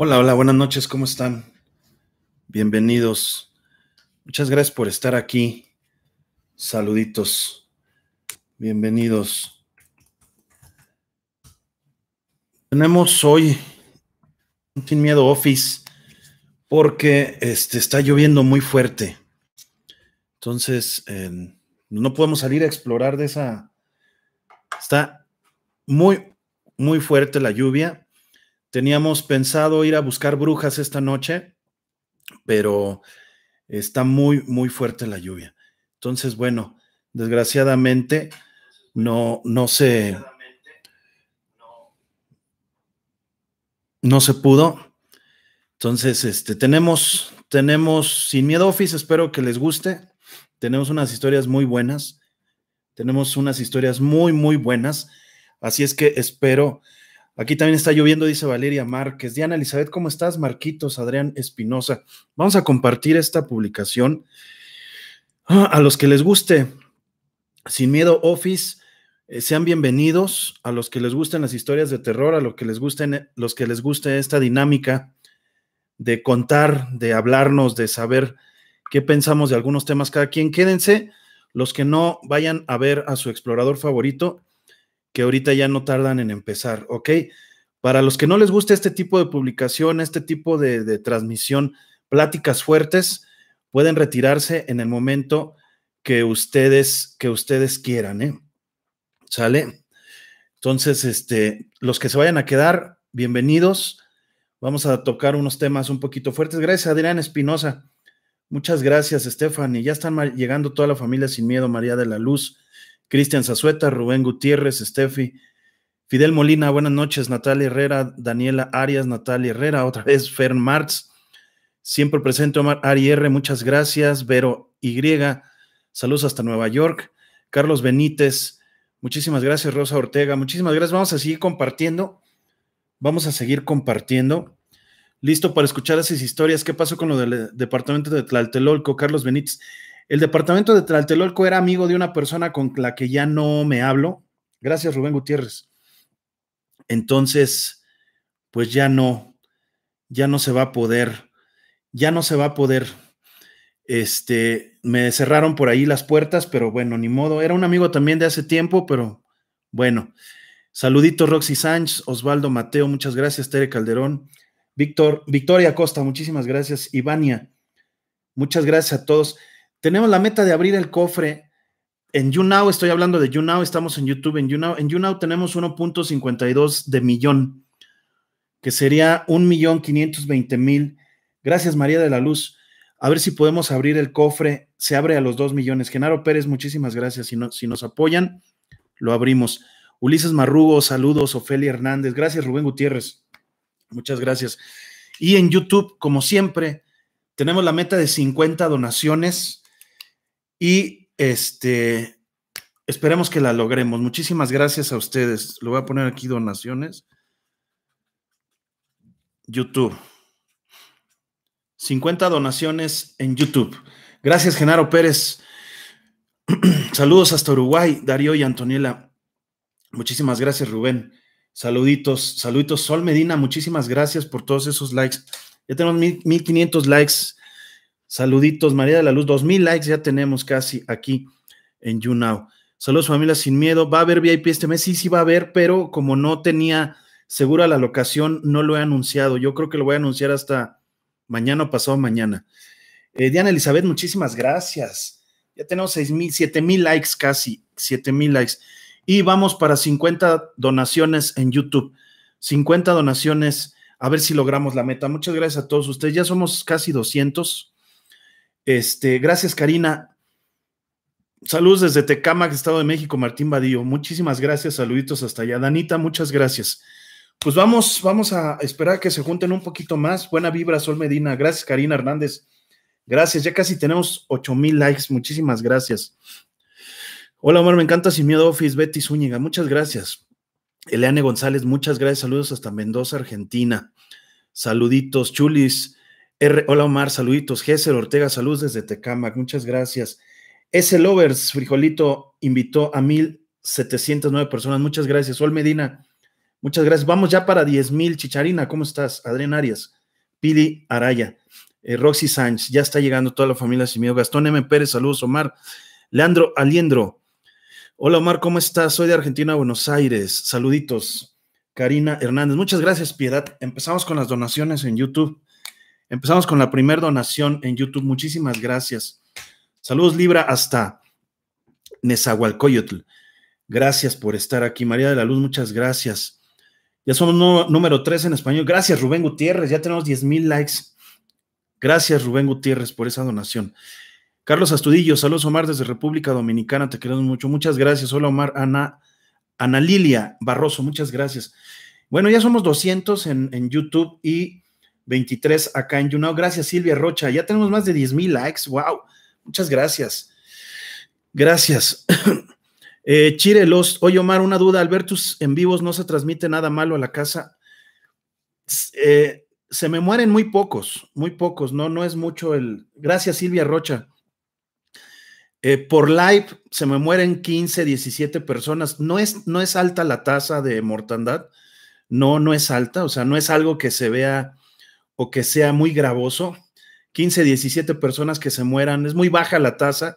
Hola, hola, buenas noches, ¿cómo están? Bienvenidos. Muchas gracias por estar aquí. Saluditos. Bienvenidos. Tenemos hoy Sin Miedo Office porque este, está lloviendo muy fuerte. Entonces, em, no podemos salir a explorar de esa... Está muy, muy fuerte la lluvia Teníamos pensado ir a buscar brujas esta noche, pero está muy, muy fuerte la lluvia. Entonces, bueno, desgraciadamente no, no se... No se pudo. Entonces, este, tenemos, tenemos Sin Miedo Office, espero que les guste. Tenemos unas historias muy buenas. Tenemos unas historias muy, muy buenas. Así es que espero Aquí también está lloviendo, dice Valeria Márquez. Diana Elizabeth, ¿cómo estás? Marquitos, Adrián Espinosa. Vamos a compartir esta publicación ah, a los que les guste. Sin miedo, Office, eh, sean bienvenidos a los que les gusten las historias de terror, a los que les gusten, eh, los que les guste esta dinámica de contar, de hablarnos, de saber qué pensamos de algunos temas cada quien. Quédense, los que no vayan a ver a su explorador favorito, que ahorita ya no tardan en empezar, ¿ok? Para los que no les gusta este tipo de publicación, este tipo de, transmisión, pláticas fuertes, pueden retirarse en el momento que ustedes, que ustedes quieran, ¿eh? ¿Sale? Entonces, este, los que se vayan a quedar, bienvenidos. Vamos a tocar unos temas un poquito fuertes. Gracias, Adrián Espinosa. Muchas gracias, Stephanie. Ya están llegando toda la familia sin miedo, María de la Luz. Cristian Zazueta, Rubén Gutiérrez, Steffi, Fidel Molina, buenas noches, Natalia Herrera, Daniela Arias, Natalia Herrera, otra vez Fern Martz, siempre presente Omar Ari R, muchas gracias, Vero Y, saludos hasta Nueva York, Carlos Benítez, muchísimas gracias Rosa Ortega, muchísimas gracias, vamos a seguir compartiendo, vamos a seguir compartiendo. Listo para escuchar esas historias. ¿Qué pasó con lo del departamento de Tlaltelolco, Carlos Benítez? El departamento de Tlaltelolco era amigo de una persona con la que ya no me hablo. Gracias, Rubén Gutiérrez. Entonces, pues ya no, ya no se va a poder, ya no se va a poder. Este, me cerraron por ahí las puertas, pero bueno, ni modo. Era un amigo también de hace tiempo, pero bueno. Saluditos, Roxy Sánchez, Osvaldo Mateo, muchas gracias, Tere Calderón. Víctor, Victoria Costa, muchísimas gracias. Ivania, muchas gracias a todos. Tenemos la meta de abrir el cofre. En YouNow, estoy hablando de YouNow, estamos en YouTube, en YouNow. En tenemos 1.52 de millón, que sería 1.520.000. Gracias, María de la Luz. A ver si podemos abrir el cofre. Se abre a los 2 millones. Genaro Pérez, muchísimas gracias. Si, si nos apoyan, lo abrimos. Ulises Marrugo, saludos. Ofelia Hernández, gracias. Rubén Gutiérrez, muchas gracias. Y en YouTube, como siempre, tenemos la meta de 50 donaciones y este, esperemos que la logremos. Muchísimas gracias a ustedes. Lo voy a poner aquí donaciones. YouTube. 50 donaciones en YouTube. Gracias, Genaro Pérez. Saludos hasta Uruguay, Darío y Antoniela. Muchísimas gracias, Rubén. Saluditos, saluditos. Sol Medina, muchísimas gracias por todos esos likes. Ya tenemos 1500 likes Saluditos, María de la Luz, 2000 likes ya tenemos casi aquí en YouNow. Saludos, familia sin miedo. ¿Va a haber VIP este mes? Sí, sí va a haber, pero como no tenía segura la locación, no lo he anunciado. Yo creo que lo voy a anunciar hasta mañana pasado mañana. Eh, Diana Elizabeth, muchísimas gracias. Ya tenemos seis mil, siete mil likes casi, siete mil likes. Y vamos para 50 donaciones en YouTube. 50 donaciones, a ver si logramos la meta. Muchas gracias a todos ustedes. Ya somos casi 200. Este, gracias, Karina. Saludos desde Tecamac, Estado de México, Martín Badío. Muchísimas gracias, saluditos hasta allá. Danita, muchas gracias. Pues vamos, vamos a esperar que se junten un poquito más. Buena vibra, Sol Medina. Gracias, Karina Hernández. Gracias, ya casi tenemos 8 mil likes. Muchísimas gracias. Hola, Omar, me encanta Sin Miedo Office. Betty Zúñiga, muchas gracias. Eliane González, muchas gracias. Saludos hasta Mendoza, Argentina. Saluditos, Chulis. R Hola Omar, saluditos. Gesser Ortega, saludos desde Tecamac, muchas gracias. S. Lovers, Frijolito, invitó a 1.709 personas, muchas gracias. Sol Medina, muchas gracias. Vamos ya para 10.000. Chicharina, ¿cómo estás? Adrián Arias, Pili Araya, eh, Roxy Sánchez, ya está llegando toda la familia Simio. Gastón M. Pérez, saludos Omar. Leandro Aliendro, hola Omar, ¿cómo estás? Soy de Argentina, Buenos Aires, saluditos. Karina Hernández, muchas gracias, Piedad. Empezamos con las donaciones en YouTube. Empezamos con la primera donación en YouTube. Muchísimas gracias. Saludos Libra hasta Nezahualcóyotl. Gracias por estar aquí. María de la Luz, muchas gracias. Ya somos número tres en español. Gracias, Rubén Gutiérrez. Ya tenemos diez mil likes. Gracias, Rubén Gutiérrez, por esa donación. Carlos Astudillo, saludos Omar desde República Dominicana, te queremos mucho. Muchas gracias. Hola Omar, Ana, Ana Lilia Barroso, muchas gracias. Bueno, ya somos 200 en YouTube y 23 acá en YouNow. Gracias, Silvia Rocha. Ya tenemos más de 10 mil likes. ¡Wow! Muchas gracias. Gracias. eh, los oye Omar, una duda. Albertus en vivos no se transmite nada malo a la casa. Eh, se me mueren muy pocos, muy pocos, no, no es mucho el. Gracias, Silvia Rocha. Eh, por live se me mueren 15, 17 personas. No es, no es alta la tasa de mortandad, no, no es alta, o sea, no es algo que se vea o que sea muy gravoso. 15, 17 personas que se mueran, es muy baja la tasa,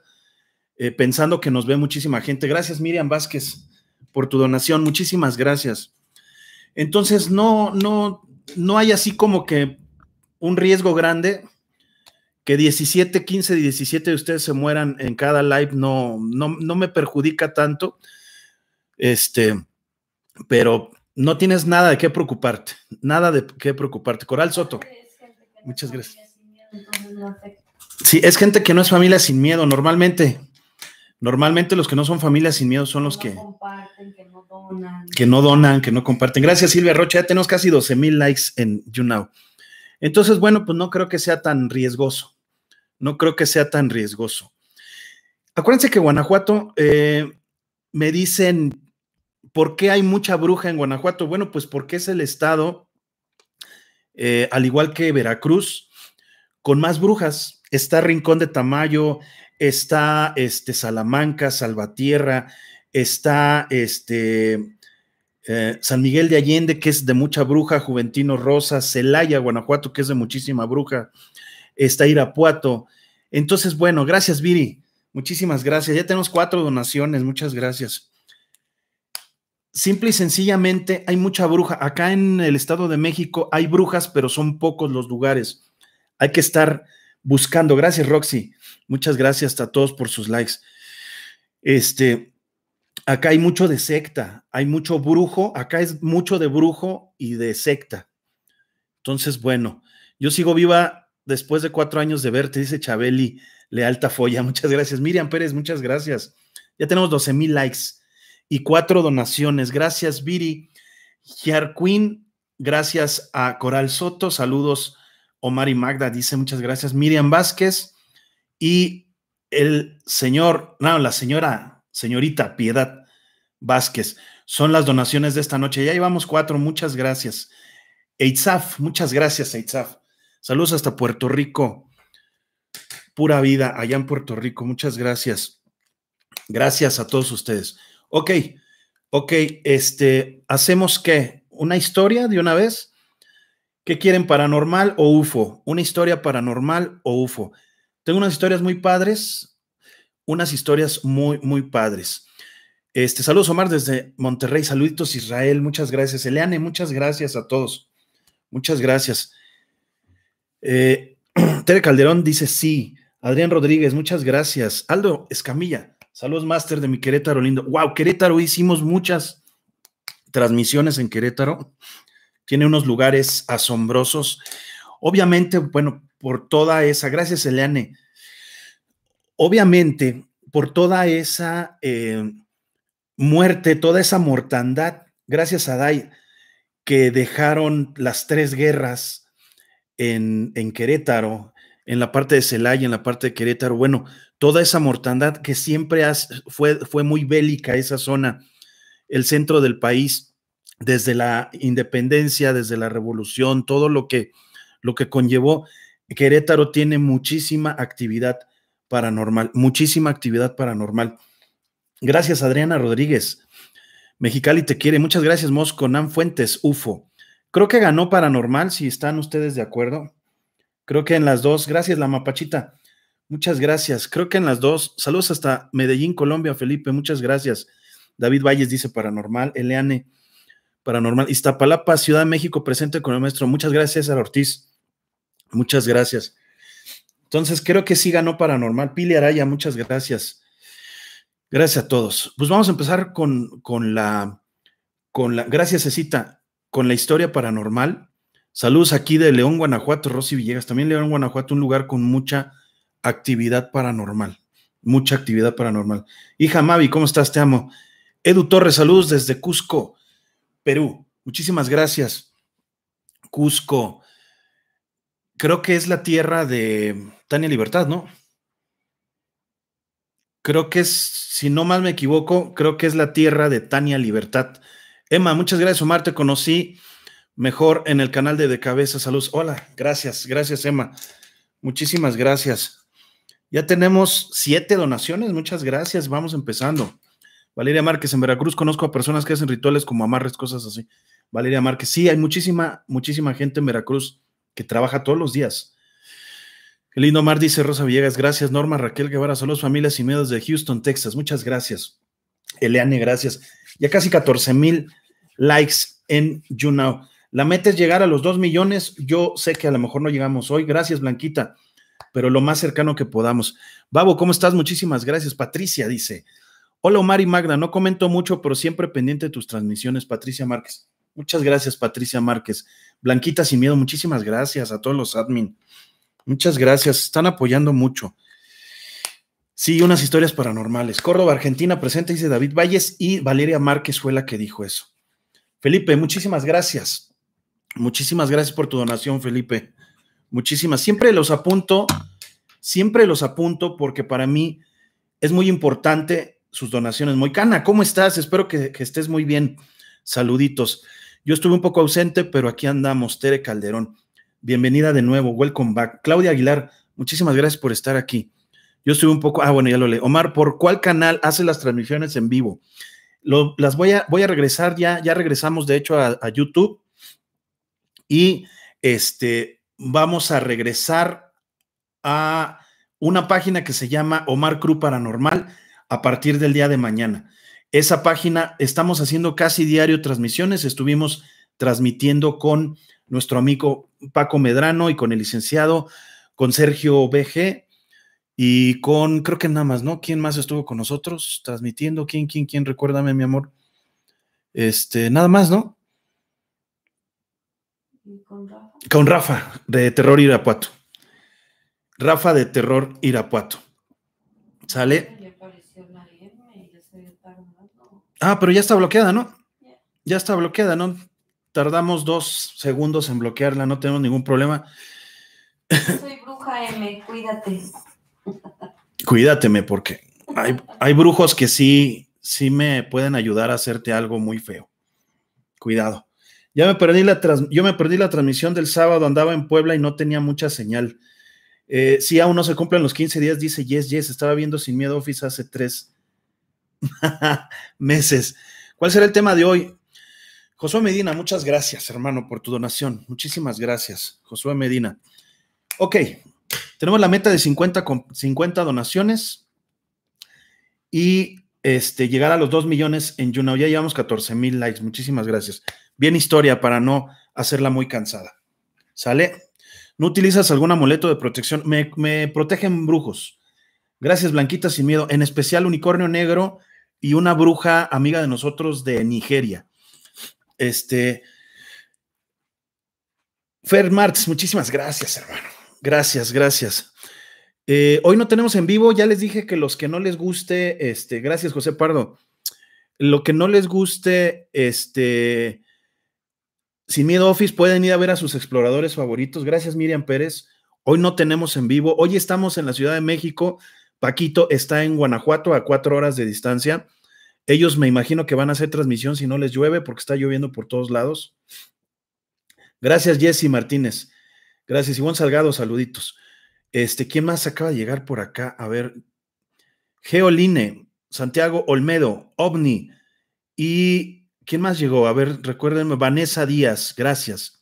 eh, pensando que nos ve muchísima gente. Gracias, Miriam Vázquez, por tu donación, muchísimas gracias. Entonces, no, no, no hay así como que un riesgo grande que 17, 15, 17 de ustedes se mueran en cada live, no, no, no me perjudica tanto. Este, pero no tienes nada de qué preocuparte, nada de qué preocuparte. Coral Soto. Muchas gracias. Sí, es gente que no es familia sin miedo, normalmente. Normalmente los que no son familia sin miedo son los que, que no donan. Que no donan, que no comparten. Gracias, Silvia Rocha. Ya tenemos casi 12 mil likes en YouNow. Entonces, bueno, pues no creo que sea tan riesgoso. No creo que sea tan riesgoso. Acuérdense que Guanajuato, eh, me dicen ¿Por qué hay mucha bruja en Guanajuato? Bueno, pues porque es el estado, eh, al igual que Veracruz, con más brujas. Está Rincón de Tamayo, está este, Salamanca, Salvatierra, está este, eh, San Miguel de Allende, que es de mucha bruja, Juventino Rosa, Celaya, Guanajuato, que es de muchísima bruja, está Irapuato. Entonces, bueno, gracias, Viri. Muchísimas gracias. Ya tenemos cuatro donaciones. Muchas gracias simple y sencillamente hay mucha bruja. Acá en el Estado de México hay brujas, pero son pocos los lugares. Hay que estar buscando. Gracias, Roxy. Muchas gracias a todos por sus likes. Este, acá hay mucho de secta, hay mucho brujo, acá es mucho de brujo y de secta. Entonces, bueno, yo sigo viva después de cuatro años de verte, dice Chabeli Lealta Folla. Muchas gracias. Miriam Pérez, muchas gracias. Ya tenemos 12 mil likes y cuatro donaciones. Gracias, Viri. Jarquín, gracias a Coral Soto. Saludos, Omar y Magda. Dice muchas gracias. Miriam Vázquez y el señor, no, la señora, señorita Piedad Vázquez. Son las donaciones de esta noche. Ya llevamos cuatro. Muchas gracias. Eitzaf, muchas gracias, Eitzaf. Saludos hasta Puerto Rico. Pura vida allá en Puerto Rico. Muchas gracias. Gracias a todos ustedes. Ok, ok, este, ¿hacemos qué? ¿Una historia de una vez? ¿Qué quieren, paranormal o UFO? Una historia paranormal o UFO. Tengo unas historias muy padres, unas historias muy, muy padres. Este, saludos Omar desde Monterrey, saluditos Israel, muchas gracias. Eliane, muchas gracias a todos. Muchas gracias. Eh, Tere Calderón dice sí. Adrián Rodríguez, muchas gracias. Aldo Escamilla, Saludos, Master de mi Querétaro lindo. Wow, Querétaro, hicimos muchas transmisiones en Querétaro. Tiene unos lugares asombrosos. Obviamente, bueno, por toda esa, gracias, Eliane. Obviamente, por toda esa eh, muerte, toda esa mortandad, gracias a Dai, que dejaron las tres guerras en, en Querétaro, en la parte de Celaya, en la parte de Querétaro. Bueno, toda esa mortandad que siempre fue, fue muy bélica esa zona, el centro del país, desde la independencia, desde la revolución, todo lo que, lo que conllevó. Querétaro tiene muchísima actividad paranormal, muchísima actividad paranormal. Gracias, Adriana Rodríguez. Mexicali te quiere. Muchas gracias, Mosco. Nan Fuentes, UFO. Creo que ganó paranormal, si están ustedes de acuerdo. Creo que en las dos. Gracias, la mapachita. Muchas gracias. Creo que en las dos. Saludos hasta Medellín, Colombia, Felipe. Muchas gracias. David Valles dice paranormal. Eleane, paranormal. Iztapalapa, Ciudad de México, presente con el maestro. Muchas gracias, César Ortiz. Muchas gracias. Entonces, creo que sí ganó paranormal. Pili Araya, muchas gracias. Gracias a todos. Pues vamos a empezar con, la, con la, gracias Cecita, con la historia paranormal. Saludos aquí de León, Guanajuato, Rosy Villegas. También León, Guanajuato, un lugar con mucha actividad paranormal, mucha actividad paranormal. Hija Mavi, ¿cómo estás? Te amo. Edu Torres, saludos desde Cusco, Perú. Muchísimas gracias. Cusco, creo que es la tierra de Tania Libertad, ¿no? Creo que es, si no mal me equivoco, creo que es la tierra de Tania Libertad. Emma, muchas gracias, Omar. Te conocí mejor en el canal de De Cabeza Salud. Hola, gracias, gracias, Emma. Muchísimas gracias. Ya tenemos siete donaciones, muchas gracias, vamos empezando. Valeria Márquez, en Veracruz conozco a personas que hacen rituales como amarres, cosas así. Valeria Márquez, sí, hay muchísima, muchísima gente en Veracruz que trabaja todos los días. Qué lindo Mar dice Rosa Villegas, gracias Norma, Raquel Guevara, saludos familias y medios de Houston, Texas, muchas gracias. Eleane, gracias. Ya casi 14 mil likes en YouNow. La meta es llegar a los 2 millones, yo sé que a lo mejor no llegamos hoy, gracias Blanquita pero lo más cercano que podamos. Babo, ¿cómo estás? Muchísimas gracias. Patricia dice, hola Omar y Magda, no comento mucho, pero siempre pendiente de tus transmisiones, Patricia Márquez. Muchas gracias, Patricia Márquez. Blanquita sin miedo, muchísimas gracias a todos los admin. Muchas gracias, están apoyando mucho. Sí, unas historias paranormales. Córdoba, Argentina, presente, dice David Valles y Valeria Márquez fue la que dijo eso. Felipe, muchísimas gracias. Muchísimas gracias por tu donación, Felipe muchísimas. Siempre los apunto, siempre los apunto porque para mí es muy importante sus donaciones. Moicana, ¿cómo estás? Espero que, estés muy bien. Saluditos. Yo estuve un poco ausente, pero aquí andamos. Tere Calderón, bienvenida de nuevo. Welcome back. Claudia Aguilar, muchísimas gracias por estar aquí. Yo estuve un poco, ah, bueno, ya lo leí. Omar, ¿por cuál canal hace las transmisiones en vivo? las voy a, voy a regresar ya, ya regresamos de hecho a, a YouTube. Y este, vamos a regresar a una página que se llama Omar Cruz Paranormal a partir del día de mañana. Esa página estamos haciendo casi diario transmisiones, estuvimos transmitiendo con nuestro amigo Paco Medrano y con el licenciado, con Sergio BG y con, creo que nada más, ¿no? ¿Quién más estuvo con nosotros transmitiendo? ¿Quién, quién, quién? Recuérdame, mi amor. Este, nada más, ¿no? Y con con Rafa, de Terror Irapuato. Rafa de Terror Irapuato. ¿Sale? Ah, pero ya está bloqueada, ¿no? Ya está bloqueada, ¿no? Tardamos dos segundos en bloquearla, no tenemos ningún problema. Soy bruja M, cuídate. Cuídateme, porque hay, hay brujos que sí, sí me pueden ayudar a hacerte algo muy feo. Cuidado. Ya me perdí la yo me perdí la transmisión del sábado, andaba en Puebla y no tenía mucha señal. Eh, si aún no se cumplen los 15 días, dice Yes, Yes, estaba viendo Sin Miedo Office hace tres meses. ¿Cuál será el tema de hoy? Josué Medina, muchas gracias, hermano, por tu donación. Muchísimas gracias, Josué Medina. Ok, tenemos la meta de 50, donaciones y este, llegar a los 2 millones en YouNow. Ya llevamos 14 mil likes. Muchísimas gracias bien historia para no hacerla muy cansada. ¿Sale? ¿No utilizas algún amuleto de protección? Me, protegen brujos. Gracias, Blanquita, sin miedo. En especial, unicornio negro y una bruja amiga de nosotros de Nigeria. Este. Fer Marx, muchísimas gracias, hermano. Gracias, gracias. Eh, hoy no tenemos en vivo, ya les dije que los que no les guste, este, gracias José Pardo, lo que no les guste, este, sin Miedo Office pueden ir a ver a sus exploradores favoritos. Gracias, Miriam Pérez. Hoy no tenemos en vivo. Hoy estamos en la Ciudad de México. Paquito está en Guanajuato a cuatro horas de distancia. Ellos me imagino que van a hacer transmisión si no les llueve, porque está lloviendo por todos lados. Gracias, Jesse Martínez. Gracias, Ivonne Salgado, saluditos. Este, ¿quién más acaba de llegar por acá? A ver, Geoline, Santiago Olmedo, OVNI y ¿Quién más llegó? A ver, recuérdenme, Vanessa Díaz, gracias.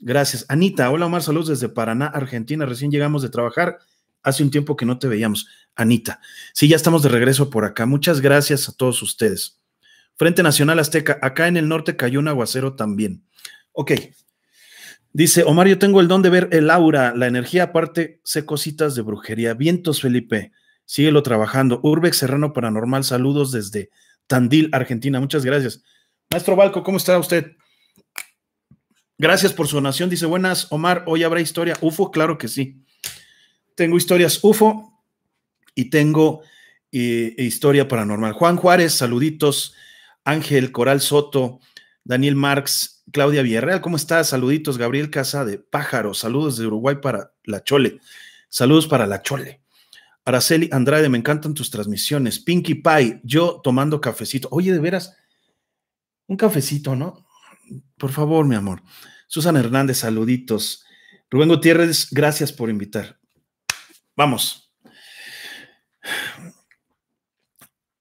Gracias. Anita, hola Omar, saludos desde Paraná, Argentina. Recién llegamos de trabajar. Hace un tiempo que no te veíamos. Anita, sí, ya estamos de regreso por acá. Muchas gracias a todos ustedes. Frente Nacional Azteca, acá en el norte cayó un aguacero también. Ok. Dice Omar, yo tengo el don de ver el aura, la energía, aparte sé cositas de brujería. Vientos, Felipe, síguelo trabajando. Urbex Serrano Paranormal, saludos desde Tandil, Argentina. Muchas gracias. Maestro Balco, ¿cómo está usted? Gracias por su donación. Dice, buenas, Omar, hoy habrá historia UFO. Claro que sí. Tengo historias UFO y tengo eh, historia paranormal. Juan Juárez, saluditos. Ángel Coral Soto, Daniel Marx, Claudia Villarreal, ¿cómo estás? Saluditos. Gabriel Casa de Pájaro, saludos de Uruguay para La Chole. Saludos para La Chole. Araceli Andrade, me encantan tus transmisiones. Pinky Pie, yo tomando cafecito. Oye, de veras, un cafecito, ¿no? Por favor, mi amor. Susan Hernández, saluditos. Rubén Gutiérrez, gracias por invitar. Vamos.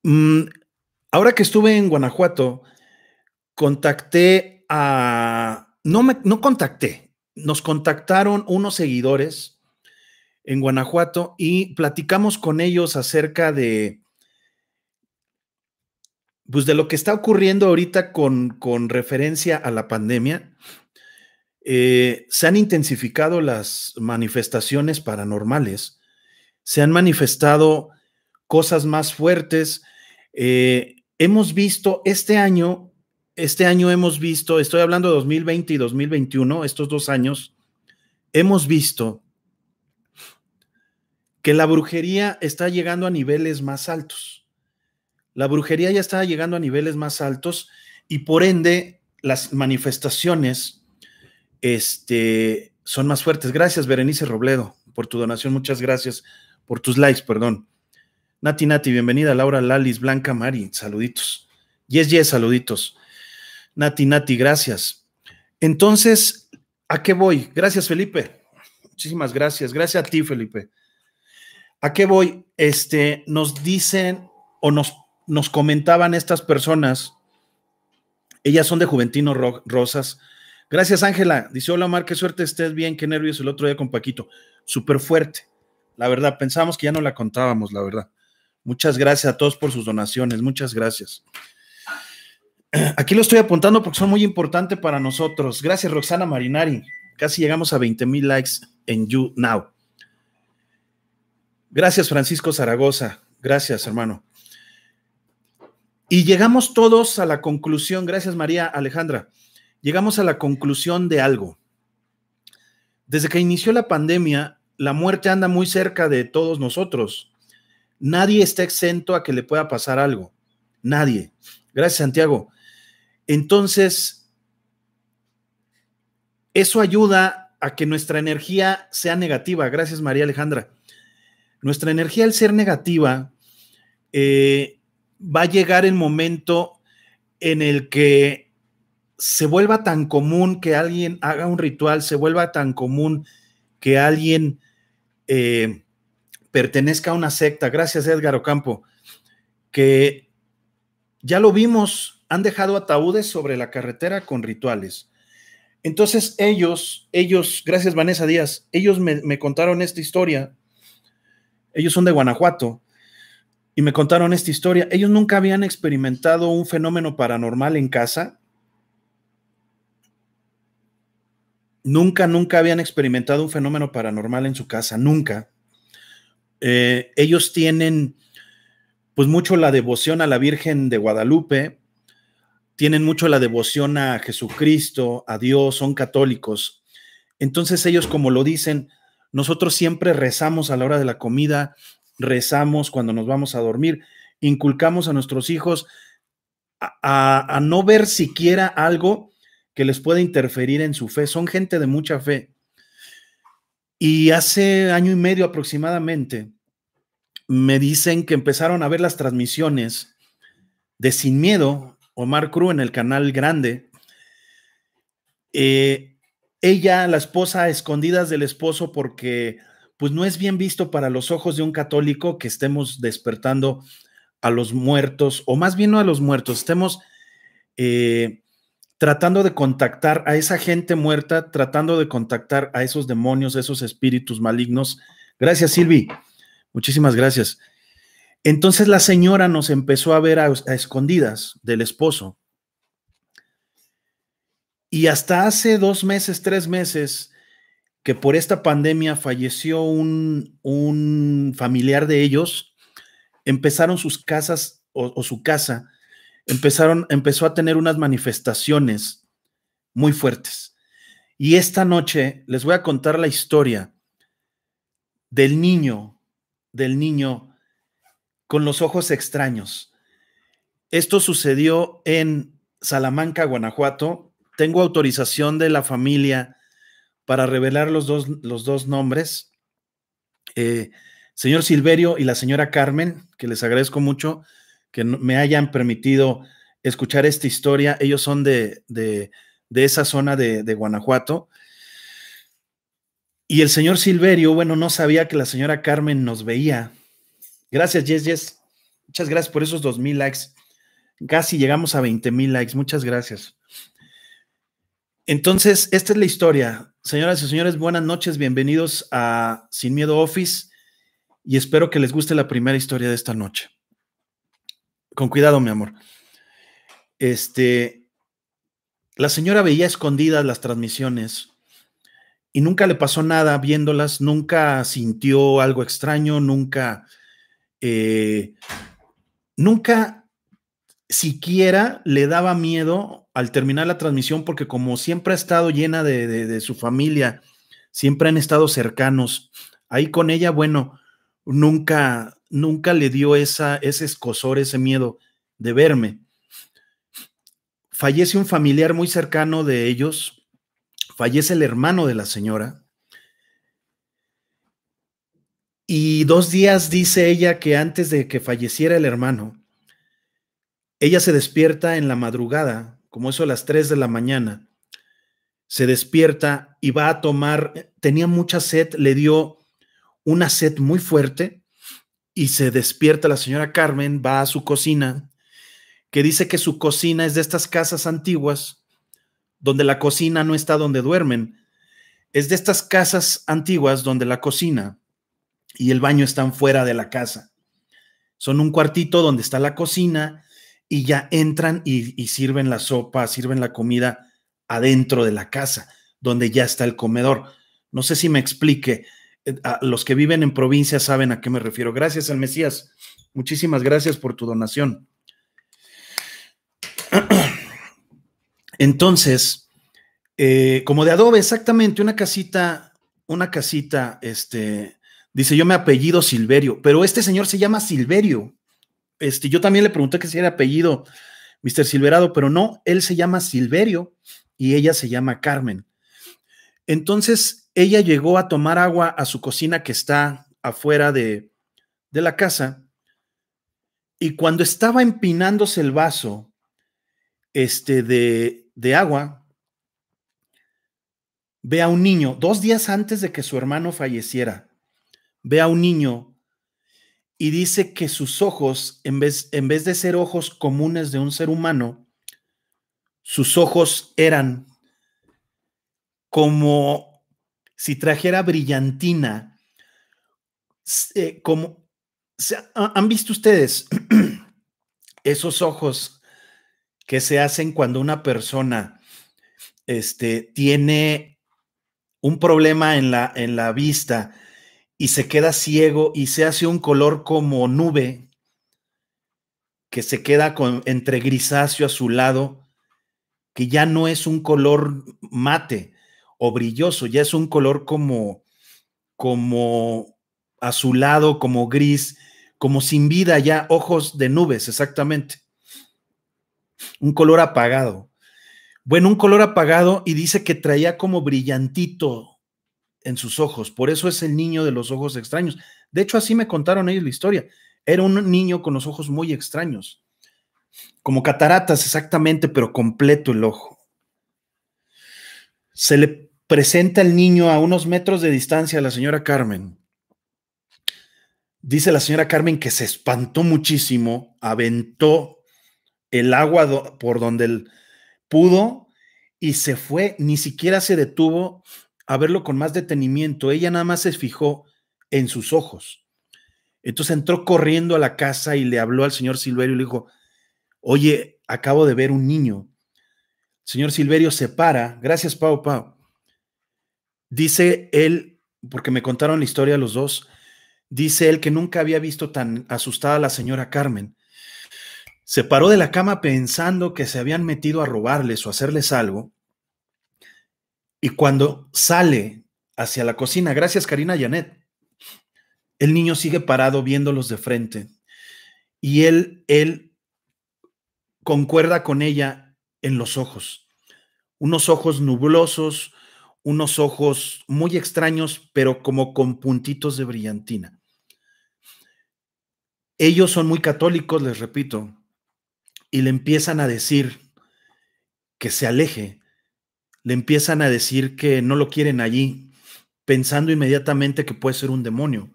Mm, ahora que estuve en Guanajuato, contacté a... No, me, no contacté, nos contactaron unos seguidores en Guanajuato y platicamos con ellos acerca de pues de lo que está ocurriendo ahorita con, referencia a la pandemia, eh, se han intensificado las manifestaciones paranormales, se han manifestado cosas más fuertes. Eh, hemos visto este año, este año hemos visto, estoy hablando de 2020 y 2021, estos dos años, hemos visto que la brujería está llegando a niveles más altos la brujería ya estaba llegando a niveles más altos y por ende las manifestaciones este, son más fuertes. Gracias, Berenice Robledo, por tu donación. Muchas gracias por tus likes, perdón. Nati Nati, bienvenida. Laura Lalis, Blanca Mari, saluditos. Yes, yes, saluditos. Nati Nati, gracias. Entonces, ¿a qué voy? Gracias, Felipe. Muchísimas gracias. Gracias a ti, Felipe. ¿A qué voy? Este, nos dicen o nos nos comentaban estas personas, ellas son de Juventino Rosas. Gracias, Ángela. Dice, hola, Omar, qué suerte estés bien, qué nervios el otro día con Paquito. Súper fuerte. La verdad, pensamos que ya no la contábamos, la verdad. Muchas gracias a todos por sus donaciones. Muchas gracias. Aquí lo estoy apuntando porque son muy importantes para nosotros. Gracias, Roxana Marinari. Casi llegamos a 20 mil likes en You Now. Gracias, Francisco Zaragoza. Gracias, hermano. Y llegamos todos a la conclusión, gracias María Alejandra, llegamos a la conclusión de algo. Desde que inició la pandemia, la muerte anda muy cerca de todos nosotros. Nadie está exento a que le pueda pasar algo. Nadie. Gracias, Santiago. Entonces, eso ayuda a que nuestra energía sea negativa. Gracias, María Alejandra. Nuestra energía al ser negativa, eh, va a llegar el momento en el que se vuelva tan común que alguien haga un ritual, se vuelva tan común que alguien eh, pertenezca a una secta, gracias Edgar Ocampo, que ya lo vimos, han dejado ataúdes sobre la carretera con rituales. Entonces ellos, ellos, gracias Vanessa Díaz, ellos me contaron esta historia, ellos son de Guanajuato, y me contaron esta historia. Ellos nunca habían experimentado un fenómeno paranormal en casa. Nunca, nunca habían experimentado un fenómeno paranormal en su casa, nunca. Eh, ellos tienen pues mucho la devoción a la Virgen de Guadalupe, tienen mucho la devoción a Jesucristo, a Dios, son católicos. Entonces ellos, como lo dicen, nosotros siempre rezamos a la hora de la comida, rezamos cuando nos vamos a dormir, inculcamos a nuestros hijos a, no ver siquiera algo que les pueda interferir en su fe. Son gente de mucha fe. Y hace año y medio aproximadamente me dicen que empezaron a ver las transmisiones de Sin Miedo, Omar Cruz en el canal grande. Eh, ella, la esposa, escondidas del esposo porque pues no es bien visto para los ojos de un católico que estemos despertando a los muertos, o más bien no a los muertos, estemos eh, tratando de contactar a esa gente muerta, tratando de contactar a esos demonios, a esos espíritus malignos. Gracias, Silvi. Muchísimas gracias. Entonces la señora nos empezó a ver a, escondidas del esposo. Y hasta hace dos meses, tres meses, que por esta pandemia falleció un, familiar de ellos, empezaron sus casas o, su casa, empezaron, empezó a tener unas manifestaciones muy fuertes. Y esta noche les voy a contar la historia del niño, del niño con los ojos extraños. Esto sucedió en Salamanca, Guanajuato. Tengo autorización de la familia para revelar los dos, los dos nombres. Eh, señor Silverio y la señora Carmen, que les agradezco mucho que me hayan permitido escuchar esta historia. Ellos son de, esa zona de, Guanajuato. Y el señor Silverio, bueno, no sabía que la señora Carmen nos veía. Gracias, Yes, Yes. Muchas gracias por esos dos mil likes. Casi llegamos a veinte mil likes. Muchas gracias. Entonces, esta es la historia. Señoras y señores, buenas noches, bienvenidos a Sin Miedo Office y espero que les guste la primera historia de esta noche. Con cuidado, mi amor. Este, la señora veía escondidas las transmisiones y nunca le pasó nada viéndolas, nunca sintió algo extraño, nunca, eh, nunca siquiera le daba miedo al terminar la transmisión, porque como siempre ha estado llena de, su familia, siempre han estado cercanos. Ahí con ella, bueno, nunca, nunca le dio esa, ese escosor, ese miedo de verme. Fallece un familiar muy cercano de ellos, fallece el hermano de la señora. Y dos días dice ella que antes de que falleciera el hermano, ella se despierta en la madrugada como eso a las 3 de la mañana, se despierta y va a tomar, eh, tenía mucha sed, le dio una sed muy fuerte y se despierta la señora Carmen, va a su cocina, que dice que su cocina es de estas casas antiguas, donde la cocina no está donde duermen, es de estas casas antiguas donde la cocina y el baño están fuera de la casa. Son un cuartito donde está la cocina y ya entran y, sirven la sopa, sirven la comida adentro de la casa, donde ya está el comedor. No sé si me explique. Eh, los que viven en provincia saben a qué me refiero. Gracias al Mesías. Muchísimas gracias por tu donación. Entonces, eh, como de adobe, exactamente, una casita, una casita, este, dice yo me apellido Silverio, pero este señor se llama Silverio. Este, yo también le pregunté que si era apellido Mr. Silverado, pero no, él se llama Silverio y ella se llama Carmen. Entonces, ella llegó a tomar agua a su cocina que está afuera de, la casa y cuando estaba empinándose el vaso este, de, de agua, ve a un niño, dos días antes de que su hermano falleciera, ve a un niño y dice que sus ojos, en vez, en vez de ser ojos comunes de un ser humano, sus ojos eran como si trajera brillantina, eh, como han visto ustedes esos ojos que se hacen cuando una persona este, tiene un problema en la, en la vista y se queda ciego y se hace un color como nube que se queda con, entre grisáceo azulado, que ya no es un color mate o brilloso, ya es un color como, como azulado, como gris, como sin vida, ya ojos de nubes, exactamente. Un color apagado. Bueno, un color apagado y dice que traía como brillantito en sus ojos. Por eso es el niño de los ojos extraños. De hecho, así me contaron ellos la historia. Era un niño con los ojos muy extraños, como cataratas exactamente, pero completo el ojo. Se le presenta el niño a unos metros de distancia a la señora Carmen. Dice la señora Carmen que se espantó muchísimo, aventó el agua por donde él pudo y se fue, ni siquiera se detuvo a verlo con más detenimiento. Ella nada más se fijó en sus ojos. Entonces entró corriendo a la casa y le habló al señor Silverio y le dijo, oye, acabo de ver un niño. El señor Silverio se para, gracias Pau Pau. Dice él, porque me contaron la historia los dos, dice él que nunca había visto tan asustada a la señora Carmen. Se paró de la cama pensando que se habían metido a robarles o hacerles algo y cuando sale hacia la cocina, gracias Karina Janet, el niño sigue parado viéndolos de frente. Y él, él concuerda con ella en los ojos. Unos ojos nublosos, unos ojos muy extraños, pero como con puntitos de brillantina. Ellos son muy católicos, les repito, y le empiezan a decir que se aleje, le empiezan a decir que no lo quieren allí, pensando inmediatamente que puede ser un demonio.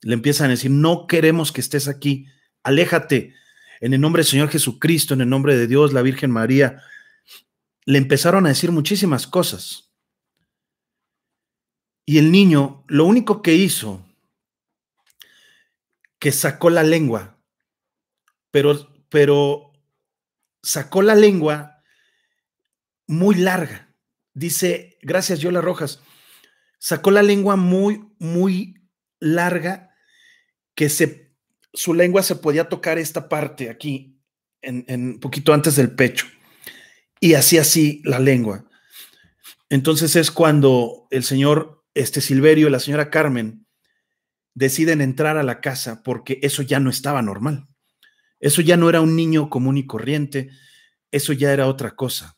Le empiezan a decir, no queremos que estés aquí, aléjate, en el nombre del Señor Jesucristo, en el nombre de Dios, la Virgen María. Le empezaron a decir muchísimas cosas. Y el niño lo único que hizo, que sacó la lengua, pero, pero sacó la lengua muy larga. Dice, gracias Yola Rojas, sacó la lengua muy, muy larga, que se, su lengua se podía tocar esta parte aquí, en, en poquito antes del pecho, y así así la lengua. Entonces es cuando el señor este Silverio y la señora Carmen deciden entrar a la casa porque eso ya no estaba normal. Eso ya no era un niño común y corriente, eso ya era otra cosa.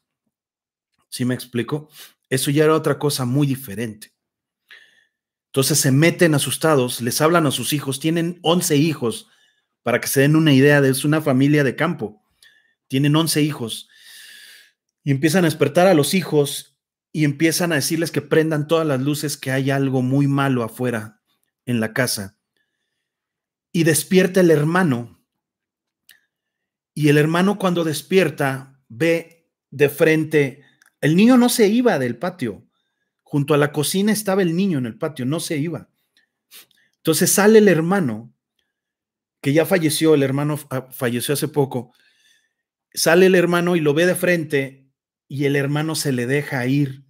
¿Sí me explico? Eso ya era otra cosa muy diferente. Entonces se meten asustados, les hablan a sus hijos, tienen 11 hijos, para que se den una idea, de, es una familia de campo, tienen 11 hijos, y empiezan a despertar a los hijos y empiezan a decirles que prendan todas las luces, que hay algo muy malo afuera en la casa. Y despierta el hermano, y el hermano cuando despierta ve de frente el niño no se iba del patio. Junto a la cocina estaba el niño en el patio, no se iba. Entonces sale el hermano, que ya falleció, el hermano falleció hace poco. Sale el hermano y lo ve de frente y el hermano se le deja ir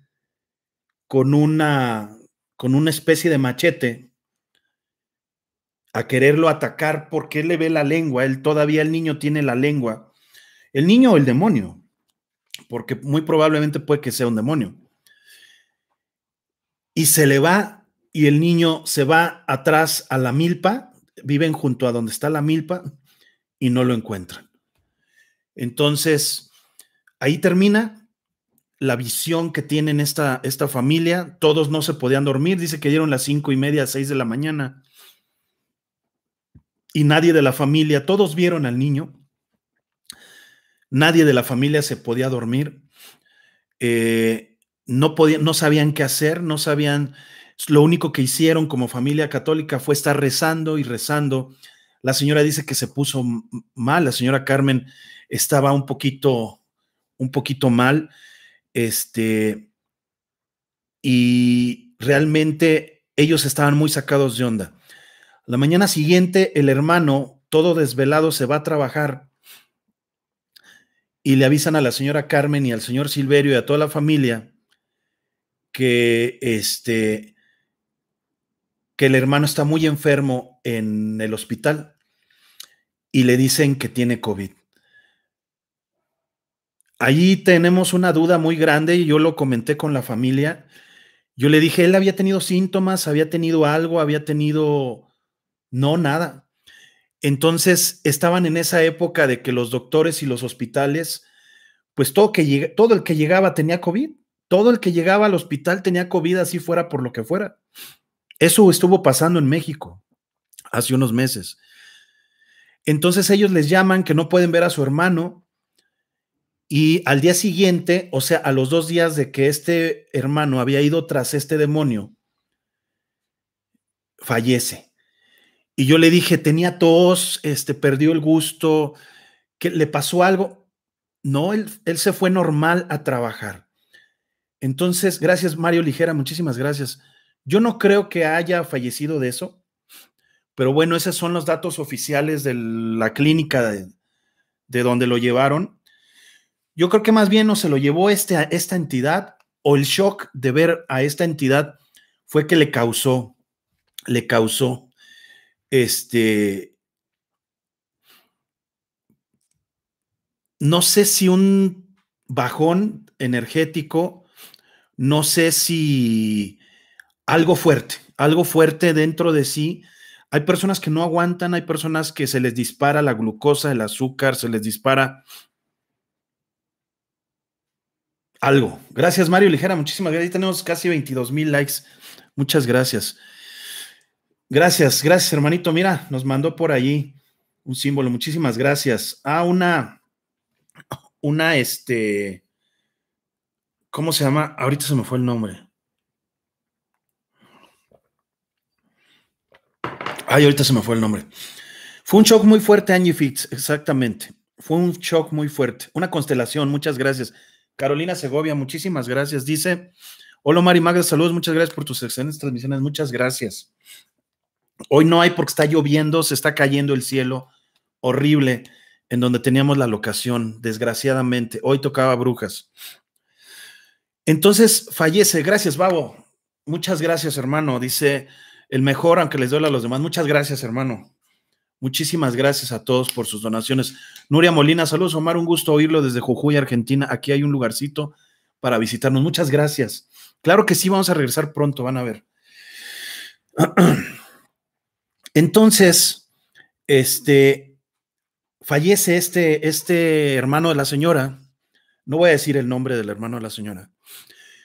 con una, con una especie de machete a quererlo atacar porque él le ve la lengua, él todavía el niño tiene la lengua. El niño o el demonio, porque muy probablemente puede que sea un demonio. Y se le va y el niño se va atrás a la milpa, viven junto a donde está la milpa y no lo encuentran. Entonces, ahí termina la visión que tienen esta, esta familia. Todos no se podían dormir. Dice que dieron las cinco y media, seis de la mañana. Y nadie de la familia, todos vieron al niño, Nadie de la familia se podía dormir. Eh, no, no sabían qué hacer, no sabían. Lo único que hicieron como familia católica fue estar rezando y rezando. La señora dice que se puso mal, la señora Carmen estaba un poquito, un poquito mal. Este, y realmente ellos estaban muy sacados de onda. La mañana siguiente, el hermano, todo desvelado, se va a trabajar y le avisan a la señora Carmen y al señor Silverio y a toda la familia que este que el hermano está muy enfermo en el hospital y le dicen que tiene COVID. Allí tenemos una duda muy grande y yo lo comenté con la familia. Yo le dije, él había tenido síntomas, había tenido algo, había tenido... No, nada. Entonces estaban en esa época de que los doctores y los hospitales, pues todo, el que llegaba tenía COVID, todo el que llegaba al hospital tenía COVID, así fuera por lo que fuera. Eso estuvo pasando en México hace unos meses. Entonces ellos les llaman que no pueden ver a su hermano y al día siguiente, o sea, a los dos días de que este hermano había ido tras este demonio, fallece y yo le dije, tenía tos, este, perdió el gusto, que le pasó algo. No, él, él se fue normal a trabajar. Entonces, gracias Mario Ligera, muchísimas gracias. Yo no creo que haya fallecido de eso, pero bueno, esos son los datos oficiales de la clínica de, donde lo llevaron. Yo creo que más bien no se lo llevó este, esta entidad o el shock de ver a esta entidad fue que le causó, le causó este. No sé si un bajón energético, no sé si algo fuerte, algo fuerte dentro de sí. Hay personas que no aguantan, hay personas que se les dispara la glucosa, el azúcar, se les dispara algo. Gracias, Mario Ligera. Muchísimas gracias. Tenemos casi 22 mil likes. Muchas gracias. Gracias, gracias, hermanito. Mira, nos mandó por allí un símbolo. Muchísimas gracias. a ah, una, una, este, ¿cómo se llama? Ahorita se me fue el nombre. Ay, ahorita se me fue el nombre. Fue un shock muy fuerte, Angie Fitz, exactamente. Fue un shock muy fuerte. Una constelación, muchas gracias. Carolina Segovia, muchísimas gracias. Dice, hola Mari Magda, saludos, muchas gracias por tus excelentes transmisiones, muchas gracias. Hoy no hay porque está lloviendo, se está cayendo el cielo horrible en donde teníamos la locación, desgraciadamente. Hoy tocaba brujas. Entonces fallece. Gracias, Babo. Muchas gracias, hermano. Dice el mejor, aunque les duele a los demás. Muchas gracias, hermano. Muchísimas gracias a todos por sus donaciones. Nuria Molina, saludos, Omar. Un gusto oírlo desde Jujuy, Argentina. Aquí hay un lugarcito para visitarnos. Muchas gracias. Claro que sí, vamos a regresar pronto, van a ver. Entonces, este, fallece este, este hermano de la señora, no voy a decir el nombre del hermano de la señora.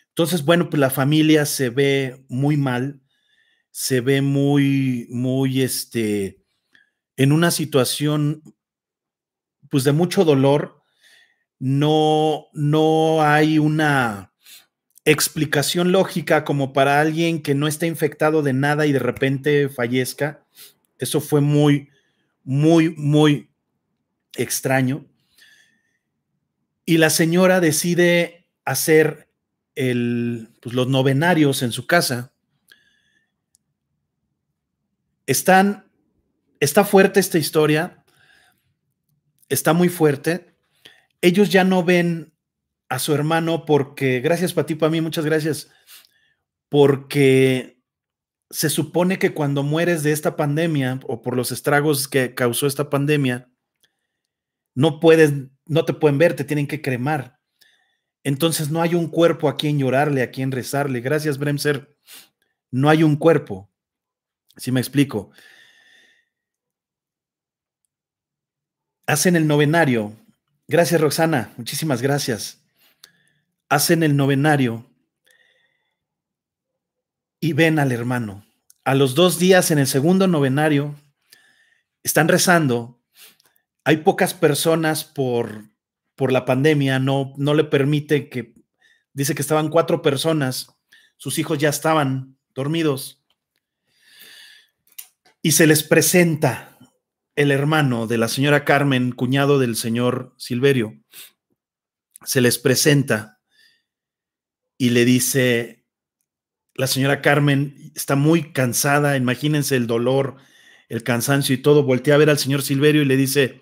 Entonces, bueno, pues la familia se ve muy mal, se ve muy, muy, este, en una situación, pues de mucho dolor, no, no hay una, explicación lógica como para alguien que no está infectado de nada y de repente fallezca. Eso fue muy, muy, muy extraño. Y la señora decide hacer el, pues, los novenarios en su casa. Están, está fuerte esta historia, está muy fuerte. Ellos ya no ven a su hermano porque, gracias para ti, para mí, muchas gracias, porque se supone que cuando mueres de esta pandemia o por los estragos que causó esta pandemia, no puedes, no te pueden ver, te tienen que cremar. Entonces no hay un cuerpo a quien llorarle, a quien rezarle. Gracias, Bremser. No hay un cuerpo. Si me explico. Hacen el novenario. Gracias, Roxana. Muchísimas gracias hacen el novenario y ven al hermano. A los dos días en el segundo novenario están rezando. Hay pocas personas por, por la pandemia, no, no le permite que, dice que estaban cuatro personas, sus hijos ya estaban dormidos. Y se les presenta el hermano de la señora Carmen, cuñado del señor Silverio. Se les presenta y le dice, la señora Carmen está muy cansada, imagínense el dolor, el cansancio y todo, voltea a ver al señor Silverio y le dice,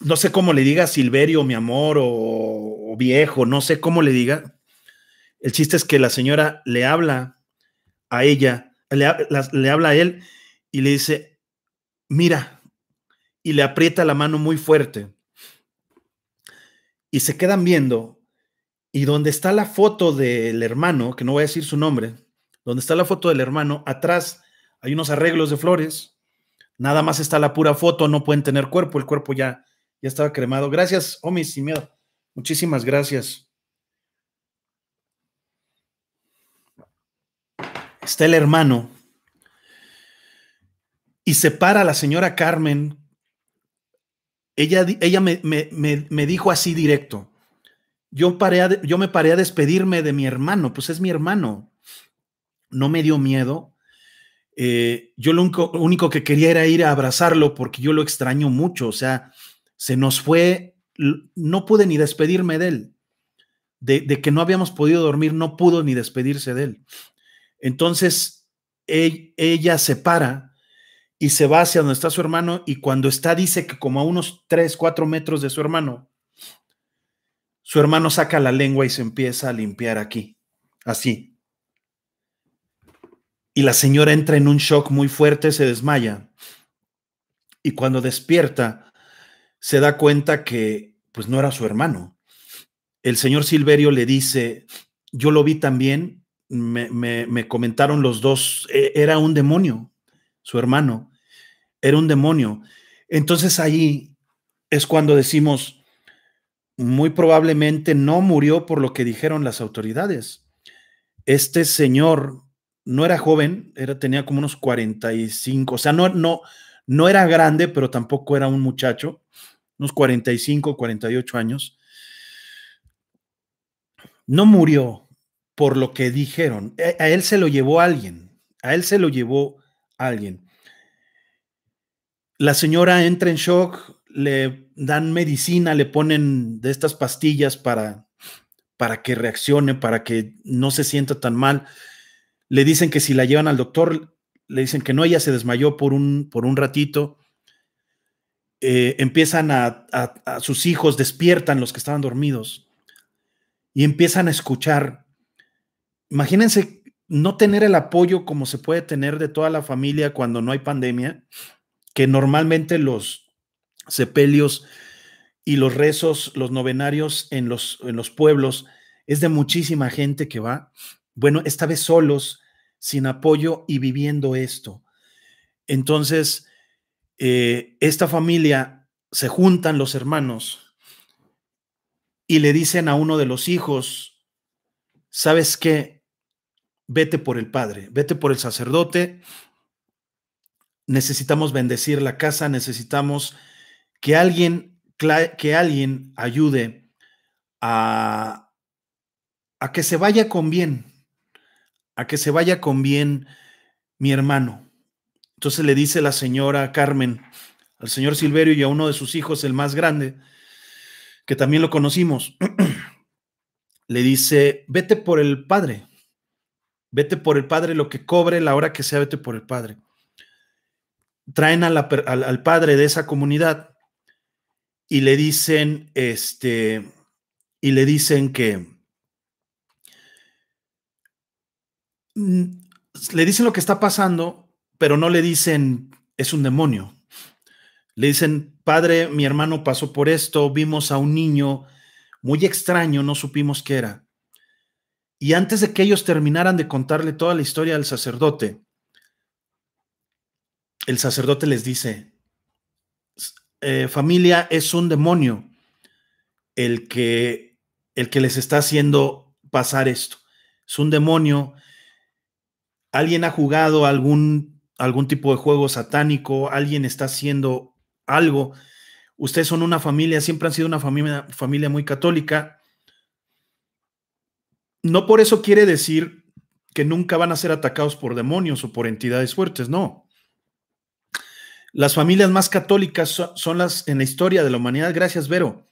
no sé cómo le diga Silverio, mi amor, o, viejo, no sé cómo le diga. El chiste es que la señora le habla a ella, le, le habla a él y le dice, mira, y le aprieta la mano muy fuerte. Y se quedan viendo y donde está la foto del hermano, que no voy a decir su nombre, donde está la foto del hermano, atrás hay unos arreglos de flores, nada más está la pura foto, no pueden tener cuerpo, el cuerpo ya, ya estaba cremado. Gracias, homies, sin miedo. Muchísimas gracias. Está el hermano y se para la señora Carmen. Ella, ella me dijo así directo yo, paré yo me paré a despedirme de mi hermano, pues es mi hermano. No me dio miedo. Eh, yo lo único, que quería era ir a abrazarlo porque yo lo extraño mucho. O sea, se nos fue, no pude ni despedirme de él. De, que no habíamos podido dormir, no pudo ni despedirse de él. Entonces, ella se para y se va hacia donde está su hermano y cuando está dice que como a unos 3, 4 metros de su hermano, su hermano saca la lengua y se empieza a limpiar aquí, así. Y la señora entra en un shock muy fuerte, se desmaya. Y cuando despierta, se da cuenta que pues no era su hermano. El señor Silverio le dice, yo lo vi también, me, me comentaron los dos, e, era un demonio, su hermano, era un demonio. Entonces ahí es cuando decimos, muy probablemente no murió por lo que dijeron las autoridades. Este señor no era joven, era, tenía como unos 45, o sea, no, no, no era grande, pero tampoco era un muchacho, unos 45, 48 años. No murió por lo que dijeron. A, e, a él se lo llevó alguien, a él se lo llevó alguien. La señora entra en shock, le dan medicina, le ponen de estas pastillas para, para que reaccione, para que no se sienta tan mal. Le dicen que si la llevan al doctor, le dicen que no, ella se desmayó por un, por un ratito. Eh, empiezan a, sus hijos, despiertan los que estaban dormidos y empiezan a escuchar. Imagínense no tener el apoyo como se puede tener de toda la familia cuando no hay pandemia, que normalmente los, sepelios y los rezos, los novenarios en los, en los pueblos, es de muchísima gente que va, bueno, esta vez solos, sin apoyo y viviendo esto. Entonces, eh, esta familia se juntan los hermanos y le dicen a uno de los hijos, ¿sabes qué? Vete por el padre, vete por el sacerdote, necesitamos bendecir la casa, necesitamos que alguien, que alguien ayude a, que se vaya con bien, a que se vaya con bien mi hermano. Entonces le dice la señora Carmen al señor Silverio y a uno de sus hijos, el más grande, que también lo conocimos, le dice, vete por el padre, vete por el padre, lo que cobre, la hora que sea, vete por el padre. Traen al, al padre de esa comunidad y le dicen, este, y le dicen que, mm, le dicen lo que está pasando, pero no le dicen, es un demonio. Le dicen, padre, mi hermano pasó por esto, vimos a un niño muy extraño, no supimos qué era. Y antes de que ellos terminaran de contarle toda la historia al sacerdote, el sacerdote les dice, eh, familia es un demonio el que, el que les está haciendo pasar esto. Es un demonio. Alguien ha jugado algún, algún tipo de juego satánico, alguien está haciendo algo. Ustedes son una familia, siempre han sido una familia, familia muy católica. No por eso quiere decir que nunca van a ser atacados por demonios o por entidades fuertes, no. Las familias más católicas son las en la historia de la humanidad, gracias Vero,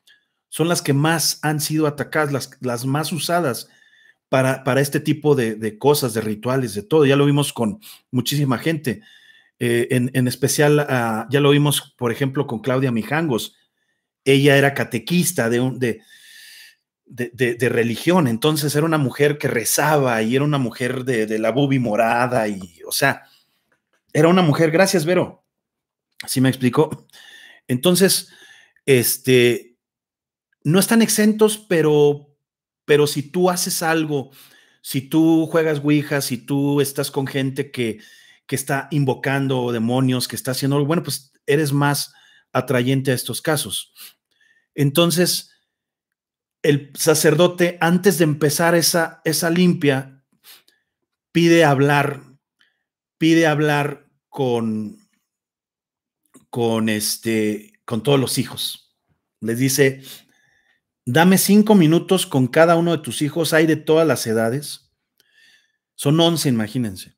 son las que más han sido atacadas, las, más usadas para, para este tipo de, cosas, de rituales, de todo. Ya lo vimos con muchísima gente. Eh, en, especial, ah, ya lo vimos, por ejemplo, con Claudia Mijangos. Ella era catequista de, de, religión. Entonces era una mujer que rezaba y era una mujer de, de la bubi morada y, o sea, era una mujer, gracias Vero, ¿Sí me explico? Entonces, este, no están exentos, pero, pero si tú haces algo, si tú juegas Ouija, si tú estás con gente que, que está invocando demonios, que está haciendo algo, bueno, pues eres más atrayente a estos casos. Entonces, el sacerdote, antes de empezar esa, esa limpia, pide hablar, pide hablar con, con este, con todos los hijos. Les dice, dame cinco minutos con cada uno de tus hijos, hay de todas las edades. Son once, imagínense.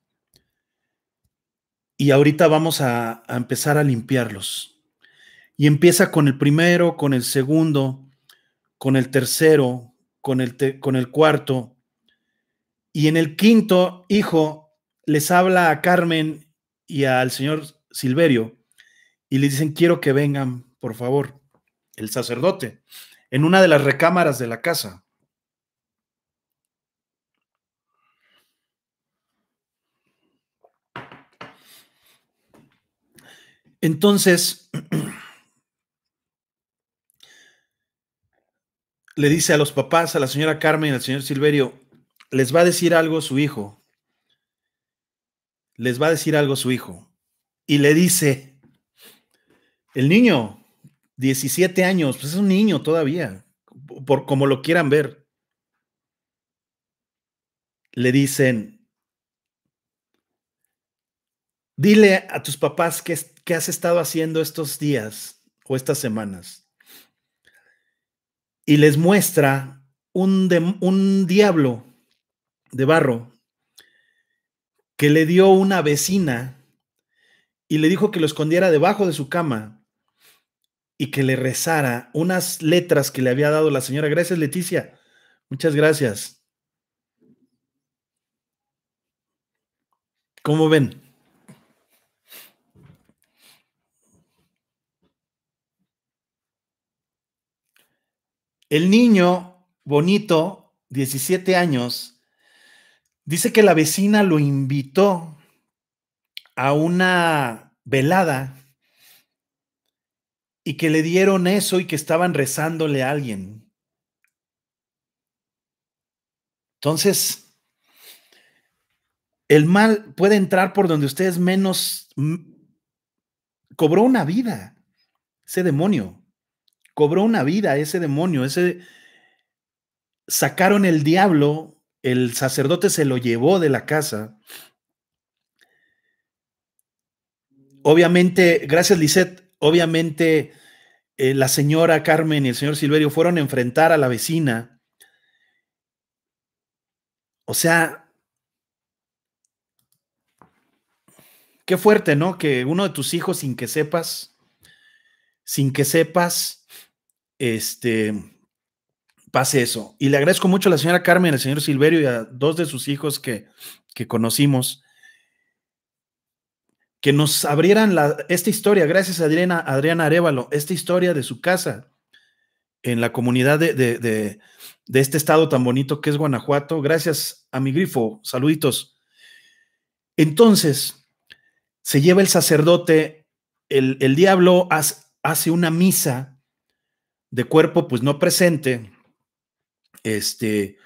Y ahorita vamos a, empezar a limpiarlos. Y empieza con el primero, con el segundo, con el tercero, con el, con el cuarto. Y en el quinto hijo les habla a Carmen y al señor Silverio y le dicen, quiero que vengan, por favor, el sacerdote, en una de las recámaras de la casa. Entonces, le dice a los papás, a la señora Carmen y al señor Silverio, les va a decir algo su hijo. Les va a decir algo su hijo. Y le dice, el niño, 17 años, pues es un niño todavía, por como lo quieran ver. Le dicen, dile a tus papás qué, has estado haciendo estos días o estas semanas. Y les muestra un, un diablo de barro que le dio una vecina y le dijo que lo escondiera debajo de su cama y que le rezara unas letras que le había dado la señora. Gracias, Leticia. Muchas gracias. ¿Cómo ven? El niño bonito, 17 años, dice que la vecina lo invitó a una velada y que le dieron eso y que estaban rezándole a alguien. Entonces, el mal puede entrar por donde ustedes menos cobró una vida ese demonio. Cobró una vida ese demonio, ese sacaron el diablo, el sacerdote se lo llevó de la casa. Obviamente, gracias Lisette, obviamente eh, la señora Carmen y el señor Silverio fueron a enfrentar a la vecina. O sea, qué fuerte, ¿no? Que uno de tus hijos sin que sepas, sin que sepas, este, pase eso. Y le agradezco mucho a la señora Carmen, al señor Silverio y a dos de sus hijos que, que conocimos que nos abrieran la, esta historia, gracias a Adriana, Adriana Arevalo, esta historia de su casa en la comunidad de, de, este estado tan bonito que es Guanajuato. Gracias a mi grifo, saluditos. Entonces, se lleva el sacerdote, el, el diablo hace una misa de cuerpo pues no presente, este,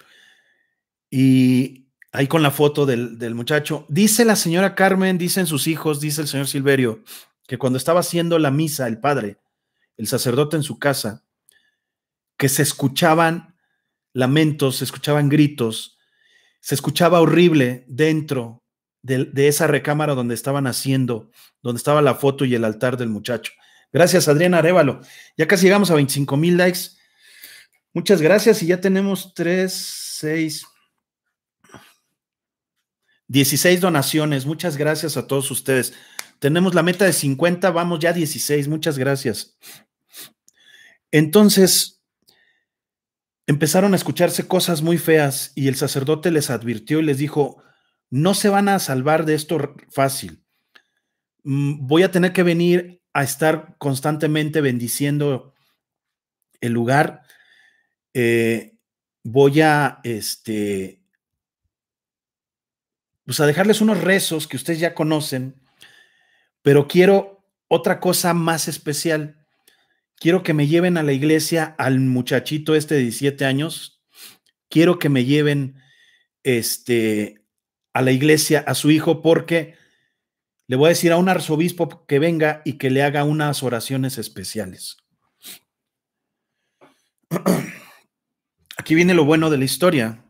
y Ahí con la foto del, muchacho. Dice la señora Carmen, dicen sus hijos, dice el señor Silverio, que cuando estaba haciendo la misa el padre, el sacerdote en su casa, que se escuchaban lamentos, se escuchaban gritos, se escuchaba horrible dentro de, esa recámara donde estaban haciendo, donde estaba la foto y el altar del muchacho. Gracias, Adriana Révalo. Ya casi llegamos a 25 mil likes. Muchas gracias y ya tenemos 3, 6, 16 donaciones, muchas gracias a todos ustedes. Tenemos la meta de 50, vamos ya 16, muchas gracias. Entonces, empezaron a escucharse cosas muy feas y el sacerdote les advirtió y les dijo, no se van a salvar de esto fácil. Mm, voy a tener que venir a estar constantemente bendiciendo el lugar. Eh, voy a, este, pues, a dejarles unos rezos que ustedes ya conocen, pero quiero otra cosa más especial. Quiero que me lleven a la iglesia al muchachito este de 17 años. Quiero que me lleven este a la iglesia a su hijo porque le voy a decir a un arzobispo que venga y que le haga unas oraciones especiales. Aquí viene lo bueno de la historia.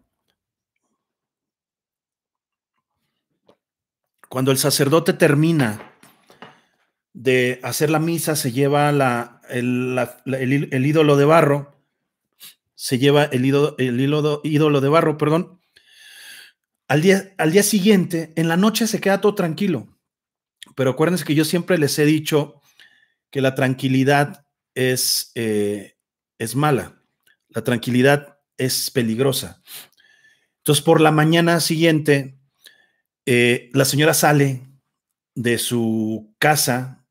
Cuando el sacerdote termina de hacer la misa, se lleva el, ídolo de barro, se lleva el, ídolo, de barro, perdón. Al día, al día siguiente, en la noche se queda todo tranquilo. Pero acuérdense que yo siempre les he dicho que la tranquilidad es, eh, es mala, la tranquilidad es peligrosa. Entonces, por la mañana siguiente, eh, la señora sale de su casa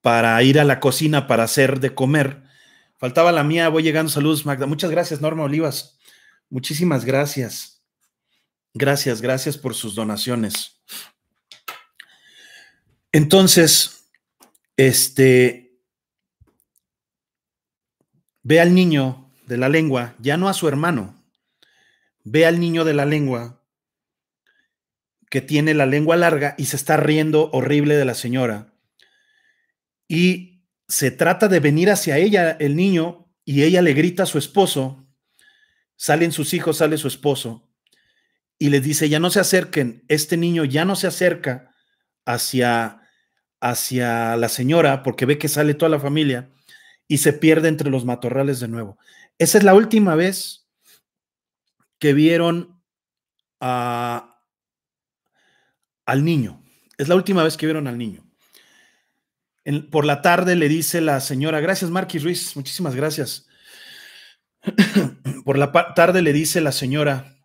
para ir a la cocina para hacer de comer. Faltaba la mía, voy llegando. Saludos, Magda. Muchas gracias, Norma Olivas. Muchísimas gracias. Gracias, gracias por sus donaciones. Entonces, este, ve al niño de la lengua, ya no a su hermano, ve al niño de la lengua que tiene la lengua larga y se está riendo horrible de la señora. Y se trata de venir hacia ella el niño y ella le grita a su esposo, salen sus hijos, sale su esposo, y les dice, ya no se acerquen, este niño ya no se acerca hacia, hacia la señora porque ve que sale toda la familia y se pierde entre los matorrales de nuevo. Esa es la última vez que vieron a, al niño. Es la última vez que vieron al niño. por la tarde le dice la señora, gracias Marquis Ruiz, muchísimas gracias. por la tarde le dice la señora,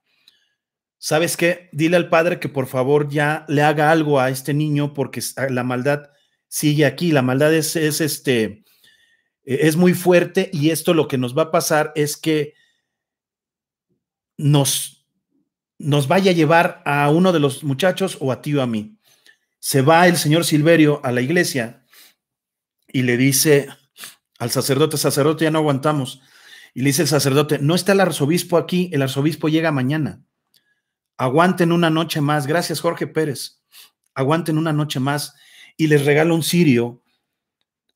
¿sabes qué? Dile al padre que por favor ya le haga algo a este niño porque ah, la maldad sigue aquí, la maldad es, es este, e-, es muy fuerte y esto lo que nos va a pasar es que nos nos vaya a llevar a uno de los muchachos o a ti o a mí. Se va el señor Silverio a la iglesia y le dice al sacerdote, sacerdote, ya no aguantamos. Y le dice el sacerdote, no está el arzobispo aquí, el arzobispo llega mañana. Aguanten una noche más. Gracias, Jorge Pérez. Aguanten una noche más. Y les regala un cirio,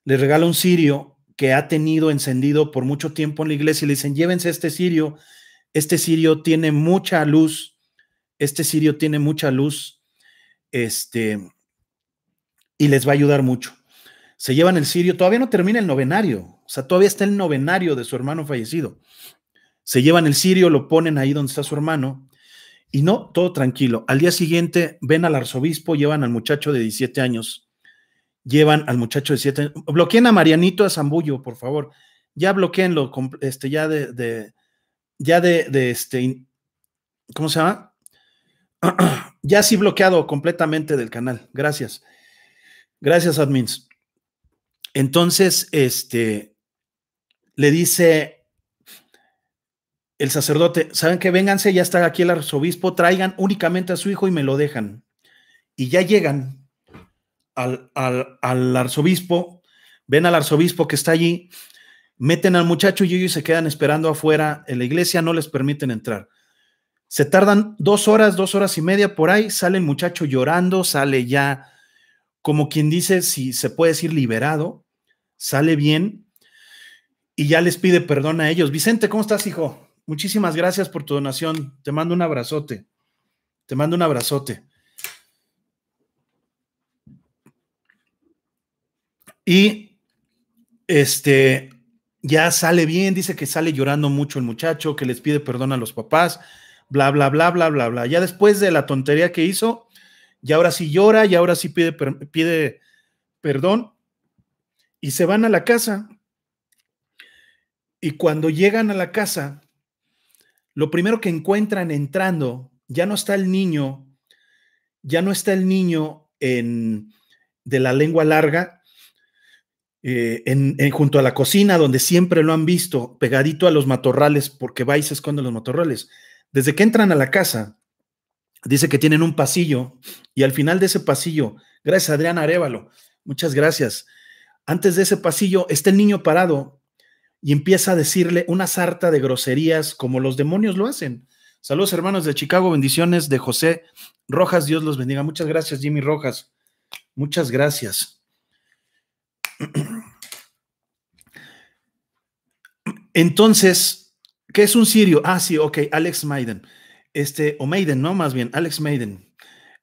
les regala un cirio que ha tenido encendido por mucho tiempo en la iglesia y le dicen, llévense este cirio, este cirio tiene mucha luz este sirio tiene mucha luz este, y les va a ayudar mucho. Se llevan el sirio, todavía no termina el novenario, o sea, todavía está el novenario de su hermano fallecido. Se llevan el sirio lo ponen ahí donde está su hermano y no, todo tranquilo. Al día siguiente ven al arzobispo, llevan al muchacho de 17 años, llevan al muchacho de 7 años. Bloqueen a Marianito a Zambullo, por favor. Ya bloqueenlo, este, ya de, de ya de, de este, ¿cómo se llama? ya sí bloqueado completamente del canal. Gracias. Gracias, admins. Entonces, este, le dice el sacerdote, ¿saben que Vénganse, ya está aquí el arzobispo, traigan únicamente a su hijo y me lo dejan. Y ya llegan al, al, arzobispo, ven al arzobispo que está allí, meten al muchacho y se quedan esperando afuera en la iglesia, no les permiten entrar. Se tardan dos horas, dos horas y media por ahí, sale el muchacho llorando, sale ya, como quien dice, si se puede decir liberado, sale bien y ya les pide perdón a ellos. Vicente, ¿cómo estás, hijo? Muchísimas gracias por tu donación. Te mando un abrazote. Te mando un abrazote. Y este ya sale bien, dice que sale llorando mucho el muchacho, que les pide perdón a los papás bla, bla, bla, bla, bla, bla. Ya después de la tontería que hizo, y ahora sí llora, y ahora sí pide, pide perdón, y se van a la casa. Y cuando llegan a la casa, lo primero que encuentran entrando, ya no está el niño, ya no está el niño en, de la lengua larga, eh, en, junto a la cocina, donde siempre lo han visto, pegadito a los matorrales, porque va y se esconde los matorrales. Desde que entran a la casa, dice que tienen un pasillo y al final de ese pasillo, gracias Adriana Adrián Arevalo, muchas gracias. Antes de ese pasillo está el niño parado y empieza a decirle una sarta de groserías como los demonios lo hacen. Saludos hermanos de Chicago, bendiciones de José Rojas, Dios los bendiga. Muchas gracias Jimmy Rojas, muchas gracias. Entonces, ¿Qué es un sirio? Ah, sí, ok, Alex Maiden. Este, o Maiden, ¿no? Más bien, Alex Maiden.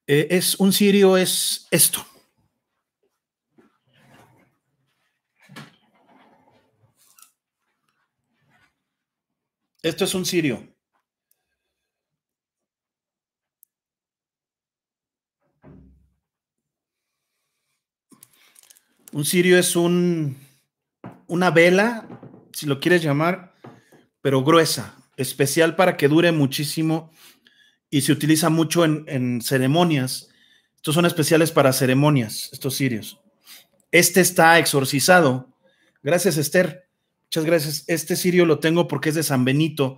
Eh, es un sirio, es esto. Esto es un sirio. Un sirio es un, una vela, si lo quieres llamar, pero gruesa, especial para que dure muchísimo y se utiliza mucho en, ceremonias. Estos son especiales para ceremonias, estos cirios. Este está exorcizado. Gracias, Esther. Muchas gracias. Este cirio lo tengo porque es de San Benito.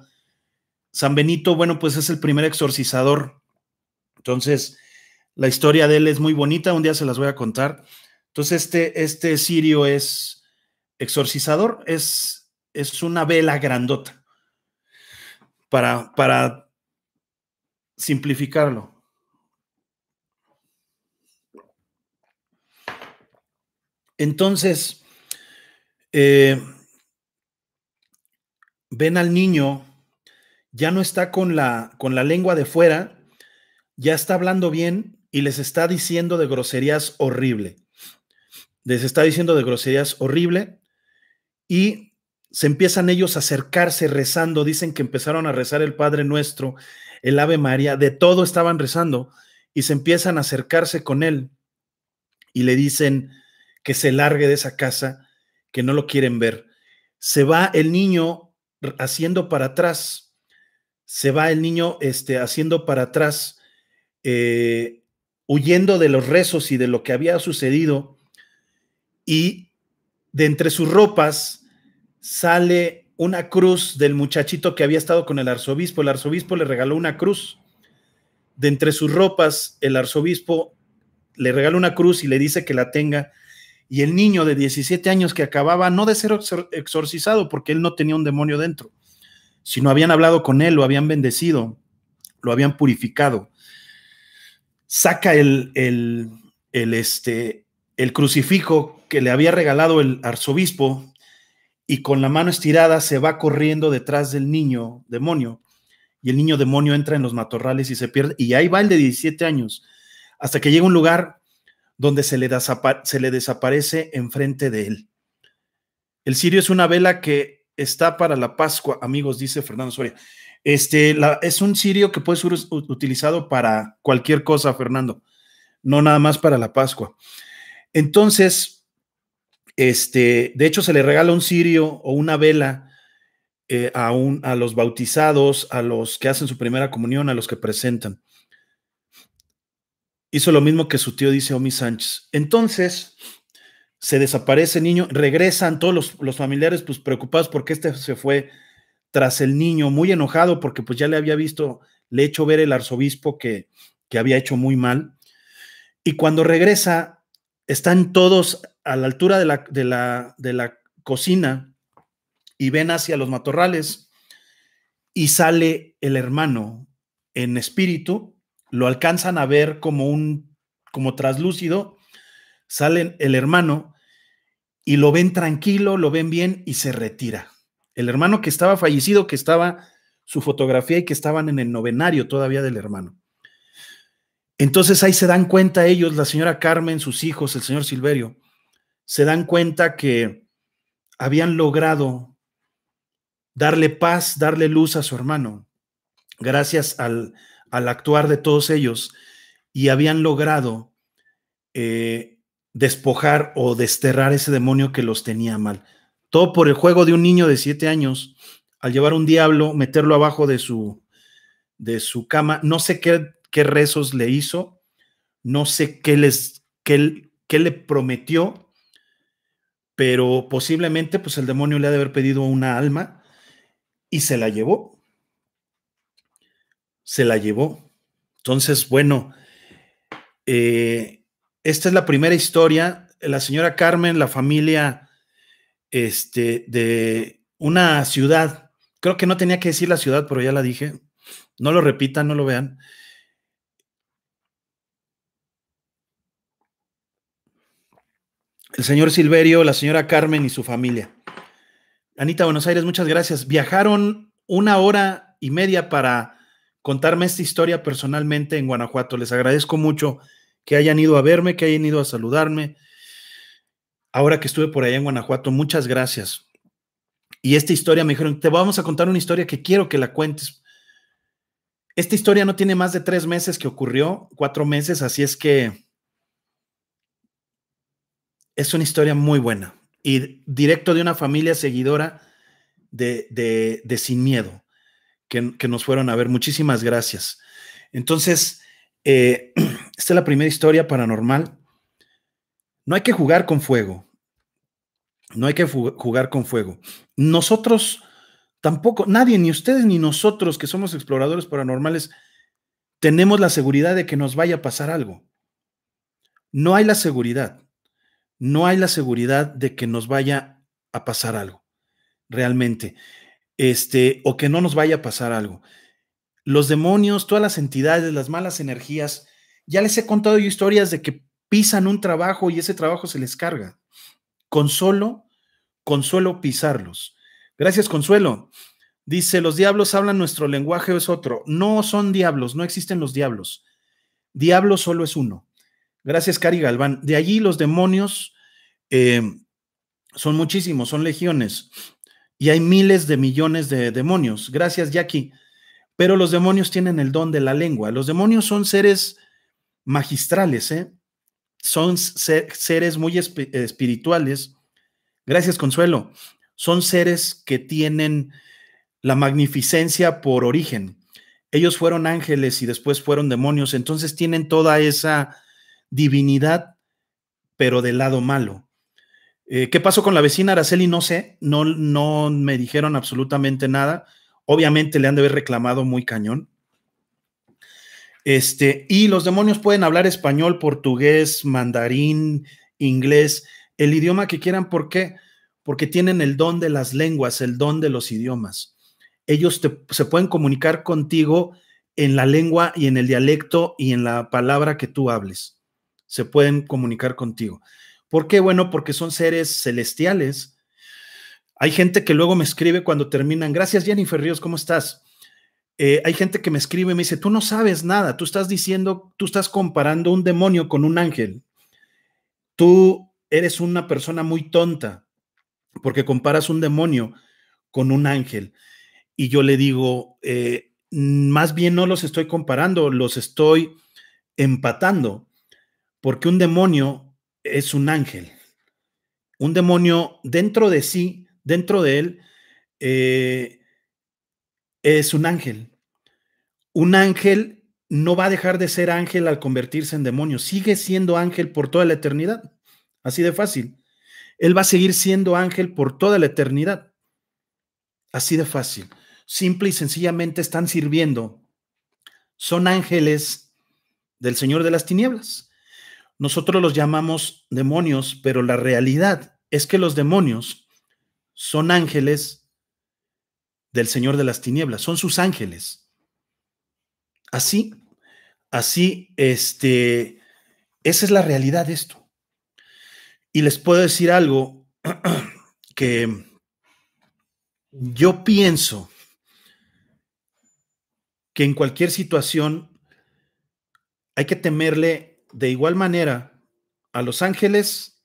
San Benito, bueno, pues es el primer exorcizador. Entonces, la historia de él es muy bonita, un día se las voy a contar. Entonces, este, este cirio es exorcizador, es, es una vela grandota para, para simplificarlo. Entonces, eh, ven al niño, ya no está con la, con la lengua de fuera, ya está hablando bien y les está diciendo de groserías horrible. Les está diciendo de groserías horrible y se empiezan ellos a acercarse rezando, dicen que empezaron a rezar el Padre Nuestro, el Ave María, de todo estaban rezando y se empiezan a acercarse con él y le dicen que se largue de esa casa, que no lo quieren ver. Se va el niño haciendo para atrás, se va el niño este, haciendo para atrás, eh, huyendo de los rezos y de lo que había sucedido, y de entre sus ropas, sale una cruz del muchachito que había estado con el arzobispo. El arzobispo le regaló una cruz. De entre sus ropas, el arzobispo le regala una cruz y le dice que la tenga. Y el niño de 17 años que acababa no de ser exorcizado porque él no tenía un demonio dentro, sino habían hablado con él, lo habían bendecido, lo habían purificado. Saca el, el, el, este, el crucifijo que le había regalado el arzobispo, y con la mano estirada se va corriendo detrás del niño demonio. Y el niño demonio entra en los matorrales y se pierde. Y ahí va el de 17 años, hasta que llega un lugar donde se le, se le desaparece enfrente de él. El cirio es una vela que está para la Pascua, amigos, dice Fernando Soria. Este, es un cirio que puede ser utilizado para cualquier cosa, Fernando, no nada más para la Pascua. Entonces, este, de hecho, se le regala un cirio o una vela eh, a, un, a los bautizados, a los que hacen su primera comunión, a los que presentan. Hizo lo mismo que su tío dice Omi Sánchez. Entonces, se desaparece el niño, regresan todos los, familiares pues preocupados porque este se fue tras el niño, muy enojado porque pues ya le había visto, le hecho ver el arzobispo que, que había hecho muy mal. Y cuando regresa, están todos a la altura de la, cocina y ven hacia los matorrales y sale el hermano en espíritu, lo alcanzan a ver como un, como traslúcido, sale el hermano y lo ven tranquilo, lo ven bien y se retira. El hermano que estaba fallecido, que estaba su fotografía y que estaban en el novenario todavía del hermano. Entonces ahí se dan cuenta ellos, la señora Carmen, sus hijos, el señor Silverio, se dan cuenta que habían logrado darle paz, darle luz a su hermano, gracias al, actuar de todos ellos, y habían logrado eh, despojar o desterrar ese demonio que los tenía mal. Todo por el juego de un niño de siete años, al llevar un diablo, meterlo abajo de su, de su cama. No sé qué qué rezos le hizo, no sé qué, les, qué, le prometió, pero posiblemente pues el demonio le ha de haber pedido una alma y se la llevó. Se la llevó. Entonces, bueno, eh, esta es la primera historia. La señora Carmen, la familia este, de una ciudad, creo que no tenía que decir la ciudad, pero ya la dije. No lo repitan, no lo vean. el señor Silverio, la señora Carmen y su familia. Anita Buenos Aires, muchas gracias. Viajaron una hora y media para contarme esta historia personalmente en Guanajuato. Les agradezco mucho que hayan ido a verme, que hayan ido a saludarme. Ahora que estuve por allá en Guanajuato, muchas gracias. Y esta historia me dijeron, te vamos a contar una historia que quiero que la cuentes. Esta historia no tiene más de tres meses que ocurrió, cuatro meses, así es que es una historia muy buena y directo de una familia seguidora de, Sin Miedo, que, nos fueron a ver. Muchísimas gracias. Entonces, eh, esta es la primera historia paranormal. No hay que jugar con fuego. No hay que jugar con fuego. Nosotros tampoco, nadie, ni ustedes ni nosotros que somos exploradores paranormales, tenemos la seguridad de que nos vaya a pasar algo. No hay la seguridad no hay la seguridad de que nos vaya a pasar algo, realmente, este, o que no nos vaya a pasar algo. Los demonios, todas las entidades, las malas energías, ya les he contado yo historias de que pisan un trabajo y ese trabajo se les carga. Consuelo, consuelo pisarlos. Gracias, Consuelo. Dice, los diablos hablan nuestro lenguaje, o es otro. No son diablos, no existen los diablos. Diablo solo es uno. Gracias, Cari Galván. De allí los demonios eh, son muchísimos, son legiones. Y hay miles de millones de demonios. Gracias, Jackie. Pero los demonios tienen el don de la lengua. Los demonios son seres magistrales, ¿eh? son seres muy espirituales. Gracias, Consuelo. Son seres que tienen la magnificencia por origen. Ellos fueron ángeles y después fueron demonios, entonces tienen toda esa divinidad, pero del lado malo. Eh, ¿Qué pasó con la vecina Araceli? No sé, no, no me dijeron absolutamente nada. Obviamente le han de haber reclamado muy cañón. Este, y los demonios pueden hablar español, portugués, mandarín, inglés, el idioma que quieran. ¿Por qué? Porque tienen el don de las lenguas, el don de los idiomas. Ellos se pueden comunicar contigo en la lengua y en el dialecto y en la palabra que tú hables se pueden comunicar contigo. ¿Por qué? Bueno, porque son seres celestiales. Hay gente que luego me escribe cuando terminan, gracias Jennifer Ríos, ¿cómo estás? Eh, hay gente que me escribe y me dice, tú no sabes nada, tú estás diciendo, tú estás comparando un demonio con un ángel. Tú eres una persona muy tonta porque comparas un demonio con un ángel. Y yo le digo, eh, más bien no los estoy comparando, los estoy empatando porque un demonio es un ángel. Un demonio dentro de sí, dentro de él, eh, es un ángel. Un ángel no va a dejar de ser ángel al convertirse en demonio. Sigue siendo ángel por toda la eternidad. Así de fácil. Él va a seguir siendo ángel por toda la eternidad. Así de fácil. Simple y sencillamente están sirviendo. Son ángeles del Señor de las Tinieblas. Nosotros los llamamos demonios, pero la realidad es que los demonios son ángeles del Señor de las Tinieblas, son sus ángeles. Así, así, este, esa es la realidad de esto. Y les puedo decir algo que yo pienso que en cualquier situación hay que temerle de igual manera a los ángeles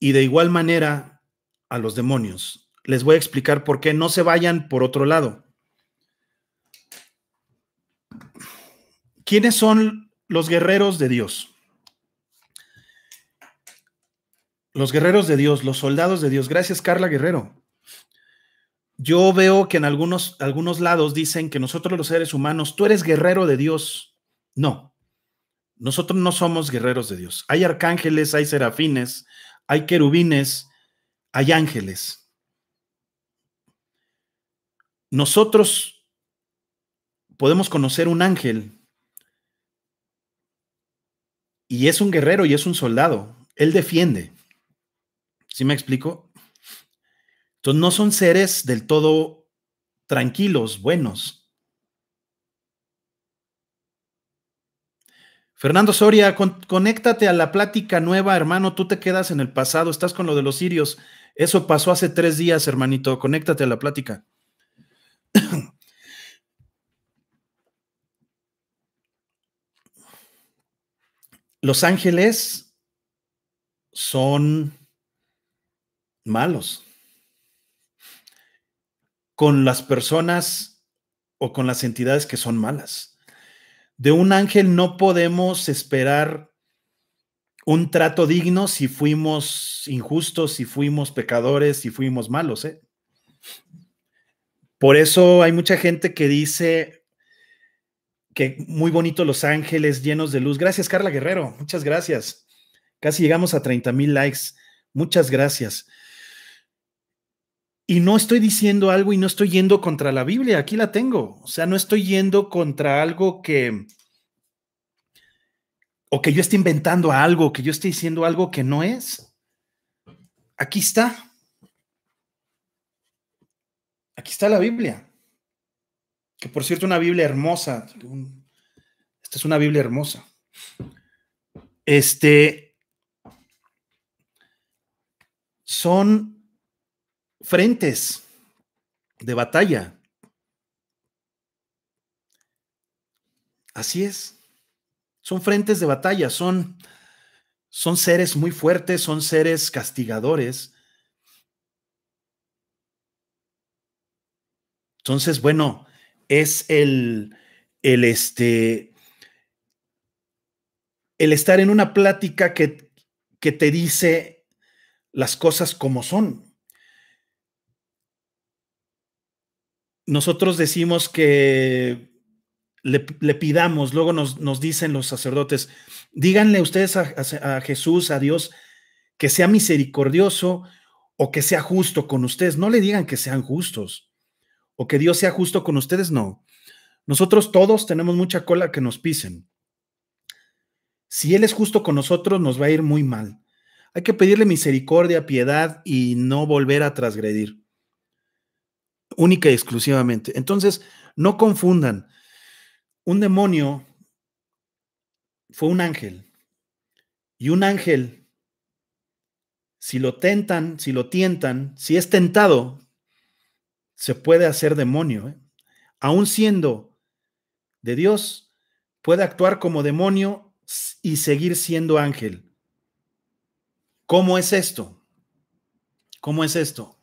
y de igual manera a los demonios. Les voy a explicar por qué no se vayan por otro lado. ¿Quiénes son los guerreros de Dios? Los guerreros de Dios, los soldados de Dios. Gracias, Carla Guerrero. Yo veo que en algunos, algunos lados dicen que nosotros los seres humanos, tú eres guerrero de Dios. No, nosotros no somos guerreros de Dios. Hay arcángeles, hay serafines, hay querubines, hay ángeles. Nosotros podemos conocer un ángel y es un guerrero y es un soldado. Él defiende. ¿Sí me explico? Entonces no son seres del todo tranquilos, buenos. Fernando Soria, conéctate a la plática nueva, hermano. Tú te quedas en el pasado, estás con lo de los sirios. Eso pasó hace tres días, hermanito. Conéctate a la plática. Los ángeles son malos. Con las personas o con las entidades que son malas de un ángel no podemos esperar un trato digno si fuimos injustos, si fuimos pecadores, si fuimos malos. ¿eh? Por eso hay mucha gente que dice que muy bonito los ángeles llenos de luz. Gracias, Carla Guerrero. Muchas gracias. Casi llegamos a 30 mil likes. Muchas gracias. Y no estoy diciendo algo y no estoy yendo contra la Biblia, aquí la tengo. O sea, no estoy yendo contra algo que... o que yo esté inventando algo, que yo esté diciendo algo que no es. Aquí está. Aquí está la Biblia. Que por cierto, una Biblia hermosa. Esta es una Biblia hermosa. Este, son frentes de batalla. Así es. Son frentes de batalla, son, son seres muy fuertes, son seres castigadores. Entonces, bueno, es el, el este, el estar en una plática que, que te dice las cosas como son, nosotros decimos que le, pidamos, luego nos, dicen los sacerdotes, díganle ustedes a, a Jesús, a Dios, que sea misericordioso o que sea justo con ustedes. No le digan que sean justos o que Dios sea justo con ustedes, no. Nosotros todos tenemos mucha cola que nos pisen. Si Él es justo con nosotros, nos va a ir muy mal. Hay que pedirle misericordia, piedad y no volver a transgredir única y exclusivamente. Entonces, no confundan. Un demonio fue un ángel. Y un ángel, si lo tentan, si lo tientan, si es tentado, se puede hacer demonio. ¿eh? Aún siendo de Dios, puede actuar como demonio y seguir siendo ángel. ¿Cómo es esto? ¿Cómo es esto?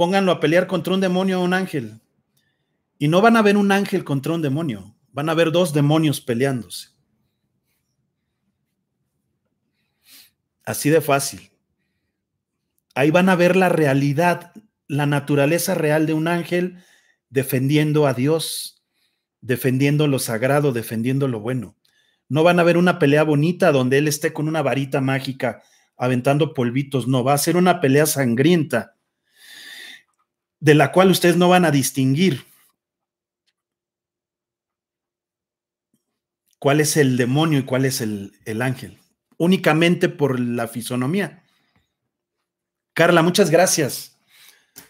pónganlo a pelear contra un demonio o un ángel. Y no van a ver un ángel contra un demonio, van a ver dos demonios peleándose. Así de fácil. Ahí van a ver la realidad, la naturaleza real de un ángel defendiendo a Dios, defendiendo lo sagrado, defendiendo lo bueno. No van a ver una pelea bonita donde él esté con una varita mágica aventando polvitos, no, va a ser una pelea sangrienta de la cual ustedes no van a distinguir cuál es el demonio y cuál es el, ángel, únicamente por la fisonomía. Carla, muchas gracias.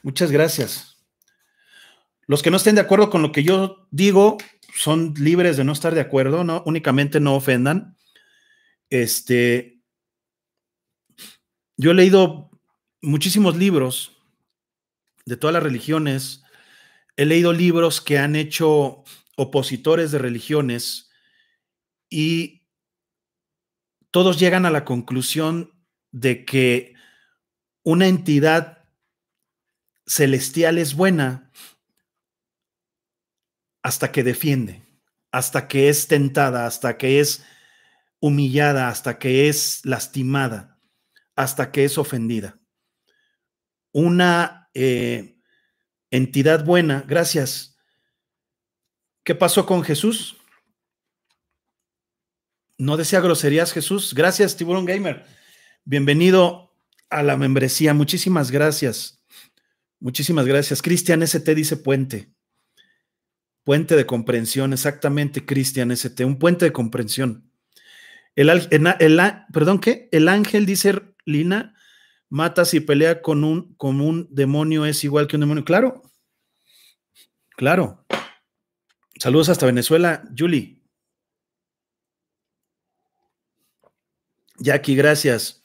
Muchas gracias. Los que no estén de acuerdo con lo que yo digo son libres de no estar de acuerdo, no únicamente no ofendan. Este yo he leído muchísimos libros de todas las religiones, he leído libros que han hecho opositores de religiones y todos llegan a la conclusión de que una entidad celestial es buena hasta que defiende, hasta que es tentada, hasta que es humillada, hasta que es lastimada, hasta que es ofendida. Una eh, entidad buena. Gracias. ¿Qué pasó con Jesús? No decía groserías, Jesús. Gracias, Tiburón Gamer. Bienvenido a la membresía. Muchísimas gracias. Muchísimas gracias. Cristian ST dice puente. Puente de comprensión, exactamente, Cristian ST. Un puente de comprensión. El, el, perdón, ¿qué? El ángel dice Lina, matas y pelea con un, demonio es igual que un demonio. Claro, claro. Saludos hasta Venezuela, Julie. Jackie, gracias.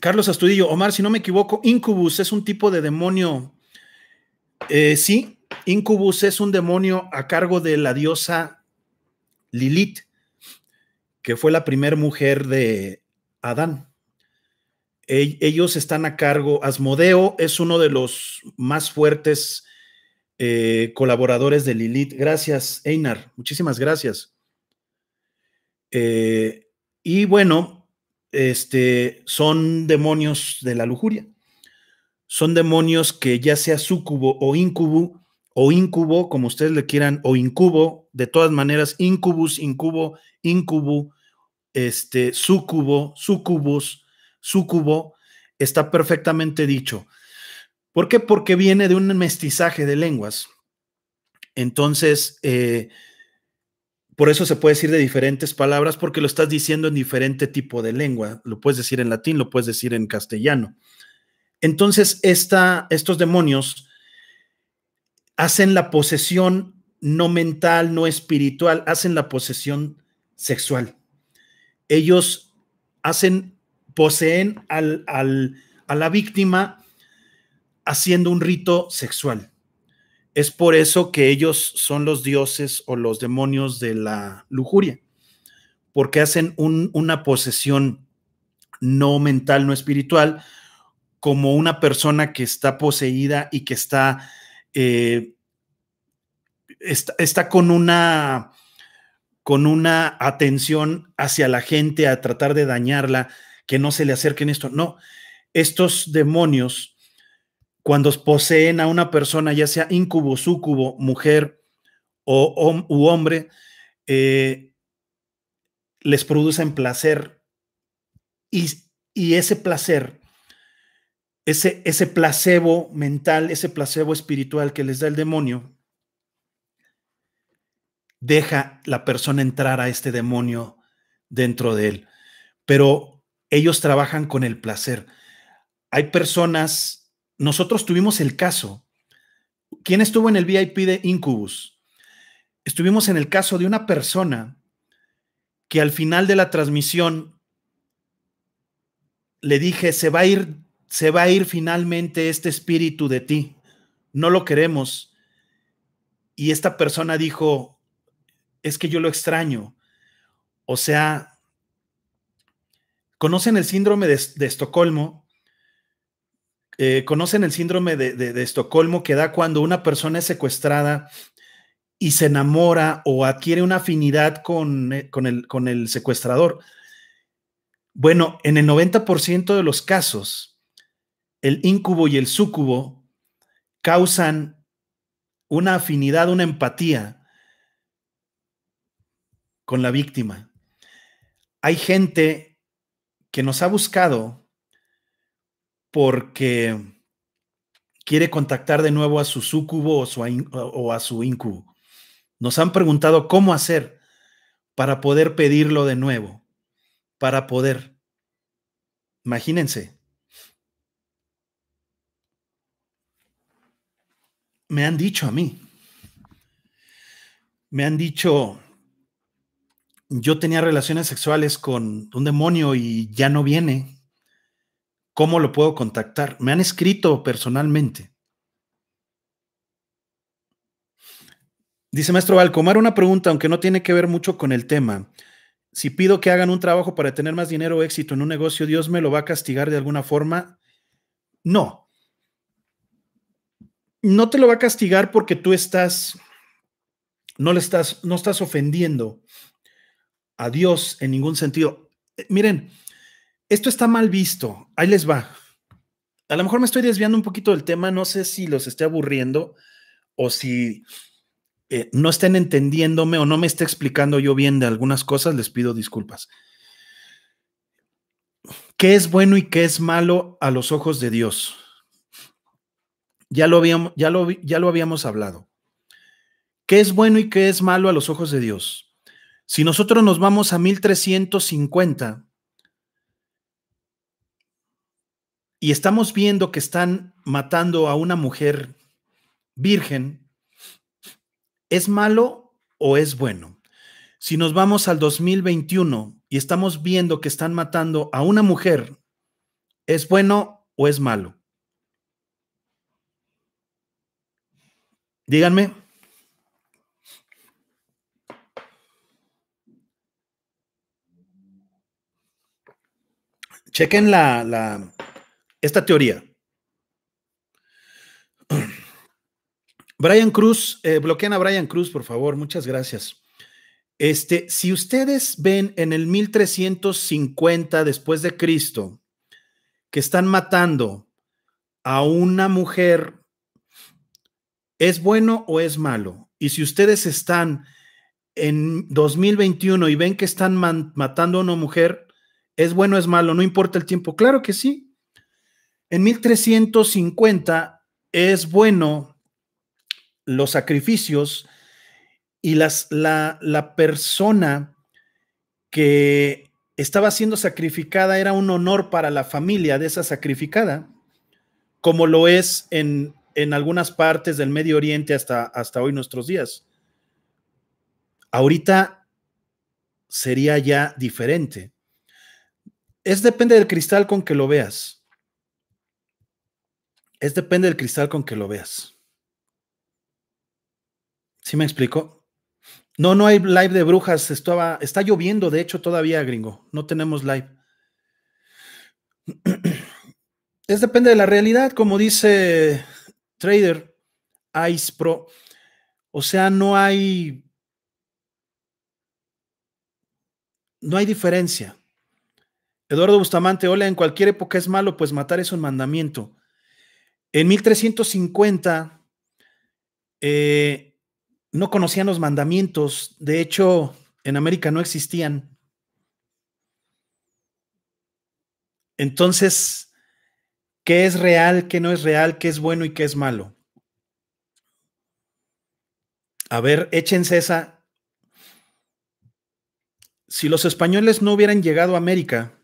Carlos Astudillo, Omar, si no me equivoco, Incubus es un tipo de demonio. Eh, sí, Incubus es un demonio a cargo de la diosa Lilith, que fue la primera mujer de Adán ellos están a cargo, Asmodeo es uno de los más fuertes eh, colaboradores de Lilith. Gracias, Einar, muchísimas gracias. Eh, y bueno, este, son demonios de la lujuria. Son demonios que ya sea sucubo o incubo, o incubo, como ustedes le quieran, o incubo, de todas maneras, incubus, incubo, incubo, este, sucubo, sucubus, cubo está perfectamente dicho. ¿Por qué? Porque viene de un mestizaje de lenguas. Entonces, eh, por eso se puede decir de diferentes palabras, porque lo estás diciendo en diferente tipo de lengua. Lo puedes decir en latín, lo puedes decir en castellano. Entonces, estos demonios hacen la posesión no mental, no espiritual, hacen la posesión sexual. Ellos hacen poseen a la víctima haciendo un rito sexual. Es por eso que ellos son los dioses o los demonios de la lujuria, porque hacen una posesión no mental, no espiritual, como una persona que está poseída y que está, eh, está, con una con una atención hacia la gente, a tratar de dañarla, que no se le acerquen esto. No, estos demonios, cuando poseen a una persona, ya sea incubo, sucubo, mujer o, u hombre, eh, les producen placer y, ese placer, ese, ese placebo mental, ese placebo espiritual que les da el demonio, deja la persona entrar a este demonio dentro de él. Pero ellos trabajan con el placer. Hay personas, nosotros tuvimos el caso. ¿Quién estuvo en el VIP de Incubus? Estuvimos en el caso de una persona que al final de la transmisión le dije, se va a ir, se va a ir finalmente este espíritu de ti, no lo queremos. Y esta persona dijo, es que yo lo extraño. O sea, conocen el síndrome de, Estocolmo, eh, conocen el síndrome de, Estocolmo que da cuando una persona es secuestrada y se enamora o adquiere una afinidad con, eh, el, con el, secuestrador. Bueno, en el 90% de los casos, el incubo y el súcubo causan una afinidad, una empatía con la víctima. Hay gente que nos ha buscado porque quiere contactar de nuevo a su sucubo o, a su incubo. Nos han preguntado cómo hacer para poder pedirlo de nuevo, para poder. Imagínense. Me han dicho a mí, me han dicho, yo tenía relaciones sexuales con un demonio y ya no viene, ¿cómo lo puedo contactar? Me han escrito personalmente. Dice maestro Balcomar, una pregunta, aunque no tiene que ver mucho con el tema. Si pido que hagan un trabajo para tener más dinero o éxito en un negocio, ¿Dios me lo va a castigar de alguna forma? No. No te lo va a castigar porque tú estás, no le estás, no estás ofendiendo a Dios en ningún sentido. Eh, miren, esto está mal visto. Ahí les va. A lo mejor me estoy desviando un poquito del tema, no sé si los esté aburriendo o si eh, no estén entendiéndome o no me esté explicando yo bien de algunas cosas, les pido disculpas. ¿Qué es bueno y qué es malo a los ojos de Dios? Ya lo ya lo, ya lo habíamos hablado. ¿Qué es bueno y qué es malo a los ojos de Dios? Si nosotros nos vamos a 1350 y estamos viendo que están matando a una mujer virgen, ¿es malo o es bueno? Si nos vamos al 2021 y estamos viendo que están matando a una mujer, ¿es bueno o es malo? Díganme. Chequen la, la, esta teoría. Brian Cruz, eh, bloquean a Brian Cruz, por favor, muchas gracias. Este, si ustedes ven en el 1350 después de Cristo que están matando a una mujer, ¿es bueno o es malo? Y si ustedes están en 2021 y ven que están matando a una mujer, ¿Es bueno, es malo? No importa el tiempo. Claro que sí. En 1350 es bueno los sacrificios y las, la, persona que estaba siendo sacrificada era un honor para la familia de esa sacrificada, como lo es en, en algunas partes del Medio Oriente hasta, hasta hoy nuestros días. Ahorita sería ya diferente es depende del cristal con que lo veas. Es depende del cristal con que lo veas. ¿Sí me explico? No, no hay live de brujas. Estaba, está lloviendo, de hecho, todavía, gringo. No tenemos live. Es depende de la realidad, como dice Trader Ice Pro. O sea, no hay. No hay diferencia. Eduardo Bustamante, hola, en cualquier época es malo, pues matar es un mandamiento. En 1350 eh, no conocían los mandamientos, de hecho en América no existían. Entonces, ¿qué es real, qué no es real, qué es bueno y qué es malo? A ver, échense esa. Si los españoles no hubieran llegado a América,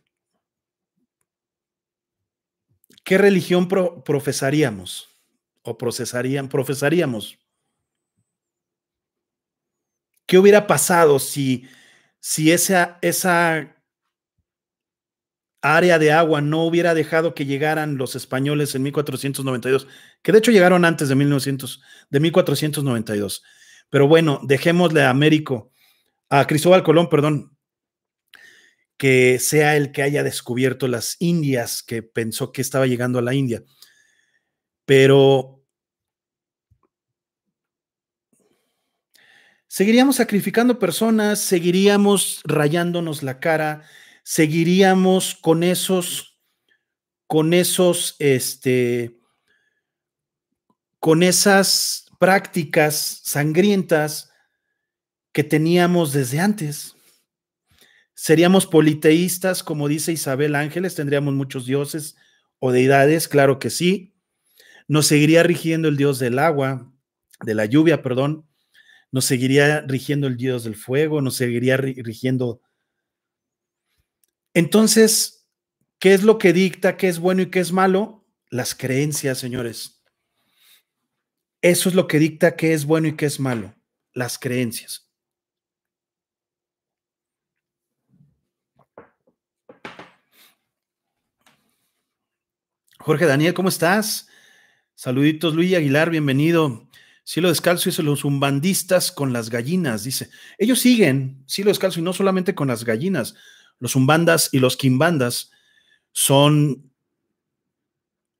¿Qué religión profesaríamos? ¿O procesarían? Profesaríamos. ¿Qué hubiera pasado si, si esa, esa área de agua no hubiera dejado que llegaran los españoles en 1492, que de hecho llegaron antes de, 1900, de 1492. Pero bueno, dejémosle a Américo, a Cristóbal Colón, perdón, que sea el que haya descubierto las Indias, que pensó que estaba llegando a la India. Pero seguiríamos sacrificando personas, seguiríamos rayándonos la cara, seguiríamos con esos, con esos, este, con esas prácticas sangrientas que teníamos desde antes. Seríamos politeístas, como dice Isabel Ángeles, tendríamos muchos dioses o deidades, claro que sí. Nos seguiría rigiendo el dios del agua, de la lluvia, perdón. Nos seguiría rigiendo el dios del fuego, nos seguiría rigiendo. Entonces, ¿qué es lo que dicta qué es bueno y qué es malo? Las creencias, señores. Eso es lo que dicta qué es bueno y qué es malo, las creencias. Jorge Daniel, ¿cómo estás? Saluditos, Luis Aguilar, bienvenido. Cielo Descalzo dice los umbandistas con las gallinas, dice. Ellos siguen, Cielo Descalzo, y no solamente con las gallinas. Los umbandas y los quimbandas son,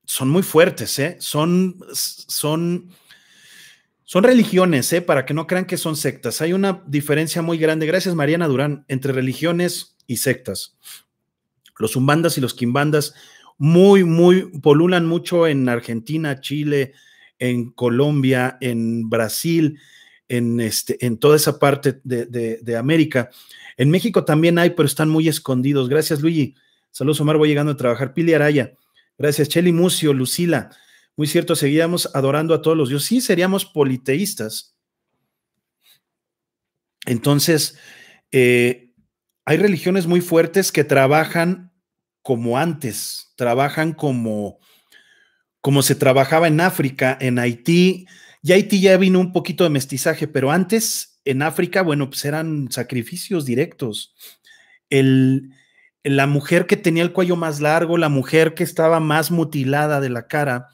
son muy fuertes, ¿eh? Son, son, son religiones, ¿eh? Para que no crean que son sectas. Hay una diferencia muy grande, gracias Mariana Durán, entre religiones y sectas. Los umbandas y los quimbandas muy, muy, polulan mucho en Argentina, Chile, en Colombia, en Brasil, en, este, en toda esa parte de, América. En México también hay, pero están muy escondidos. Gracias, Luigi. Saludos, Omar, voy llegando a trabajar. Pili Araya, gracias. Cheli Mucio, Lucila. Muy cierto, seguíamos adorando a todos los dioses. Sí, seríamos politeístas. Entonces, eh, hay religiones muy fuertes que trabajan como antes, trabajan como, como se trabajaba en África, en Haití, y Haití ya vino un poquito de mestizaje, pero antes en África, bueno, pues eran sacrificios directos. El, la mujer que tenía el cuello más largo, la mujer que estaba más mutilada de la cara,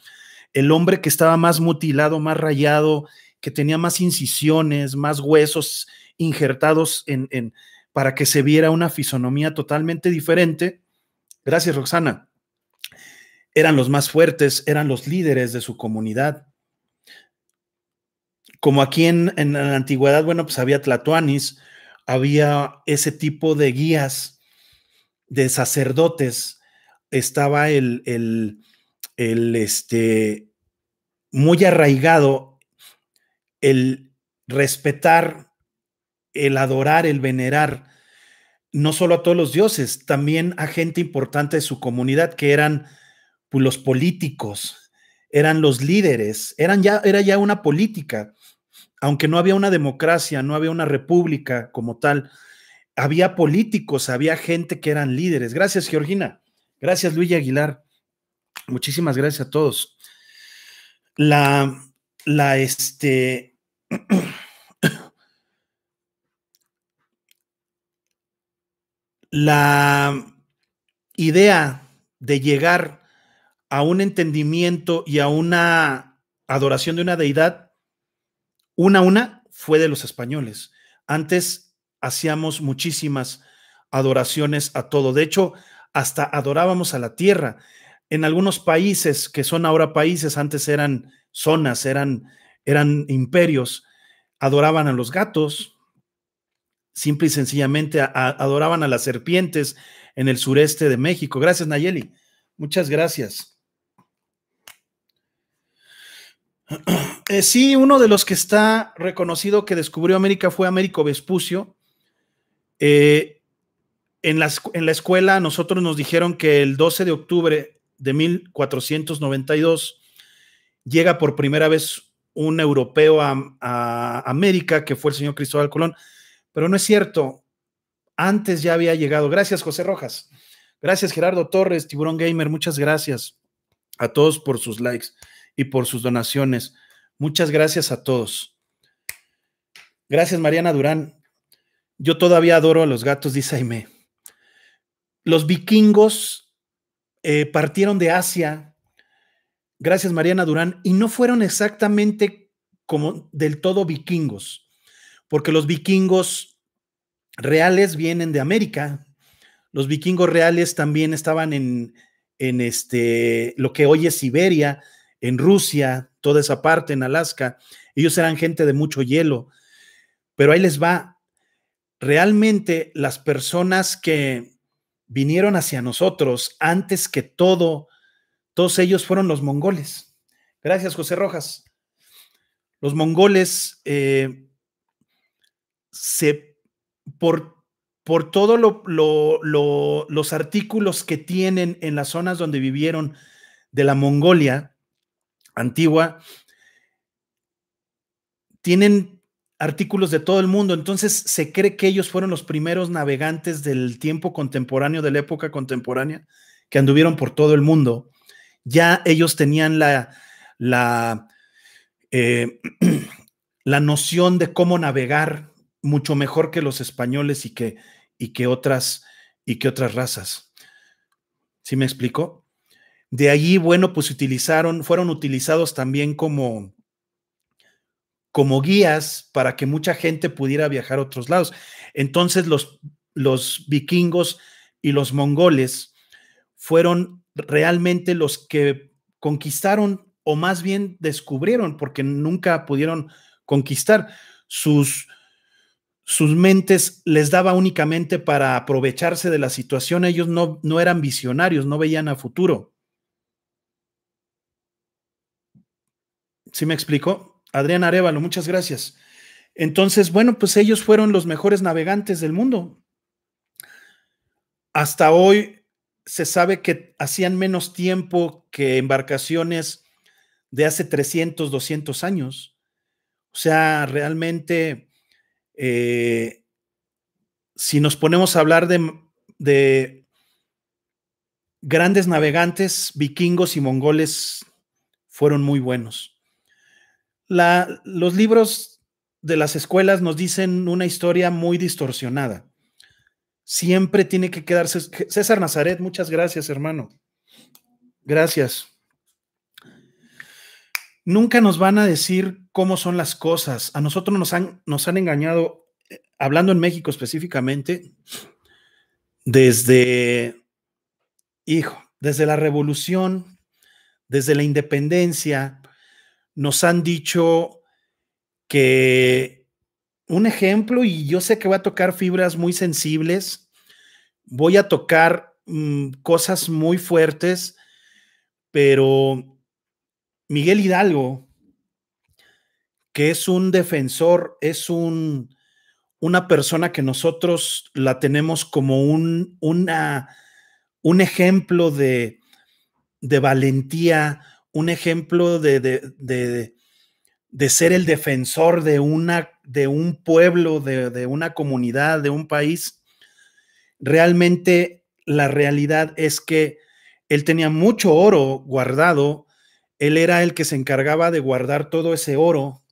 el hombre que estaba más mutilado, más rayado, que tenía más incisiones, más huesos injertados en, en para que se viera una fisonomía totalmente diferente, Gracias, Roxana. Eran los más fuertes, eran los líderes de su comunidad. Como aquí en, en la antigüedad, bueno, pues había tlatoanis, había ese tipo de guías, de sacerdotes, estaba el, el, el este, muy arraigado el respetar, el adorar, el venerar no solo a todos los dioses, también a gente importante de su comunidad, que eran pues, los políticos, eran los líderes, eran ya, era ya una política. Aunque no había una democracia, no había una república como tal, había políticos, había gente que eran líderes. Gracias, Georgina. Gracias, Luis Aguilar. Muchísimas gracias a todos. La, la, este, la idea de llegar a un entendimiento y a una adoración de una deidad, una a una, fue de los españoles. Antes hacíamos muchísimas adoraciones a todo. De hecho, hasta adorábamos a la tierra. En algunos países que son ahora países, antes eran zonas, eran, eran imperios, adoraban a los gatos, simple y sencillamente adoraban a las serpientes en el sureste de México. Gracias, Nayeli. Muchas gracias. Eh, sí, uno de los que está reconocido que descubrió América fue Américo Vespucio. Eh, en, la, en la escuela nosotros nos dijeron que el 12 de octubre de 1492 llega por primera vez un europeo a, a América, que fue el señor Cristóbal Colón pero no es cierto. Antes ya había llegado. Gracias, José Rojas. Gracias, Gerardo Torres, Tiburón Gamer. Muchas gracias a todos por sus likes y por sus donaciones. Muchas gracias a todos. Gracias, Mariana Durán. Yo todavía adoro a los gatos, dice Jaime. Los vikingos eh, partieron de Asia. Gracias, Mariana Durán. Y no fueron exactamente como del todo vikingos porque los vikingos reales vienen de América. Los vikingos reales también estaban en, este, lo que hoy es Siberia, en Rusia, toda esa parte, en Alaska. Ellos eran gente de mucho hielo. Pero ahí les va. Realmente las personas que vinieron hacia nosotros, antes que todo, todos ellos fueron los mongoles. Gracias, José Rojas. Los mongoles eh, se, por, por todos los artículos que tienen en las zonas donde vivieron de la Mongolia antigua, tienen artículos de todo el mundo, entonces se cree que ellos fueron los primeros navegantes del tiempo contemporáneo, de la época contemporánea, que anduvieron por todo el mundo. Ya ellos tenían la, la, eh, la noción de cómo navegar mucho mejor que los españoles y que, y que, otras, y que otras razas. ¿Sí me explico? De allí, bueno, pues utilizaron, fueron utilizados también como, como guías para que mucha gente pudiera viajar a otros lados. Entonces los, los vikingos y los mongoles fueron realmente los que conquistaron o más bien descubrieron, porque nunca pudieron conquistar sus, sus mentes les daba únicamente para aprovecharse de la situación. Ellos no, eran visionarios, no veían a futuro. ¿Sí me explico? Adrián Arevalo, muchas gracias. Entonces, bueno, pues ellos fueron los mejores navegantes del mundo. Hasta hoy se sabe que hacían menos tiempo que embarcaciones de hace 300, 200 años. O sea, realmente eh, si nos ponemos a hablar de, grandes navegantes, vikingos y mongoles fueron muy buenos. los libros de las escuelas nos dicen una historia muy distorsionada. Siempre tiene que quedarse. César Nazaret, muchas gracias, hermano. Gracias nunca nos van a decir cómo son las cosas. A nosotros nos han, nos han engañado, eh, hablando en México específicamente, desde, hijo, desde la revolución, desde la independencia, nos han dicho que un ejemplo, y yo sé que voy a tocar fibras muy sensibles, voy a tocar mm, cosas muy fuertes, pero Miguel Hidalgo, que es un defensor, es un, una persona que nosotros la tenemos como un, una, un ejemplo de, valentía, un ejemplo de, de, de, ser el defensor de, una, de un pueblo, de una comunidad, de un país. Realmente la realidad es que él tenía mucho oro guardado él era el que se encargaba de guardar todo ese oro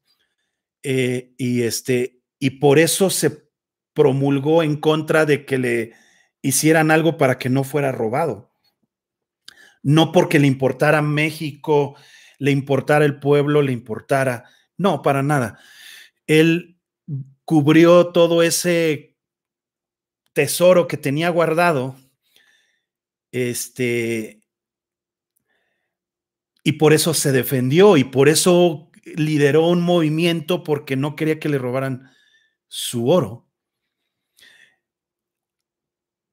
eh, y, este, y por eso se promulgó en contra de que le hicieran algo para que no fuera robado. No porque le importara México, le importara el pueblo, le importara, no, para nada. Él cubrió todo ese tesoro que tenía guardado, este, y por eso se defendió y por eso lideró un movimiento porque no quería que le robaran su oro.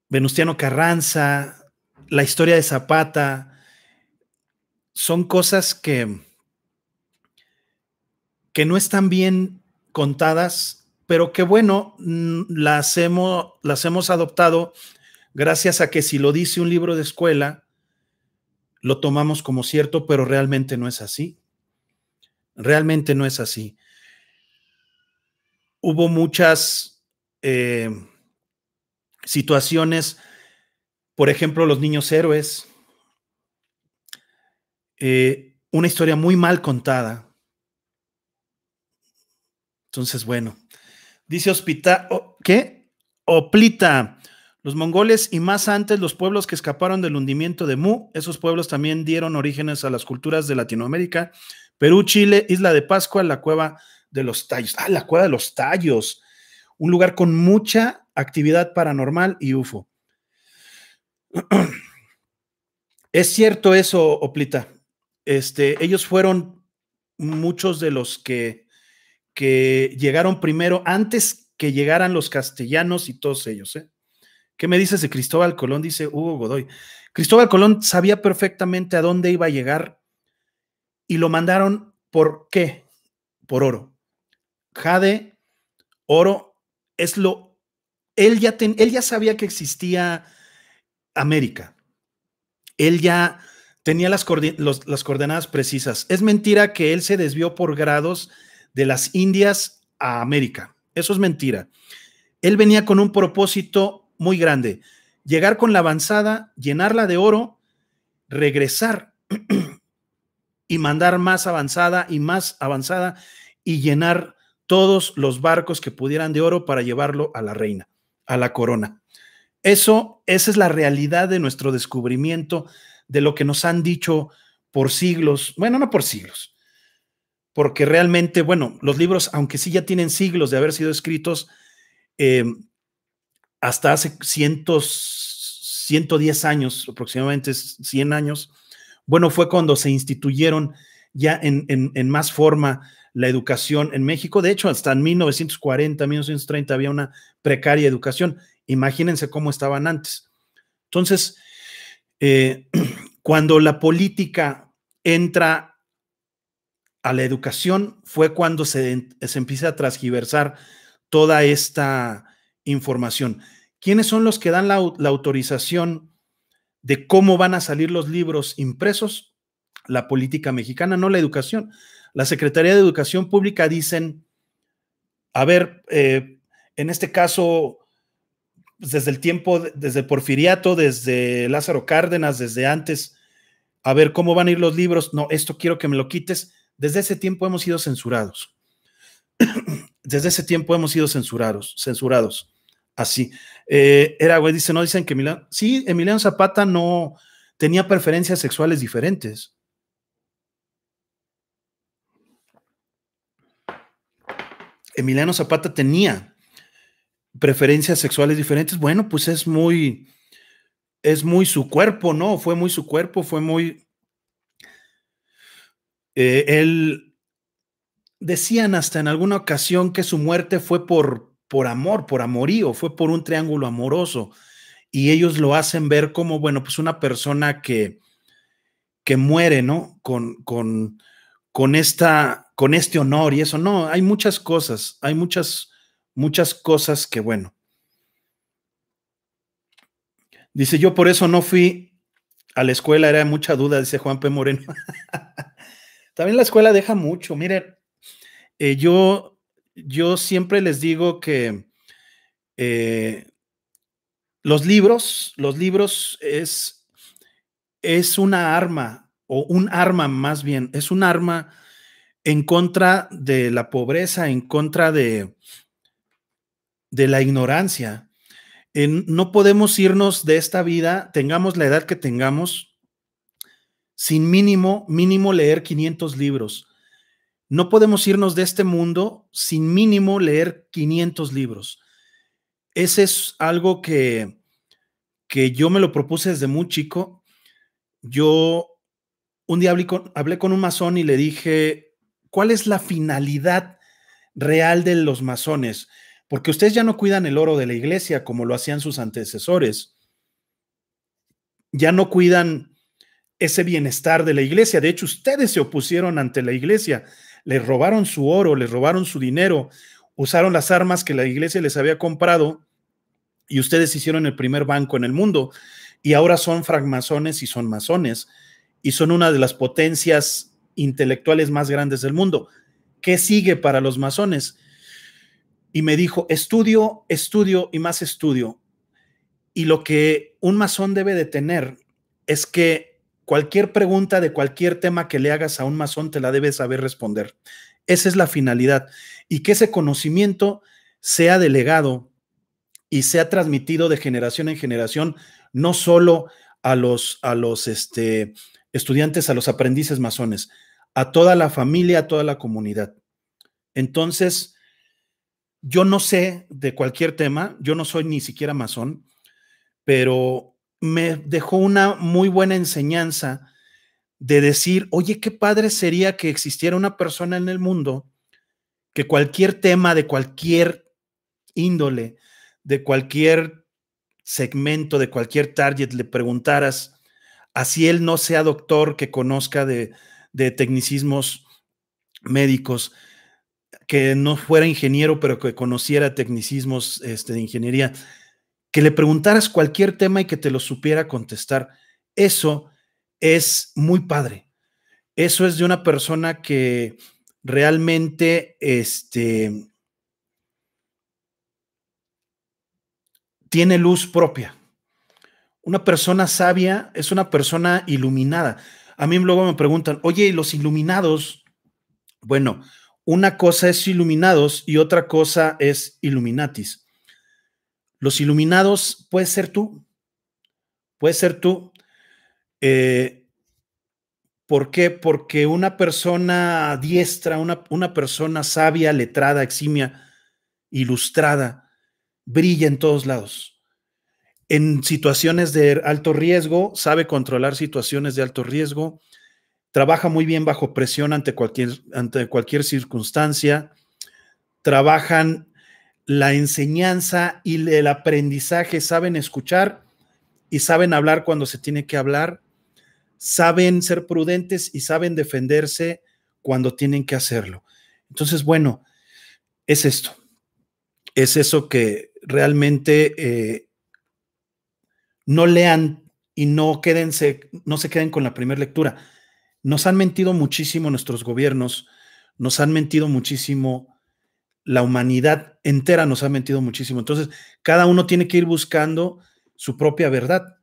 Venustiano Carranza, la historia de Zapata, son cosas que, que no están bien contadas, pero que bueno, mm, las hemos, las hemos adoptado gracias a que si lo dice un libro de escuela, lo tomamos como cierto, pero realmente no es así. Realmente no es así. Hubo muchas eh, situaciones, por ejemplo, los niños héroes, eh, una historia muy mal contada. Entonces, bueno, dice Hospital, ¿qué? Oplita, los mongoles y más antes los pueblos que escaparon del hundimiento de Mu, esos pueblos también dieron orígenes a las culturas de Latinoamérica, Perú, Chile, Isla de Pascua, la cueva de los tallos. Ah, la cueva de los tallos, un lugar con mucha actividad paranormal y UFO. Es cierto eso, Oplita. Este, ellos fueron muchos de los que, que llegaron primero, antes que llegaran los castellanos y todos ellos. ¿eh? ¿Qué me dices de Cristóbal Colón? Dice Hugo Godoy. Cristóbal Colón sabía perfectamente a dónde iba a llegar y lo mandaron por qué? Por oro. Jade, oro, es lo... Él ya, él ya sabía que existía América. Él ya tenía las, las coordenadas precisas. Es mentira que él se desvió por grados de las Indias a América. Eso es mentira. Él venía con un propósito muy grande. Llegar con la avanzada, llenarla de oro, regresar y mandar más avanzada y más avanzada y llenar todos los barcos que pudieran de oro para llevarlo a la reina, a la corona. Eso, esa es la realidad de nuestro descubrimiento, de lo que nos han dicho por siglos, bueno, no por siglos, porque realmente, bueno, los libros, aunque sí ya tienen siglos de haber sido escritos, eh, hasta hace cientos, 110 años, aproximadamente 100 años, bueno, fue cuando se instituyeron ya en, más forma la educación en México. De hecho, hasta en 1940, 1930 había una precaria educación. Imagínense cómo estaban antes. Entonces, eh, cuando la política entra a la educación, fue cuando se, se empieza a transgiversar toda esta información. ¿Quiénes son los que dan la, autorización de cómo van a salir los libros impresos? La política mexicana, no la educación. La Secretaría de Educación Pública dicen, a ver, eh, en este caso, pues, desde el tiempo, desde Porfiriato, desde Lázaro Cárdenas, desde antes, a ver cómo van a ir los libros, no, esto quiero que me lo quites. Desde ese tiempo hemos sido censurados. desde ese tiempo hemos sido censurados, censurados así. Eh, era, güey, dice, no, dicen que Emiliano, sí, Emiliano Zapata no tenía preferencias sexuales diferentes. Emiliano Zapata tenía preferencias sexuales diferentes. Bueno, pues es muy, es muy su cuerpo, ¿no? Fue muy su cuerpo, fue muy... Eh, él, decían hasta en alguna ocasión que su muerte fue por por amor, por amorío, fue por un triángulo amoroso. Y ellos lo hacen ver como, bueno, pues una persona que, que muere, ¿no? Con, con, con, esta, con este honor y eso. No, hay muchas cosas, hay muchas, muchas cosas que, bueno. Dice, yo por eso no fui a la escuela, era mucha duda, dice Juan P. Moreno. También la escuela deja mucho, miren, eh, yo yo siempre les digo que eh, los libros, los libros es, es una arma, o un arma más bien, es un arma en contra de la pobreza, en contra de, de la ignorancia. En, no podemos irnos de esta vida, tengamos la edad que tengamos, sin mínimo, mínimo leer 500 libros. No podemos irnos de este mundo sin mínimo leer 500 libros. Ese es algo que, que yo me lo propuse desde muy chico. Yo un día hablé con, hablé con un masón y le dije, ¿cuál es la finalidad real de los masones? Porque ustedes ya no cuidan el oro de la iglesia como lo hacían sus antecesores. Ya no cuidan ese bienestar de la iglesia. De hecho, ustedes se opusieron ante la iglesia les robaron su oro, les robaron su dinero, usaron las armas que la iglesia les había comprado y ustedes hicieron el primer banco en el mundo y ahora son francmasones y son masones y son una de las potencias intelectuales más grandes del mundo. ¿Qué sigue para los masones? Y me dijo, estudio, estudio y más estudio. Y lo que un masón debe de tener es que Cualquier pregunta de cualquier tema que le hagas a un masón te la debes saber responder. Esa es la finalidad. Y que ese conocimiento sea delegado y sea transmitido de generación en generación, no solo a los, a los este, estudiantes, a los aprendices masones, a toda la familia, a toda la comunidad. Entonces, yo no sé de cualquier tema, yo no soy ni siquiera masón, pero me dejó una muy buena enseñanza de decir, oye, qué padre sería que existiera una persona en el mundo que cualquier tema de cualquier índole, de cualquier segmento, de cualquier target, le preguntaras, así él no sea doctor que conozca de, tecnicismos médicos, que no fuera ingeniero, pero que conociera tecnicismos este, de ingeniería, que le preguntaras cualquier tema y que te lo supiera contestar. Eso es muy padre. Eso es de una persona que realmente este, tiene luz propia. Una persona sabia es una persona iluminada. A mí luego me preguntan, oye, los iluminados? Bueno, una cosa es iluminados y otra cosa es iluminatis. Los iluminados, puede ser tú, puede ser tú. Eh, ¿Por qué? Porque una persona diestra, una, persona sabia, letrada, eximia, ilustrada, brilla en todos lados. En situaciones de alto riesgo, sabe controlar situaciones de alto riesgo, trabaja muy bien bajo presión ante cualquier, ante cualquier circunstancia, trabajan la enseñanza y el aprendizaje, saben escuchar y saben hablar cuando se tiene que hablar, saben ser prudentes y saben defenderse cuando tienen que hacerlo. Entonces, bueno, es esto, es eso que realmente eh, no lean y no quédense, no se queden con la primera lectura. Nos han mentido muchísimo nuestros gobiernos, nos han mentido muchísimo la humanidad entera nos ha mentido muchísimo. Entonces, cada uno tiene que ir buscando su propia verdad.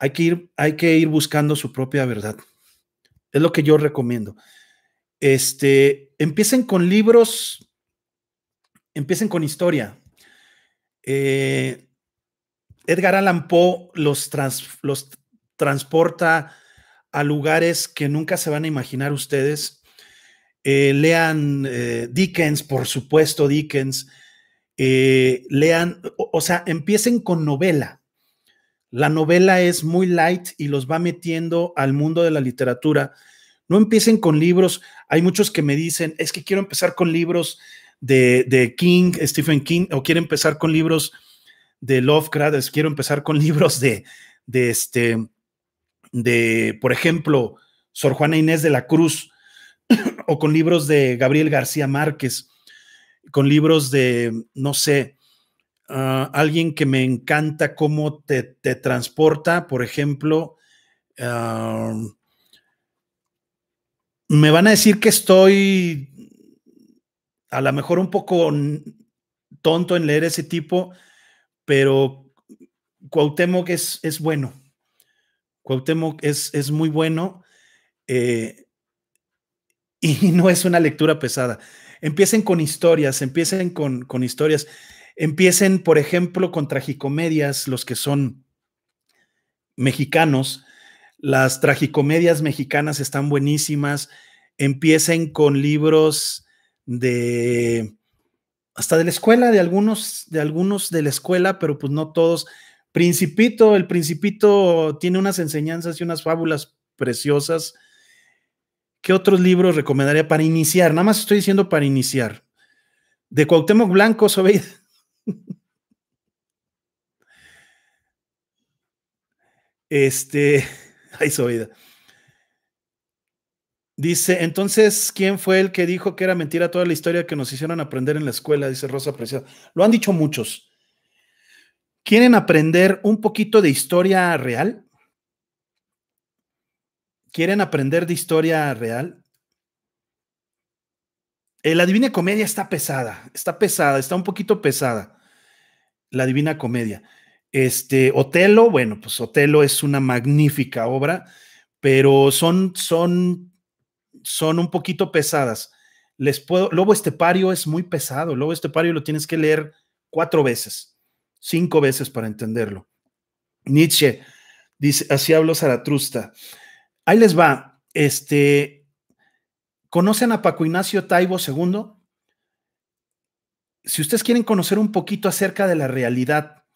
Hay que ir, hay que ir buscando su propia verdad. Es lo que yo recomiendo. Este, empiecen con libros, empiecen con historia. Eh, Edgar Allan Poe los, los transporta a lugares que nunca se van a imaginar ustedes eh, lean eh, Dickens, por supuesto Dickens, eh, lean, o, sea, empiecen con novela. La novela es muy light y los va metiendo al mundo de la literatura. No empiecen con libros. Hay muchos que me dicen, es que quiero empezar con libros de, de King, Stephen King, o quiero empezar con libros de Lovecraft, quiero empezar con libros de, de este, de, por ejemplo, Sor Juana Inés de la Cruz o con libros de Gabriel García Márquez, con libros de, no sé, ah, alguien que me encanta cómo te, transporta, por ejemplo, ah, me van a decir que estoy a lo mejor un poco tonto en leer ese tipo, pero Cuauhtémoc es, es bueno. Cuauhtémoc es, es muy bueno. Eh, y no es una lectura pesada. Empiecen con historias, empiecen con, historias, empiecen, por ejemplo, con tragicomedias, los que son mexicanos. Las tragicomedias mexicanas están buenísimas. Empiecen con libros de hasta de la escuela, de algunos, de algunos de la escuela, pero pues no todos. Principito, el Principito tiene unas enseñanzas y unas fábulas preciosas ¿qué otros libros recomendaría para iniciar? Nada más estoy diciendo para iniciar. De Cuauhtémoc Blanco, Sobeida. Este, ay, Sobeida. Dice, entonces, ¿quién fue el que dijo que era mentira toda la historia que nos hicieron aprender en la escuela? Dice Rosa Preciado. Lo han dicho muchos. ¿Quieren aprender un poquito de historia real? ¿Quieren aprender de historia real? La Divina Comedia está pesada, está pesada, está un poquito pesada. La Divina Comedia. Este, Otelo, bueno, pues Otelo es una magnífica obra, pero son, son, son un poquito pesadas. Les puedo, Lobo Estepario es muy pesado. Lobo Estepario lo tienes que leer cuatro veces, cinco veces para entenderlo. Nietzsche, dice, así habló Zaratrusta. Ahí les va. Este, ¿Conocen a Paco Ignacio Taibo II? Si ustedes quieren conocer un poquito acerca de la realidad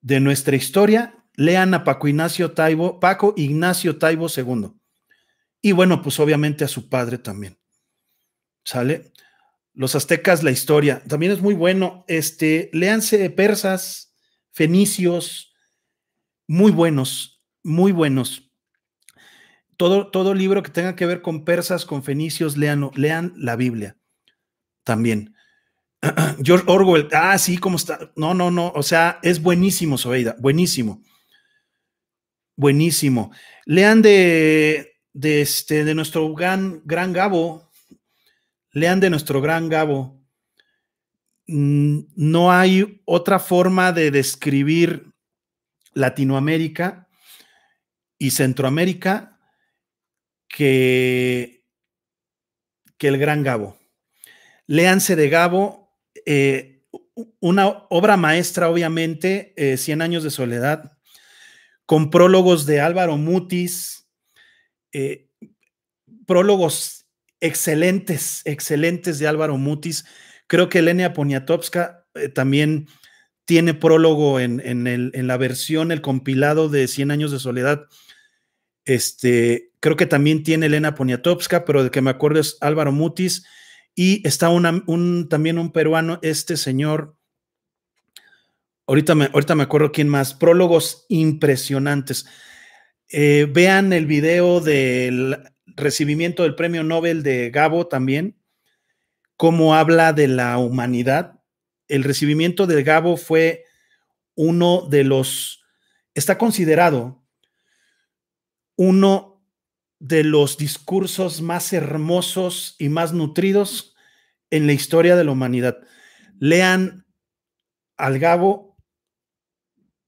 de nuestra historia, lean a Paco Ignacio Taibo, Paco Ignacio Taibo II. Y bueno, pues obviamente a su padre también. ¿Sale? Los aztecas, la historia. También es muy bueno. Este, léanse persas, fenicios, muy buenos, muy buenos todo, libro que tenga que ver con persas, con fenicios, lean, lean la Biblia también. George Orwell, ah, sí, ¿cómo está? No, no, no, o sea, es buenísimo, Sobeida, buenísimo. Buenísimo. Lean de, de, este, de nuestro gran, gran Gabo, lean de nuestro gran Gabo. Mm, no hay otra forma de describir Latinoamérica y Centroamérica que, el gran Gabo. Léanse de Gabo, eh, una obra maestra, obviamente, eh, Cien 100 años de soledad, con prólogos de Álvaro Mutis, eh, prólogos excelentes, excelentes de Álvaro Mutis. Creo que Elena Poniatowska también tiene prólogo en, en, la versión, el compilado de Cien años de soledad este, creo que también tiene Elena Poniatowska, pero de que me acuerdo es Álvaro Mutis. Y está un, también un peruano, este señor. Ahorita me, ahorita me acuerdo quién más. Prólogos impresionantes. Eh, vean el video del recibimiento del premio Nobel de Gabo también, cómo habla de la humanidad. El recibimiento de Gabo fue uno de los, está considerado uno de los discursos más hermosos y más nutridos en la historia de la humanidad. Lean al Gabo,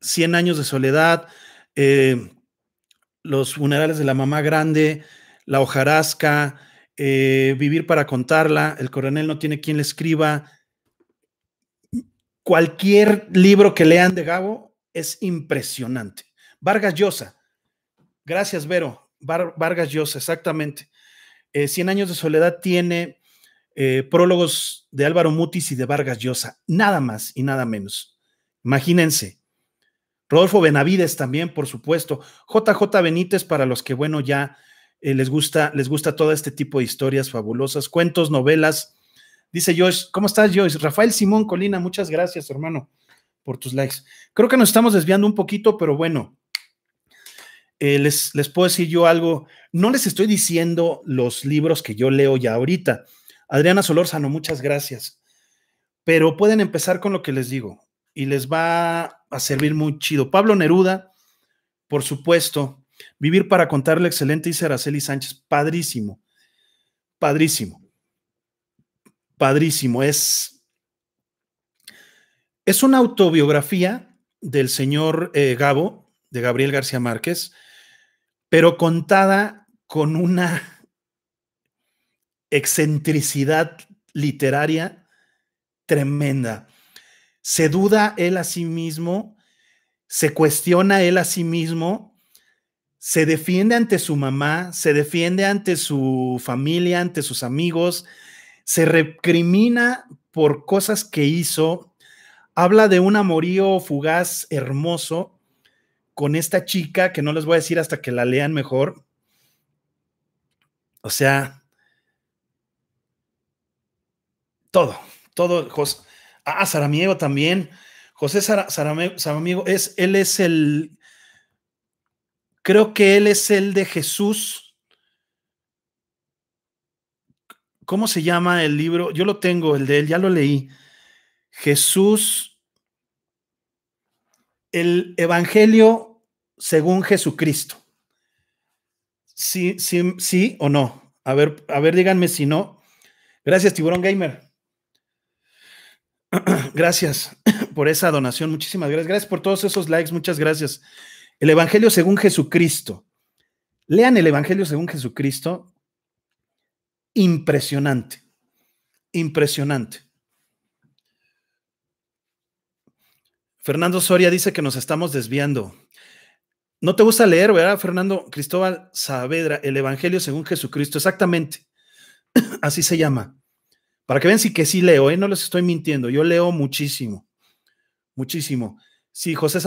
Cien años de soledad, eh, los funerales de la mamá grande, la hojarasca, eh, vivir para contarla, el coronel no tiene quien le escriba. Cualquier libro que lean de Gabo es impresionante. Vargas Llosa, Gracias, Vero. Vargas Llosa, exactamente. Eh, Cien años de soledad tiene eh, prólogos de Álvaro Mutis y de Vargas Llosa, nada más y nada menos. Imagínense. Rodolfo Benavides también, por supuesto. JJ Benítez, para los que, bueno, ya eh, les, gusta, les gusta todo este tipo de historias fabulosas, cuentos, novelas. Dice Joyce, ¿cómo estás, Joyce? Rafael Simón Colina, muchas gracias, hermano, por tus likes. Creo que nos estamos desviando un poquito, pero bueno, eh, les, puedo decir yo algo, no les estoy diciendo los libros que yo leo ya ahorita. Adriana Solórzano, muchas gracias. Pero pueden empezar con lo que les digo y les va a servir muy chido. Pablo Neruda, por supuesto, Vivir para contarle excelente, dice Araceli Sánchez, padrísimo, padrísimo, padrísimo. Es, es una autobiografía del señor eh, Gabo, de Gabriel García Márquez, pero contada con una excentricidad literaria tremenda. Se duda él a sí mismo, se cuestiona él a sí mismo, se defiende ante su mamá, se defiende ante su familia, ante sus amigos, se recrimina por cosas que hizo, habla de un amorío fugaz hermoso con esta chica que no les voy a decir hasta que la lean mejor. O sea, todo, todo. José, ah, Saramiego también. José Saramiego, es, él es el, creo que él es el de Jesús. ¿Cómo se llama el libro? Yo lo tengo, el de él, ya lo leí. Jesús el Evangelio según Jesucristo. Sí, sí o no. A ver, a ver, díganme si no. Gracias, Tiburón Gamer. Gracias por esa donación. Muchísimas gracias. Gracias por todos esos likes. Muchas gracias. El Evangelio según Jesucristo. Lean el Evangelio según Jesucristo. Impresionante. Impresionante. Fernando Soria dice que nos estamos desviando. No te gusta leer, ¿verdad, Fernando Cristóbal Saavedra? El Evangelio según Jesucristo, exactamente. Así se llama. Para que vean si sí, que sí leo, ¿eh? no les estoy mintiendo. Yo leo muchísimo, muchísimo. Sí, José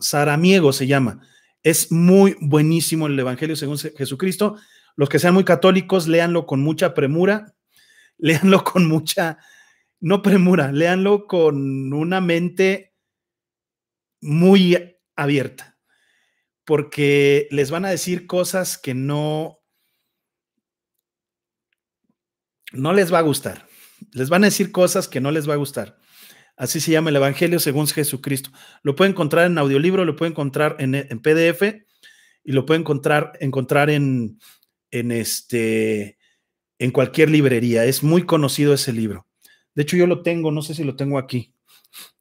Saramiego se llama. Es muy buenísimo el Evangelio según Jesucristo. Los que sean muy católicos, léanlo con mucha premura, léanlo con mucha, no premura, léanlo con una mente muy abierta porque les van a decir cosas que no, no les va a gustar. Les van a decir cosas que no les va a gustar. Así se llama el Evangelio según Jesucristo. Lo puede encontrar en audiolibro, lo puede encontrar en, PDF y lo puede encontrar, encontrar en, en, este, en cualquier librería. Es muy conocido ese libro. De hecho, yo lo tengo, no sé si lo tengo aquí.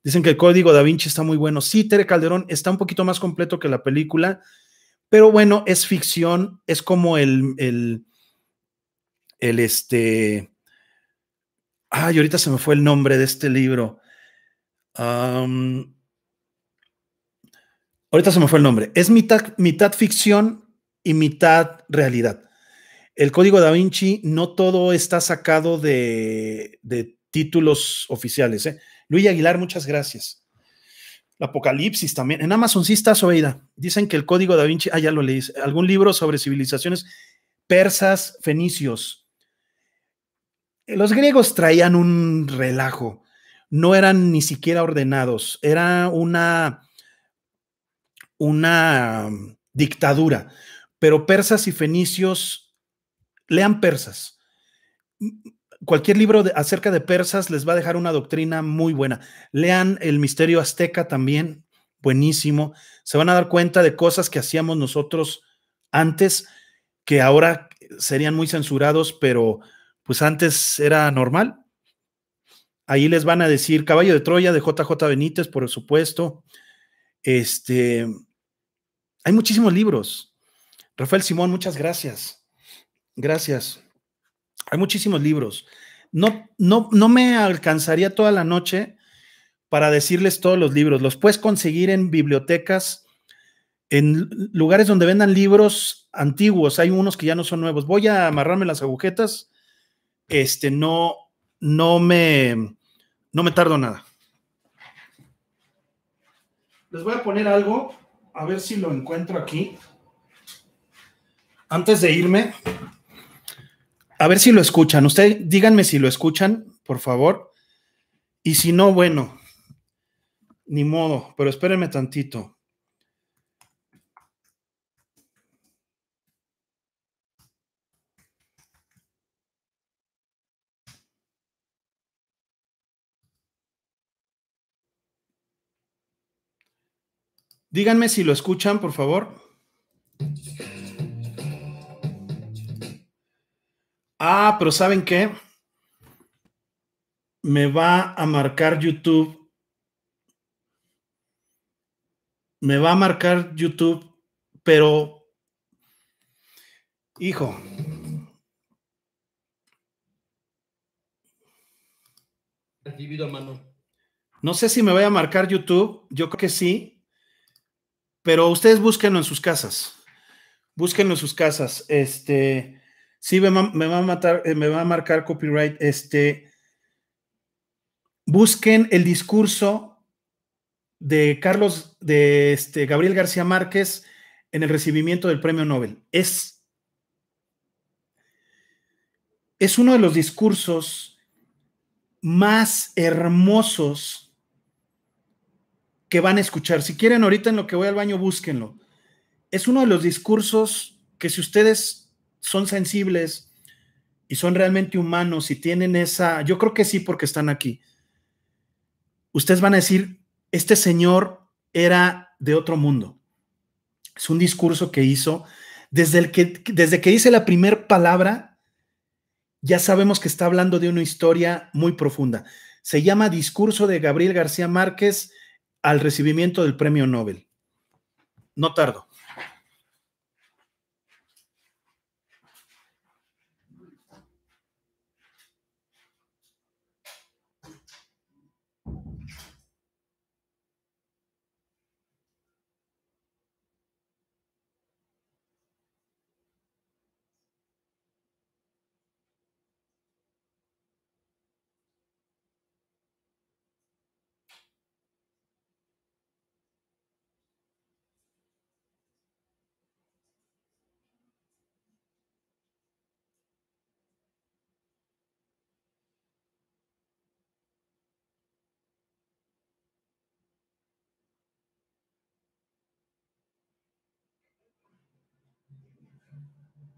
Dicen que el código da Vinci está muy bueno. Sí, Tere Calderón está un poquito más completo que la película, pero bueno, es ficción, es como el, el, el este... Ay, ahorita se me fue el nombre de este libro. ahorita se me fue el nombre. Es mitad, mitad ficción y mitad realidad. El código da Vinci no todo está sacado de, de títulos oficiales. ¿eh? Luis Aguilar, muchas gracias. Apocalipsis también. En Amazon sí Dicen que el código da Vinci, ah, ya lo leí, algún libro sobre civilizaciones persas, fenicios. Los griegos traían un relajo. No eran ni siquiera ordenados. Era una, una um, dictadura. Pero persas y fenicios, lean persas cualquier libro acerca de persas les va a dejar una doctrina muy buena. Lean El Misterio Azteca también, buenísimo. Se van a dar cuenta de cosas que hacíamos nosotros antes, que ahora serían muy censurados, pero pues antes era normal. Ahí les van a decir Caballo de Troya de JJ Benítez, por supuesto. Este, hay muchísimos libros. Rafael Simón, muchas gracias. Gracias. Hay muchísimos libros. No, no, no me alcanzaría toda la noche para decirles todos los libros. Los puedes conseguir en bibliotecas, en lugares donde vendan libros antiguos. Hay unos que ya no son nuevos. Voy a amarrarme las agujetas. Este, no, no me, no me tardo nada. Les voy a poner algo, a ver si lo encuentro aquí. Antes de irme, a ver si lo escuchan. Ustedes díganme si lo escuchan, por favor. Y si no, bueno, ni modo, pero espérenme tantito. Díganme si lo escuchan, por favor. Ah, pero ¿saben qué? Me va a marcar YouTube. Me va a marcar YouTube, pero... Hijo. No sé si me voy a marcar YouTube, yo creo que sí, pero ustedes búsquenlo en sus casas. Búsquenlo en sus casas. Este, sí me, va a matar, eh, me va a marcar copyright, este, busquen el discurso de Carlos, de este, Gabriel García Márquez en el recibimiento del premio Nobel. Es, es uno de los discursos más hermosos que van a escuchar. Si quieren, ahorita en lo que voy al baño, búsquenlo. Es uno de los discursos que si ustedes son sensibles y son realmente humanos y tienen esa, yo creo que sí porque están aquí. Ustedes van a decir, este señor era de otro mundo. Es un discurso que hizo desde, el que, desde que dice la primera palabra, ya sabemos que está hablando de una historia muy profunda. Se llama Discurso de Gabriel García Márquez al recibimiento del Premio Nobel. No tardo.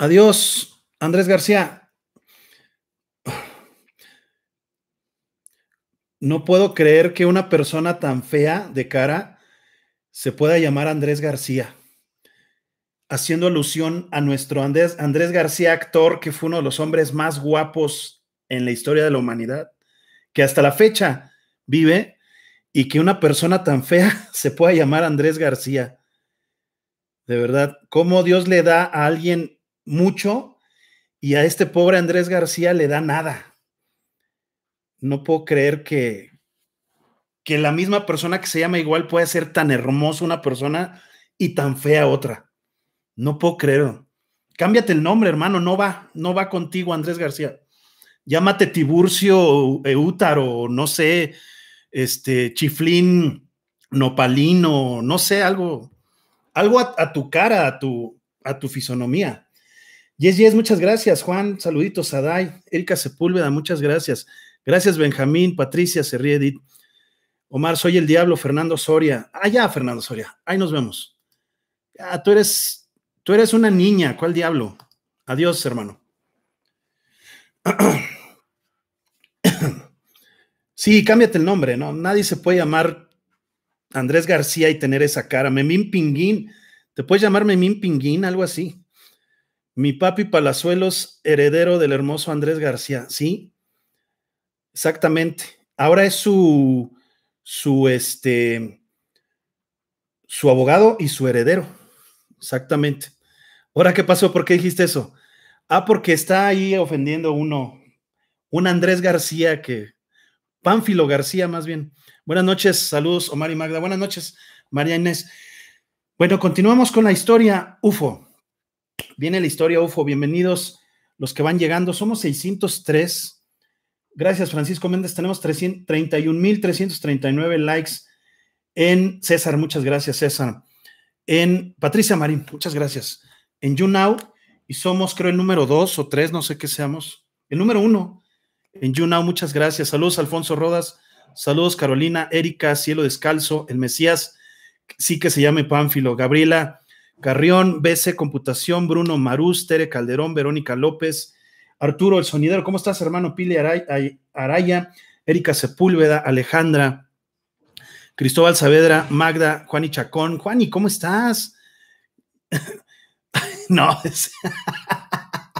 Adiós, Andrés García. No puedo creer que una persona tan fea de cara se pueda llamar Andrés García, haciendo alusión a nuestro Andrés, Andrés García, actor que fue uno de los hombres más guapos en la historia de la humanidad, que hasta la fecha vive y que una persona tan fea se pueda llamar Andrés García. De verdad, ¿cómo Dios le da a alguien mucho y a este pobre Andrés García le da nada. No puedo creer que, que la misma persona que se llama igual puede ser tan hermosa una persona y tan fea otra. No puedo creerlo. Cámbiate el nombre, hermano, no va, no va contigo Andrés García. Llámate Tiburcio Eútaro, no sé, este Chiflín Nopalino, no sé, algo algo a, a tu cara, a tu a tu fisonomía. Yes, yes, muchas gracias, Juan. Saluditos a Dai, Erika Sepúlveda, muchas gracias. Gracias, Benjamín, Patricia, se Edith. Omar, soy el diablo, Fernando Soria. Ah, ya, Fernando Soria, ahí nos vemos. Ah, tú eres, tú eres una niña, ¿cuál diablo? Adiós, hermano. Sí, cámbiate el nombre, ¿no? Nadie se puede llamar Andrés García y tener esa cara. Memín Pinguín, ¿te puedes llamar Memín Pinguín? Algo así. Mi papi Palazuelos, heredero del hermoso Andrés García, ¿sí? Exactamente. Ahora es su, su, este, su abogado y su heredero. Exactamente. Ahora, ¿qué pasó? ¿Por qué dijiste eso? Ah, porque está ahí ofendiendo uno, un Andrés García que, Pánfilo García más bien. Buenas noches, saludos Omar y Magda. Buenas noches, María Inés. Bueno, continuamos con la historia UFO. Viene la historia UFO. Bienvenidos los que van llegando. Somos 603. Gracias, Francisco Méndez. Tenemos 31.339 likes en César. Muchas gracias, César. En Patricia Marín. Muchas gracias. En YouNow. Y somos, creo, el número dos o tres, no sé qué seamos. El número uno en YouNow. Muchas gracias. Saludos, Alfonso Rodas. Saludos, Carolina, Erika, Cielo Descalzo, El Mesías. Sí que se llame Pánfilo. Gabriela. Carrión, BC Computación, Bruno Marús, Tere Calderón, Verónica López, Arturo El Sonidero, ¿cómo estás, hermano? Pili Araya, Erika Sepúlveda, Alejandra, Cristóbal Saavedra, Magda, Juani Chacón. Juani, ¿cómo estás? no,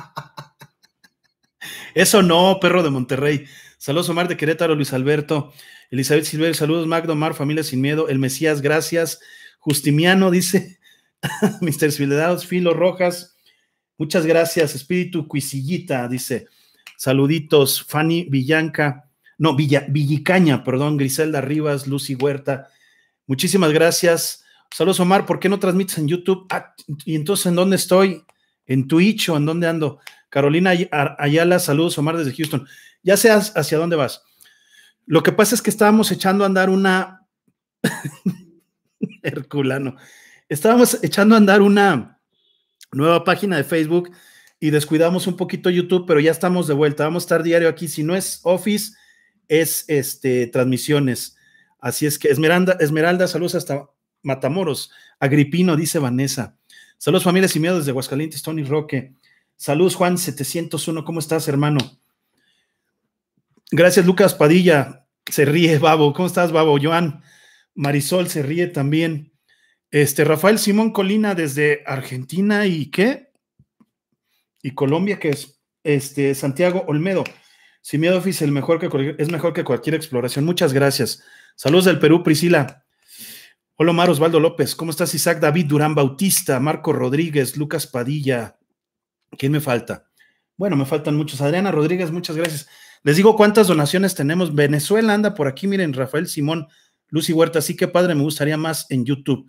eso no, perro de Monterrey. Saludos, Omar de Querétaro, Luis Alberto, Elizabeth Silver, saludos, Magdo, Omar, Familia Sin Miedo, El Mesías, gracias. Justimiano dice, Mr. Ciudadanos, Filo Rojas. Muchas gracias, Espíritu Cuisillita, dice. Saluditos, Fanny Villanca, no, Villa, Villicaña, perdón, Griselda Rivas, Lucy Huerta. Muchísimas gracias. Saludos, Omar. ¿Por qué no transmites en YouTube? Ah, y entonces, ¿en dónde estoy? ¿En Twitch o en dónde ando? Carolina Ayala, saludos, Omar, desde Houston. Ya seas hacia dónde vas. Lo que pasa es que estábamos echando a andar una. Herculano estábamos echando a andar una nueva página de Facebook y descuidamos un poquito YouTube, pero ya estamos de vuelta. Vamos a estar diario aquí. Si no es Office, es este, transmisiones. Así es que Esmeralda, Esmeralda, saludos hasta Matamoros. Agripino, dice Vanessa. Saludos, familias y miedos desde Huascalientes, Tony Roque. Saludos, Juan 701. ¿Cómo estás, hermano? Gracias, Lucas Padilla. Se ríe, Babo. ¿Cómo estás, Babo? Joan Marisol se ríe también. Este, Rafael Simón Colina desde Argentina y qué? Y Colombia, que es este, Santiago Olmedo. Sin miedo, el mejor que es mejor que cualquier exploración. Muchas gracias. Saludos del Perú, Priscila. Hola, Omar Osvaldo López. ¿Cómo estás, Isaac? David Durán Bautista, Marco Rodríguez, Lucas Padilla. ¿Quién me falta? Bueno, me faltan muchos. Adriana Rodríguez, muchas gracias. Les digo cuántas donaciones tenemos. Venezuela anda por aquí, miren, Rafael Simón, Lucy Huerta. Sí, qué padre, me gustaría más en YouTube.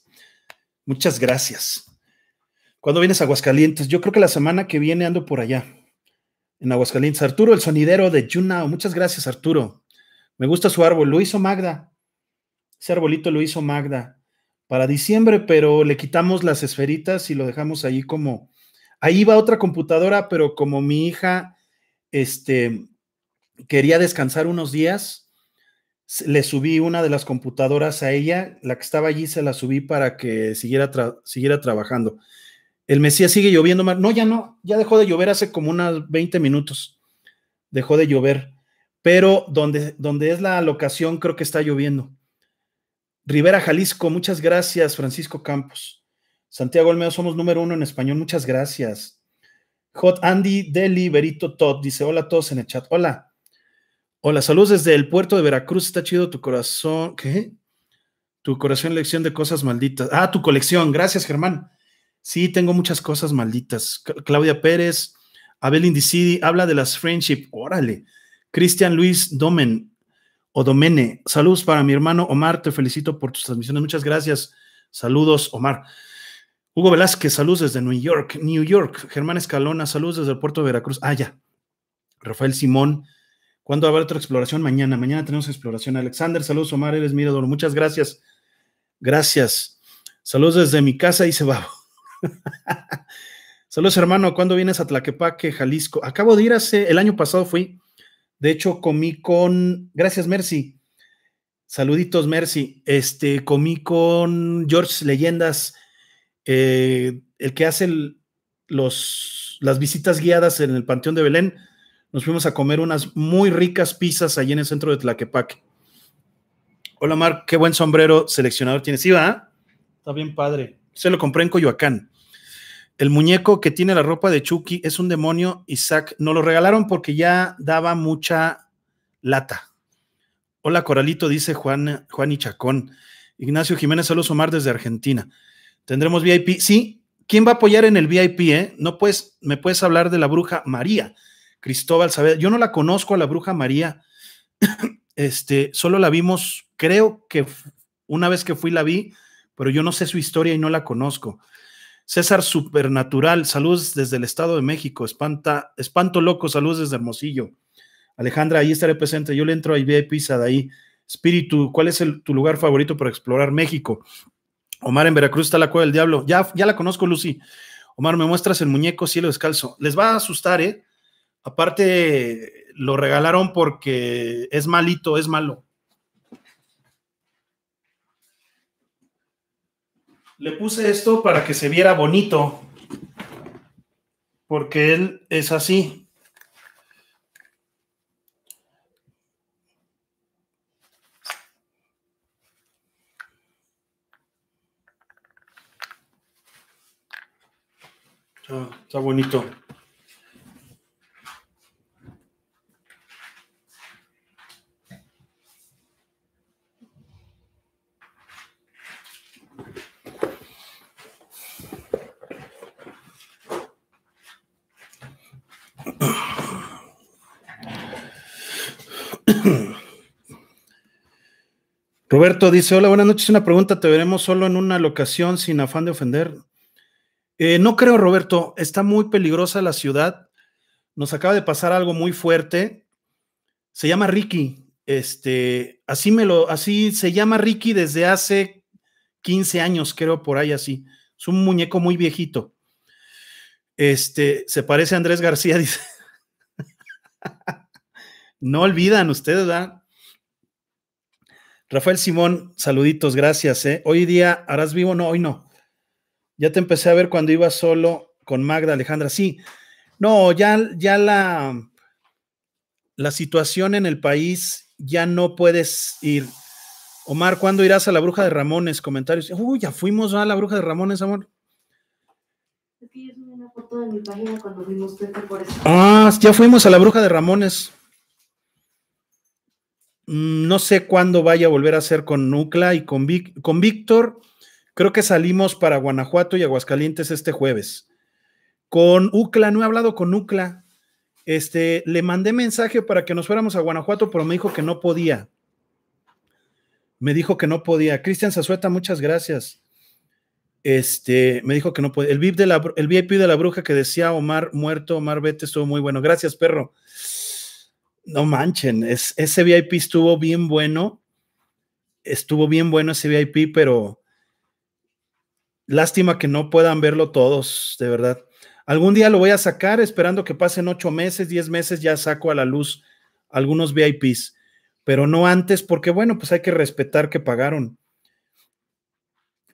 Muchas gracias. ¿Cuándo vienes a Aguascalientes? Yo creo que la semana que viene ando por allá, en Aguascalientes. Arturo, el sonidero de Junao. Muchas gracias, Arturo. Me gusta su árbol. Lo hizo Magda. Ese arbolito lo hizo Magda para diciembre, pero le quitamos las esferitas y lo dejamos ahí como... Ahí va otra computadora, pero como mi hija, este, quería descansar unos días, le subí una de las computadoras a ella, la que estaba allí se la subí para que siguiera, siguiera trabajando. El Mesías sigue lloviendo No, ya no, ya dejó de llover hace como unos 20 minutos. Dejó de llover. Pero donde, donde es la locación, creo que está lloviendo. Rivera Jalisco, muchas gracias, Francisco Campos. Santiago Olmedo, somos número uno en español, muchas gracias. Hot Andy Deli Berito Todd dice: Hola a todos en el chat. Hola. Hola, saludos desde el puerto de Veracruz. Está chido tu corazón. ¿Qué? Tu corazón, lección de cosas malditas. Ah, tu colección. Gracias, Germán. Sí, tengo muchas cosas malditas. Claudia Pérez, Abel Indicidi, habla de las friendship. Órale. Cristian Luis Domen o Domene. Saludos para mi hermano Omar. Te felicito por tus transmisiones. Muchas gracias. Saludos, Omar. Hugo Velázquez, saludos desde New York. New York. Germán Escalona, saludos desde el puerto de Veracruz. Ah, ya. Rafael Simón. ¿Cuándo habrá otra exploración? Mañana. Mañana tenemos exploración. Alexander, saludos, Omar, eres mirador. Muchas gracias. Gracias. Saludos desde mi casa y se va. saludos, hermano. ¿Cuándo vienes a Tlaquepaque, Jalisco? Acabo de ir hace, el año pasado fui. De hecho, comí con, gracias, Mercy. Saluditos, Mercy. Este, comí con George Leyendas, eh, el que hace los, las visitas guiadas en el Panteón de Belén nos fuimos a comer unas muy ricas pizzas allí en el centro de Tlaquepaque. Hola, Mar, qué buen sombrero seleccionador tienes. Iba, Está bien padre. Se lo compré en Coyoacán. El muñeco que tiene la ropa de Chucky es un demonio. Isaac, nos lo regalaron porque ya daba mucha lata. Hola, Coralito, dice Juan, Juan y Chacón. Ignacio Jiménez, saludos, Omar, desde Argentina. Tendremos VIP. Sí, ¿quién va a apoyar en el VIP? Eh? No puedes, me puedes hablar de la bruja María Cristóbal Yo no la conozco a la bruja María. Este, solo la vimos, creo que una vez que fui la vi, pero yo no sé su historia y no la conozco. César Supernatural, saludos desde el Estado de México. Espanta, espanto loco, saludos desde Hermosillo. Alejandra, ahí estaré presente. Yo le entro a pisa de ahí. Espíritu, ¿cuál es tu lugar favorito para explorar México? Omar, en Veracruz está la Cueva del Diablo. Ya, ya la conozco, Lucy. Omar, me muestras el muñeco cielo descalzo. Les va a asustar, ¿eh? Aparte, lo regalaron porque es malito, es malo. Le puse esto para que se viera bonito, porque él es así. Ah, está bonito. Roberto dice, hola, buenas noches. Una pregunta, te veremos solo en una locación sin afán de ofender. Eh, no creo, Roberto, está muy peligrosa la ciudad. Nos acaba de pasar algo muy fuerte. Se llama Ricky. Este, así me lo, así se llama Ricky desde hace 15 años, creo, por ahí así. Es un muñeco muy viejito. Este, se parece a Andrés García, dice. no olvidan ustedes, ¿verdad? Rafael Simón, saluditos, gracias. ¿eh? Hoy día, ¿harás vivo? No, hoy no. Ya te empecé a ver cuando iba solo con Magda Alejandra. Sí, no, ya, ya la, la situación en el país ya no puedes ir. Omar, ¿cuándo irás a la bruja de Ramones? Comentarios. Uy, ya fuimos a la bruja de Ramones, amor mi cuando vimos por eso. Ah, ya fuimos a la bruja de Ramones. Mm, no sé cuándo vaya a volver a ser con Nucla y con, con Víctor. Creo que salimos para Guanajuato y Aguascalientes este jueves. Con Ucla, no he hablado con Ucla. Este, le mandé mensaje para que nos fuéramos a Guanajuato, pero me dijo que no podía. Me dijo que no podía. Cristian Zazueta, muchas gracias. Este, me dijo que no puede. El VIP, de la, el la bruja que decía Omar muerto, Omar Vete, estuvo muy bueno. Gracias, perro. No manchen, ese VIP estuvo bien bueno. Estuvo bien bueno ese VIP, pero lástima que no puedan verlo todos, de verdad. Algún día lo voy a sacar, esperando que pasen ocho meses, diez meses, ya saco a la luz algunos VIPs, pero no antes, porque bueno, pues hay que respetar que pagaron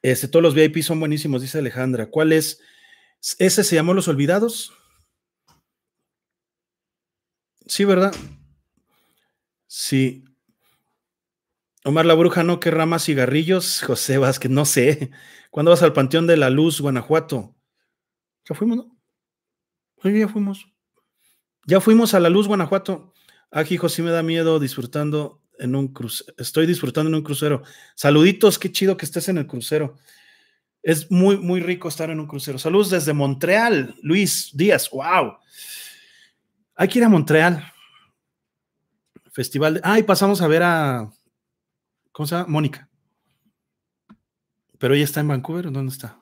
este, todos los VIP son buenísimos, dice Alejandra. ¿Cuál es? ¿Ese se llamó Los Olvidados? Sí, ¿verdad? Sí. Omar la Bruja, no querrá más cigarrillos. José que no sé. ¿Cuándo vas al Panteón de la Luz, Guanajuato? Ya fuimos, ¿no? ya fuimos. Ya fuimos a la Luz, Guanajuato. Aquí, sí me da miedo disfrutando en un crucero, estoy disfrutando en un crucero. Saluditos, qué chido que estés en el crucero. Es muy, muy rico estar en un crucero. Saludos desde Montreal, Luis Díaz, wow. Hay que ir a Montreal. Festival de... Ah, pasamos a ver a... ¿Cómo se llama? Mónica. Pero ella está en Vancouver, ¿dónde está?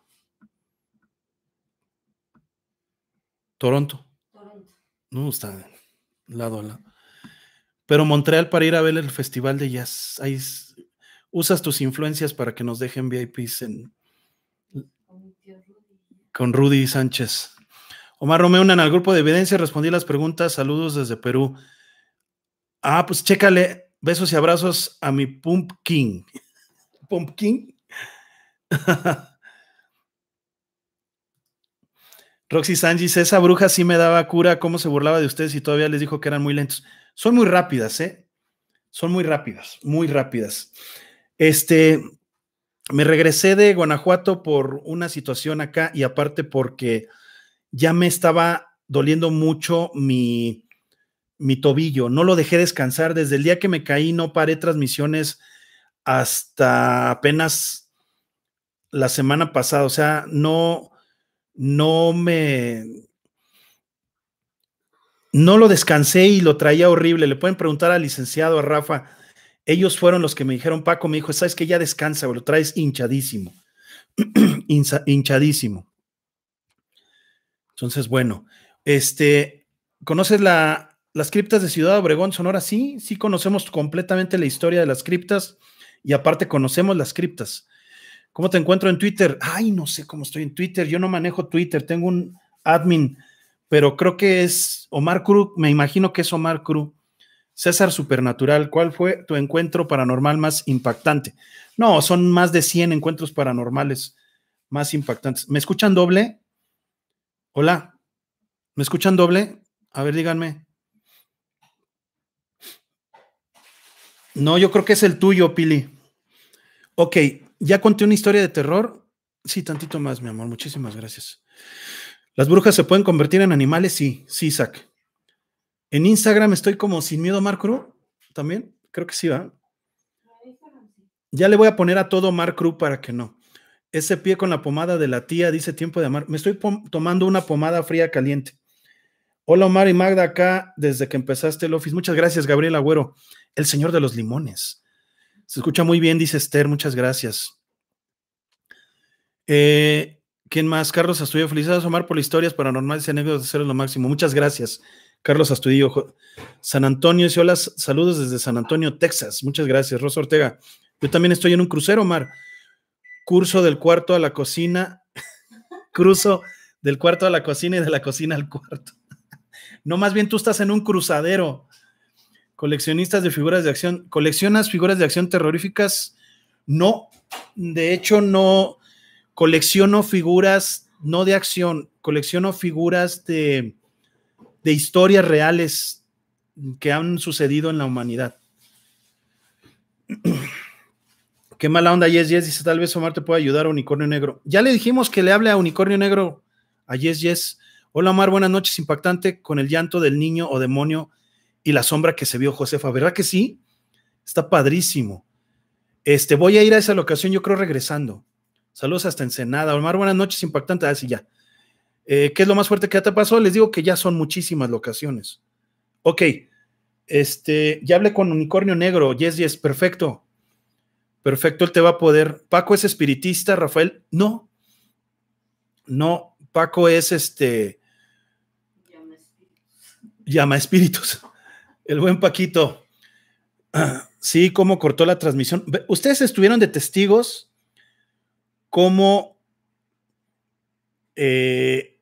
Toronto. Toronto. No, está lado a lado. Pero Montreal para ir a ver el festival de jazz, usas tus influencias para que nos dejen VIPs en, con Rudy Sánchez. Omar Romeo, en el grupo de evidencia, respondí las preguntas. Saludos desde Perú. Ah, pues chécale. Besos y abrazos a mi Pumpkin. ¿Pumpkin? Roxy Sánchez, esa bruja sí me daba cura. ¿Cómo se burlaba de ustedes y todavía les dijo que eran muy lentos? Son muy rápidas, ¿eh? Son muy rápidas, muy rápidas. Este, me regresé de Guanajuato por una situación acá y aparte porque ya me estaba doliendo mucho mi, mi tobillo. No lo dejé descansar. Desde el día que me caí no paré transmisiones hasta apenas la semana pasada. O sea, no, no me, no lo descansé y lo traía horrible. Le pueden preguntar al licenciado, a Rafa. Ellos fueron los que me dijeron, Paco, me dijo, sabes que ya descansa, lo traes hinchadísimo. hinchadísimo. Entonces, bueno, este, ¿conoces la, las criptas de Ciudad Obregón, Sonora? Sí, sí conocemos completamente la historia de las criptas y aparte conocemos las criptas. ¿Cómo te encuentro en Twitter? Ay, no sé cómo estoy en Twitter. Yo no manejo Twitter. Tengo un admin pero creo que es Omar Cruz, me imagino que es Omar Cruz. César Supernatural, ¿cuál fue tu encuentro paranormal más impactante? No, son más de 100 encuentros paranormales más impactantes. ¿Me escuchan doble? Hola, ¿me escuchan doble? A ver, díganme. No, yo creo que es el tuyo, Pili. Ok, ya conté una historia de terror. Sí, tantito más, mi amor. Muchísimas gracias. ¿Las brujas se pueden convertir en animales? Sí, sí, Isaac. En Instagram estoy como sin miedo Cruz. también. Creo que sí, va. Ya le voy a poner a todo Cruz para que no. Ese pie con la pomada de la tía dice tiempo de amar. Me estoy tomando una pomada fría caliente. Hola Omar y Magda acá desde que empezaste el office. Muchas gracias, Gabriel Agüero, el señor de los limones. Se escucha muy bien, dice Esther, muchas gracias. Eh, ¿Quién más? Carlos Astudillo. Felicidades, Omar, por las historias paranormales y anécdotas. hacer lo máximo. Muchas gracias, Carlos Astudillo. San Antonio, y hola, saludos desde San Antonio, Texas. Muchas gracias, Rosa Ortega. Yo también estoy en un crucero, Omar. Curso del cuarto a la cocina. Cruzo del cuarto a la cocina y de la cocina al cuarto. no, más bien tú estás en un cruzadero. Coleccionistas de figuras de acción. ¿Coleccionas figuras de acción terroríficas? No, de hecho, no colecciono figuras no de acción, colecciono figuras de, historias reales que han sucedido en la humanidad. Qué mala onda, Yes Yes. Dice, tal vez Omar te pueda ayudar a Unicornio Negro. Ya le dijimos que le hable a Unicornio Negro, a Yes Yes. Hola Omar, buenas noches, impactante, con el llanto del niño o demonio y la sombra que se vio Josefa. ¿Verdad que sí? Está padrísimo. Este, voy a ir a esa locación, yo creo, regresando. Saludos hasta Ensenada. Omar, buenas noches, impactante. Así ah, ya. Eh, ¿Qué es lo más fuerte que te pasó? Les digo que ya son muchísimas locaciones. Ok. Este, ya hablé con Unicornio Negro. Yes, yes, perfecto. Perfecto, él te va a poder. Paco es espiritista, Rafael. No. No, Paco es este. Llama espíritus. Llama espíritus. El buen Paquito. Sí, cómo cortó la transmisión. Ustedes estuvieron de testigos cómo eh,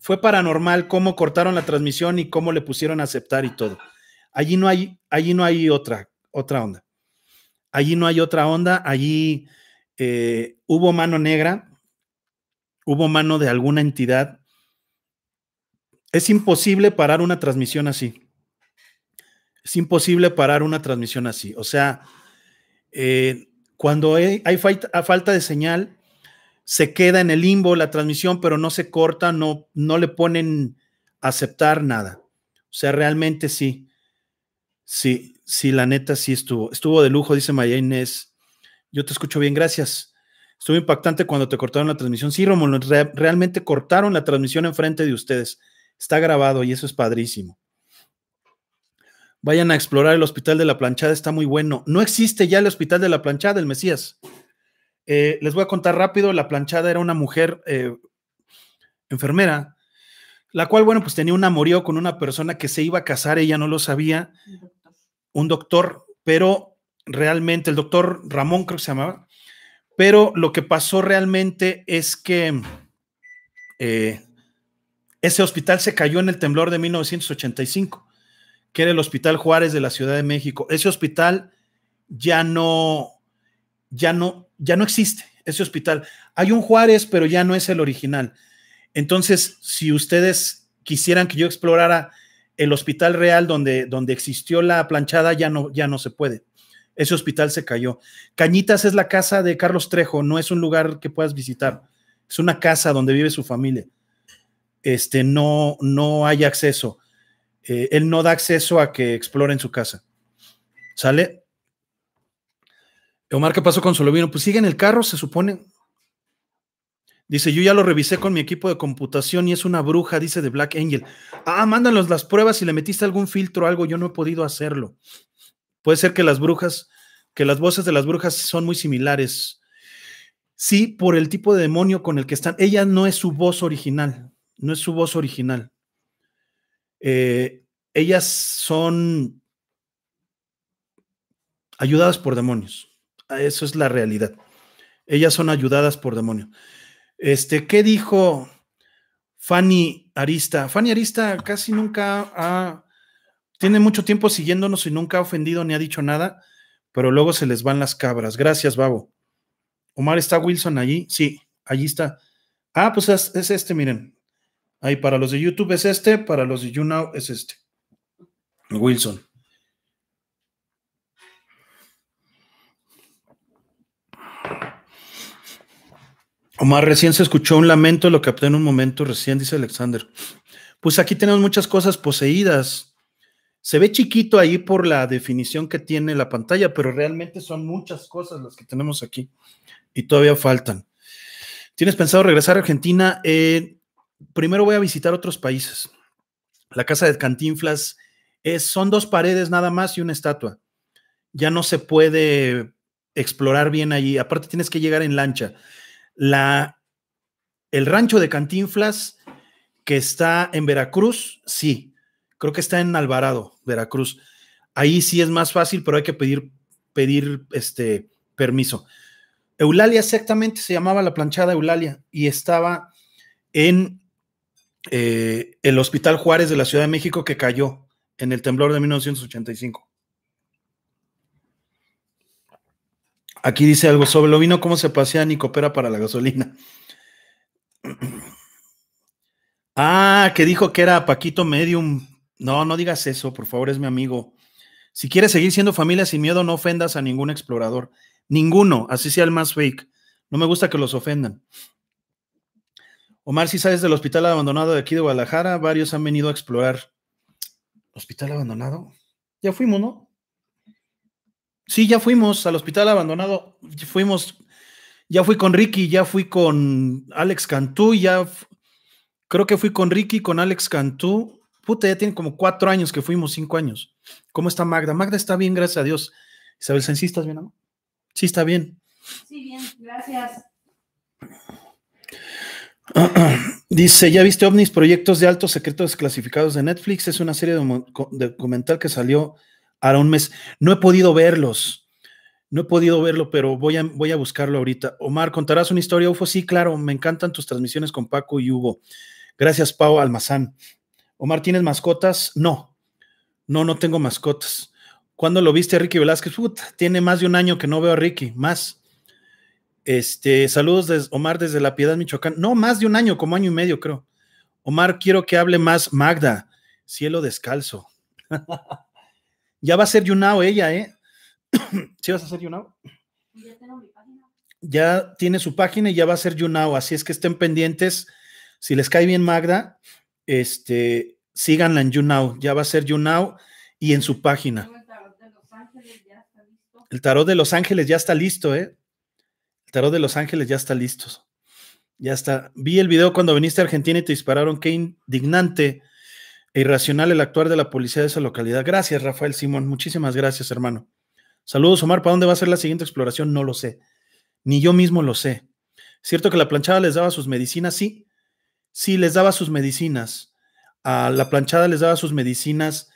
fue paranormal, cómo cortaron la transmisión y cómo le pusieron a aceptar y todo. Allí no hay, allí no hay otra, otra onda. Allí no hay otra onda, allí eh, hubo mano negra, hubo mano de alguna entidad. Es imposible parar una transmisión así. Es imposible parar una transmisión así. O sea, eh, cuando hay, falta de señal, se queda en el limbo la transmisión, pero no se corta, no, no le ponen aceptar nada. O sea, realmente sí. Sí, sí, la neta sí estuvo. Estuvo de lujo, dice María Inés. Yo te escucho bien, gracias. Estuvo impactante cuando te cortaron la transmisión. Sí, Romulo, realmente cortaron la transmisión enfrente de ustedes. Está grabado y eso es padrísimo. Vayan a explorar el Hospital de la Planchada, está muy bueno. No existe ya el Hospital de la Planchada, el Mesías. Eh, les voy a contar rápido, la Planchada era una mujer eh, enfermera, la cual, bueno, pues tenía un amorío con una persona que se iba a casar, ella no lo sabía, un doctor, pero realmente, el doctor Ramón creo que se llamaba, pero lo que pasó realmente es que eh, ese hospital se cayó en el temblor de 1985 que era el Hospital Juárez de la Ciudad de México. Ese hospital ya no, ya no, ya no existe, ese hospital. Hay un Juárez, pero ya no es el original. Entonces, si ustedes quisieran que yo explorara el hospital real donde, donde existió la planchada, ya no, ya no se puede. Ese hospital se cayó. Cañitas es la casa de Carlos Trejo, no es un lugar que puedas visitar. Es una casa donde vive su familia. Este, no, no hay acceso. Eh, él no da acceso a que exploren su casa. ¿Sale? Omar, ¿qué pasó con Solovino? Pues sigue en el carro, se supone. Dice, yo ya lo revisé con mi equipo de computación y es una bruja, dice de Black Angel. Ah, mándanos las pruebas si le metiste algún filtro o algo, yo no he podido hacerlo. Puede ser que las brujas, que las voces de las brujas son muy similares. Sí, por el tipo de demonio con el que están. Ella no es su voz original, no es su voz original. Eh, ellas son ayudadas por demonios. Ah, eso es la realidad. Ellas son ayudadas por demonios. Este, ¿qué dijo Fanny Arista? Fanny Arista casi nunca ha, tiene mucho tiempo siguiéndonos y nunca ha ofendido ni ha dicho nada, pero luego se les van las cabras. Gracias, Babo. Omar, ¿está Wilson allí? Sí, allí está. Ah, pues es este, miren. Ahí para los de YouTube es este, para los de YouNow es este. Wilson. Omar, recién se escuchó un lamento, lo capté en un momento recién, dice Alexander. Pues aquí tenemos muchas cosas poseídas. Se ve chiquito ahí por la definición que tiene la pantalla, pero realmente son muchas cosas las que tenemos aquí y todavía faltan. ¿Tienes pensado regresar a Argentina? primero voy a visitar otros países. La casa de Cantinflas es, son dos paredes nada más y una estatua. Ya no se puede explorar bien allí. Aparte tienes que llegar en lancha. La, el rancho de Cantinflas que está en Veracruz, sí. Creo que está en Alvarado, Veracruz. Ahí sí es más fácil, pero hay que pedir, pedir este permiso. Eulalia exactamente se llamaba la planchada Eulalia y estaba en eh, el Hospital Juárez de la Ciudad de México que cayó en el temblor de 1985. Aquí dice algo sobre lo vino, cómo se pasea y coopera para la gasolina. Ah, que dijo que era Paquito Medium. No, no digas eso, por favor, es mi amigo. Si quieres seguir siendo familia sin miedo, no ofendas a ningún explorador. Ninguno, así sea el más fake. No me gusta que los ofendan. Omar, si sabes del hospital abandonado de aquí de Guadalajara, varios han venido a explorar. ¿Hospital abandonado? Ya fuimos, ¿no? Sí, ya fuimos al hospital abandonado. Fuimos, ya fui con Ricky, ya fui con Alex Cantú, ya creo que fui con Ricky, con Alex Cantú. Puta, ya tiene como cuatro años que fuimos, cinco años. ¿Cómo está Magda? Magda está bien, gracias a Dios. Isabel Sen, ¿sí estás bien, amor? Sí, está bien. Sí, bien, gracias. Dice, ¿ya viste OVNIS? Proyectos de altos secretos desclasificados de Netflix. Es una serie de documental que salió ahora un mes. No he podido verlos. No he podido verlo, pero voy a, voy a buscarlo ahorita. Omar, ¿contarás una historia UFO? Sí, claro, me encantan tus transmisiones con Paco y Hugo. Gracias, Pau Almazán. Omar, ¿tienes mascotas? No, no, no tengo mascotas. ¿Cuándo lo viste a Ricky Velázquez? tiene más de un año que no veo a Ricky, más. Este, saludos de Omar desde La Piedad, Michoacán. No, más de un año, como año y medio, creo. Omar, quiero que hable más Magda, cielo descalzo. ya va a ser Yunao ella, ¿eh? ¿Sí vas a ser Yunao? Ya tiene su página y ya va a ser YouNow, así es que estén pendientes. Si les cae bien Magda, este, síganla en YouNow, ya va a ser YouNow y en su página. El tarot de Los Ángeles ya está listo, ¿eh? El tarot de Los Ángeles ya está listo. Ya está. Vi el video cuando viniste a Argentina y te dispararon. Qué indignante e irracional el actuar de la policía de esa localidad. Gracias, Rafael Simón. Muchísimas gracias, hermano. Saludos, Omar. ¿Para dónde va a ser la siguiente exploración? No lo sé. Ni yo mismo lo sé. ¿Cierto que la planchada les daba sus medicinas? Sí. Sí, les daba sus medicinas. A la planchada les daba sus medicinas,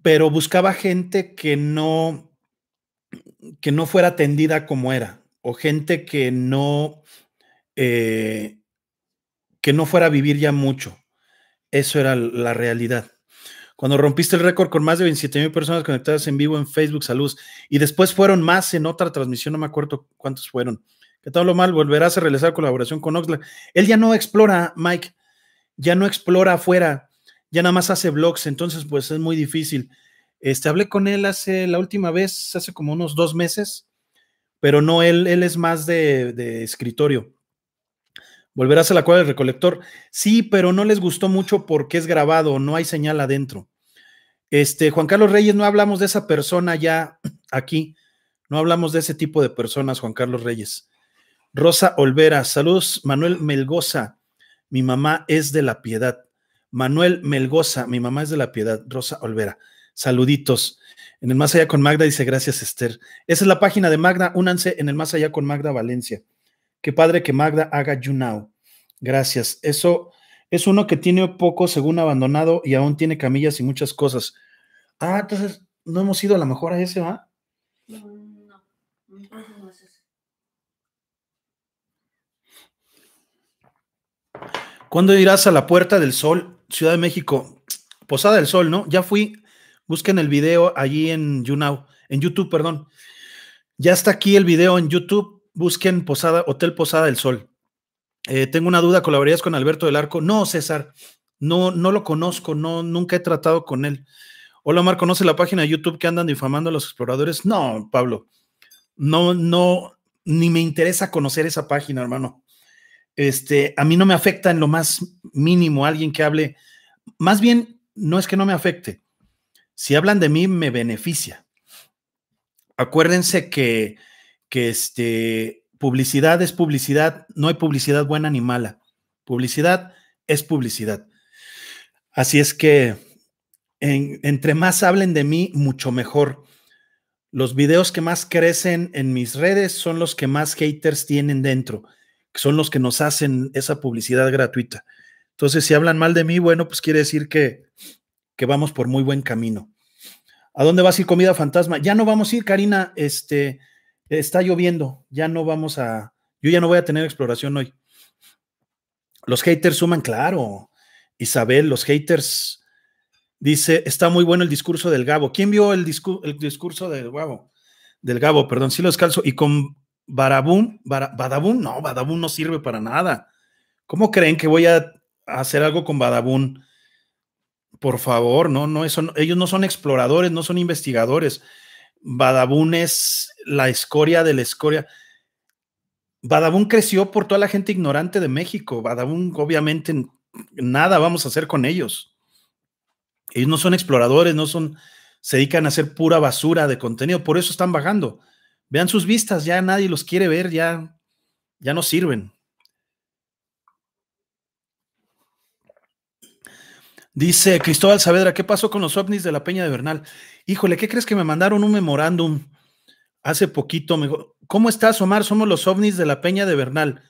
pero buscaba gente que no que no fuera atendida como era, o gente que no, eh, que no fuera a vivir ya mucho. Eso era la realidad. Cuando rompiste el récord con más de 27 mil personas conectadas en vivo en Facebook, salud, y después fueron más en otra transmisión, no me acuerdo cuántos fueron. que tal lo mal? Volverás a realizar colaboración con Oxlack. Él ya no explora, Mike, ya no explora afuera, ya nada más hace blogs, entonces pues es muy difícil. Este, hablé con él hace la última vez, hace como unos dos meses, pero no, él, él es más de, de escritorio. Volverás a la cueva del recolector. Sí, pero no les gustó mucho porque es grabado, no hay señal adentro. Este, Juan Carlos Reyes, no hablamos de esa persona ya aquí. No hablamos de ese tipo de personas, Juan Carlos Reyes. Rosa Olvera, saludos. Manuel Melgoza, mi mamá es de la piedad. Manuel Melgoza, mi mamá es de la piedad. Rosa Olvera. Saluditos. En el Más Allá con Magda dice gracias, Esther. Esa es la página de Magda. Únanse en el Más Allá con Magda Valencia. Qué padre que Magda haga You Now. Gracias. Eso es uno que tiene poco según abandonado y aún tiene camillas y muchas cosas. Ah, entonces no hemos ido a la mejor a ese, ¿va? No, ¿Cuándo irás a la Puerta del Sol, Ciudad de México? Posada del Sol, ¿no? Ya fui Busquen el video allí en YouNow, en YouTube, perdón. Ya está aquí el video en YouTube. Busquen Posada, Hotel Posada del Sol. Eh, tengo una duda, ¿colaborarías con Alberto del Arco? No, César, no, no lo conozco, no, nunca he tratado con él. Hola, Omar, ¿conoce la página de YouTube que andan difamando a los exploradores? No, Pablo, no, no, ni me interesa conocer esa página, hermano. Este, a mí no me afecta en lo más mínimo alguien que hable. Más bien, no es que no me afecte, si hablan de mí, me beneficia. Acuérdense que, este, publicidad es publicidad, no hay publicidad buena ni mala. Publicidad es publicidad. Así es que entre más hablen de mí, mucho mejor. Los videos que más crecen en mis redes son los que más haters tienen dentro, que son los que nos hacen esa publicidad gratuita. Entonces, si hablan mal de mí, bueno, pues quiere decir que que vamos por muy buen camino. ¿A dónde vas a ir comida fantasma? Ya no vamos a ir, Karina, este, está lloviendo, ya no vamos a, yo ya no voy a tener exploración hoy. Los haters suman, claro. Isabel, los haters, dice, está muy bueno el discurso del Gabo. ¿Quién vio el, discurso del Gabo? Del Gabo, perdón, sí lo descalzo. Y con no, Badabun no sirve para nada. ¿Cómo creen que voy a hacer algo con Badabun? Por favor, no, no, ellos no son exploradores, no son investigadores. Badabun es la escoria de la escoria. Badabun creció por toda la gente ignorante de México. Badabun, obviamente, nada vamos a hacer con ellos. Ellos no son exploradores, no son, se dedican a hacer pura basura de contenido, por eso están bajando. Vean sus vistas, ya nadie los quiere ver, ya, ya no sirven. Dice Cristóbal Saavedra, ¿qué pasó con los ovnis de la Peña de Bernal? Híjole, ¿qué crees que me mandaron un memorándum hace poquito? Me ¿Cómo estás, Omar? Somos los ovnis de la Peña de Bernal.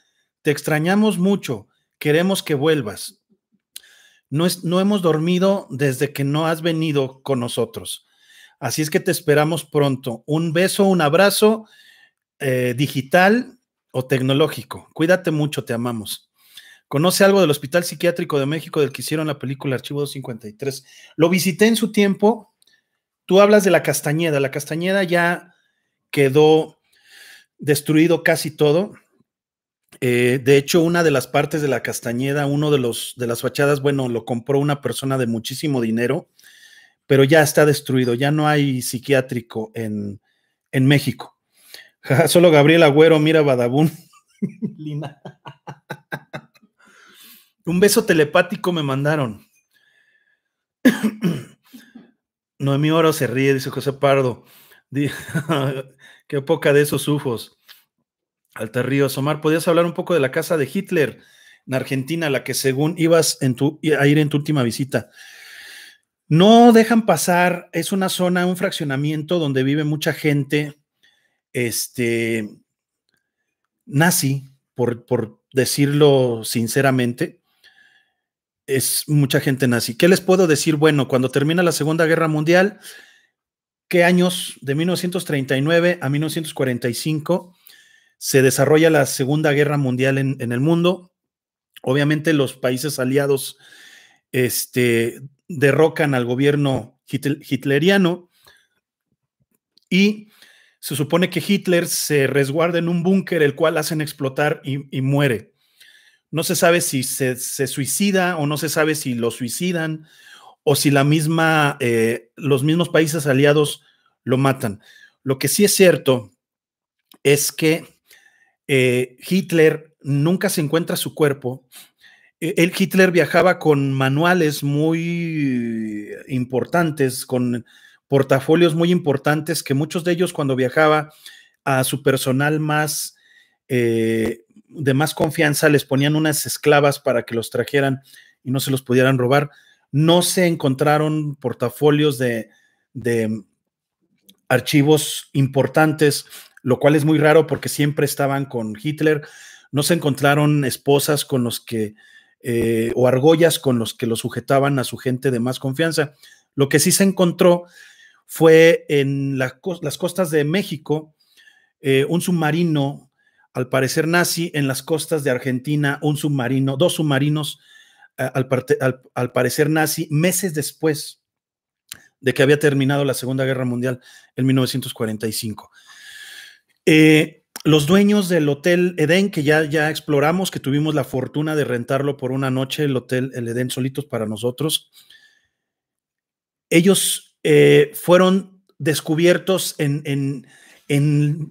Te extrañamos mucho. Queremos que vuelvas. No, no hemos dormido desde que no has venido con nosotros. Así es que te esperamos pronto. Un beso, un abrazo eh, digital o tecnológico. Cuídate mucho, te amamos. ¿Conoce algo del Hospital Psiquiátrico de México del que hicieron la película Archivo 253? Lo visité en su tiempo. Tú hablas de la Castañeda. La Castañeda ya quedó destruido casi todo. Eh, de hecho, una de las partes de la Castañeda, uno de los de las fachadas, bueno, lo compró una persona de muchísimo dinero, pero ya está destruido, ya no hay psiquiátrico en, en México. Solo Gabriel Agüero, mira badabún. Un beso telepático me mandaron. Noemí Oro se ríe, dice José Pardo. Qué poca de esos ufos. Alta Ríos, Omar, ¿podías hablar un poco de la casa de Hitler en Argentina, la que según ibas en tu, a ir en tu última visita? No dejan pasar, es una zona, un fraccionamiento donde vive mucha gente este, nazi, por decirlo sinceramente es mucha gente nazi. ¿Qué les puedo decir? Bueno, cuando termina la Segunda Guerra Mundial, ¿qué años? De 1939 a 1945 se desarrolla la Segunda Guerra Mundial en, el mundo. Obviamente los países aliados este, derrocan al gobierno hitleriano y se supone que Hitler se resguarda en un búnker el cual hacen explotar y muere. No se sabe si se, suicida o no se sabe si lo suicidan o si la misma, eh, los mismos países aliados lo matan. Lo que sí es cierto es que eh, Hitler nunca se encuentra su cuerpo. El Hitler viajaba con manuales muy importantes, con portafolios muy importantes, que muchos de ellos cuando viajaba a su personal más eh, de más confianza les ponían unas esclavas para que los trajeran y no se los pudieran robar. No se encontraron portafolios de, archivos importantes, lo cual es muy raro porque siempre estaban con Hitler. No se encontraron esposas con los que, eh, o argollas con los que los sujetaban a su gente de más confianza. Lo que sí se encontró fue en las costas de México eh, un submarino al parecer nazi, en las costas de Argentina, un submarino, dos submarinos, eh, al, parecer nazi, meses después de que había terminado la Segunda Guerra Mundial en 1945. Eh, los dueños del Hotel Edén, que ya, ya exploramos, que tuvimos la fortuna de rentarlo por una noche, el Hotel el Edén solitos para nosotros, ellos eh, fueron descubiertos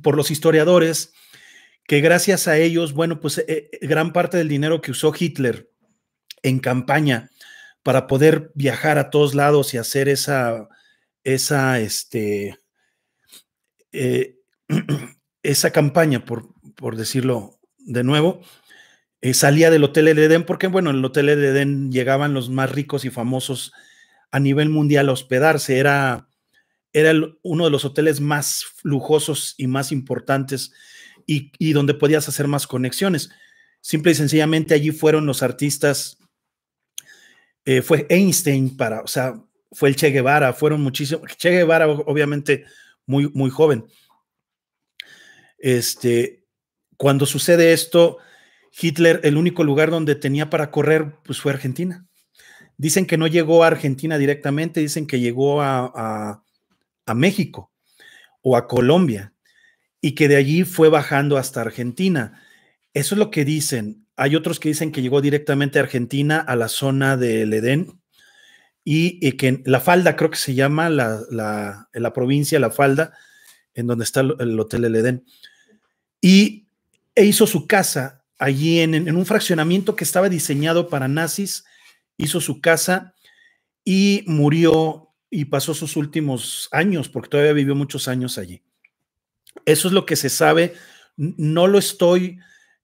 por los historiadores que gracias a ellos, bueno, pues eh, eh, gran parte del dinero que usó Hitler en campaña para poder viajar a todos lados y hacer esa, esa, este, eh, esa campaña, por, por, decirlo de nuevo, salía del Hotel de Edén, porque bueno, en el Hotel de Edén llegaban los más ricos y famosos a nivel mundial a hospedarse, era, era uno de los hoteles más lujosos y más importantes y, donde podías hacer más conexiones. Simple y sencillamente allí fueron los artistas, eh, fue Einstein para, o sea, fue el Che Guevara, fueron muchísimos, Che Guevara obviamente muy, muy joven. Este, cuando sucede esto, Hitler, el único lugar donde tenía para correr, pues fue Argentina. Dicen que no llegó a Argentina directamente, dicen que llegó a, a México o a Colombia, y que de allí fue bajando hasta Argentina. Eso es lo que dicen. Hay otros que dicen que llegó directamente a Argentina, a la zona del Edén, y, que en La Falda, creo que se llama la, la, provincia, La Falda, en donde está el, Hotel del Edén. Y e hizo su casa allí en, un fraccionamiento que estaba diseñado para nazis, hizo su casa y murió y pasó sus últimos años, porque todavía vivió muchos años allí. Eso es lo que se sabe. No lo estoy,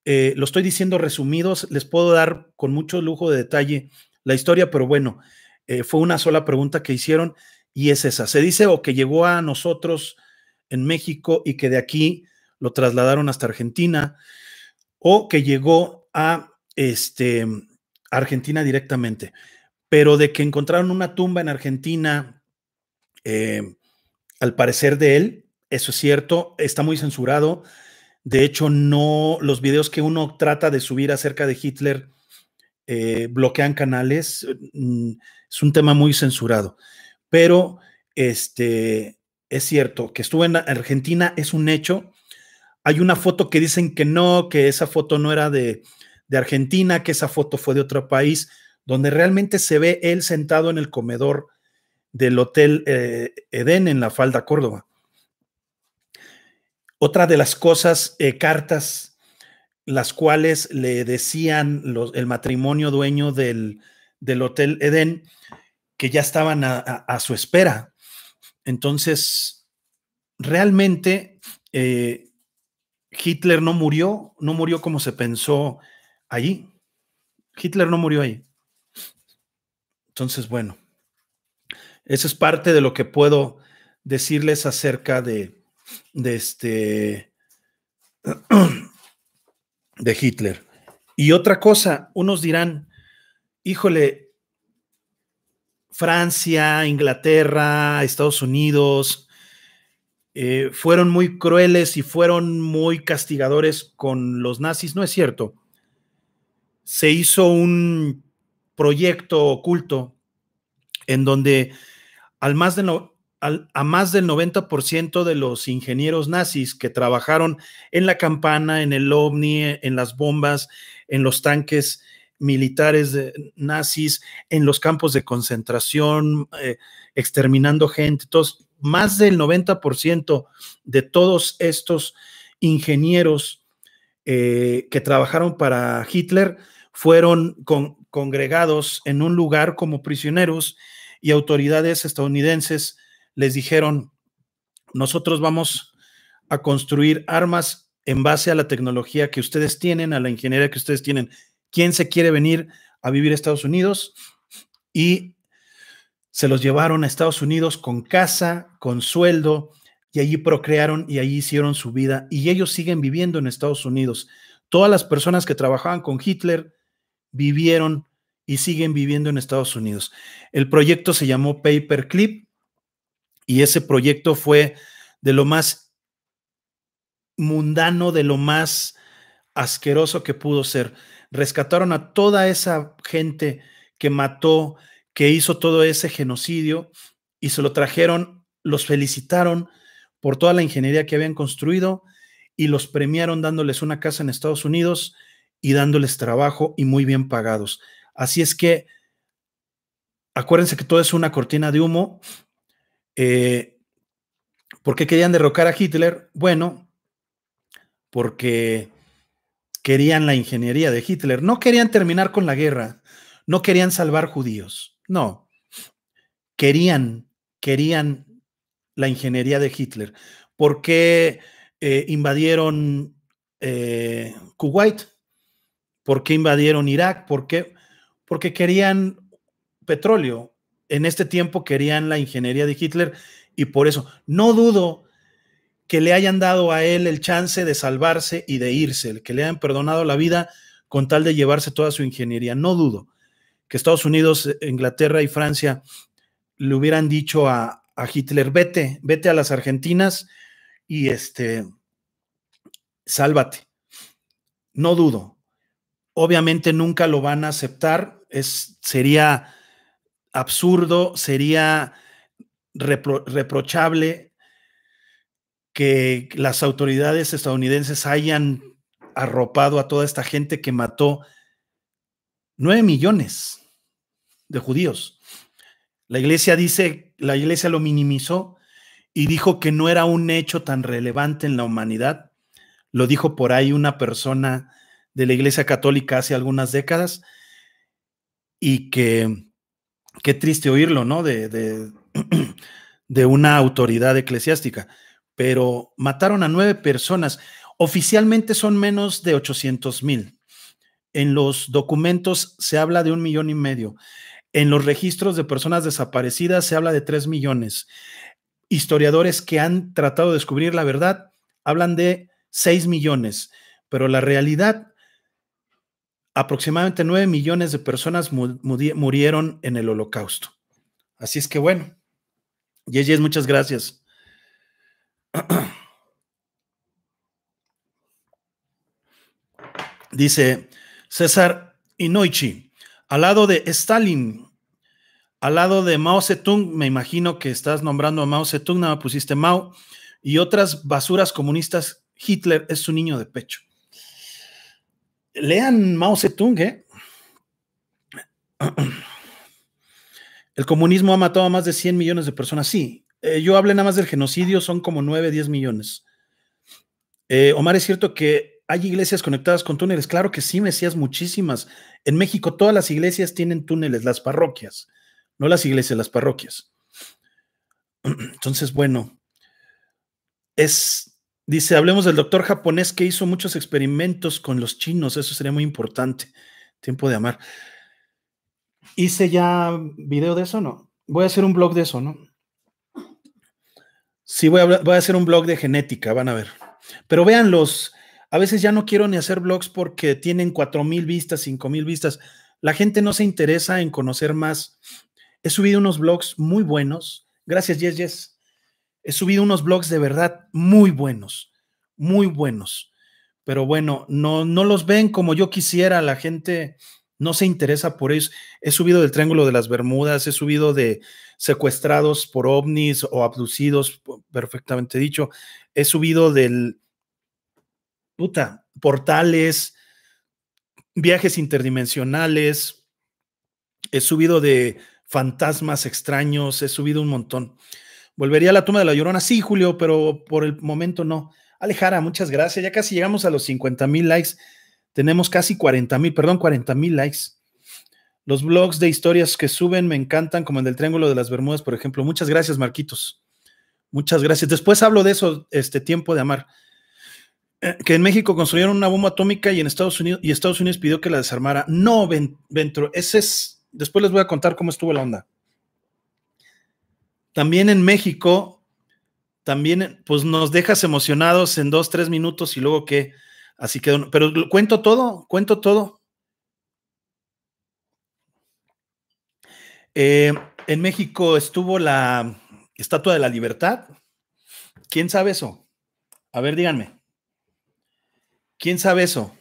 eh, lo estoy diciendo resumidos. Les puedo dar con mucho lujo de detalle la historia, pero bueno, eh, fue una sola pregunta que hicieron y es esa. Se dice o que llegó a nosotros en México y que de aquí lo trasladaron hasta Argentina o que llegó a este, Argentina directamente. Pero de que encontraron una tumba en Argentina, eh, al parecer de él, eso es cierto, está muy censurado. De hecho, no los videos que uno trata de subir acerca de Hitler eh, bloquean canales. Mm, es un tema muy censurado. Pero este, es cierto que estuve en Argentina, es un hecho. Hay una foto que dicen que no, que esa foto no era de, Argentina, que esa foto fue de otro país, donde realmente se ve él sentado en el comedor del Hotel eh, Eden en la Falda Córdoba. Otra de las cosas, eh, cartas, las cuales le decían el matrimonio dueño del, Hotel Edén, que ya estaban a, su espera. Entonces, realmente eh, Hitler no murió, no murió como se pensó allí. Hitler no murió ahí. Entonces, bueno, eso es parte de lo que puedo decirles acerca de, de este de Hitler. Y otra cosa, unos dirán, híjole, Francia, Inglaterra, Estados Unidos eh, fueron muy crueles y fueron muy castigadores con los nazis. No es cierto. Se hizo un proyecto oculto en donde al más de a más del 90% de los ingenieros nazis que trabajaron en la campana, en el ovni, en las bombas, en los tanques militares nazis, en los campos de concentración, eh, exterminando gente. Entonces, más del 90% de todos estos ingenieros eh, que trabajaron para Hitler fueron congregados en un lugar como prisioneros y autoridades estadounidenses les dijeron, nosotros vamos a construir armas en base a la tecnología que ustedes tienen, a la ingeniería que ustedes tienen. ¿Quién se quiere venir a vivir a Estados Unidos? Y se los llevaron a Estados Unidos con casa, con sueldo, y allí procrearon y allí hicieron su vida. Y ellos siguen viviendo en Estados Unidos. Todas las personas que trabajaban con Hitler vivieron y siguen viviendo en Estados Unidos. El proyecto se llamó Paperclip y ese proyecto fue de lo más mundano, de lo más asqueroso que pudo ser. Rescataron a toda esa gente que mató, que hizo todo ese genocidio y se lo trajeron, los felicitaron por toda la ingeniería que habían construido y los premiaron dándoles una casa en Estados Unidos y dándoles trabajo y muy bien pagados. Así es que acuérdense que todo es una cortina de humo eh, ¿Por qué querían derrocar a Hitler? Bueno, porque querían la ingeniería de Hitler. No querían terminar con la guerra, no querían salvar judíos, no. Querían, querían la ingeniería de Hitler. ¿Por qué eh, invadieron eh, Kuwait? ¿Por qué invadieron Irak? ¿Por qué? Porque querían petróleo, en este tiempo querían la ingeniería de Hitler y por eso no dudo que le hayan dado a él el chance de salvarse y de irse, que le hayan perdonado la vida con tal de llevarse toda su ingeniería. No dudo que Estados Unidos, Inglaterra y Francia le hubieran dicho a, a Hitler, vete, vete a las Argentinas y este, sálvate. No dudo. Obviamente nunca lo van a aceptar. Es, sería absurdo, sería reprochable que las autoridades estadounidenses hayan arropado a toda esta gente que mató nueve millones de judíos. La iglesia dice, la iglesia lo minimizó y dijo que no era un hecho tan relevante en la humanidad. Lo dijo por ahí una persona de la iglesia católica hace algunas décadas y que qué triste oírlo, ¿no? De, de, de una autoridad eclesiástica. Pero mataron a nueve personas. Oficialmente son menos de 800 mil. En los documentos se habla de un millón y medio. En los registros de personas desaparecidas se habla de tres millones. Historiadores que han tratado de descubrir la verdad hablan de seis millones, pero la realidad aproximadamente 9 millones de personas murieron en el holocausto. Así es que bueno, es muchas gracias. Dice César Inoichi, al lado de Stalin, al lado de Mao Zedong, me imagino que estás nombrando a Mao Zedong, nada no, pusiste Mao, y otras basuras comunistas, Hitler es su niño de pecho. Lean Mao Zedong, ¿eh? El comunismo ha matado a más de 100 millones de personas. Sí, eh, yo hablé nada más del genocidio, son como 9, 10 millones. Eh, Omar, ¿es cierto que hay iglesias conectadas con túneles? Claro que sí, decías muchísimas. En México todas las iglesias tienen túneles, las parroquias, no las iglesias, las parroquias. Entonces, bueno, es Dice, hablemos del doctor japonés que hizo muchos experimentos con los chinos, eso sería muy importante. Tiempo de amar. Hice ya video de eso, ¿no? Voy a hacer un blog de eso, ¿no? Sí, voy a, voy a hacer un blog de genética, van a ver. Pero los A veces ya no quiero ni hacer blogs porque tienen cuatro mil vistas, cinco mil vistas. La gente no se interesa en conocer más. He subido unos blogs muy buenos. Gracias, Yes, Yes. He subido unos blogs de verdad muy buenos, muy buenos. Pero bueno, no, no los ven como yo quisiera, la gente no se interesa por ellos. He subido del Triángulo de las Bermudas, he subido de secuestrados por ovnis o abducidos, perfectamente dicho. He subido del, puta, portales, viajes interdimensionales, he subido de fantasmas extraños, he subido un montón. Volvería a la tumba de la llorona, sí, Julio, pero por el momento no. Alejara, muchas gracias. Ya casi llegamos a los 50 mil likes. Tenemos casi 40 mil, perdón, 40 mil likes. Los blogs de historias que suben me encantan, como el del Triángulo de las Bermudas, por ejemplo. Muchas gracias, Marquitos. Muchas gracias. Después hablo de eso, este tiempo de amar. que en México construyeron una bomba atómica y en Estados Unidos, y Estados Unidos pidió que la desarmara. No, Ventro, ese es. Después les voy a contar cómo estuvo la onda. También en México, también pues nos dejas emocionados en dos, tres minutos y luego qué. Así que, pero cuento todo, cuento todo. Eh, en México estuvo la Estatua de la Libertad. ¿Quién sabe eso? A ver, díganme. ¿Quién sabe eso?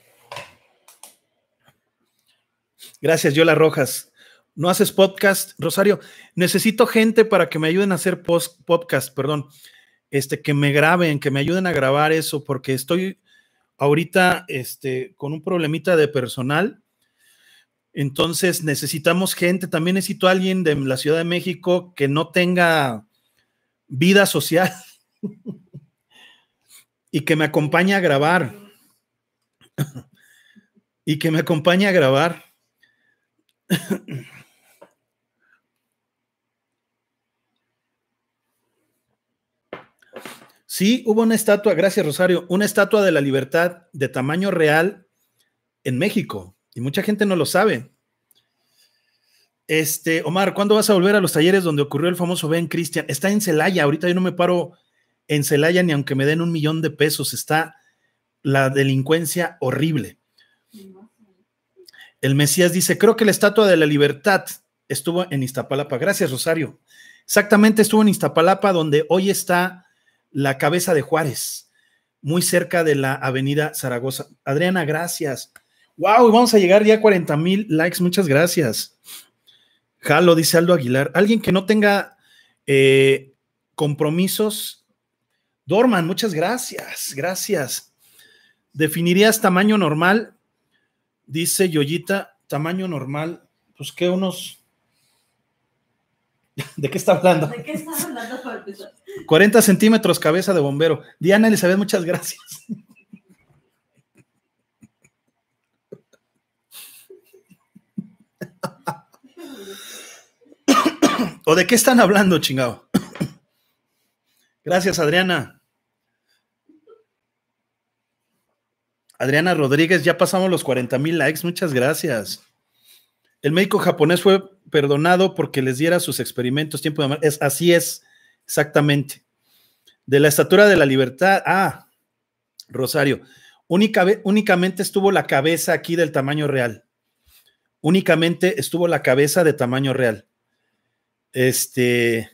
Gracias, Yola Rojas. No haces podcast, Rosario. Necesito gente para que me ayuden a hacer podcast, perdón. Este, que me graben, que me ayuden a grabar eso, porque estoy ahorita este, con un problemita de personal. Entonces necesitamos gente. También necesito a alguien de la Ciudad de México que no tenga vida social y que me acompañe a grabar. y que me acompañe a grabar. Sí, hubo una estatua, gracias Rosario, una estatua de la libertad de tamaño real en México y mucha gente no lo sabe. Este, Omar, ¿cuándo vas a volver a los talleres donde ocurrió el famoso Ben Cristian? Está en Celaya, ahorita yo no me paro en Celaya ni aunque me den un millón de pesos, está la delincuencia horrible. El Mesías dice, creo que la Estatua de la Libertad estuvo en Iztapalapa. Gracias, Rosario. Exactamente, estuvo en Iztapalapa, donde hoy está la cabeza de Juárez, muy cerca de la avenida Zaragoza. Adriana, gracias. ¡Wow! Vamos a llegar ya a 40 mil likes. Muchas gracias. Jalo, dice Aldo Aguilar. Alguien que no tenga eh, compromisos. Dorman, muchas gracias. Gracias. ¿Definirías tamaño normal? Dice Yoyita, tamaño normal. Pues que unos ¿De qué está hablando? ¿De qué está hablando, 40 centímetros, cabeza de bombero. Diana Elizabeth, muchas gracias. ¿O de qué están hablando, chingado? Gracias, Adriana. Adriana Rodríguez, ya pasamos los 40 mil likes, muchas gracias. El médico japonés fue perdonado porque les diera sus experimentos tiempo de es, así es, exactamente. De la estatura de la libertad, ah, Rosario, únicamente estuvo la cabeza aquí del tamaño real. Únicamente estuvo la cabeza de tamaño real. Este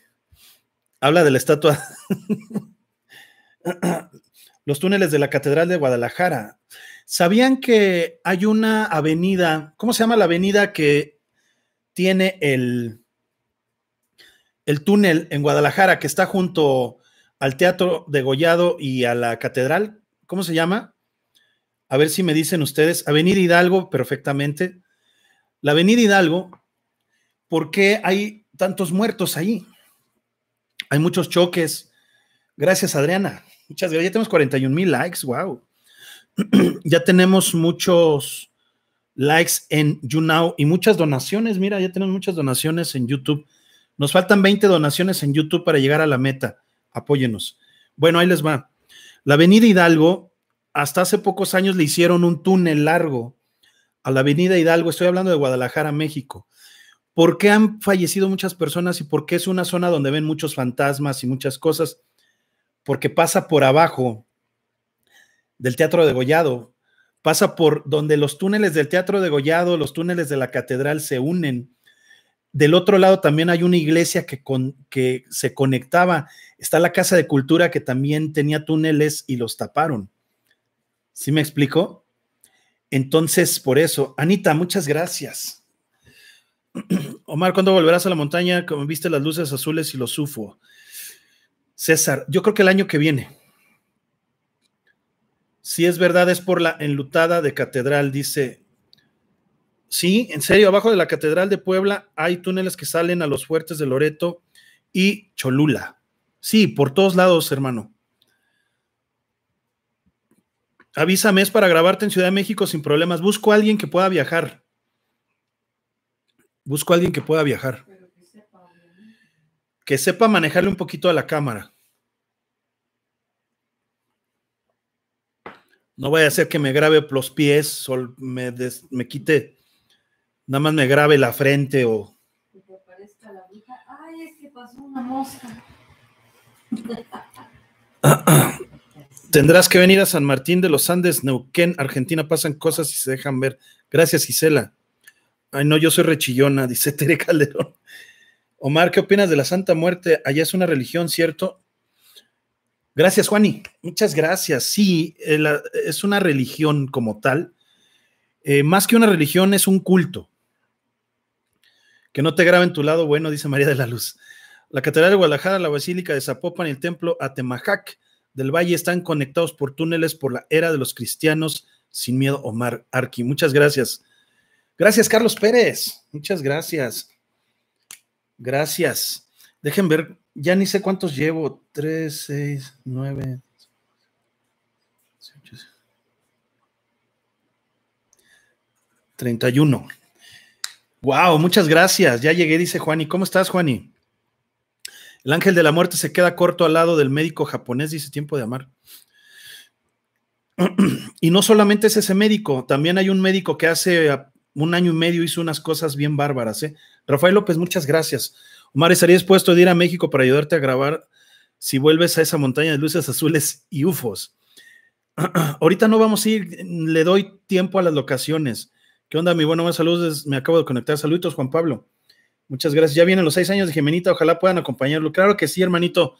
habla de la estatua. Los túneles de la Catedral de Guadalajara. ¿Sabían que hay una avenida, ¿cómo se llama la avenida que tiene el, el túnel en Guadalajara que está junto al Teatro de y a la Catedral? ¿Cómo se llama? A ver si me dicen ustedes. Avenida Hidalgo, perfectamente. La Avenida Hidalgo, ¿por qué hay tantos muertos ahí? Hay muchos choques. Gracias, Adriana. Muchas gracias. Ya tenemos 41 mil likes. Wow. ya tenemos muchos likes en YouNow y muchas donaciones. Mira, ya tenemos muchas donaciones en YouTube. Nos faltan 20 donaciones en YouTube para llegar a la meta. Apóyenos. Bueno, ahí les va. La avenida Hidalgo, hasta hace pocos años le hicieron un túnel largo a la avenida Hidalgo. Estoy hablando de Guadalajara, México. ¿Por qué han fallecido muchas personas y por qué es una zona donde ven muchos fantasmas y muchas cosas? Porque pasa por abajo del Teatro de Gollado, pasa por donde los túneles del Teatro de Gollado, los túneles de la catedral se unen. Del otro lado también hay una iglesia que, que se conectaba. Está la Casa de Cultura que también tenía túneles y los taparon. ¿Sí me explico? Entonces, por eso, Anita, muchas gracias. Omar, ¿cuándo volverás a la montaña? Como viste las luces azules y los sufo, César, yo creo que el año que viene. Si es verdad, es por la enlutada de catedral, dice. Sí, en serio, abajo de la catedral de Puebla hay túneles que salen a los fuertes de Loreto y Cholula. Sí, por todos lados, hermano. Avísame, es para grabarte en Ciudad de México sin problemas. Busco a alguien que pueda viajar. Busco a alguien que pueda viajar. Que sepa manejarle un poquito a la cámara. No vaya a ser que me grabe los pies o me, me quite, nada más me grabe la frente o... Que te la bruja. Ay, es que pasó una mosca. Tendrás que venir a San Martín de los Andes, Neuquén, Argentina. Pasan cosas y se dejan ver. Gracias, Gisela. Ay, no, yo soy rechillona, dice Tere Calderón. Omar, ¿qué opinas de la Santa Muerte? Allá es una religión, ¿cierto? Gracias, Juani. Muchas gracias. Sí, eh, es una religión como tal. Eh, más que una religión, es un culto. Que no te graben tu lado bueno, dice María de la Luz. La Catedral de Guadalajara, la Basílica de Zapopan y el Templo Atemajac del Valle están conectados por túneles por la era de los cristianos sin miedo, Omar Arqui. Muchas gracias. Gracias, Carlos Pérez. Muchas gracias. Gracias. Dejen ver ya ni sé cuántos llevo. 3, 6, 9. Treinta y uno. Wow, muchas gracias. Ya llegué, dice Juani. ¿Cómo estás, Juani? El ángel de la muerte se queda corto al lado del médico japonés, dice tiempo de amar. Y no solamente es ese médico, también hay un médico que hace un año y medio hizo unas cosas bien bárbaras. ¿eh? Rafael López, muchas gracias. Omar, ¿estarías dispuesto a ir a México para ayudarte a grabar si vuelves a esa montaña de luces azules y UFOs? Ahorita no vamos a ir, le doy tiempo a las locaciones. ¿Qué onda, mi buen Más saludos, me acabo de conectar. Saludos, Juan Pablo. Muchas gracias. Ya vienen los seis años de Gemenita, ojalá puedan acompañarlo. Claro que sí, hermanito.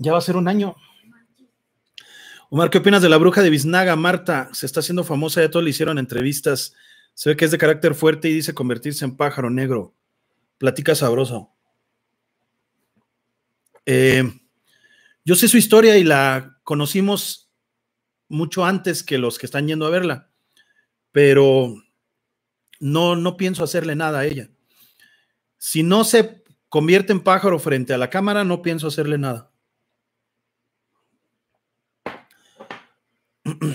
Ya va a ser un año. Omar, ¿qué opinas de la bruja de Biznaga, Marta? Se está haciendo famosa, ya todos le hicieron entrevistas. Se ve que es de carácter fuerte y dice convertirse en pájaro negro. Platica sabroso. Eh, yo sé su historia y la conocimos mucho antes que los que están yendo a verla, pero no, no pienso hacerle nada a ella. Si no se convierte en pájaro frente a la cámara, no pienso hacerle nada.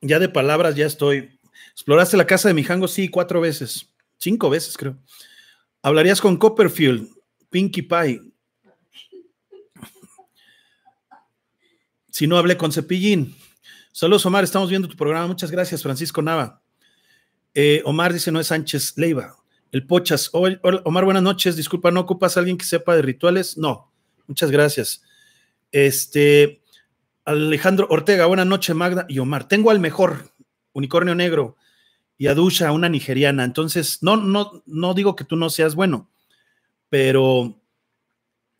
Ya de palabras, ya estoy. Exploraste la casa de mi jango, sí, cuatro veces, cinco veces creo. Hablarías con Copperfield, Pinkie Pie. Si no hablé con Cepillín. Saludos, Omar. Estamos viendo tu programa. Muchas gracias, Francisco Nava. Eh, Omar dice: No es Sánchez Leiva. El Pochas. Oh, oh, Omar, buenas noches. Disculpa, ¿no ocupas a alguien que sepa de rituales? No. Muchas gracias. Este. Alejandro Ortega, buenas noches, Magda y Omar. Tengo al mejor unicornio negro y Dusha, una nigeriana. Entonces, no, no, no digo que tú no seas bueno, pero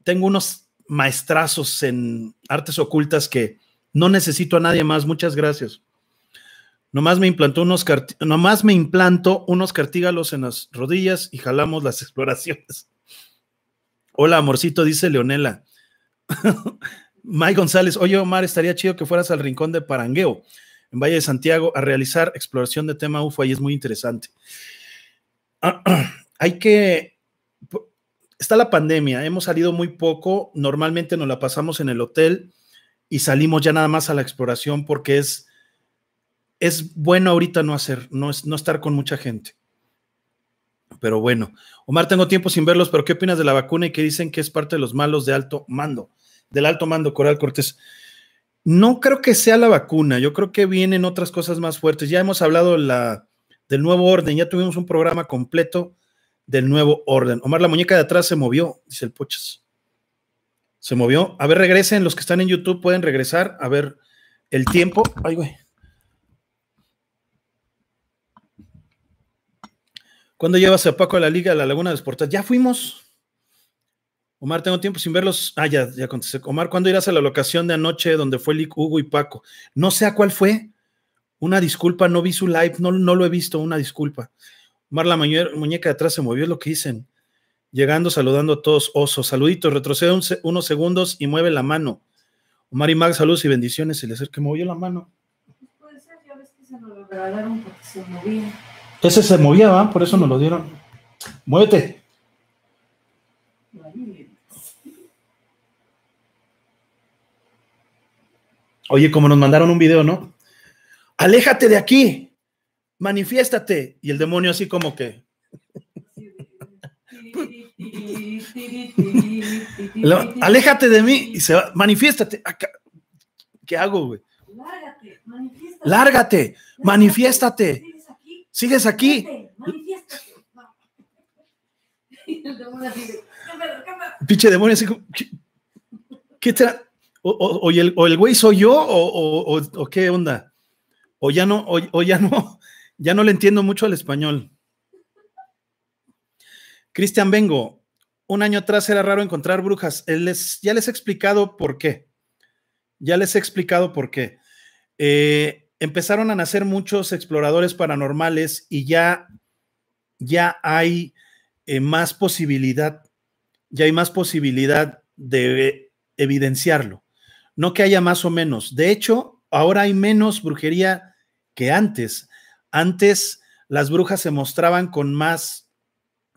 tengo unos maestrazos en artes ocultas que no necesito a nadie más. Muchas gracias. Nomás me, implantó unos nomás me implanto unos cartígalos en las rodillas y jalamos las exploraciones. Hola, amorcito, dice Leonela. Mike González, oye Omar, estaría chido que fueras al rincón de Parangueo en Valle de Santiago a realizar exploración de tema UFO y es muy interesante. Hay que... Está la pandemia, hemos salido muy poco, normalmente nos la pasamos en el hotel y salimos ya nada más a la exploración porque es, es bueno ahorita no hacer, no, es, no estar con mucha gente. Pero bueno, Omar, tengo tiempo sin verlos, pero ¿qué opinas de la vacuna y qué dicen que es parte de los malos de alto mando? Del alto mando, Coral Cortés. No creo que sea la vacuna, yo creo que vienen otras cosas más fuertes. Ya hemos hablado la, del nuevo orden, ya tuvimos un programa completo del nuevo orden. Omar, la muñeca de atrás se movió, dice el Pochas. Se movió. A ver, regresen, los que están en YouTube pueden regresar a ver el tiempo. Ay, güey. ¿Cuándo llevas a Paco a la Liga a la Laguna de Esportas? Ya fuimos. Omar, tengo tiempo sin verlos. Ah, ya, ya contesté. Omar, ¿cuándo irás a la locación de anoche donde fue Hugo y Paco? No sé a cuál fue. Una disculpa, no vi su live, no, no lo he visto, una disculpa. Omar, la muñeca de atrás se movió, es lo que dicen. Llegando, saludando a todos, osos. Saluditos, retrocede unos segundos y mueve la mano. Omar y Mag, saludos y bendiciones. Se le que movió la mano. Puede ser, ya ves que se nos lo regalaron porque se movía. Ese se movía, Por eso nos lo dieron. Muévete. Oye, como nos mandaron un video, ¿no? Aléjate de aquí, manifiéstate. Y el demonio así como que... Aléjate de mí y se va, manifiéstate. ¿Qué hago, güey? Lárgate, manifiéstate. Lárgate, manifiéstate. Sigues aquí. Manifiéstate. Pinche demonio así como... ¿Qué, o, o, el, güey soy yo, o, qué onda, o ya no, o, ya no, ya no le entiendo mucho al español. Cristian Vengo, un año atrás era raro encontrar brujas. ya les he explicado por qué. Ya les he explicado por qué. Eh, empezaron a nacer muchos exploradores paranormales y ya, ya hay eh, más posibilidad, ya hay más posibilidad de evidenciarlo no que haya más o menos. De hecho, ahora hay menos brujería que antes. Antes las brujas se mostraban con más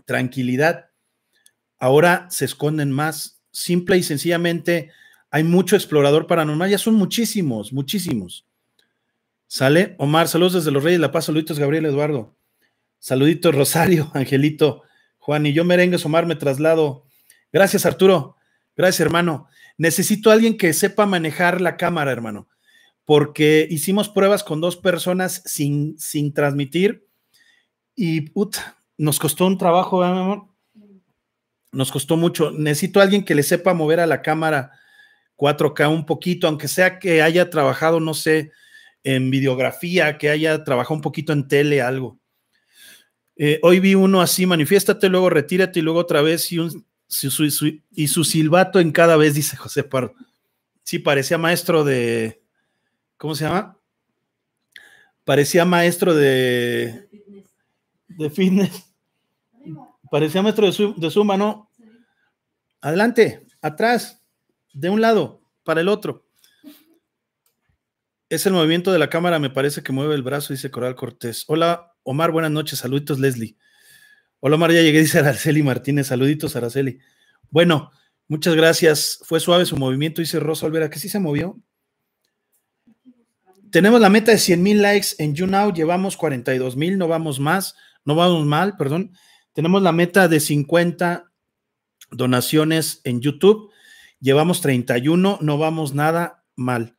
tranquilidad. Ahora se esconden más. Simple y sencillamente hay mucho explorador paranormal. Ya son muchísimos, muchísimos. ¿Sale? Omar, saludos desde los Reyes de la Paz. Saluditos, Gabriel Eduardo. Saluditos, Rosario, Angelito, Juan y yo merengues, Omar, me traslado. Gracias, Arturo. Gracias, hermano necesito a alguien que sepa manejar la cámara, hermano, porque hicimos pruebas con dos personas sin, sin transmitir y nos costó un trabajo, ¿verdad, mi amor? Nos costó mucho. Necesito a alguien que le sepa mover a la cámara 4K un poquito, aunque sea que haya trabajado, no sé, en videografía, que haya trabajado un poquito en tele, algo. Eh, hoy vi uno así, manifiéstate, luego retírate y luego otra vez y un, y su silbato en cada vez, dice José Pardo. Sí, parecía maestro de. ¿Cómo se llama? Parecía maestro de. De fitness. Parecía maestro de, de suma, ¿no? Adelante, atrás, de un lado, para el otro. Es el movimiento de la cámara, me parece que mueve el brazo, dice Coral Cortés. Hola, Omar, buenas noches. Saluditos, Leslie. Hola María, llegué, dice Araceli Martínez. Saluditos, Araceli. Bueno, muchas gracias. Fue suave su movimiento, dice Rosa Olvera, que sí se movió. Tenemos la meta de 100 mil likes en YouNow, llevamos 42 mil, no vamos más, no vamos mal, perdón. Tenemos la meta de 50 donaciones en YouTube, llevamos 31, no vamos nada mal,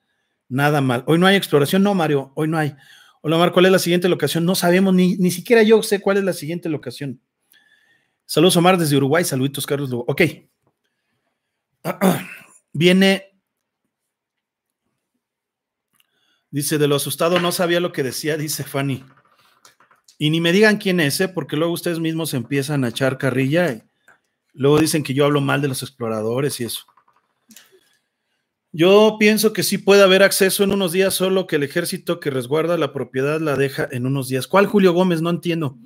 nada mal. Hoy no hay exploración, no, Mario, hoy no hay. Hola, Mar, ¿cuál es la siguiente locación? No sabemos, ni siquiera yo sé cuál es la siguiente locación. Saludos Omar desde Uruguay, saluditos Carlos Lugo. Ok. Viene. Dice, de lo asustado no sabía lo que decía, dice Fanny. Y ni me digan quién es, ¿eh? porque luego ustedes mismos empiezan a echar carrilla luego dicen que yo hablo mal de los exploradores y eso. Yo pienso que sí puede haber acceso en unos días, solo que el ejército que resguarda la propiedad la deja en unos días. ¿Cuál Julio Gómez? No entiendo.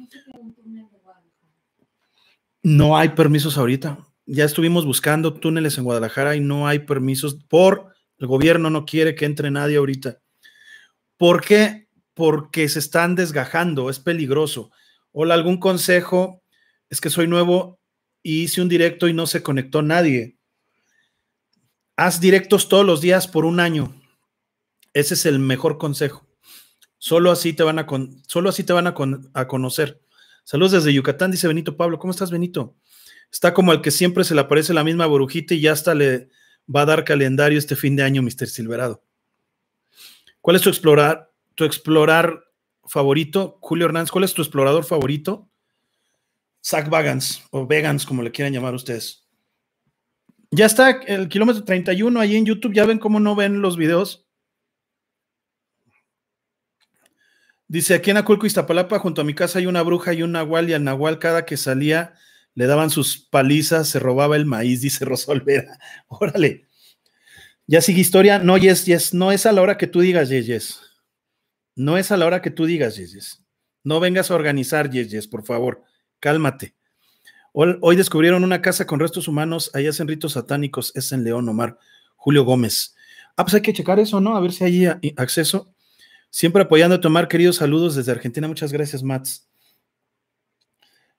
No hay permisos ahorita. Ya estuvimos buscando túneles en Guadalajara y no hay permisos por el gobierno no quiere que entre nadie ahorita. ¿Por qué? Porque se están desgajando, es peligroso. Hola, algún consejo, es que soy nuevo y hice un directo y no se conectó nadie. Haz directos todos los días por un año. Ese es el mejor consejo. Solo así te van a, con, solo así te van a, a conocer. Saludos desde Yucatán, dice Benito Pablo. ¿Cómo estás, Benito? Está como al que siempre se le aparece la misma burujita y ya hasta le va a dar calendario este fin de año, Mr. Silverado. ¿Cuál es tu explorar, tu explorar favorito? Julio Hernández, ¿cuál es tu explorador favorito? Zach Vagans o Vegans, como le quieran llamar ustedes. Ya está el kilómetro 31 ahí en YouTube. Ya ven cómo no ven los videos. Dice, aquí en Aculco, Iztapalapa, junto a mi casa hay una bruja y un nahual, y al nahual cada que salía le daban sus palizas, se robaba el maíz, dice Rosolvera. Órale. Ya sigue historia. No, yes, yes. No es a la hora que tú digas yes, yes. No es a la hora que tú digas yes, yes. No vengas a organizar yes, yes, por favor. Cálmate. Hoy descubrieron una casa con restos humanos. Ahí hacen ritos satánicos. Es en León Omar. Julio Gómez. Ah, pues hay que checar eso, ¿no? A ver si hay eh, acceso. Siempre apoyando a Tomar, queridos saludos desde Argentina. Muchas gracias, Mats.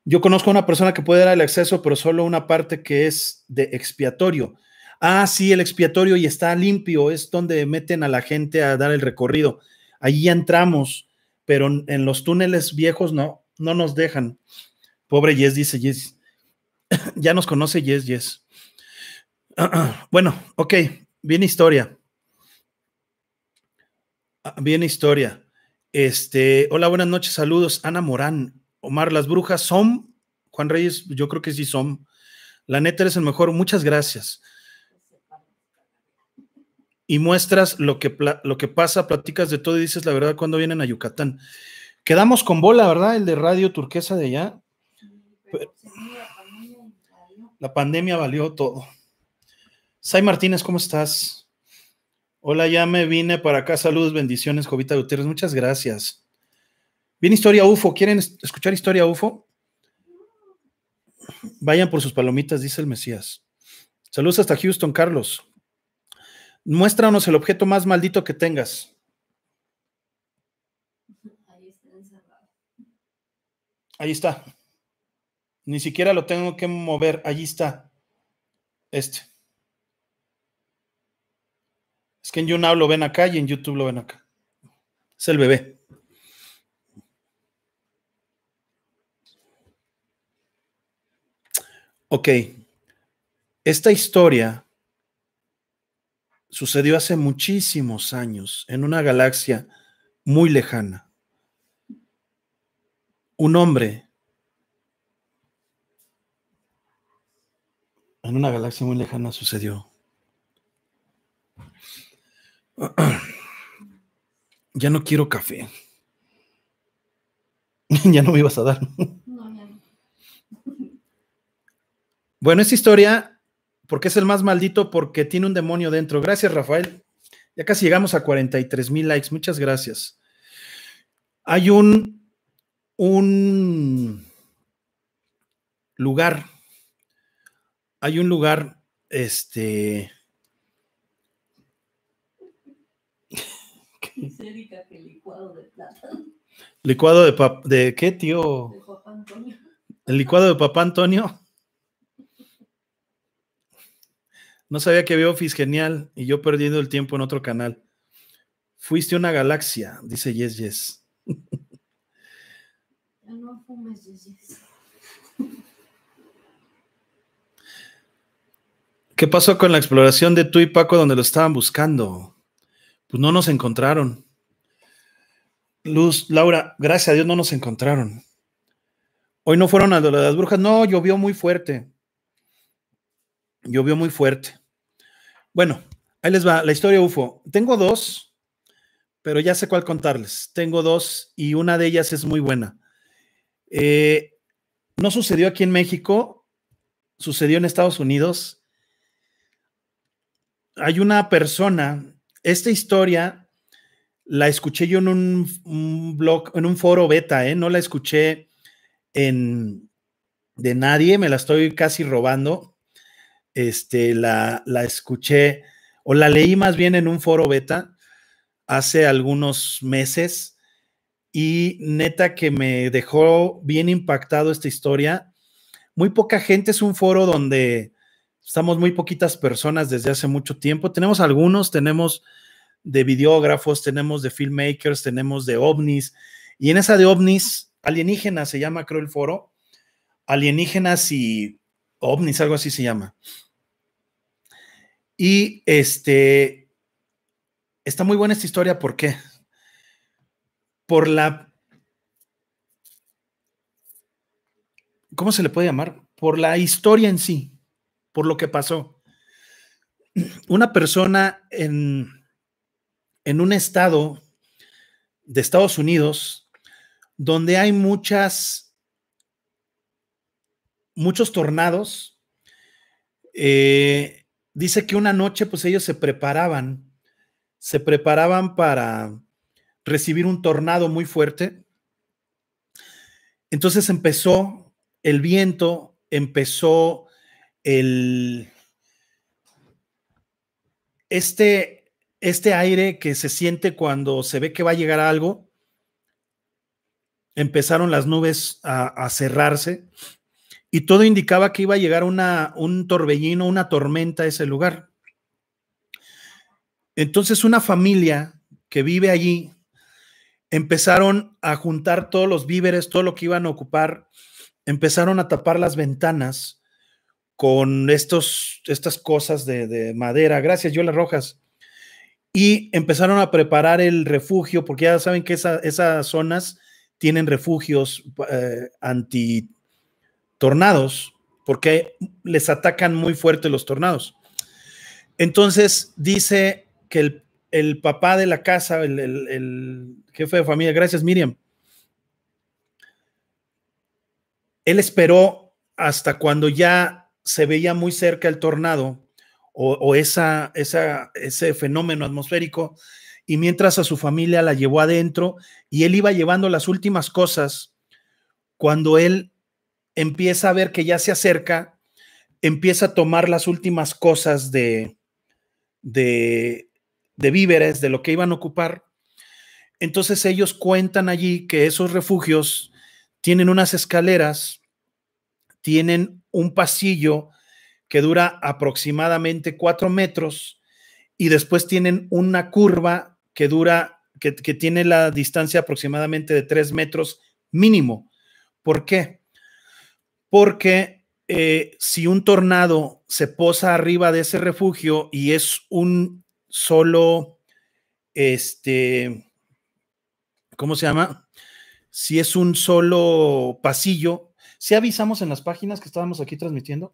Yo conozco a una persona que puede dar el acceso, pero solo una parte que es de expiatorio. Ah, sí, el expiatorio y está limpio, es donde meten a la gente a dar el recorrido. Allí entramos, pero en los túneles viejos no, no nos dejan. Pobre Yes, dice Yes. ya nos conoce Yes, Yes. bueno, ok, bien historia. Ah, bien historia. Este, hola, buenas noches, saludos. Ana Morán, Omar, las brujas son. Juan Reyes, yo creo que sí son. La neta eres el mejor, muchas gracias. Y muestras lo que, lo que pasa, platicas de todo y dices la verdad cuando vienen a Yucatán. Quedamos con bola, ¿verdad? El de Radio Turquesa de allá. la pandemia valió todo. Sai Martínez, ¿cómo estás? Hola, ya me vine para acá. Saludos, bendiciones, Jovita Gutiérrez. Muchas gracias. Bien, Historia UFO. ¿Quieren escuchar Historia UFO? Vayan por sus palomitas, dice el Mesías. Saludos hasta Houston, Carlos. Muéstranos el objeto más maldito que tengas. Ahí está Ahí está. Ni siquiera lo tengo que mover. Allí está. Este. Es que en YouNow lo ven acá y en YouTube lo ven acá. Es el bebé. Ok. Esta historia sucedió hace muchísimos años en una galaxia muy lejana. Un hombre en una galaxia muy lejana sucedió. ya no quiero café. ya no me ibas a dar. bueno, esta historia, porque es el más maldito, porque tiene un demonio dentro. Gracias, Rafael. Ya casi llegamos a 43 mil likes. Muchas gracias. Hay un, un lugar. Hay un lugar, este, licuado de ¿Licuado de, qué, tío? ¿El licuado de papá Antonio? No sabía que había Office genial y yo perdiendo el tiempo en otro canal. Fuiste una galaxia, dice Yes Yes. No fumes, Yes Yes. ¿Qué pasó con la exploración de tú y Paco donde lo estaban buscando? pues no nos encontraron. Luz, Laura, gracias a Dios no nos encontraron. Hoy no fueron a de las brujas, no, llovió muy fuerte. Llovió muy fuerte. Bueno, ahí les va la historia UFO. Tengo dos, pero ya sé cuál contarles. Tengo dos y una de ellas es muy buena. Eh, no sucedió aquí en México, sucedió en Estados Unidos. Hay una persona esta historia la escuché yo en un, blog, en un foro beta, ¿eh? no la escuché de nadie, me la estoy casi robando. Este, la, la escuché o la leí más bien en un foro beta hace algunos meses y neta que me dejó bien impactado esta historia. Muy poca gente es un foro donde Estamos muy poquitas personas desde hace mucho tiempo. Tenemos algunos, tenemos de videógrafos, tenemos de filmmakers, tenemos de ovnis. Y en esa de ovnis, alienígenas se llama, creo, el foro. Alienígenas y ovnis, algo así se llama. Y este, está muy buena esta historia, ¿por qué? Por la... ¿Cómo se le puede llamar? Por la historia en sí por lo que pasó. Una persona en, un estado de Estados Unidos donde hay muchas, muchos tornados. Eh, dice que una noche, pues ellos se preparaban, se preparaban para recibir un tornado muy fuerte. Entonces empezó el viento, empezó este, este aire que se siente cuando se ve que va a llegar algo, empezaron las nubes a, cerrarse y todo indicaba que iba a llegar un torbellino, una tormenta a ese lugar. Entonces una familia que vive allí empezaron a juntar todos los víveres, todo lo que iban a ocupar, empezaron a tapar las ventanas con estos, estas cosas de, madera. Gracias, Yola Rojas. Y empezaron a preparar el refugio, porque ya saben que esas zonas tienen refugios eh, antitornados, anti tornados, porque les atacan muy fuerte los tornados. Entonces dice que el, papá de la casa, el, el jefe de familia, gracias Miriam, él esperó hasta cuando ya se veía muy cerca el tornado o, esa, ese fenómeno atmosférico y mientras a su familia la llevó adentro y él iba llevando las últimas cosas, cuando él empieza a ver que ya se acerca, empieza a tomar las últimas cosas de, de, de víveres, de lo que iban a ocupar. Entonces ellos cuentan allí que esos refugios tienen unas escaleras, tienen un pasillo que dura aproximadamente cuatro metros y después tienen una curva que dura, que, tiene la distancia aproximadamente de tres metros mínimo. ¿Por qué? Porque eh, si un tornado se posa arriba de ese refugio y es un solo, este, ¿cómo se llama? Si es un solo pasillo, si avisamos en las páginas que estábamos aquí transmitiendo.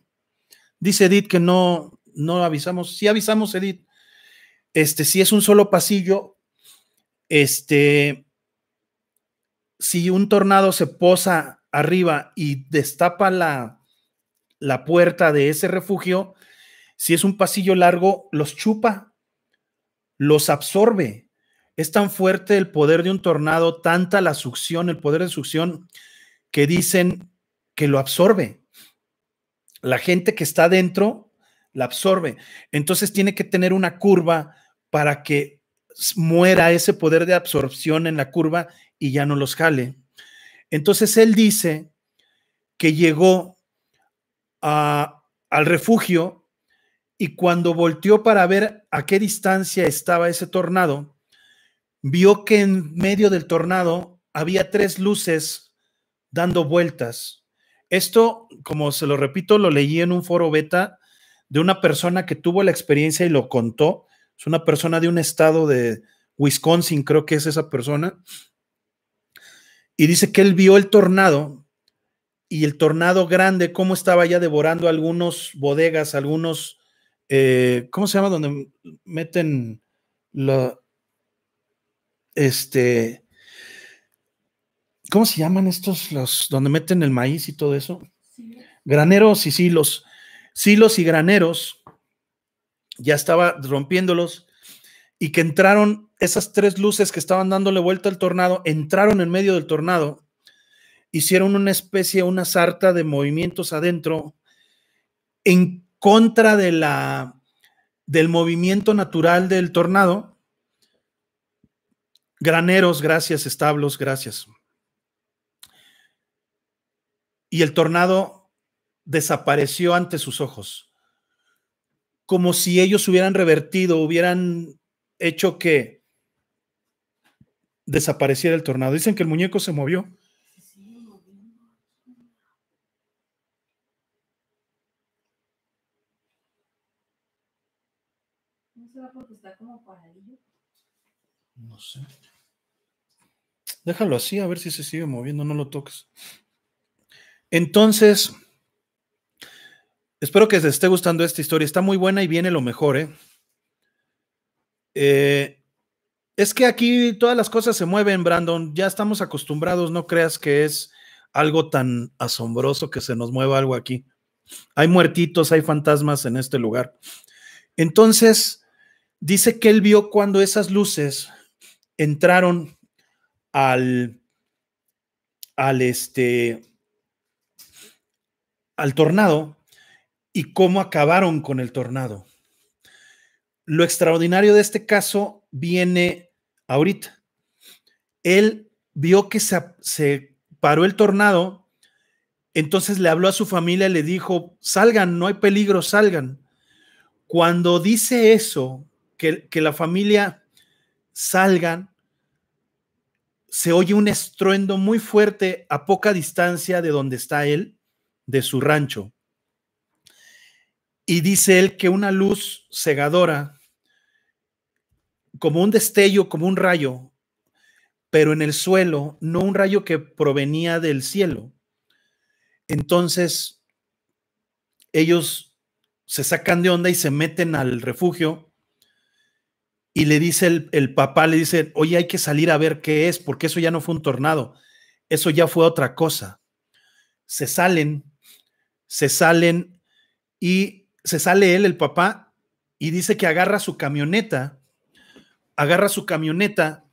Dice Edith que no, no avisamos. Si avisamos, Edith. Este, si es un solo pasillo, este, si un tornado se posa arriba y destapa la, la puerta de ese refugio, si es un pasillo largo, los chupa, los absorbe. Es tan fuerte el poder de un tornado, tanta la succión, el poder de succión, que dicen que lo absorbe. La gente que está dentro la absorbe. Entonces tiene que tener una curva para que muera ese poder de absorción en la curva y ya no los jale. Entonces él dice que llegó al refugio y cuando volteó para ver a qué distancia estaba ese tornado, vio que en medio del tornado había tres luces dando vueltas. Esto, como se lo repito, lo leí en un foro beta de una persona que tuvo la experiencia y lo contó. Es una persona de un estado de Wisconsin, creo que es esa persona. Y dice que él vio el tornado y el tornado grande, cómo estaba ya devorando algunos bodegas, algunos, eh, ¿cómo se llama? Donde meten la, este, ¿Cómo se llaman estos los donde meten el maíz y todo eso? Graneros y silos. Silos y graneros. Ya estaba rompiéndolos y que entraron esas tres luces que estaban dándole vuelta al tornado, entraron en medio del tornado, hicieron una especie, una sarta de movimientos adentro en contra de la del movimiento natural del tornado. Graneros, gracias, establos, gracias y el tornado desapareció ante sus ojos, como si ellos hubieran revertido, hubieran hecho que desapareciera el tornado. Dicen que el muñeco se movió. No sé. Déjalo así, a ver si se sigue moviendo, no lo toques. Entonces, espero que les esté gustando esta historia. Está muy buena y viene lo mejor, ¿eh? ¿eh? es que aquí todas las cosas se mueven, Brandon. Ya estamos acostumbrados, no creas que es algo tan asombroso que se nos mueva algo aquí. Hay muertitos, hay fantasmas en este lugar. Entonces, dice que él vio cuando esas luces entraron al, al este, al tornado y cómo acabaron con el tornado. Lo extraordinario de este caso viene ahorita. Él vio que se, paró el tornado, entonces le habló a su familia y le dijo, salgan, no hay peligro, salgan. Cuando dice eso, que, que la familia salgan, se oye un estruendo muy fuerte a poca distancia de donde está él de su rancho. Y dice él que una luz cegadora, como un destello, como un rayo, pero en el suelo, no un rayo que provenía del cielo. Entonces, ellos se sacan de onda y se meten al refugio y le dice el, papá, le dice, oye, hay que salir a ver qué es, porque eso ya no fue un tornado, eso ya fue otra cosa. Se salen se salen y se sale él, el papá, y dice que agarra su camioneta, agarra su camioneta.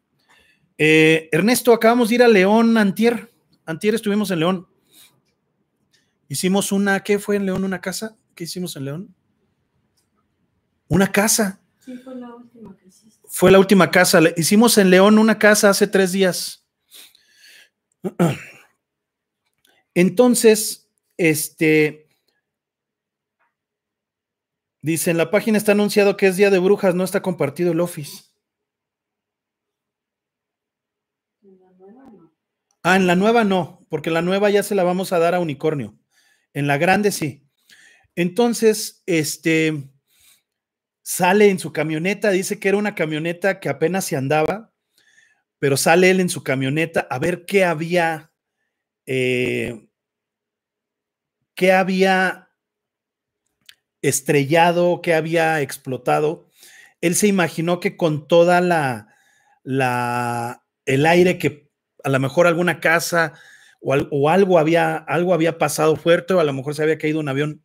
Eh, Ernesto, acabamos de ir a León antier, antier estuvimos en León. Hicimos una, ¿qué fue en León? ¿Una casa? ¿Qué hicimos en León? Una casa. Sí, fue la última que hiciste. Fue la última casa. Hicimos en León una casa hace tres días. Entonces, este. Dice, en la página está anunciado que es Día de Brujas, no está compartido el Office. Ah, en la nueva no, porque la nueva ya se la vamos a dar a Unicornio. En la grande sí. Entonces, este sale en su camioneta, dice que era una camioneta que apenas se andaba, pero sale él en su camioneta a ver qué había eh, qué había estrellado, qué había explotado. Él se imaginó que con toda la, el aire que a lo mejor alguna casa o, algo, había, algo había pasado fuerte o a lo mejor se había caído un avión.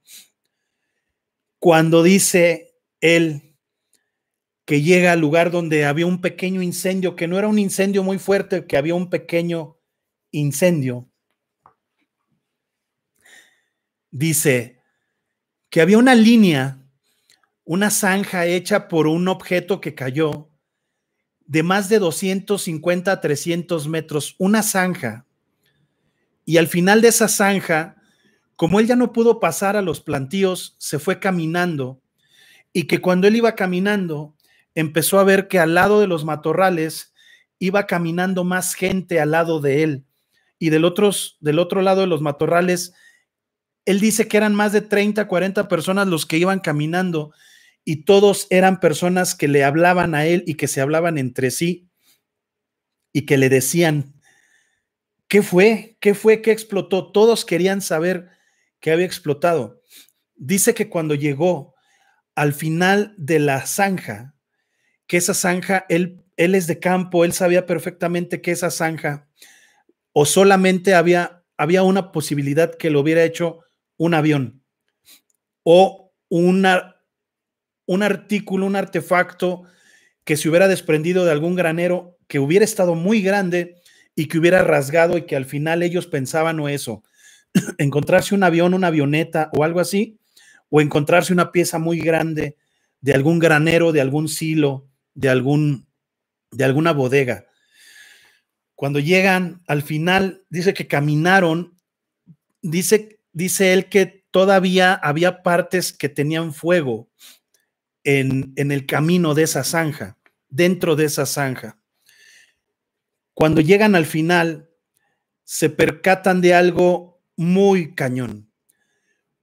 Cuando dice él que llega al lugar donde había un pequeño incendio, que no era un incendio muy fuerte, que había un pequeño incendio, dice que había una línea, una zanja hecha por un objeto que cayó de más de 250 a 300 metros, una zanja. Y al final de esa zanja, como él ya no pudo pasar a los plantíos, se fue caminando y que cuando él iba caminando, empezó a ver que al lado de los matorrales iba caminando más gente al lado de él y del, otros, del otro lado de los matorrales él dice que eran más de 30, 40 personas los que iban caminando y todos eran personas que le hablaban a él y que se hablaban entre sí y que le decían, ¿qué fue? ¿Qué fue qué explotó? Todos querían saber qué había explotado. Dice que cuando llegó al final de la zanja, que esa zanja, él, él es de campo, él sabía perfectamente que esa zanja o solamente había, había una posibilidad que lo hubiera hecho un avión o una, un artículo, un artefacto que se hubiera desprendido de algún granero que hubiera estado muy grande y que hubiera rasgado y que al final ellos pensaban o eso, encontrarse un avión, una avioneta o algo así, o encontrarse una pieza muy grande de algún granero, de algún silo, de algún de alguna bodega. Cuando llegan al final dice que caminaron, dice dice él que todavía había partes que tenían fuego en, el camino de esa zanja, dentro de esa zanja. Cuando llegan al final, se percatan de algo muy cañón,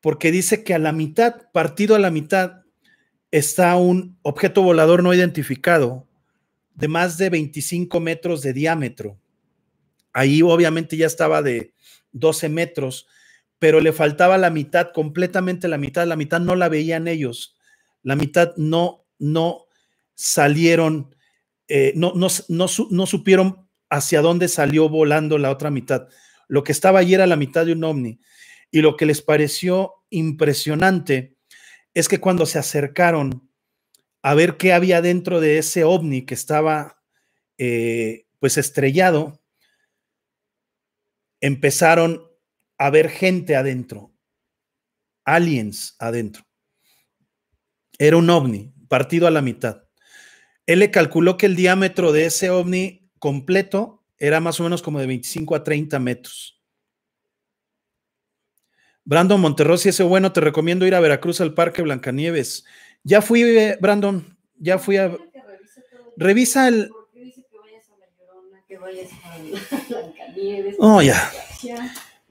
porque dice que a la mitad, partido a la mitad, está un objeto volador no identificado de más de 25 metros de diámetro. Ahí obviamente ya estaba de 12 metros pero le faltaba la mitad, completamente la mitad, la mitad no la veían ellos, la mitad no, no salieron, eh, no, no, no, supieron hacia dónde salió volando la otra mitad. Lo que estaba allí era la mitad de un ovni. Y lo que les pareció impresionante es que cuando se acercaron a ver qué había dentro de ese ovni que estaba eh, pues estrellado, empezaron haber gente adentro, aliens adentro. Era un ovni, partido a la mitad. Él le calculó que el diámetro de ese ovni completo era más o menos como de 25 a 30 metros. Brandon Monterrosi, ese bueno, te recomiendo ir a Veracruz al Parque Blancanieves. Ya fui, Brandon, ya fui a... Revisa el... Oh, ya.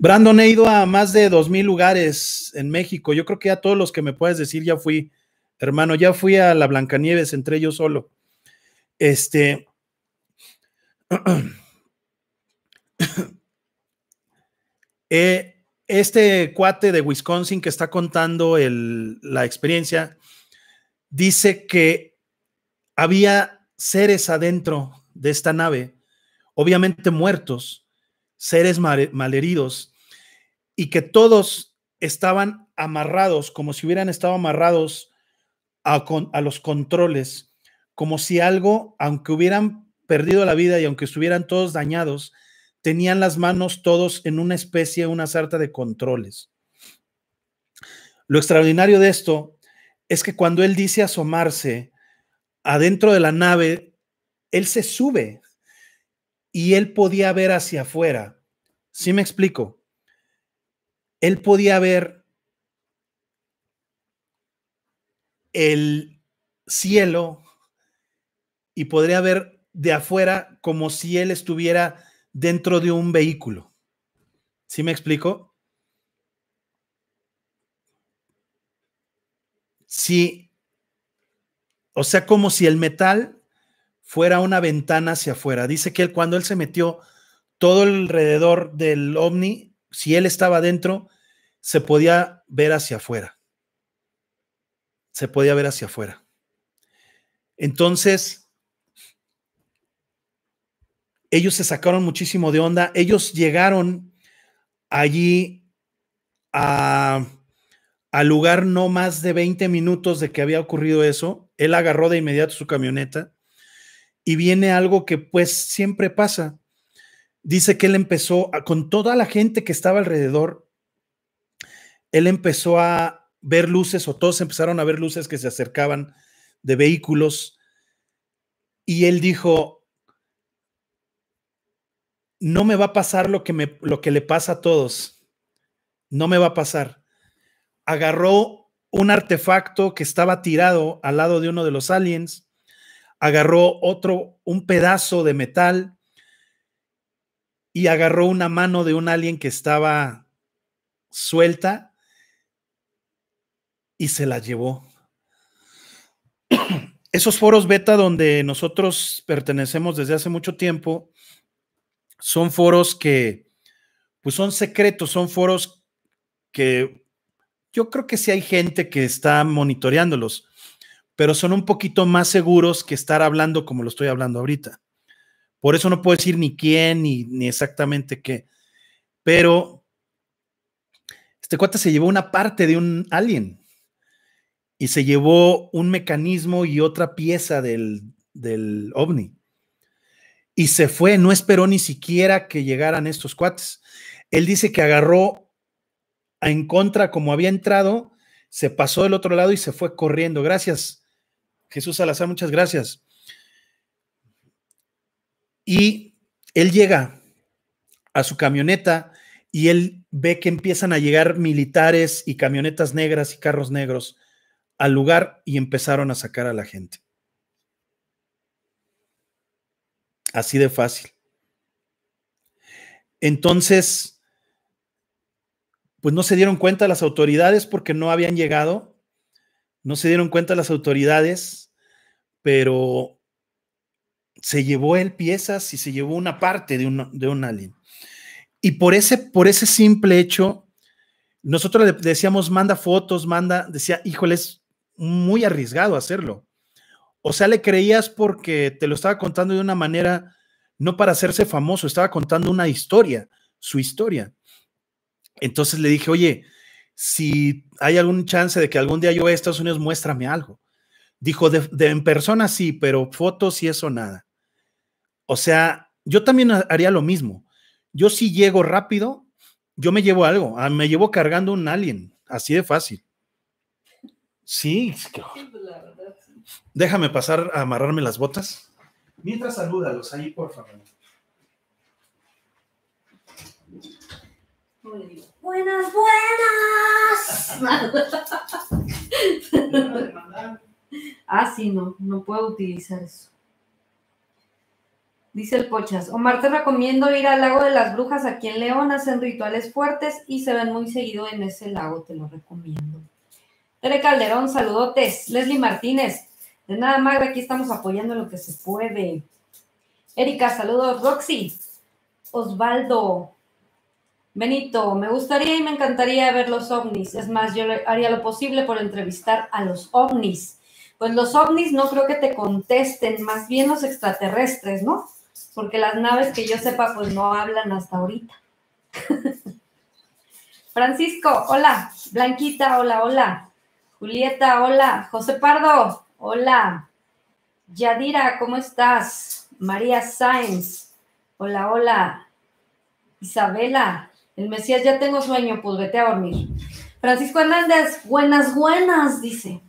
Brandon, he ido a más de dos mil lugares en México. Yo creo que a todos los que me puedes decir ya fui, hermano, ya fui a la Blancanieves, entre ellos solo. Este. Eh, este cuate de Wisconsin que está contando la experiencia dice que había seres adentro de esta nave, obviamente muertos, seres malheridos, y que todos estaban amarrados, como si hubieran estado amarrados a, a los controles, como si algo, aunque hubieran perdido la vida y aunque estuvieran todos dañados, tenían las manos todos en una especie, una sarta de controles. Lo extraordinario de esto es que cuando él dice asomarse adentro de la nave, él se sube y él podía ver hacia afuera. ¿Sí me explico? él podía ver el cielo y podría ver de afuera como si él estuviera dentro de un vehículo. ¿Sí me explico? Sí. O sea, como si el metal fuera una ventana hacia afuera. Dice que él, cuando él se metió todo alrededor del ovni, si él estaba dentro, se podía ver hacia afuera. Se podía ver hacia afuera. Entonces, ellos se sacaron muchísimo de onda. Ellos llegaron allí a, al lugar no más de 20 minutos de que había ocurrido eso. Él agarró de inmediato su camioneta y viene algo que pues siempre pasa dice que él empezó con toda la gente que estaba alrededor, él empezó a ver luces o todos empezaron a ver luces que se acercaban de vehículos y él dijo, no me va a pasar lo que, me, lo que le pasa a todos, no me va a pasar. Agarró un artefacto que estaba tirado al lado de uno de los aliens, agarró otro, un pedazo de metal, y agarró una mano de un alien que estaba suelta y se la llevó. Esos foros beta donde nosotros pertenecemos desde hace mucho tiempo son foros que, pues son secretos, son foros que yo creo que sí hay gente que está monitoreándolos, pero son un poquito más seguros que estar hablando como lo estoy hablando ahorita. Por eso no puedo decir ni quién ni, exactamente qué. Pero este cuate se llevó una parte de un alien y se llevó un mecanismo y otra pieza del, del ovni. Y se fue, no esperó ni siquiera que llegaran estos cuates. Él dice que agarró en contra como había entrado, se pasó del otro lado y se fue corriendo. Gracias, Jesús Salazar, muchas gracias. Y él llega a su camioneta y él ve que empiezan a llegar militares y camionetas negras y carros negros al lugar y empezaron a sacar a la gente. Así de fácil. Entonces, pues no se dieron cuenta las autoridades porque no habían llegado, no se dieron cuenta las autoridades, pero se llevó él piezas y se llevó una parte de un, alien. Y por ese, por ese simple hecho, nosotros le decíamos, manda fotos, manda, decía, híjole, es muy arriesgado hacerlo. O sea, le creías porque te lo estaba contando de una manera, no para hacerse famoso, estaba contando una historia, su historia. Entonces le dije, oye, si hay algún chance de que algún día yo vaya a Estados Unidos, muéstrame algo. Dijo, en persona sí, pero fotos y eso nada. O sea, yo también haría lo mismo. Yo si llego rápido, yo me llevo algo, ah, me llevo cargando un alien, así de fácil. Pues, sí, déjame pasar a amarrarme las botas. Mientras salúdalos ahí, por favor. Buenas, buenas. ah, sí, no, no puedo utilizar eso. Dice el Pochas, Omar, te recomiendo ir al lago de las brujas aquí en León, hacen rituales fuertes y se ven muy seguido en ese lago, te lo recomiendo. Tere Calderón, saludotes. Leslie Martínez, de nada magra, aquí estamos apoyando lo que se puede. Erika, saludos. Roxy, Osvaldo, Benito, me gustaría y me encantaría ver los ovnis. Es más, yo haría lo posible por entrevistar a los ovnis. Pues los ovnis no creo que te contesten, más bien los extraterrestres, ¿no? porque las naves que yo sepa pues no hablan hasta ahorita. Francisco, hola. Blanquita, hola, hola. Julieta, hola. José Pardo, hola. Yadira, ¿cómo estás? María Sáenz, hola, hola. Isabela, el Mesías, ya tengo sueño, pues vete a dormir. Francisco Hernández, buenas, buenas, dice.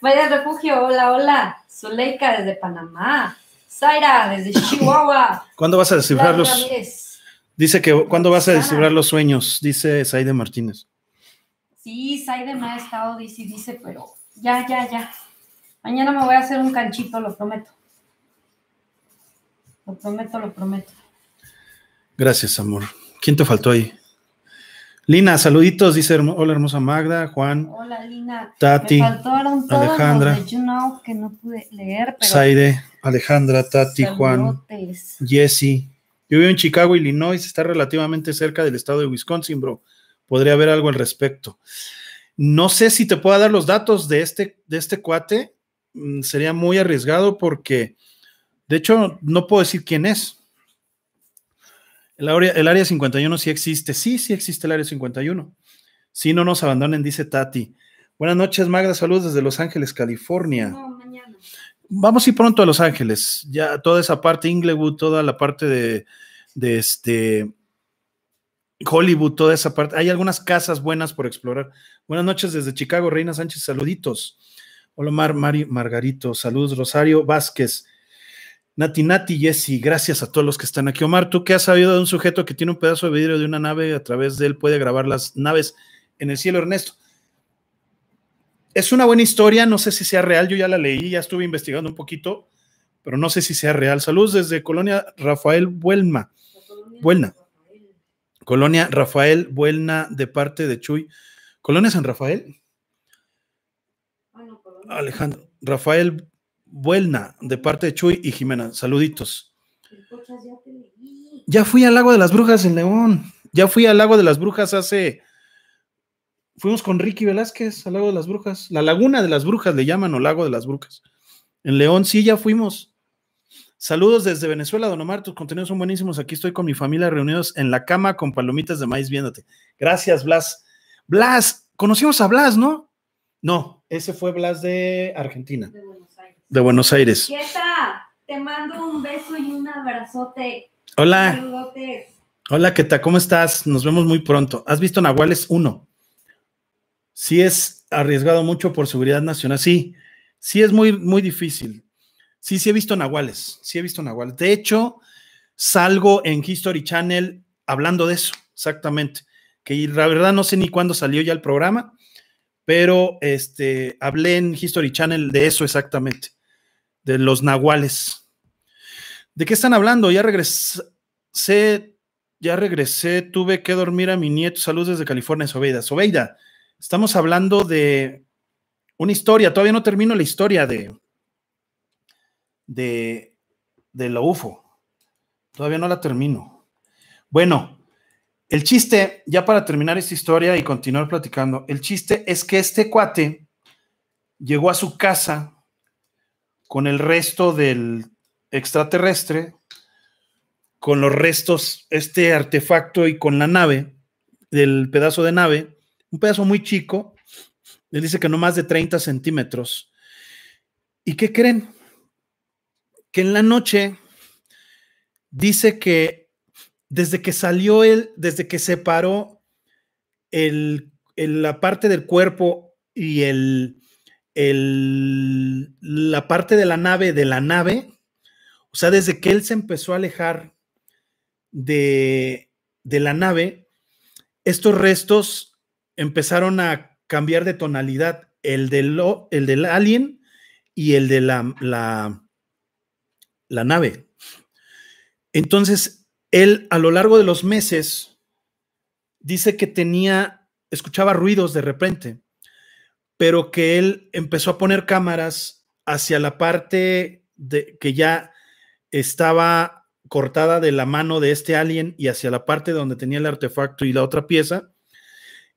Vaya Refugio, hola, hola. Zuleika desde Panamá. Zaira, desde Chihuahua. ¿Cuándo vas a descifrar los? Dice que ¿cuándo vas a descifrar los sueños? Dice Saide Martínez. Sí, Saide me ha estado, dice, dice, pero ya, ya, ya. Mañana me voy a hacer un canchito, lo prometo. Lo prometo, lo prometo. Gracias, amor. ¿Quién te faltó ahí? Lina, saluditos, dice hola hermosa Magda, Juan. Hola Lina. Tati. Alejandra. que no pude leer. Alejandra, Tati, Juan. Jesse. Yo vivo en Chicago, Illinois, está relativamente cerca del estado de Wisconsin, bro. Podría haber algo al respecto. No sé si te pueda dar los datos de este, de este cuate. Mm, sería muy arriesgado porque, de hecho, no puedo decir quién es. El área, 51 sí existe. Sí, sí existe el área 51. Si no nos abandonen, dice Tati. Buenas noches, Magda. Saludos desde Los Ángeles, California. No, Vamos a ir pronto a Los Ángeles. Ya toda esa parte, Inglewood, toda la parte de, este Hollywood, toda esa parte. Hay algunas casas buenas por explorar. Buenas noches desde Chicago, Reina Sánchez, saluditos. Hola, Mar, Mari, Margarito, saludos, Rosario Vázquez. Nati Nati, Jessy, gracias a todos los que están aquí. Omar, ¿tú qué has sabido de un sujeto que tiene un pedazo de vidrio de una nave a través de él puede grabar las naves en el cielo, Ernesto? Es una buena historia, no sé si sea real, yo ya la leí, ya estuve investigando un poquito, pero no sé si sea real. Saludos desde Colonia Rafael Buelma. Colonia Colonia Rafael Buelna de parte de Chuy. Colonia San Rafael. Ah, Alejandro. Rafael Buelna, de parte de Chuy y Jimena. Saluditos. Ya fui al Lago de las Brujas en León. Ya fui al Lago de las Brujas hace. Fuimos con Ricky Velázquez al Lago de las Brujas. La Laguna de las Brujas le llaman o Lago de las Brujas. En León, sí, ya fuimos. Saludos desde Venezuela, don Omar. Tus contenidos son buenísimos. Aquí estoy con mi familia reunidos en la cama con palomitas de maíz viéndote. Gracias, Blas. Blas, conocimos a Blas, ¿no? No, ese fue Blas de Argentina de Buenos Aires. Quieta, te mando un beso y un abrazote. Hola. Hola, ¿qué tal? ¿Cómo estás? Nos vemos muy pronto. ¿Has visto Nahuales 1? Sí es arriesgado mucho por seguridad nacional. Sí, sí es muy, muy difícil. Sí, sí he visto Nahuales. Sí he visto Nahuales. De hecho, salgo en History Channel hablando de eso, exactamente. Que la verdad no sé ni cuándo salió ya el programa, pero este, hablé en History Channel de eso exactamente de los nahuales. ¿De qué están hablando? Ya regresé, ya regresé, tuve que dormir a mi nieto. salud desde California, Sobeida. Sobeida, estamos hablando de una historia, todavía no termino la historia de, de, de lo UFO. Todavía no la termino. Bueno, el chiste, ya para terminar esta historia y continuar platicando, el chiste es que este cuate llegó a su casa con el resto del extraterrestre, con los restos, este artefacto y con la nave, del pedazo de nave, un pedazo muy chico, le dice que no más de 30 centímetros. ¿Y qué creen? Que en la noche dice que desde que salió él, desde que separó el, la parte del cuerpo y el, la parte de la nave de la nave, o sea, desde que él se empezó a alejar de, de la nave, estos restos empezaron a cambiar de tonalidad, el, el del alien y el de la, la, la nave. Entonces, él a lo largo de los meses dice que tenía, escuchaba ruidos de repente pero que él empezó a poner cámaras hacia la parte de, que ya estaba cortada de la mano de este alien y hacia la parte donde tenía el artefacto y la otra pieza,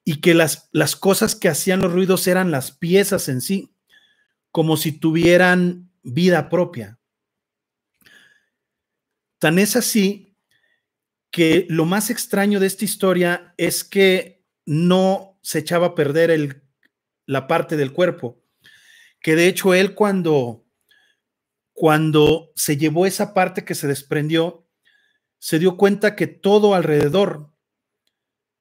y que las, las cosas que hacían los ruidos eran las piezas en sí, como si tuvieran vida propia. Tan es así que lo más extraño de esta historia es que no se echaba a perder el la parte del cuerpo. Que de hecho él cuando, cuando se llevó esa parte que se desprendió, se dio cuenta que todo alrededor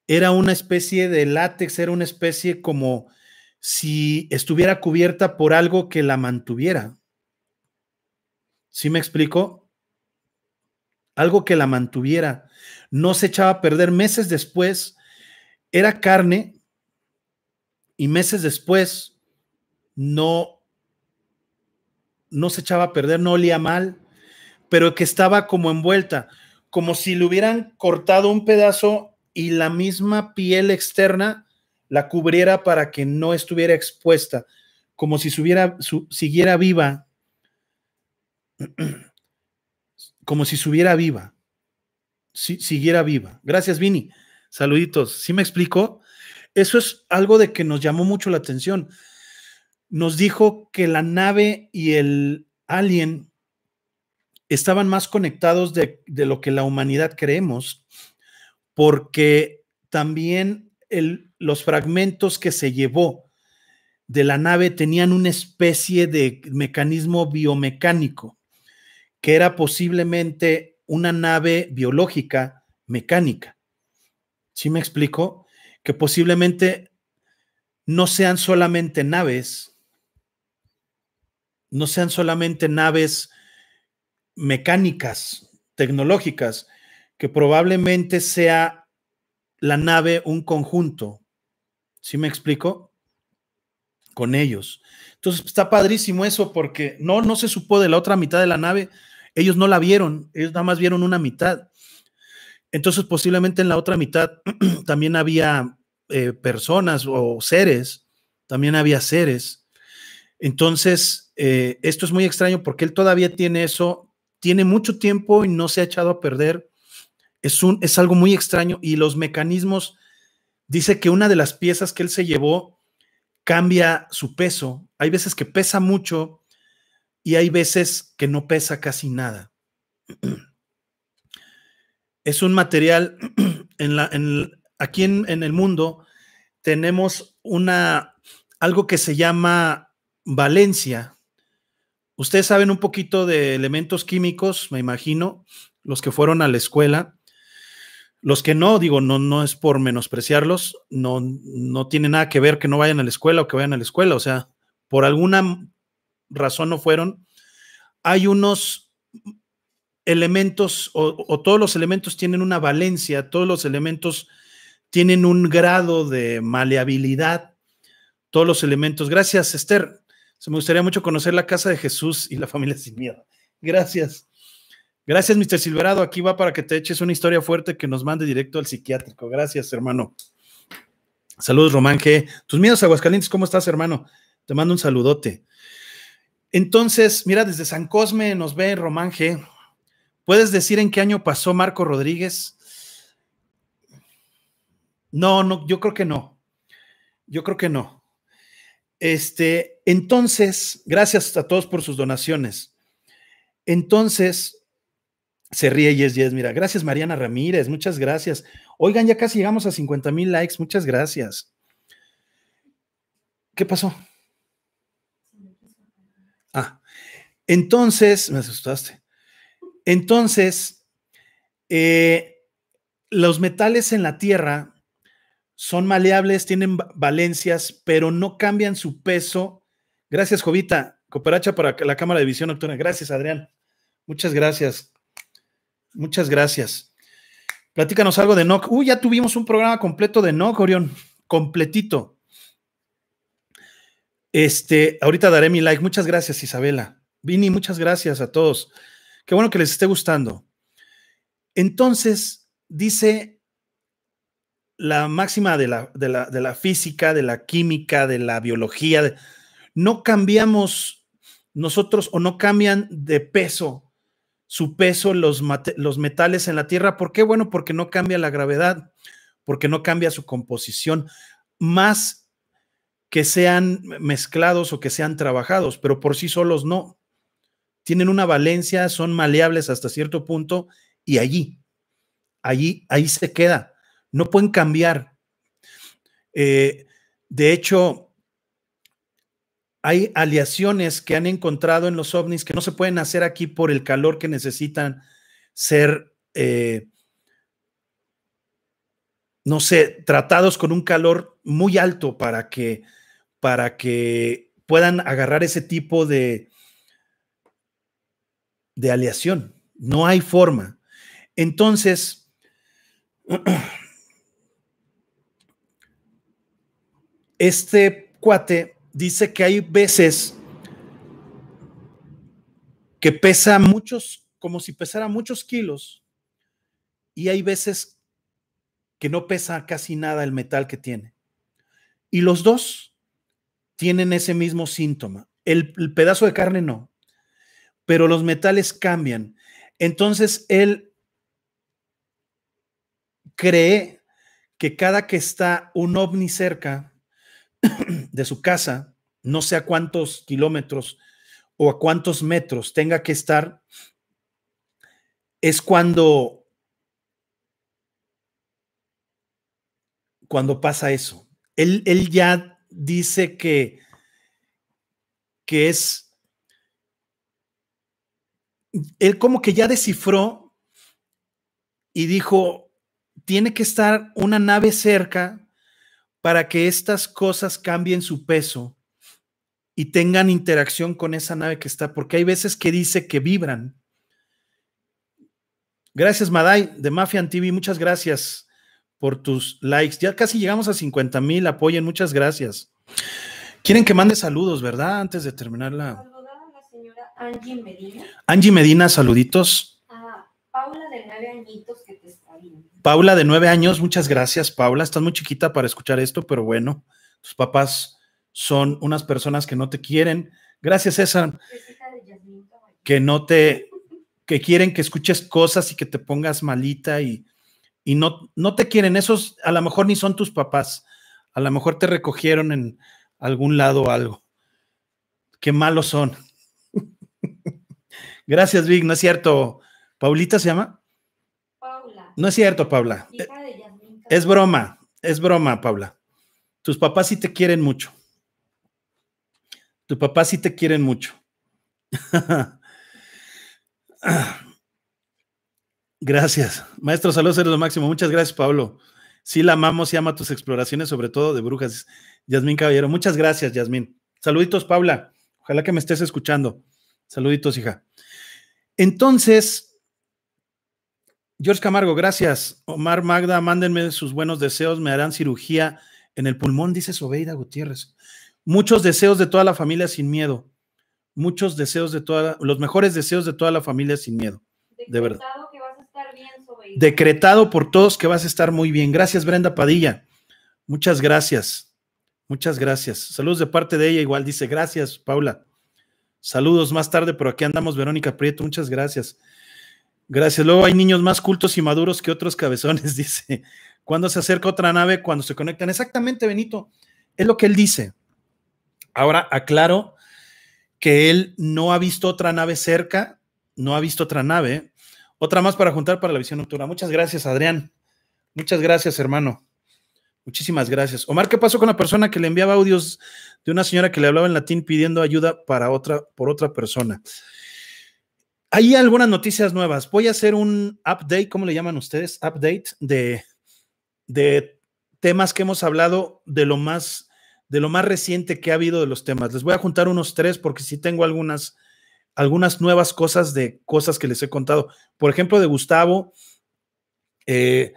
era una especie de látex, era una especie como si estuviera cubierta por algo que la mantuviera. ¿Sí me explico? Algo que la mantuviera. No se echaba a perder. Meses después era carne, y meses después no, no se echaba a perder, no olía mal, pero que estaba como envuelta, como si le hubieran cortado un pedazo y la misma piel externa la cubriera para que no estuviera expuesta, como si siguiera viva, como si subiera viva, si, siguiera viva. Gracias, Vini. Saluditos. ¿Sí me explico? Eso es algo de que nos llamó mucho la atención. Nos dijo que la nave y el alien estaban más conectados de, lo que la humanidad creemos, porque también los fragmentos que se llevó de la nave tenían una especie de mecanismo biomecánico, que era posiblemente una nave biológica mecánica. ¿Sí me explico? que posiblemente no sean solamente naves, no sean solamente naves mecánicas, tecnológicas, que probablemente sea la nave un conjunto. ¿Sí me explico? Con ellos. Entonces está padrísimo eso porque no, no se supo de la otra mitad de la nave. Ellos no la vieron, ellos nada más vieron una mitad. Entonces posiblemente en la otra mitad también había eh, personas o seres, también había seres. Entonces, eh, esto es muy extraño porque él todavía tiene eso, tiene mucho tiempo y no se ha echado a perder. Es, un, es algo muy extraño y los mecanismos, dice que una de las piezas que él se llevó cambia su peso. Hay veces que pesa mucho y hay veces que no pesa casi nada. Es un material en la, aquí en, el mundo tenemos una, algo que se llama valencia. Ustedes saben un poquito de elementos químicos, me imagino, los que fueron a la escuela. Los que no, digo, no, no es por menospreciarlos, no, no tiene nada que ver que no vayan a la escuela o que vayan a la escuela, o sea, por alguna razón no fueron. Hay unos elementos o, todos los elementos tienen una valencia, todos los elementos tienen un grado de maleabilidad. Todos los elementos. Gracias, Esther. Se me gustaría mucho conocer la casa de Jesús y la familia sin miedo. Gracias. Gracias, Mr. Silverado. Aquí va para que te eches una historia fuerte que nos mande directo al psiquiátrico. Gracias, hermano. Saludos, Román G. Tus miedos, Aguascalientes, ¿cómo estás, hermano? Te mando un saludote. Entonces, mira, desde San Cosme nos ve Román G. ¿Puedes decir en qué año pasó Marco Rodríguez? No, no, yo creo que no. Yo creo que no. Este, entonces, gracias a todos por sus donaciones. Entonces, se ríe y es Yes, mira, gracias Mariana Ramírez, muchas gracias. Oigan, ya casi llegamos a 50 mil likes, muchas gracias. ¿Qué pasó? Ah, entonces, me asustaste. Entonces, eh, los metales en la Tierra son maleables, tienen valencias, pero no cambian su peso. Gracias, Jovita. Cooperacha para la Cámara de Visión Nocturna. Gracias, Adrián. Muchas gracias. Muchas gracias. Platícanos algo de NOC. Uy, ya tuvimos un programa completo de NOC, Orión. Completito. Este, ahorita daré mi like. Muchas gracias, Isabela. Vini, muchas gracias a todos. Qué bueno que les esté gustando. Entonces, dice la máxima de la, física, de la química, de la biología. no cambiamos nosotros o no cambian de peso su peso los, los metales en la Tierra. ¿Por qué? Bueno, porque no cambia la gravedad, porque no cambia su composición, más que sean mezclados o que sean trabajados, pero por sí solos no. Tienen una valencia, son maleables hasta cierto punto y allí, allí, ahí se queda no pueden cambiar. Eh, de hecho, hay aleaciones que han encontrado en los ovnis que no se pueden hacer aquí por el calor que necesitan ser, eh, no sé, tratados con un calor muy alto para que, para que puedan agarrar ese tipo de, de aleación. No hay forma. Entonces, este cuate dice que hay veces que pesa muchos, como si pesara muchos kilos, y hay veces que no pesa casi nada el metal que tiene. Y los dos tienen ese mismo síntoma. El, pedazo de carne no, pero los metales cambian. Entonces él cree que cada que está un ovni cerca, de su casa, no sé a cuántos kilómetros o a cuántos metros tenga que estar, es cuando cuando pasa eso. Él, él ya dice que, que es, él como que ya descifró y dijo, tiene que estar una nave cerca para que estas cosas cambien su peso y tengan interacción con esa nave que está, porque hay veces que dice que vibran. Gracias, Maday, de Mafia TV, muchas gracias por tus likes. Ya casi llegamos a 50 mil, apoyen, muchas gracias. Quieren que mande saludos, ¿verdad? Antes de terminar la... a la señora Angie Medina. Angie Medina, saluditos. A Paula de nueve añitos que te está viendo. Paula, de nueve años, muchas gracias, Paula. Estás muy chiquita para escuchar esto, pero bueno, tus papás son unas personas que no te quieren. Gracias, César. Que no te, que quieren que escuches cosas y que te pongas malita y, no, no te quieren. Esos a lo mejor ni son tus papás. A lo mejor te recogieron en algún lado o algo. Qué malos son. Gracias, Vic. No es cierto. ¿Paulita se llama? No es cierto, Paula. es broma, es broma, Paula. Tus papás sí te quieren mucho. Tu papá sí te quieren mucho. gracias. Maestro, saludos, eres lo máximo. Muchas gracias, Pablo. Sí, la amamos y ama tus exploraciones, sobre todo de brujas. Yasmín Caballero, muchas gracias, Yasmín. Saluditos, Paula. Ojalá que me estés escuchando. Saluditos, hija. Entonces, George Camargo, gracias. Omar Magda, mándenme sus buenos deseos, me harán cirugía en el pulmón, dice Sobeida Gutiérrez. Muchos deseos de toda la familia sin miedo. Muchos deseos de toda, los mejores deseos de toda la familia sin miedo. Decretado de verdad. Que vas a estar bien, Sobeida. Decretado por todos que vas a estar muy bien. Gracias, Brenda Padilla. Muchas gracias. Muchas gracias. Saludos de parte de ella, igual dice, gracias, Paula. Saludos más tarde, pero aquí andamos, Verónica Prieto. Muchas gracias. Gracias. Luego hay niños más cultos y maduros que otros cabezones, dice. Cuando se acerca otra nave, cuando se conectan. Exactamente, Benito. Es lo que él dice. Ahora aclaro que él no ha visto otra nave cerca, no ha visto otra nave. Otra más para juntar para la visión nocturna. Muchas gracias, Adrián. Muchas gracias, hermano. Muchísimas gracias. Omar, ¿qué pasó con la persona que le enviaba audios de una señora que le hablaba en latín pidiendo ayuda para otra, por otra persona? Hay algunas noticias nuevas. Voy a hacer un update, ¿cómo le llaman ustedes? Update de, de temas que hemos hablado de lo más de lo más reciente que ha habido de los temas. Les voy a juntar unos tres porque sí tengo algunas algunas nuevas cosas de cosas que les he contado. Por ejemplo, de Gustavo. Eh,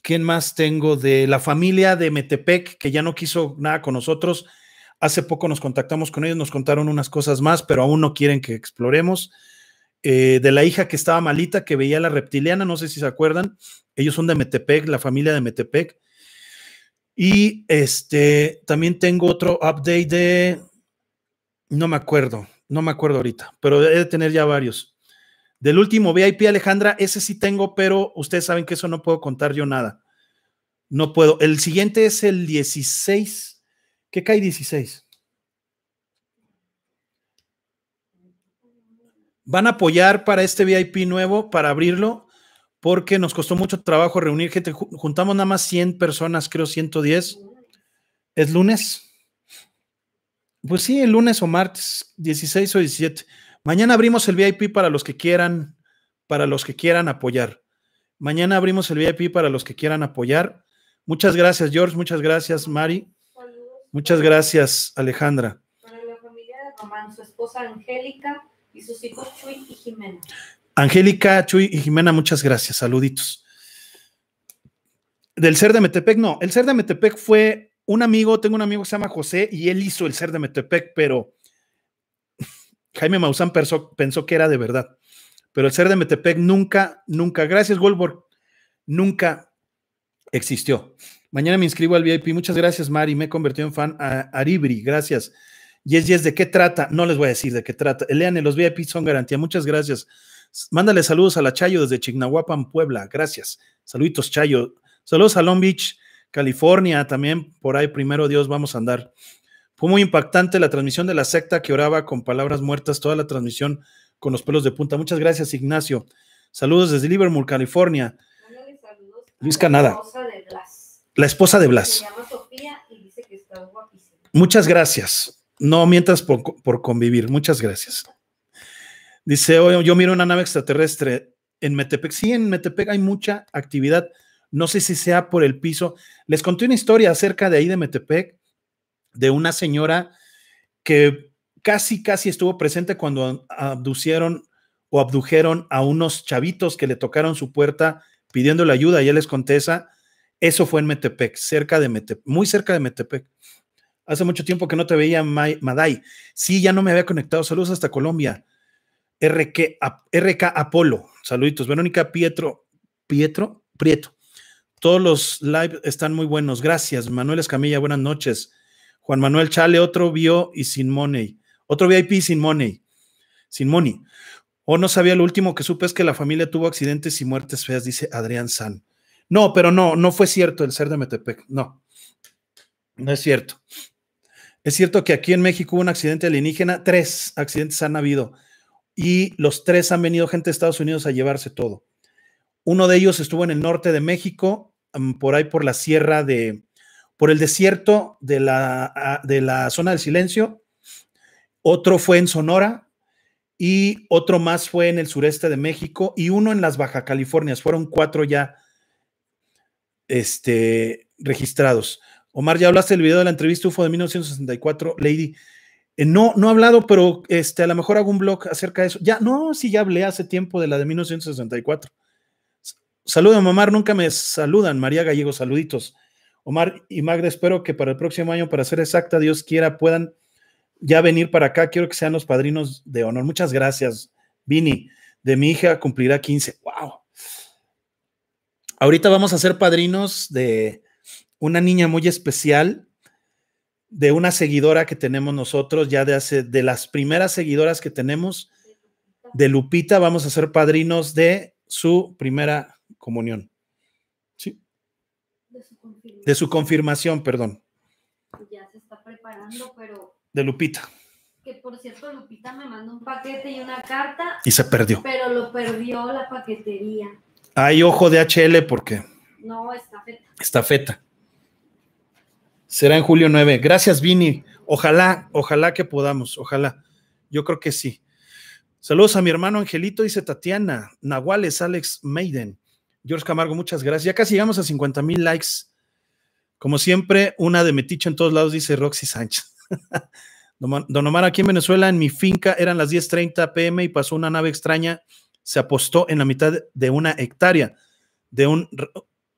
¿Quién más tengo? De la familia de Metepec, que ya no quiso nada con nosotros. Hace poco nos contactamos con ellos, nos contaron unas cosas más, pero aún no quieren que exploremos. Eh, de la hija que estaba malita, que veía la reptiliana, no sé si se acuerdan. Ellos son de Metepec, la familia de Metepec. Y este, también tengo otro update de, no me acuerdo, no me acuerdo ahorita, pero he de tener ya varios. Del último VIP, Alejandra, ese sí tengo, pero ustedes saben que eso no puedo contar yo nada. No puedo. El siguiente es el 16 ¿Qué cae 16? Van a apoyar para este VIP nuevo, para abrirlo, porque nos costó mucho trabajo reunir gente. Juntamos nada más 100 personas, creo 110. ¿Es lunes? Pues sí, el lunes o martes, 16 o 17. Mañana abrimos el VIP para los que quieran, para los que quieran apoyar. Mañana abrimos el VIP para los que quieran apoyar. Muchas gracias, George. Muchas gracias, Mari. Muchas gracias, Alejandra. Para la familia de Román, su esposa Angélica y sus hijos Chuy y Jimena. Angélica, Chuy y Jimena, muchas gracias. Saluditos. Del ser de Metepec, no. El ser de Metepec fue un amigo, tengo un amigo que se llama José y él hizo el ser de Metepec, pero Jaime Maussan pensó, que era de verdad. Pero el ser de Metepec nunca, nunca, gracias Goldberg, nunca existió. Mañana me inscribo al VIP. Muchas gracias, Mari. Me he convertido en fan a Aribri. Gracias. Yes, yes, ¿de qué trata? No les voy a decir de qué trata. Lean, los VIP son garantía. Muchas gracias. Mándale saludos a la Chayo desde Chignahuapan, Puebla. Gracias. Saluditos, Chayo. Saludos a Long Beach, California. También por ahí, primero Dios, vamos a andar. Fue muy impactante la transmisión de la secta que oraba con palabras muertas, toda la transmisión con los pelos de punta. Muchas gracias, Ignacio. Saludos desde Livermore, California. Luis Canadá. La esposa de Blas. Sofía y dice que está Muchas gracias. No mientras por, convivir. Muchas gracias. Dice, yo miro una nave extraterrestre en Metepec. Sí, en Metepec hay mucha actividad. No sé si sea por el piso. Les conté una historia acerca de ahí de Metepec, de una señora que casi, casi estuvo presente cuando abducieron o abdujeron a unos chavitos que le tocaron su puerta pidiéndole ayuda. y Ya les contesta, eso fue en Metepec, cerca de Metepec, muy cerca de Metepec. Hace mucho tiempo que no te veía, Maday. Sí, ya no me había conectado. Saludos hasta Colombia. RK, RK Apolo. Saluditos. Verónica Pietro. Pietro. Prieto. Todos los live están muy buenos. Gracias. Manuel Escamilla, buenas noches. Juan Manuel Chale, otro vio y sin money. Otro VIP sin money. Sin money. O oh, no sabía lo último que supe es que la familia tuvo accidentes y muertes feas, dice Adrián San. No, pero no, no fue cierto el ser de Metepec, no. No es cierto. Es cierto que aquí en México hubo un accidente alienígena, tres accidentes han habido y los tres han venido gente de Estados Unidos a llevarse todo. Uno de ellos estuvo en el norte de México, mm, por ahí por la sierra de, por el desierto de la, ah, de la zona del silencio. Otro fue en Sonora y otro más fue en el sureste de México y uno en las Baja Californias. Fueron cuatro ya este, registrados. Omar, ya hablaste del video de la entrevista UFO de 1964, Lady. Eh, no, no he hablado, pero este, a lo mejor hago un blog acerca de eso. Ya, no, sí, ya hablé hace tiempo de la de 1964. Saludos, mamá, nunca me saludan. María Gallego, saluditos. Omar y Magda, espero que para el próximo año, para ser exacta, Dios quiera, puedan ya venir para acá. Quiero que sean los padrinos de honor. Muchas gracias, Vini. De mi hija cumplirá 15. ¡Wow! Ahorita vamos a ser padrinos de una niña muy especial, de una seguidora que tenemos nosotros, ya de hace, de las primeras seguidoras que tenemos, de Lupita, vamos a ser padrinos de su primera comunión. Sí. De su confirmación, de su confirmación perdón. Ya se está preparando, pero. De Lupita. Que por cierto, Lupita me mandó un paquete y una carta. Y se perdió. Pero lo perdió la paquetería. Hay ojo de HL porque. No, estafeta. Estafeta. Será en julio 9. Gracias, Vini. Ojalá, ojalá que podamos, ojalá. Yo creo que sí. Saludos a mi hermano Angelito, dice Tatiana. Nahuales, Alex Maiden. George Camargo, muchas gracias. Ya casi llegamos a 50 mil likes. Como siempre, una de metiche en todos lados, dice Roxy Sánchez. Don Omar, aquí en Venezuela, en mi finca, eran las 10.30 pm y pasó una nave extraña se apostó en la mitad de una hectárea, de un,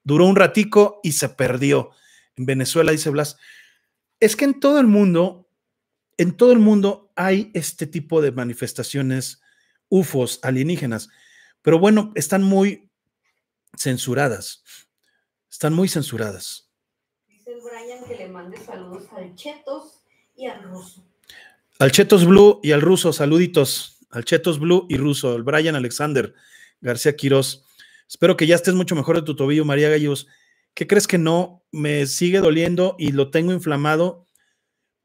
duró un ratico y se perdió. En Venezuela, dice Blas, es que en todo el mundo, en todo el mundo hay este tipo de manifestaciones UFOs, alienígenas, pero bueno, están muy censuradas, están muy censuradas. Dice el Brian que le mande saludos al Chetos y al Ruso. Al Chetos Blue y al Ruso, saluditos al Blue y Ruso, el Brian Alexander, García Quirós. Espero que ya estés mucho mejor de tu tobillo, María Gallos. ¿Qué crees que no? Me sigue doliendo y lo tengo inflamado,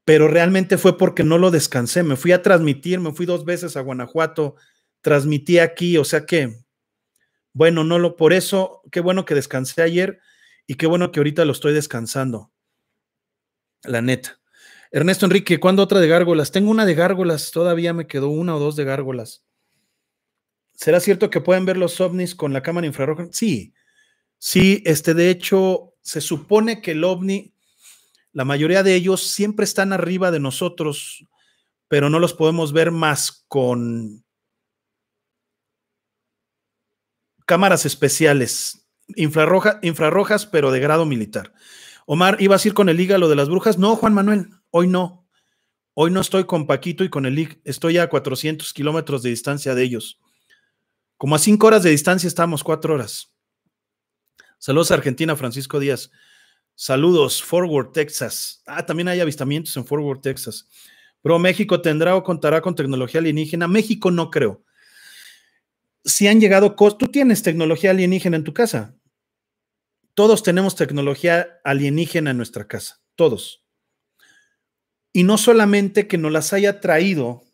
pero realmente fue porque no lo descansé. Me fui a transmitir, me fui dos veces a Guanajuato, transmití aquí, o sea que, bueno, no lo, por eso, qué bueno que descansé ayer y qué bueno que ahorita lo estoy descansando. La neta. Ernesto Enrique, ¿cuándo otra de gárgolas? Tengo una de gárgolas, todavía me quedó una o dos de gárgolas. ¿Será cierto que pueden ver los ovnis con la cámara infrarroja? Sí, sí, este, de hecho, se supone que el ovni, la mayoría de ellos siempre están arriba de nosotros, pero no los podemos ver más con cámaras especiales, infrarroja, infrarrojas, pero de grado militar. Omar, ¿ibas a ir con el hígado de las brujas? No, Juan Manuel, Hoy no. Hoy no estoy con Paquito y con el Estoy a 400 kilómetros de distancia de ellos. Como a cinco horas de distancia estamos, cuatro horas. Saludos a Argentina, Francisco Díaz. Saludos, Forward, Texas. Ah, también hay avistamientos en Forward, Texas. Pero México tendrá o contará con tecnología alienígena. México no creo. Si han llegado, tú tienes tecnología alienígena en tu casa. Todos tenemos tecnología alienígena en nuestra casa. Todos. Y no solamente que nos las haya traído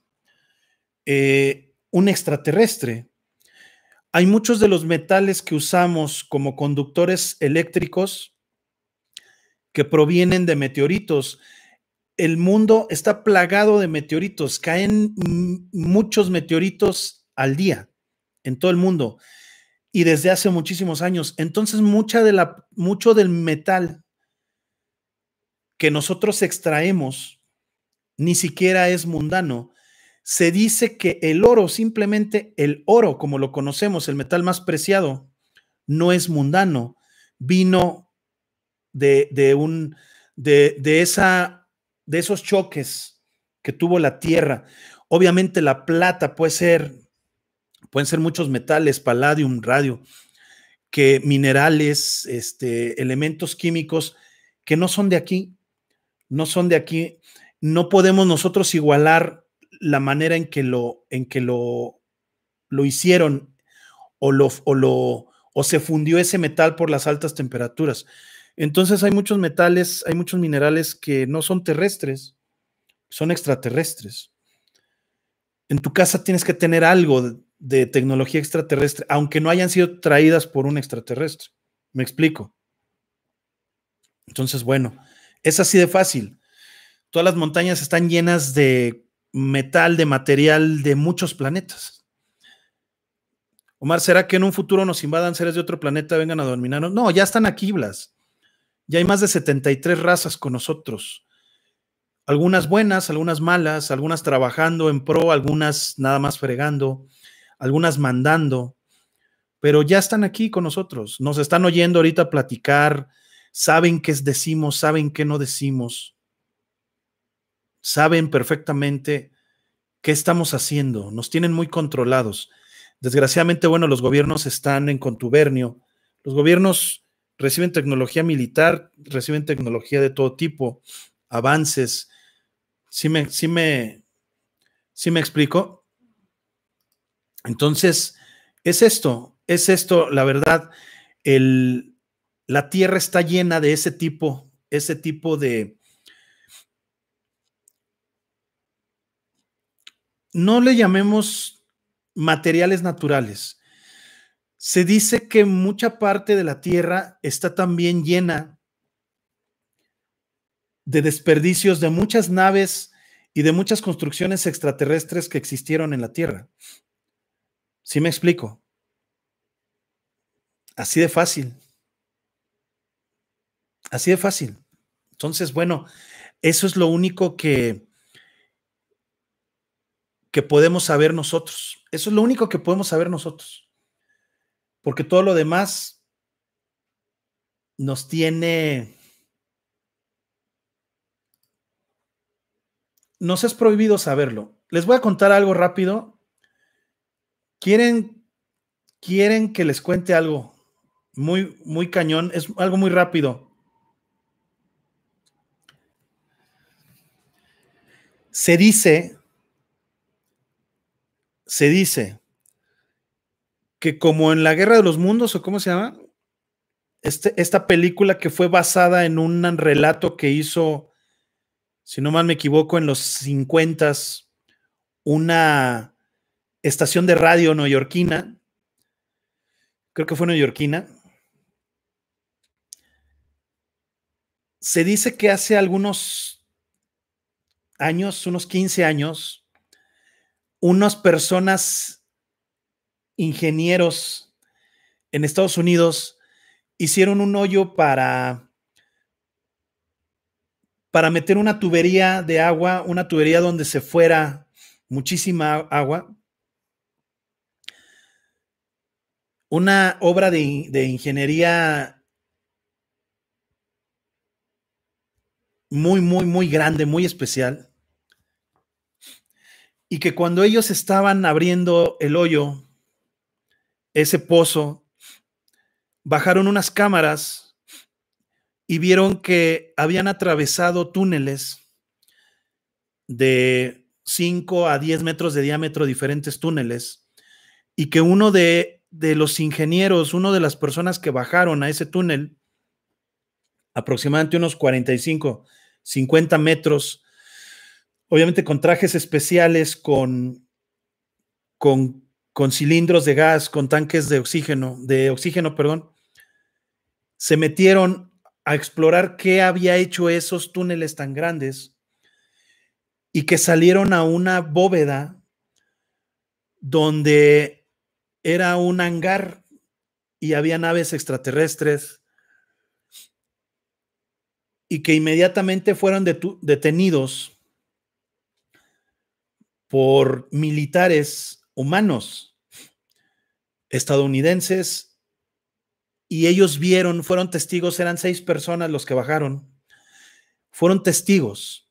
eh, un extraterrestre. Hay muchos de los metales que usamos como conductores eléctricos que provienen de meteoritos. El mundo está plagado de meteoritos, caen muchos meteoritos al día en todo el mundo y desde hace muchísimos años. Entonces, mucha de la, mucho del metal que nosotros extraemos ni siquiera es mundano. Se dice que el oro, simplemente el oro, como lo conocemos, el metal más preciado, no es mundano. Vino de, de un, de, esa, de esos choques que tuvo la tierra. Obviamente la plata puede ser, pueden ser muchos metales, palladium, radio, que minerales, este, elementos químicos que no son de aquí, no son de aquí no podemos nosotros igualar la manera en que lo, en que lo, lo hicieron o, lo, o, se fundió ese metal por las altas temperaturas. Entonces hay muchos metales, hay muchos minerales que no son terrestres, son extraterrestres. En tu casa tienes que tener algo de, de tecnología extraterrestre, aunque no hayan sido traídas por un extraterrestre. ¿Me explico? Entonces, bueno, es así de fácil todas las montañas están llenas de metal, de material de muchos planetas. Omar, ¿será que en un futuro nos invadan seres de otro planeta, vengan a dominarnos? No, ya están aquí, Blas. Ya hay más de 73 razas con nosotros. Algunas buenas, algunas malas, algunas trabajando en pro, algunas nada más fregando, algunas mandando. Pero ya están aquí con nosotros. Nos están oyendo ahorita platicar. Saben qué decimos, saben qué no decimos saben perfectamente qué estamos haciendo, nos tienen muy controlados. Desgraciadamente, bueno, los gobiernos están en contubernio. Los gobiernos reciben tecnología militar, reciben tecnología de todo tipo, avances. ¿Sí me, me, me explico? Entonces, es esto, es esto, la verdad, la tierra está llena de ese tipo, ese tipo de, no le llamemos materiales naturales. Se dice que mucha parte de la Tierra está también llena de desperdicios de muchas naves y de muchas construcciones extraterrestres que existieron en la Tierra. ¿Sí me explico? Así de fácil. Así de fácil. Entonces, bueno, eso es lo único que, que podemos saber nosotros. Eso es lo único que podemos saber nosotros. Porque todo lo demás nos tiene... Nos es prohibido saberlo. Les voy a contar algo rápido. ¿Quieren, quieren que les cuente algo muy, muy cañón? Es algo muy rápido. Se dice se dice que como en la Guerra de los Mundos, o cómo se llama, este, esta película que fue basada en un relato que hizo, si no mal me equivoco, en los 50 una estación de radio neoyorquina, creo que fue neoyorquina, se dice que hace algunos años, unos 15 años, unas personas, ingenieros en Estados Unidos, hicieron un hoyo para, para meter una tubería de agua, una tubería donde se fuera muchísima agua. Una obra de, de ingeniería muy, muy, muy grande, muy especial y que cuando ellos estaban abriendo el hoyo, ese pozo, bajaron unas cámaras y vieron que habían atravesado túneles de 5 a 10 metros de diámetro, diferentes túneles, y que uno de, los ingenieros, uno de las personas que bajaron a ese túnel, aproximadamente unos 45, 50 metros obviamente con trajes especiales, con, con, cilindros de gas, con tanques de oxígeno, de oxígeno, perdón, se metieron a explorar qué había hecho esos túneles tan grandes y que salieron a una bóveda donde era un hangar y había naves extraterrestres y que inmediatamente fueron detenidos por militares humanos estadounidenses y ellos vieron, fueron testigos, eran seis personas los que bajaron, fueron testigos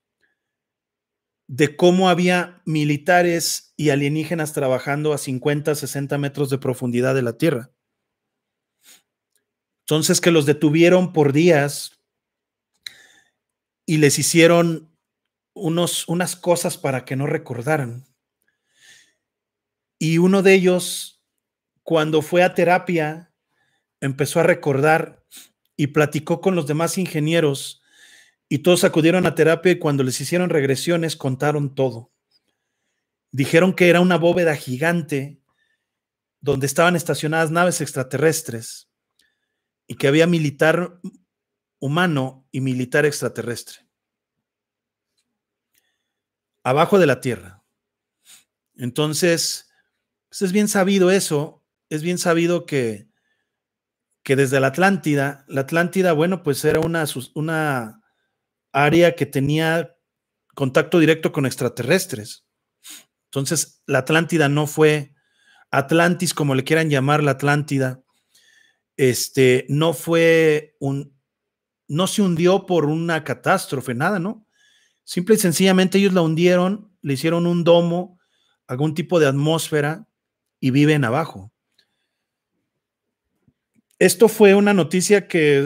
de cómo había militares y alienígenas trabajando a 50, 60 metros de profundidad de la Tierra. Entonces que los detuvieron por días y les hicieron unas cosas para que no recordaran. Y uno de ellos, cuando fue a terapia, empezó a recordar y platicó con los demás ingenieros y todos acudieron a terapia y cuando les hicieron regresiones contaron todo. Dijeron que era una bóveda gigante donde estaban estacionadas naves extraterrestres y que había militar humano y militar extraterrestre abajo de la tierra. Entonces, pues, es bien sabido eso, es bien sabido que, que desde la Atlántida, la Atlántida, bueno, pues era una, una área que tenía contacto directo con extraterrestres. Entonces, la Atlántida no fue Atlantis, como le quieran llamar la Atlántida, este, no fue un, no se hundió por una catástrofe, nada, ¿no? Simple y sencillamente ellos la hundieron, le hicieron un domo, algún tipo de atmósfera y viven abajo. Esto fue una noticia que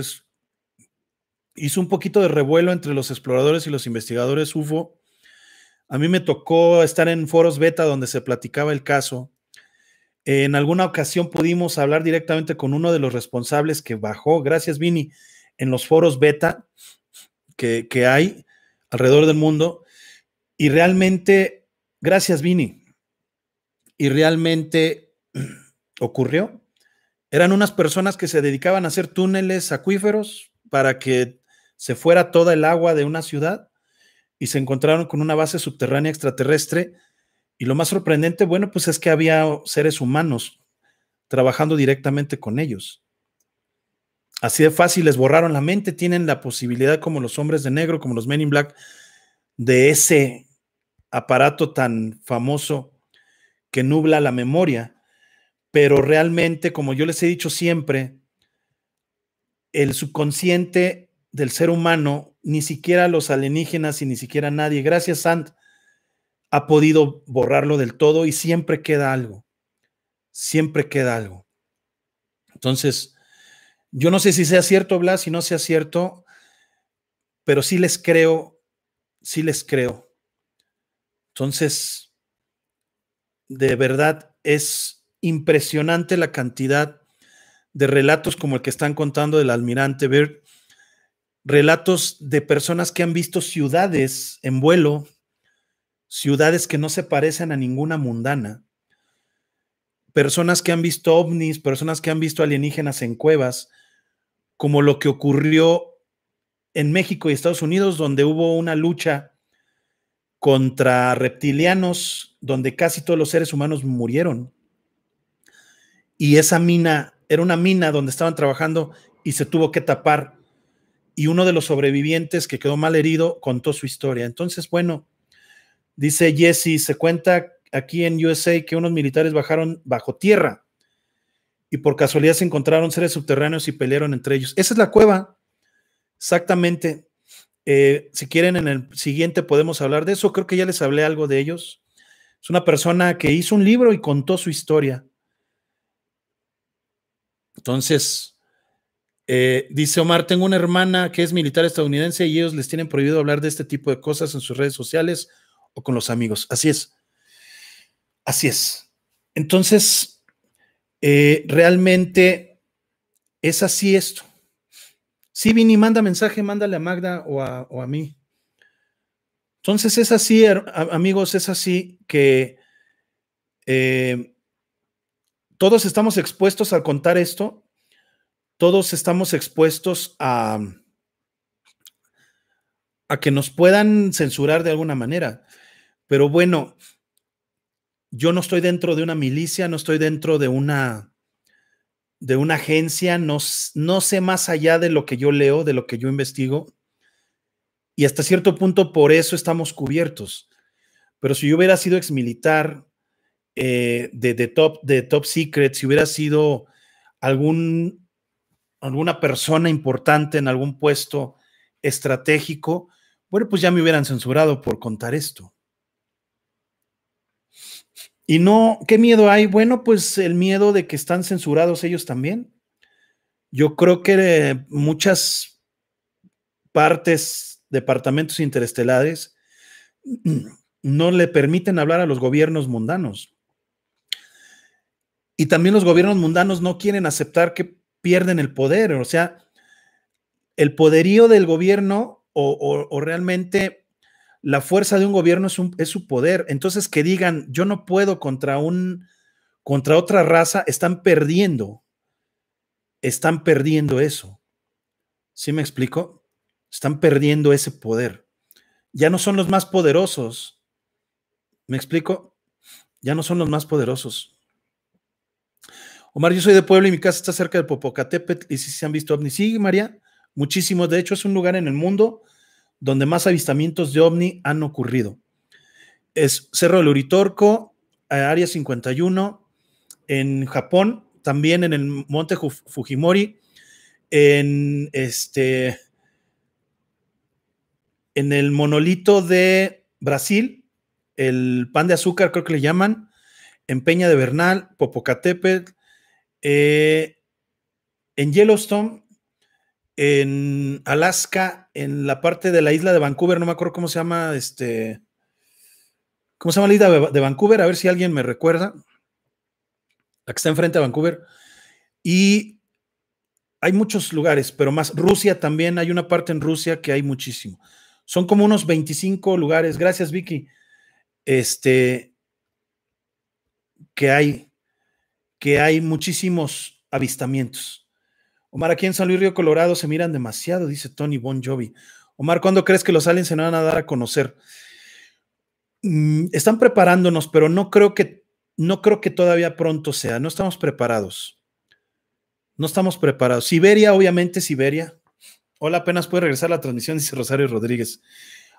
hizo un poquito de revuelo entre los exploradores y los investigadores UFO. A mí me tocó estar en foros beta donde se platicaba el caso. En alguna ocasión pudimos hablar directamente con uno de los responsables que bajó, gracias Vini, en los foros beta que, que hay alrededor del mundo. Y realmente, gracias Vini, y realmente ocurrió. Eran unas personas que se dedicaban a hacer túneles acuíferos para que se fuera toda el agua de una ciudad y se encontraron con una base subterránea extraterrestre. Y lo más sorprendente, bueno, pues es que había seres humanos trabajando directamente con ellos. Así de fácil, les borraron la mente, tienen la posibilidad como los hombres de negro, como los Men in Black, de ese aparato tan famoso que nubla la memoria, pero realmente, como yo les he dicho siempre, el subconsciente del ser humano, ni siquiera los alienígenas y ni siquiera nadie, gracias Sant, ha podido borrarlo del todo y siempre queda algo, siempre queda algo. Entonces, yo no sé si sea cierto, Blas, si no sea cierto, pero sí les creo, sí les creo. Entonces, de verdad es impresionante la cantidad de relatos como el que están contando del almirante Bird, relatos de personas que han visto ciudades en vuelo, ciudades que no se parecen a ninguna mundana, personas que han visto ovnis, personas que han visto alienígenas en cuevas, como lo que ocurrió en México y Estados Unidos, donde hubo una lucha contra reptilianos, donde casi todos los seres humanos murieron. Y esa mina era una mina donde estaban trabajando y se tuvo que tapar. Y uno de los sobrevivientes que quedó mal herido contó su historia. Entonces, bueno, dice Jesse, se cuenta aquí en USA que unos militares bajaron bajo tierra y por casualidad se encontraron seres subterráneos y pelearon entre ellos. Esa es la cueva, exactamente. Eh, si quieren, en el siguiente podemos hablar de eso. Creo que ya les hablé algo de ellos. Es una persona que hizo un libro y contó su historia. Entonces, eh, dice Omar, tengo una hermana que es militar estadounidense y ellos les tienen prohibido hablar de este tipo de cosas en sus redes sociales o con los amigos. Así es. Así es. Entonces, eh, realmente es así esto. Si Vini, manda mensaje, mándale a Magda o a, mí. Entonces es así, amigos, es así que eh, todos estamos expuestos a contar esto, todos estamos expuestos a, a que nos puedan censurar de alguna manera. Pero bueno, yo no estoy dentro de una milicia, no estoy dentro de una de una agencia, no, no sé más allá de lo que yo leo, de lo que yo investigo, y hasta cierto punto por eso estamos cubiertos. Pero si yo hubiera sido exmilitar militar eh, de, de, top, de top secret, si hubiera sido algún, alguna persona importante en algún puesto estratégico, bueno, pues ya me hubieran censurado por contar esto. Y no, ¿qué miedo hay? Bueno, pues el miedo de que están censurados ellos también. Yo creo que eh, muchas partes, departamentos interestelares, no le permiten hablar a los gobiernos mundanos. Y también los gobiernos mundanos no quieren aceptar que pierden el poder. O sea, el poderío del gobierno o, o, o realmente la fuerza de un gobierno es, es su poder. Entonces, que digan, yo no puedo contra un, contra otra raza, están perdiendo. Están perdiendo eso. ¿Sí me explico? Están perdiendo ese poder. Ya no son los más poderosos. ¿Me explico? Ya no son los más poderosos. Omar, yo soy de Puebla y mi casa está cerca de Popocatépetl y si se han visto ovnis. Sí, María, muchísimo. De hecho, es un lugar en el mundo donde más avistamientos de ovni han ocurrido. Es Cerro del Uritorco, eh, Área 51, en Japón, también en el Monte Fujimori, en este en el monolito de Brasil, el pan de azúcar creo que le llaman, en Peña de Bernal, Popocatépetl, eh, en Yellowstone, en Alaska, en la parte de la isla de Vancouver, no me acuerdo cómo se llama, este, ¿cómo se llama la isla de Vancouver? A ver si alguien me recuerda, la que está enfrente de Vancouver. Y hay muchos lugares, pero más Rusia también, hay una parte en Rusia que hay muchísimo. Son como unos 25 lugares, gracias Vicky, este, que hay, que hay muchísimos avistamientos. Omar, aquí en San Luis Río Colorado se miran demasiado, dice Tony Bon Jovi. Omar, ¿cuándo crees que los aliens se van a dar a conocer? Mm, están preparándonos, pero no creo que no creo que todavía pronto sea. No estamos preparados. No estamos preparados. Siberia, obviamente, Siberia. Hola, apenas puede regresar la transmisión, dice Rosario Rodríguez.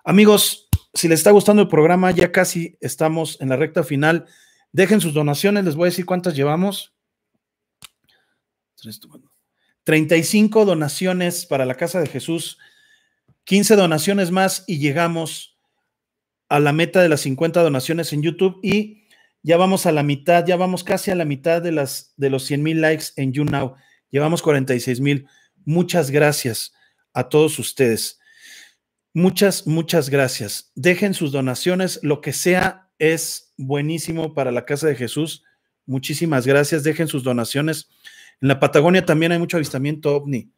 Amigos, si les está gustando el programa, ya casi estamos en la recta final. Dejen sus donaciones, les voy a decir cuántas llevamos. Tres, 35 donaciones para la Casa de Jesús, 15 donaciones más y llegamos a la meta de las 50 donaciones en YouTube y ya vamos a la mitad, ya vamos casi a la mitad de, las, de los 100 mil likes en YouNow. Llevamos 46 mil. Muchas gracias a todos ustedes. Muchas, muchas gracias. Dejen sus donaciones, lo que sea es buenísimo para la Casa de Jesús. Muchísimas gracias. Dejen sus donaciones. En la Patagonia también hay mucho avistamiento ovni.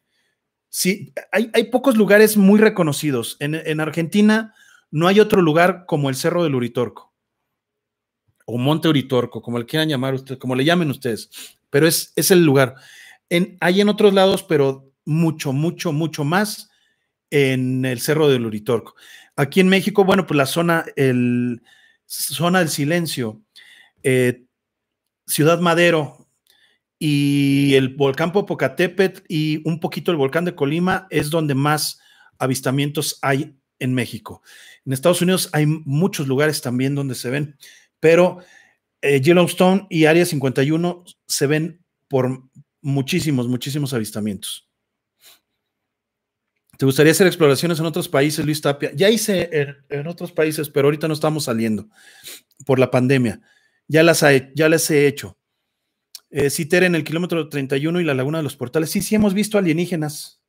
Sí, hay, pocos lugares muy reconocidos. En, Argentina no hay otro lugar como el Cerro del Uritorco o Monte Uritorco, como le quieran llamar ustedes, como le llamen ustedes, pero es, el lugar. hay en otros lados, pero mucho, mucho, mucho más en el Cerro del Uritorco. Aquí en México, bueno, pues la zona, el, zona del silencio, eh, Ciudad Madero, y el volcán Popocatépetl y un poquito el volcán de Colima es donde más avistamientos hay en México. En Estados Unidos hay muchos lugares también donde se ven, pero eh, Yellowstone y Área 51 se ven por muchísimos, muchísimos avistamientos. ¿Te gustaría hacer exploraciones en otros países, Luis Tapia? Ya hice en, otros países, pero ahorita no estamos saliendo por la pandemia. Ya las, ya las he hecho. Eh, Citer en el kilómetro 31 y la Laguna de los Portales. Sí, sí hemos visto alienígenas.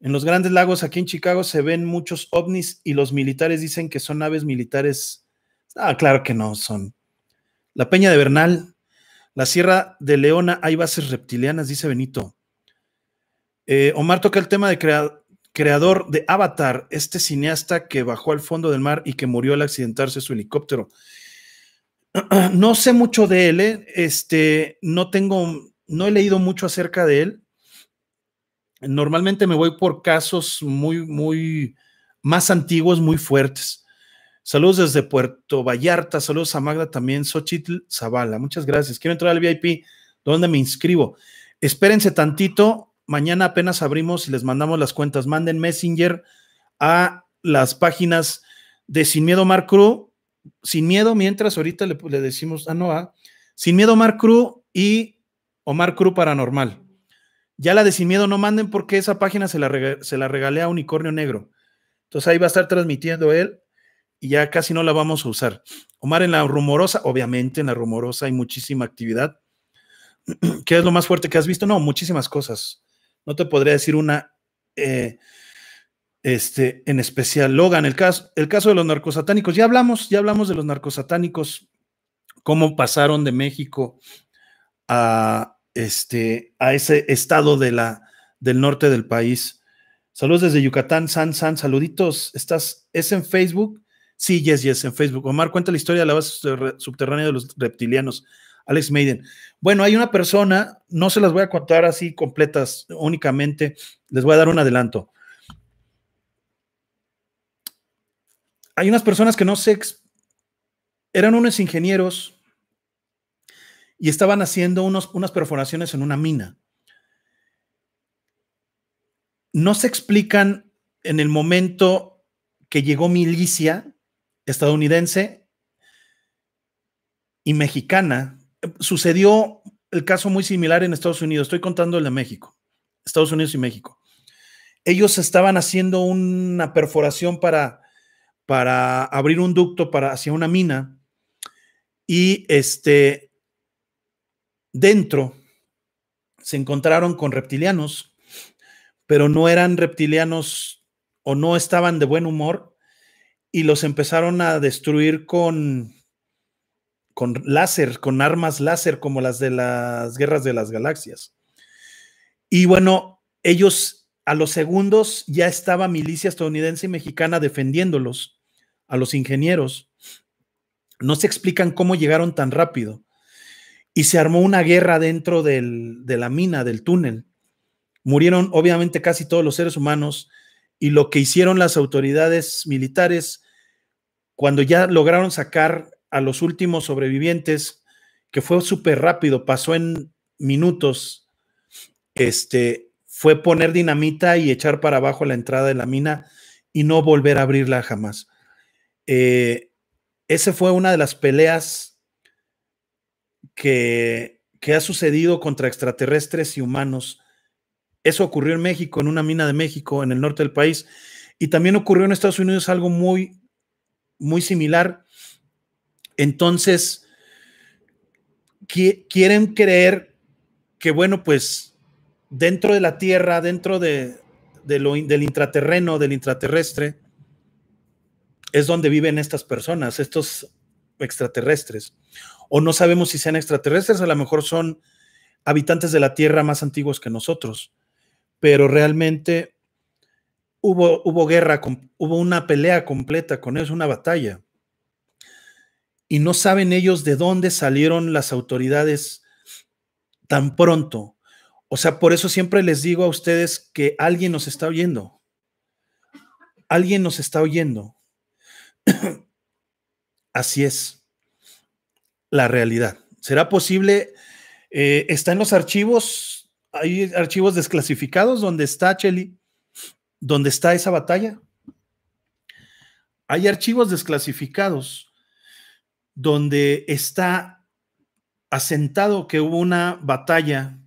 En los grandes lagos aquí en Chicago se ven muchos ovnis y los militares dicen que son naves militares. Ah, claro que no son. La Peña de Bernal, la Sierra de Leona, hay bases reptilianas, dice Benito. Eh, Omar toca el tema de creador de Avatar, este cineasta que bajó al fondo del mar y que murió al accidentarse su helicóptero. no sé mucho de él, eh, este, no tengo, no he leído mucho acerca de él. Normalmente me voy por casos muy, muy más antiguos, muy fuertes. Saludos desde Puerto Vallarta, saludos a Magda también, Xochitl Zavala, muchas gracias. Quiero entrar al VIP, ¿dónde me inscribo? Espérense tantito, mañana apenas abrimos y les mandamos las cuentas. Manden Messenger a las páginas de Sin Miedo Cruz. Sin Miedo, mientras ahorita le, decimos, a ah, Noah, Sin Miedo Omar Cruz y Omar Cruz Paranormal. Ya la de Sin Miedo no manden porque esa página se la, regalé a Unicornio Negro. Entonces ahí va a estar transmitiendo él y ya casi no la vamos a usar. Omar, en la rumorosa, obviamente en la rumorosa hay muchísima actividad. ¿Qué es lo más fuerte que has visto? No, muchísimas cosas. No te podría decir una eh, este, en especial Logan, el caso, el caso de los narcosatánicos. Ya hablamos, ya hablamos de los narcosatánicos, cómo pasaron de México a, este, a ese estado de la, del norte del país. Saludos desde Yucatán, San San, saluditos. ¿Estás, es en Facebook? Sí, yes, yes, en Facebook. Omar, cuenta la historia de la base subterránea de los reptilianos. Alex Maiden. Bueno, hay una persona, no se las voy a contar así completas únicamente, les voy a dar un adelanto. hay unas personas que no se... Eran unos ingenieros y estaban haciendo unos, unas perforaciones en una mina. No se explican en el momento que llegó milicia estadounidense y mexicana. Sucedió el caso muy similar en Estados Unidos. Estoy contando el de México. Estados Unidos y México. Ellos estaban haciendo una perforación para para abrir un ducto para, hacia una mina y este, dentro se encontraron con reptilianos, pero no eran reptilianos o no estaban de buen humor y los empezaron a destruir con, con láser, con armas láser como las de las guerras de las galaxias. Y bueno, ellos a los segundos ya estaba milicia estadounidense y mexicana defendiéndolos a los ingenieros. No se explican cómo llegaron tan rápido. Y se armó una guerra dentro de la mina, del túnel. Murieron obviamente casi todos los seres humanos y lo que hicieron las autoridades militares cuando ya lograron sacar a los últimos sobrevivientes, que fue súper rápido, pasó en minutos, este, fue poner dinamita y echar para abajo la entrada de la mina y no volver a abrirla jamás. Eh, esa fue una de las peleas que, ha sucedido contra extraterrestres y humanos. Eso ocurrió en México, en una mina de México, en el norte del país. Y también ocurrió en Estados Unidos algo muy, muy similar. Entonces, quieren creer que, bueno, pues dentro de la Tierra, dentro de, del intraterreno, del intraterrestre, es donde viven estas personas, estos extraterrestres. O no sabemos si sean extraterrestres, a lo mejor son habitantes de la Tierra más antiguos que nosotros, pero realmente hubo, hubo guerra, hubo una pelea completa con ellos, una batalla. Y no saben ellos de dónde salieron las autoridades tan pronto. O sea, por eso siempre les digo a ustedes que alguien nos está oyendo. Alguien nos está oyendo. Así es la realidad. ¿Será posible? Eh, está en los archivos, hay archivos desclasificados donde está Cheli, donde está esa batalla. Hay archivos desclasificados donde está asentado que hubo una batalla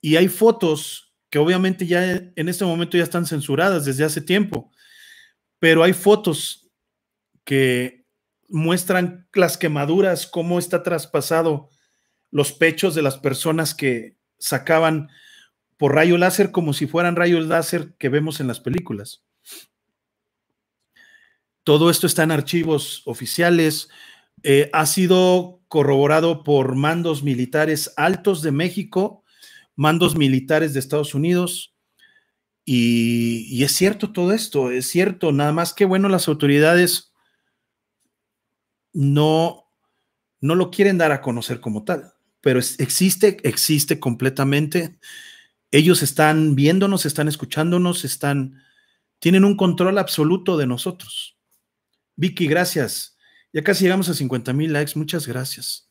y hay fotos que obviamente ya en este momento ya están censuradas desde hace tiempo, pero hay fotos que muestran las quemaduras, cómo está traspasado los pechos de las personas que sacaban por rayo láser como si fueran rayos láser que vemos en las películas. Todo esto está en archivos oficiales, eh, ha sido corroborado por mandos militares altos de México, mandos militares de Estados Unidos, y, y, es cierto todo esto, es cierto, nada más que bueno, las autoridades no, no lo quieren dar a conocer como tal, pero existe, existe completamente. Ellos están viéndonos, están escuchándonos, están, tienen un control absoluto de nosotros. Vicky, gracias. Ya casi llegamos a 50 mil likes, muchas gracias.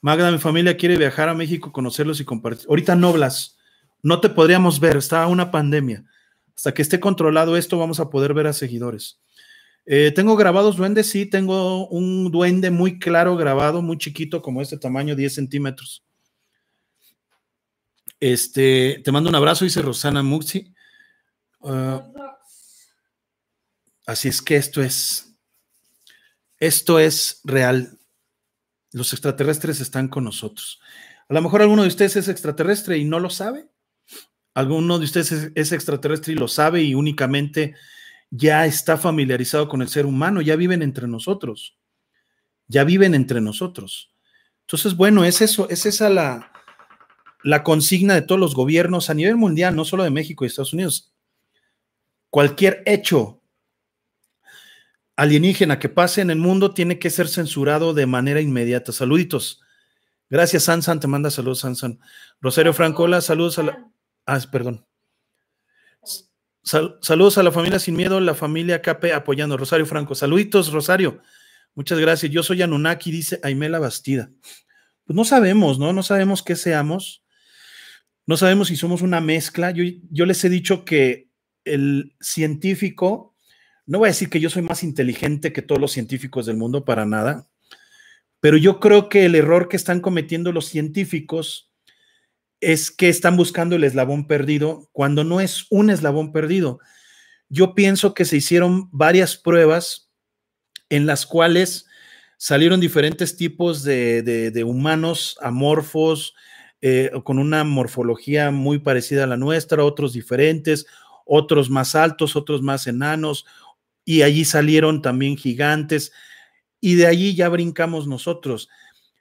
Magda, mi familia quiere viajar a México, conocerlos y compartir. Ahorita Noblas, no te podríamos ver, está una pandemia. Hasta que esté controlado esto, vamos a poder ver a seguidores. Eh, tengo grabados duendes, sí, tengo un duende muy claro grabado, muy chiquito, como este tamaño, 10 centímetros. Este, te mando un abrazo, dice Rosana Muxi. Ah, así es que esto es, esto es real. Los extraterrestres están con nosotros. A lo mejor alguno de ustedes es extraterrestre y no lo sabe. Alguno de ustedes es extraterrestre y lo sabe y únicamente ya está familiarizado con el ser humano, ya viven entre nosotros, ya viven entre nosotros. Entonces, bueno, es eso, es esa la, la consigna de todos los gobiernos a nivel mundial, no solo de México y Estados Unidos. Cualquier hecho alienígena que pase en el mundo tiene que ser censurado de manera inmediata. Saluditos. Gracias, Sansan. Te manda saludos, Sansan. Rosario Francola, saludos a la. Ah, perdón saludos a la familia Sin Miedo, la familia KP apoyando. Rosario Franco, saluditos, Rosario. Muchas gracias. Yo soy Anunnaki, dice Aimela Bastida. Pues no sabemos, ¿no? No sabemos qué seamos. No sabemos si somos una mezcla. Yo, yo les he dicho que el científico, no voy a decir que yo soy más inteligente que todos los científicos del mundo para nada, pero yo creo que el error que están cometiendo los científicos es que están buscando el eslabón perdido cuando no es un eslabón perdido. Yo pienso que se hicieron varias pruebas en las cuales salieron diferentes tipos de, humanos amorfos, eh, con una morfología muy parecida a la nuestra, otros diferentes, otros más altos, otros más enanos, y allí salieron también gigantes, y de allí ya brincamos nosotros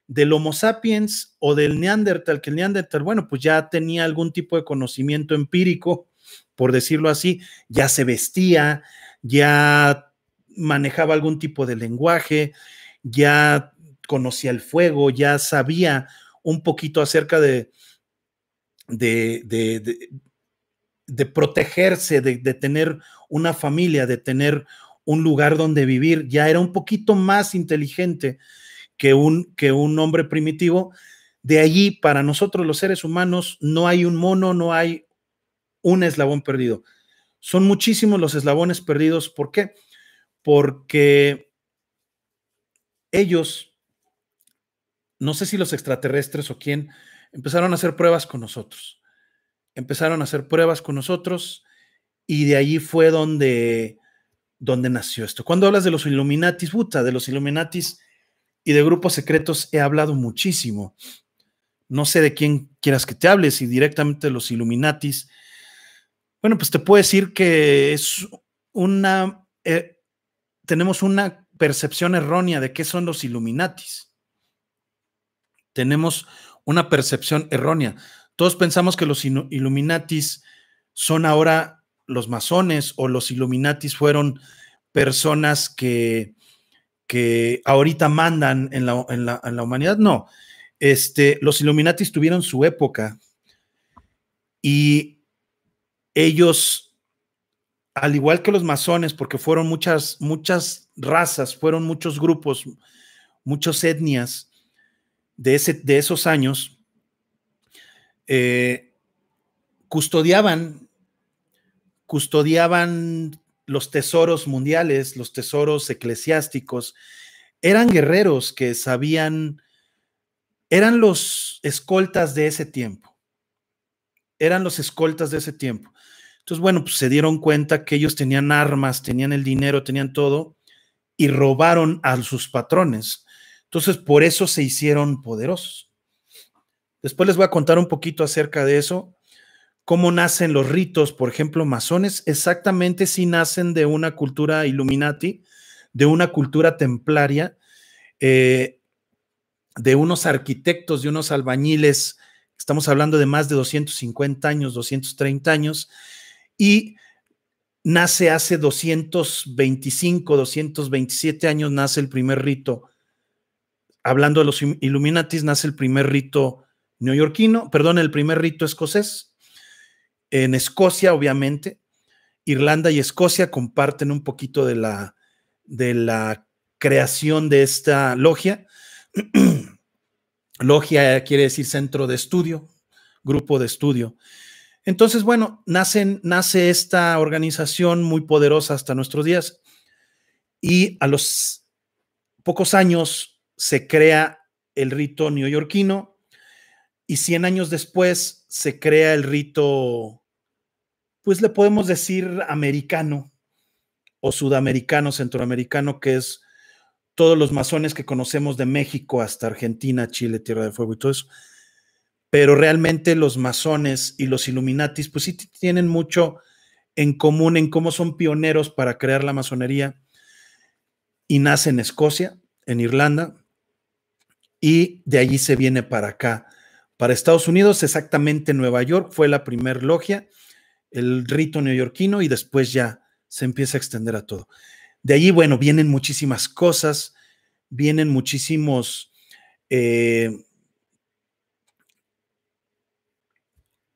del Homo sapiens o del Neandertal, que el Neandertal, bueno, pues ya tenía algún tipo de conocimiento empírico, por decirlo así, ya se vestía, ya manejaba algún tipo de lenguaje, ya conocía el fuego, ya sabía un poquito acerca de, de, de, de protegerse, de tener una familia, de tener un lugar donde vivir, ya era un poquito más inteligente que un, que un hombre primitivo. De allí, para nosotros los seres humanos, no hay un mono, no hay un eslabón perdido. Son muchísimos los eslabones perdidos. ¿Por qué? Porque ellos, no sé si los extraterrestres o quién, empezaron a hacer pruebas con nosotros. Empezaron a hacer pruebas con nosotros y de allí fue donde, donde nació esto. Cuando hablas de los Illuminatis, puta, de los Illuminatis y de grupos secretos he hablado muchísimo. No sé de quién quieras que te hables y directamente los Illuminatis. Bueno, pues te puedo decir que es una. Eh, tenemos una percepción errónea de qué son los Illuminatis. Tenemos una percepción errónea. Todos pensamos que los Illuminatis son ahora los masones o los Illuminatis fueron personas que que ahorita mandan en la, humanidad, no. Este, los Illuminatis tuvieron su época y ellos, al igual que los masones, porque fueron muchas, muchas razas, fueron muchos grupos, muchas etnias de, ese, de esos años, eh, custodiaban, custodiaban los tesoros mundiales, los tesoros eclesiásticos, eran guerreros que sabían, eran los escoltas de ese tiempo, eran los escoltas de ese tiempo. Entonces, bueno, pues se dieron cuenta que ellos tenían armas, tenían el dinero, tenían todo, y robaron a sus patrones. Entonces, por eso se hicieron poderosos. Después les voy a contar un poquito acerca de eso cómo nacen los ritos, por ejemplo, masones, exactamente si nacen de una cultura illuminati, de una cultura templaria, eh, de unos arquitectos, de unos albañiles, estamos hablando de más de 250 años, 230 años, y nace hace 225, 227 años, nace el primer rito. Hablando de los Illuminatis, nace el primer rito neoyorquino, perdón, el primer rito escocés, en Escocia, obviamente, Irlanda y Escocia comparten un poquito de la, de la creación de esta logia. logia quiere decir centro de estudio, grupo de estudio. Entonces, bueno, nace, nace esta organización muy poderosa hasta nuestros días y a los pocos años se crea el rito neoyorquino y 100 años después se crea el rito pues le podemos decir americano o sudamericano, centroamericano, que es todos los masones que conocemos de México hasta Argentina, Chile, Tierra de Fuego y todo eso. Pero realmente los masones y los Illuminatis, pues sí tienen mucho en común en cómo son pioneros para crear la masonería. Y nace en Escocia, en Irlanda, y de allí se viene para acá, para Estados Unidos, exactamente Nueva York, fue la primer logia el rito neoyorquino y después ya se empieza a extender a todo. De allí, bueno, vienen muchísimas cosas, vienen muchísimos... Eh,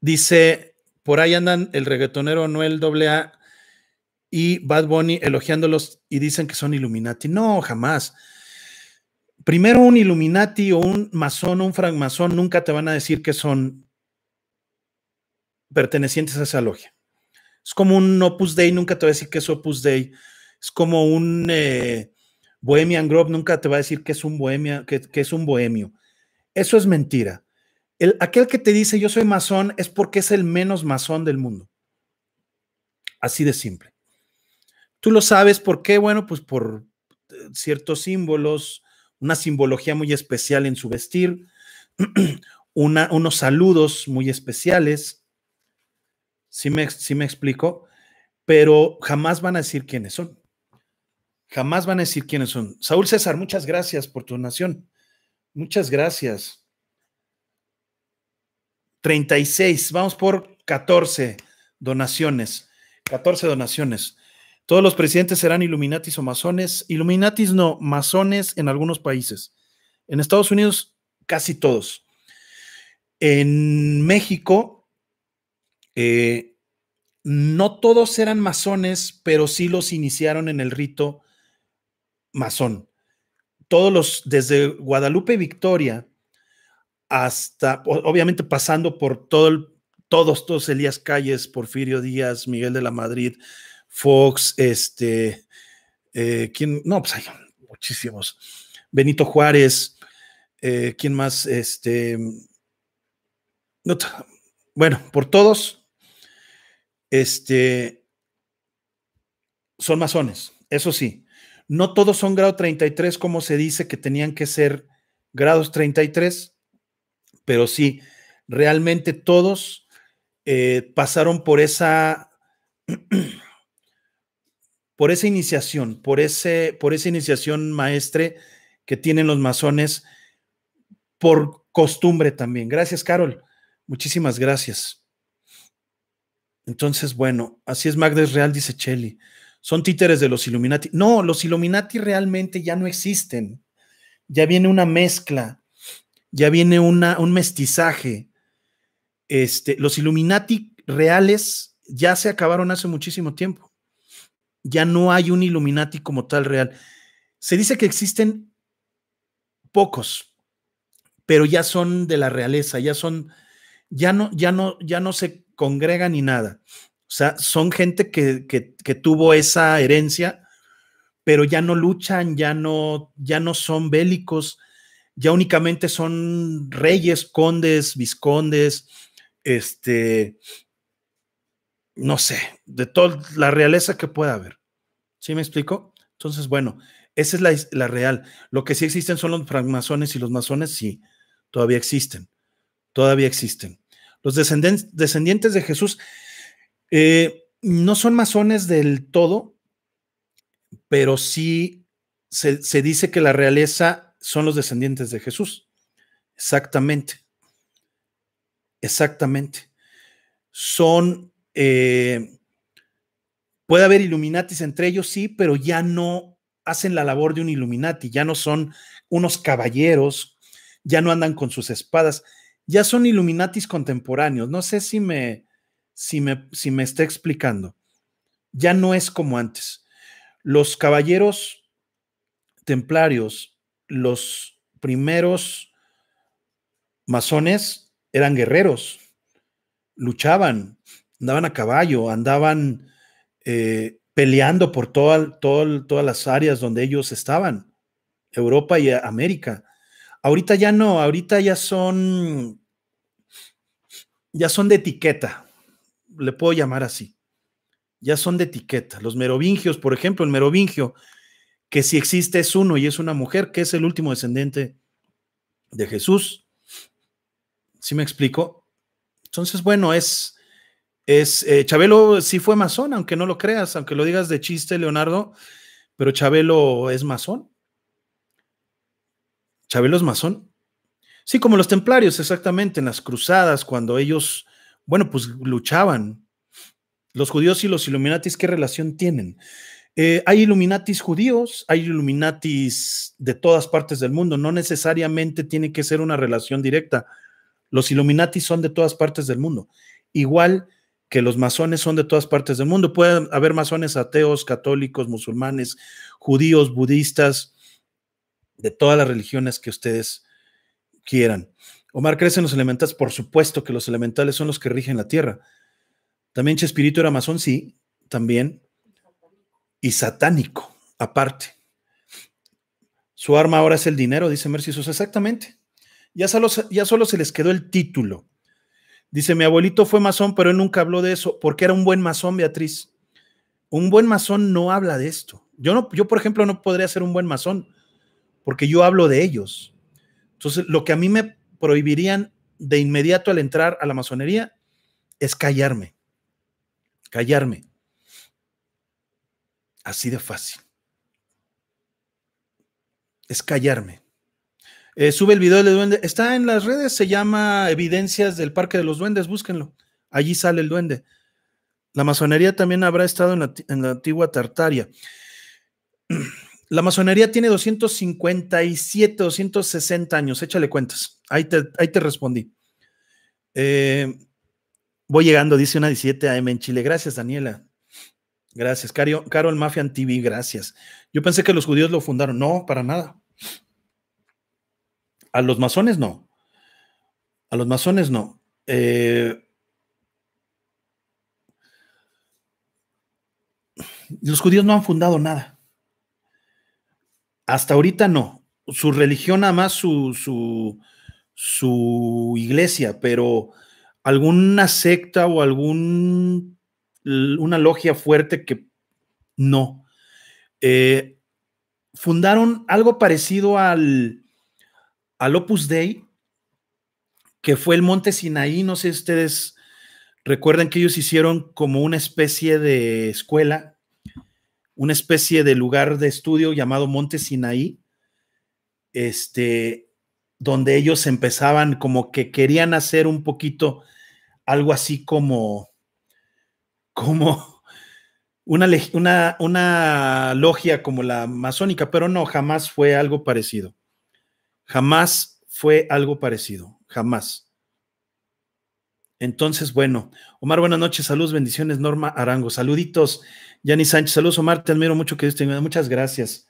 dice, por ahí andan el reggaetonero Noel AA y Bad Bunny elogiándolos y dicen que son Illuminati. No, jamás. Primero un Illuminati o un masón, un francmasón, nunca te van a decir que son pertenecientes a esa logia. Es como un Opus Dei, nunca te va a decir que es Opus Dei. Es como un eh, Bohemian Grove, nunca te va a decir que es un bohemia, que, es un bohemio. Eso es mentira. El, aquel que te dice yo soy masón es porque es el menos masón del mundo. Así de simple. Tú lo sabes por qué, bueno, pues por eh, ciertos símbolos, una simbología muy especial en su vestir, unos saludos muy especiales, Sí me, explico, pero jamás van a decir quiénes son. Jamás van a decir quiénes son. Saúl César, muchas gracias por tu donación. Muchas gracias. 36, vamos por 14 donaciones. 14 donaciones. Todos los presidentes serán Illuminatis o masones. Illuminatis no, masones en algunos países. En Estados Unidos, casi todos. En México, eh, no todos eran masones, pero sí los iniciaron en el rito masón. Todos los, desde Guadalupe Victoria hasta, obviamente pasando por todo todos, todos Elías Calles, Porfirio Díaz, Miguel de la Madrid, Fox, este, eh, ¿quién? No, pues hay muchísimos. Benito Juárez, quien eh, ¿quién más? Este, bueno, por todos este, son masones, eso sí. No todos son grado 33 como se dice que tenían que ser grados 33, pero sí, realmente todos eh, pasaron por esa, por esa iniciación, por, ese, por esa iniciación maestre que tienen los masones por costumbre también. Gracias, Carol. Muchísimas gracias. Entonces, bueno, así es Magdes Real, dice Chelly. Son títeres de los Illuminati. No, los Illuminati realmente ya no existen. Ya viene una mezcla, ya viene un mestizaje. Este, los Illuminati reales ya se acabaron hace muchísimo tiempo. Ya no hay un Illuminati como tal real. Se dice que existen pocos, pero ya son de la realeza, ya son, ya no, ya no, ya no se congrega ni nada. O sea, son gente que, tuvo esa herencia, pero ya no luchan, ya no, ya no son bélicos, ya únicamente son reyes, condes, viscondes, este, no sé, de toda la realeza que pueda haber. ¿Sí me explico? Entonces, bueno, esa es la, la real. Lo que sí existen son los francmasones y los masones, sí, todavía existen, todavía existen los descendientes de Jesús eh, no son masones del todo, pero sí se, dice que la realeza son los descendientes de Jesús. Exactamente. Exactamente. Son... Eh, puede haber Illuminatis entre ellos, sí, pero ya no hacen la labor de un Illuminati, ya no son unos caballeros, ya no andan con sus espadas, ya son Illuminatis contemporáneos. No sé si me, si si me está explicando. Ya no es como antes. Los caballeros templarios, los primeros masones eran guerreros, luchaban, andaban a caballo, andaban eh, peleando por todas las áreas donde ellos estaban, Europa y América. Ahorita ya no, ahorita ya son, ya son de etiqueta, le puedo llamar así. Ya son de etiqueta. Los merovingios, por ejemplo, el merovingio, que si existe es uno y es una mujer, que es el último descendiente de Jesús. si me explico? Entonces, bueno, es, es, eh, Chabelo sí fue masón, aunque no lo creas, aunque lo digas de chiste, Leonardo, pero Chabelo es masón. ¿Chabelo es masón? Sí, como los templarios, exactamente, en las cruzadas, cuando ellos, bueno, pues luchaban. Los judíos y los iluminatis, ¿qué relación tienen? Eh, hay iluminatis judíos, hay iluminatis de todas partes del mundo, no necesariamente tiene que ser una relación directa. Los iluminatis son de todas partes del mundo, igual que los masones son de todas partes del mundo. Puede haber masones ateos, católicos, musulmanes, judíos, budistas, de todas las religiones que ustedes quieran. Omar, crecen en los elementales? Por supuesto que los elementales son los que rigen la tierra. También Chespirito era masón, sí, también. Y satánico, aparte. Su arma ahora es el dinero, dice Mercy Exactamente. Ya solo, ya se les quedó el título. Dice, mi abuelito fue masón, pero él nunca habló de eso, porque era un buen masón, Beatriz. Un buen masón no habla de esto. Yo, no, yo, por ejemplo, no podría ser un buen masón, porque yo hablo de ellos. Entonces, lo que a mí me prohibirían de inmediato al entrar a la masonería es callarme, callarme. Así de fácil. Es callarme. Eh, sube el video del duende. Está en las redes, se llama Evidencias del Parque de los Duendes, búsquenlo. Allí sale el duende. La masonería también habrá estado en la, en la antigua Tartaria. La masonería tiene 257, 260 años, échale cuentas. Ahí te, respondí. Eh, voy llegando, dice una 17 AM en Chile. Gracias, Daniela. Gracias. Cario, Carol Mafia TV, gracias. Yo pensé que los judíos lo fundaron. No, para nada. A los masones no. A los masones no. Eh, los judíos no han fundado nada. Hasta ahorita no. Su religión, nada más su, iglesia, pero alguna secta o algún una logia fuerte que no. Eh, fundaron algo parecido al, al Opus Dei, que fue el monte Sinaí. No sé si ustedes recuerdan que ellos hicieron como una especie de escuela una especie de lugar de estudio llamado Monte Sinaí, este, donde ellos empezaban como que querían hacer un poquito algo así como, como una, una logia como la masónica, pero no, jamás fue algo parecido. Jamás fue algo parecido, jamás. Entonces, bueno, Omar, buenas noches, saludos, bendiciones, Norma Arango, saluditos, Yanni Sánchez, saludos Omar, te admiro mucho que Dios te muchas gracias.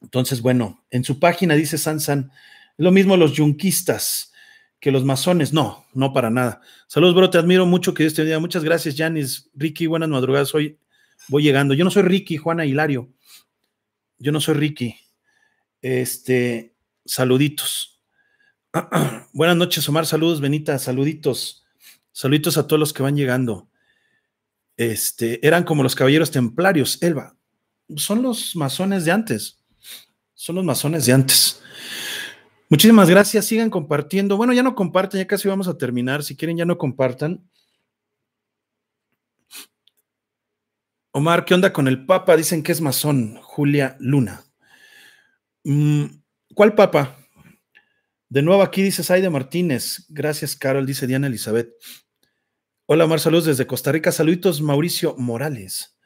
Entonces, bueno, en su página dice Sansan, lo mismo los yunquistas que los masones, no, no para nada. Saludos, bro, te admiro mucho que Dios te Muchas gracias, Yanis, Ricky, buenas madrugadas, hoy voy llegando. Yo no soy Ricky, Juana Hilario. Yo no soy Ricky. Este, saluditos. buenas noches, Omar, saludos, Benita, saluditos. Saluditos a todos los que van llegando. Este, eran como los caballeros templarios, Elba. Son los masones de antes. Son los masones de antes. Muchísimas gracias. Sigan compartiendo. Bueno, ya no comparten, ya casi vamos a terminar. Si quieren, ya no compartan. Omar, ¿qué onda con el Papa? Dicen que es masón, Julia Luna. Mm, ¿Cuál Papa? De nuevo aquí dice Saida Martínez. Gracias, Carol, dice Diana Elizabeth. Hola, Mar, saludos desde Costa Rica. Saluditos, Mauricio Morales.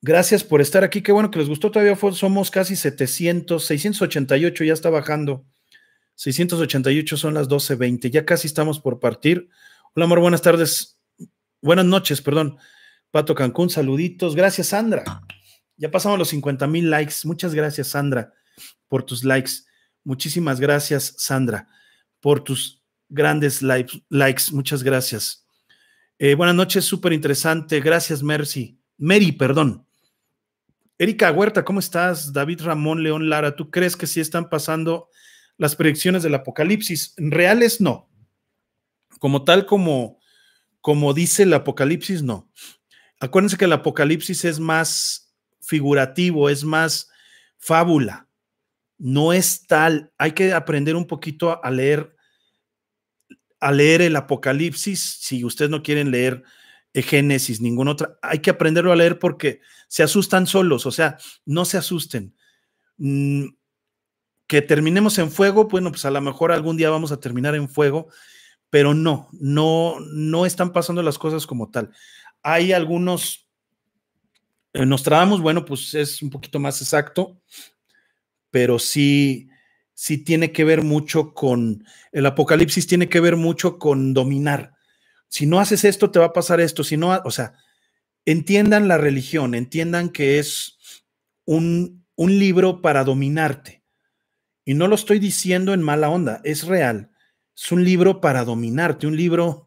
Gracias por estar aquí. Qué bueno que les gustó. Todavía somos casi 700, 688 ya está bajando. 688 son las 12.20. Ya casi estamos por partir. Hola, amor, buenas tardes. Buenas noches, perdón. Pato Cancún, saluditos. Gracias, Sandra. Ya pasamos los 50 mil likes. Muchas gracias, Sandra, por tus likes. Muchísimas gracias, Sandra, por tus grandes likes. Muchas gracias. Eh, buenas noches, súper interesante. Gracias, Mercy. Mary, perdón. Erika Huerta, ¿cómo estás? David Ramón León Lara, ¿tú crees que sí están pasando las predicciones del apocalipsis? Reales no. Como tal como, como dice el apocalipsis, no. Acuérdense que el apocalipsis es más figurativo, es más fábula. No es tal. Hay que aprender un poquito a leer a leer el Apocalipsis, si ustedes no quieren leer Génesis, ninguna otra, hay que aprenderlo a leer porque se asustan solos, o sea, no se asusten. Mm, que terminemos en fuego, bueno, pues a lo mejor algún día vamos a terminar en fuego, pero no, no, no están pasando las cosas como tal. Hay algunos, eh, nos trabamos bueno, pues es un poquito más exacto, pero sí, si tiene que ver mucho con, el apocalipsis tiene que ver mucho con dominar. Si no haces esto, te va a pasar esto. Si no, o sea, entiendan la religión, entiendan que es un, un libro para dominarte. Y no lo estoy diciendo en mala onda, es real. Es un libro para dominarte, un libro...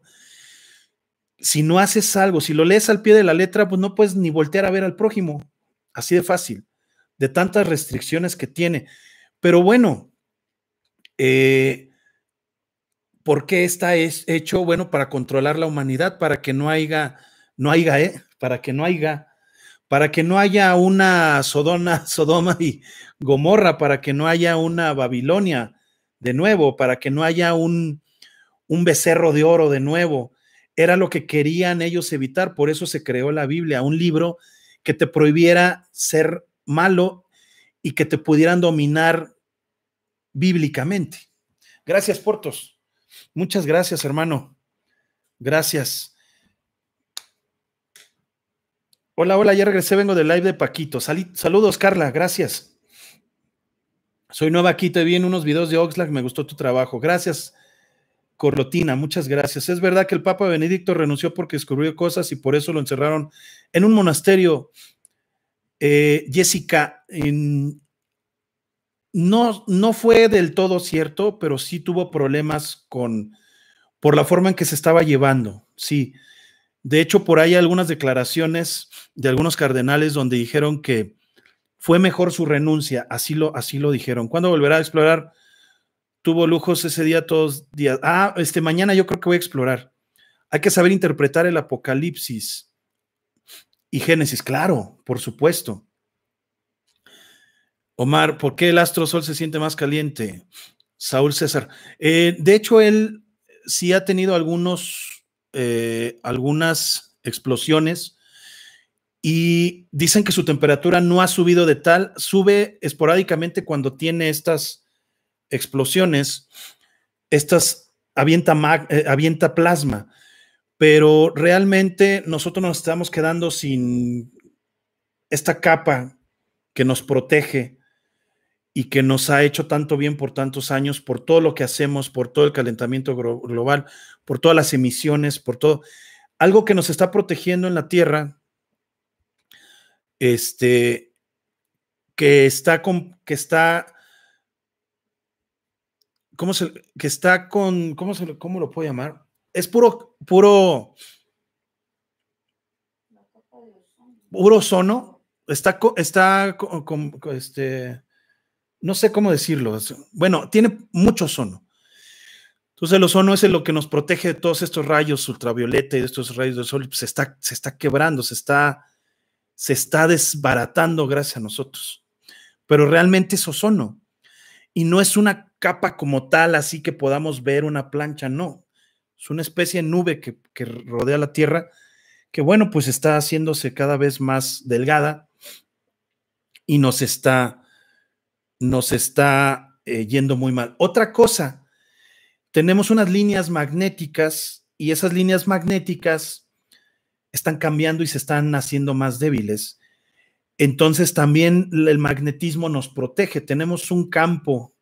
Si no haces algo, si lo lees al pie de la letra, pues no puedes ni voltear a ver al prójimo. Así de fácil, de tantas restricciones que tiene. Pero bueno, eh, porque está es hecho? Bueno, para controlar la humanidad, para que no haya, no haya, eh, para que no haya, para que no haya una Sodoma y Gomorra, para que no haya una Babilonia de nuevo, para que no haya un, un becerro de oro de nuevo. Era lo que querían ellos evitar, por eso se creó la Biblia, un libro que te prohibiera ser malo y que te pudieran dominar bíblicamente. Gracias, Portos. Muchas gracias, hermano. Gracias. Hola, hola, ya regresé, vengo del live de Paquito. saludos, Carla, gracias. Soy nueva aquí, te vi en unos videos de Oxlack, me gustó tu trabajo. Gracias, Corlotina, muchas gracias. Es verdad que el Papa Benedicto renunció porque descubrió cosas y por eso lo encerraron en un monasterio. Eh, Jessica, en no, no fue del todo cierto, pero sí tuvo problemas con por la forma en que se estaba llevando, sí. De hecho, por ahí algunas declaraciones de algunos cardenales donde dijeron que fue mejor su renuncia, así lo, así lo dijeron. ¿Cuándo volverá a explorar? Tuvo lujos ese día todos días. Ah, este mañana yo creo que voy a explorar. Hay que saber interpretar el Apocalipsis y Génesis, claro, por supuesto. Omar, ¿por qué el astro sol se siente más caliente? Saúl César. Eh, de hecho, él sí ha tenido algunos, eh, algunas explosiones y dicen que su temperatura no ha subido de tal, sube esporádicamente cuando tiene estas explosiones, estas avienta, eh, avienta plasma, pero realmente nosotros nos estamos quedando sin esta capa que nos protege y que nos ha hecho tanto bien por tantos años, por todo lo que hacemos, por todo el calentamiento global, por todas las emisiones, por todo. Algo que nos está protegiendo en la Tierra, este, que está con, que está, ¿cómo se, que está con, cómo se, cómo lo puedo llamar? Es puro, puro, puro ozono, está, está con, con este, no sé cómo decirlo, bueno, tiene mucho ozono. Entonces el ozono es lo que nos protege de todos estos rayos ultravioleta y de estos rayos del sol, pues, se está, se está quebrando, se está, se está desbaratando gracias a nosotros. Pero realmente es ozono. Y no es una capa como tal, así que podamos ver una plancha, no. Es una especie de nube que, que rodea la Tierra, que bueno, pues está haciéndose cada vez más delgada y nos está nos está eh, yendo muy mal. Otra cosa, tenemos unas líneas magnéticas y esas líneas magnéticas están cambiando y se están haciendo más débiles. Entonces también el magnetismo nos protege. Tenemos un campo.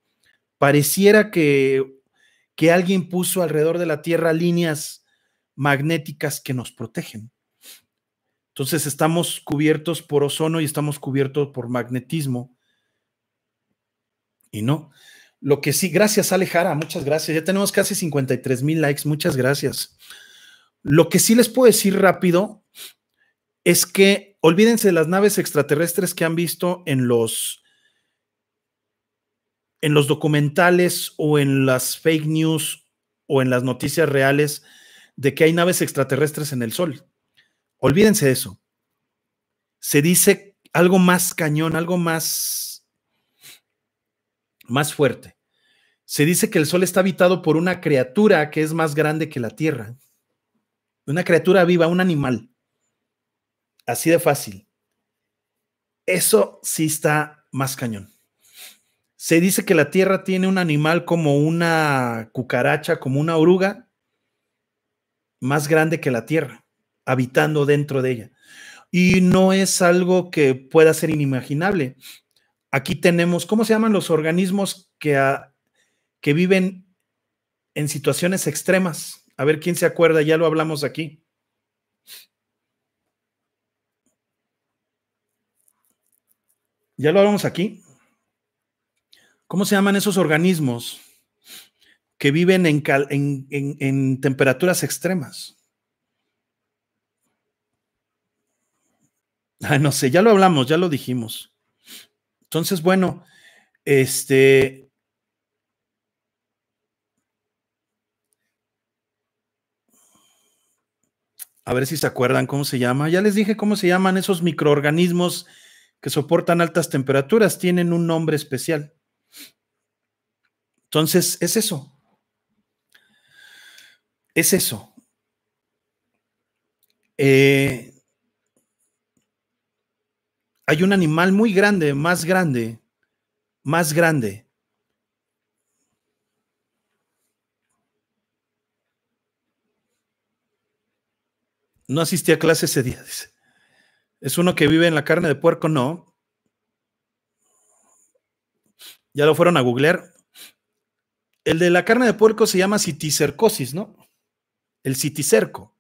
Pareciera que, que alguien puso alrededor de la Tierra líneas magnéticas que nos protegen. Entonces estamos cubiertos por ozono y estamos cubiertos por magnetismo y no. Lo que sí, gracias Alejara muchas gracias. Ya tenemos casi 53 mil likes, muchas gracias. Lo que sí les puedo decir rápido es que olvídense de las naves extraterrestres que han visto en los en los documentales o en las fake news o en las noticias reales de que hay naves extraterrestres en el sol. Olvídense de eso. Se dice algo más cañón, algo más más fuerte. Se dice que el Sol está habitado por una criatura que es más grande que la Tierra. Una criatura viva, un animal. Así de fácil. Eso sí está más cañón. Se dice que la Tierra tiene un animal como una cucaracha, como una oruga, más grande que la Tierra, habitando dentro de ella. Y no es algo que pueda ser inimaginable. Aquí tenemos, ¿cómo se llaman los organismos que, ah, que viven en situaciones extremas? A ver quién se acuerda, ya lo hablamos aquí. Ya lo hablamos aquí. ¿Cómo se llaman esos organismos que viven en, temperaturas extremas? no sé, ya lo hablamos, ya lo dijimos. Entonces, bueno, este... A ver si se acuerdan cómo se llama. Ya les dije cómo se llaman esos microorganismos que soportan altas temperaturas. Tienen un nombre especial. Entonces, es eso. Es eso. Eh, hay un animal muy grande, más grande, más grande. No asistí a clase ese día, dice. ¿Es uno que vive en la carne de puerco? No. Ya lo fueron a googlear. El de la carne de puerco se llama citicercosis, ¿no? El citicerco.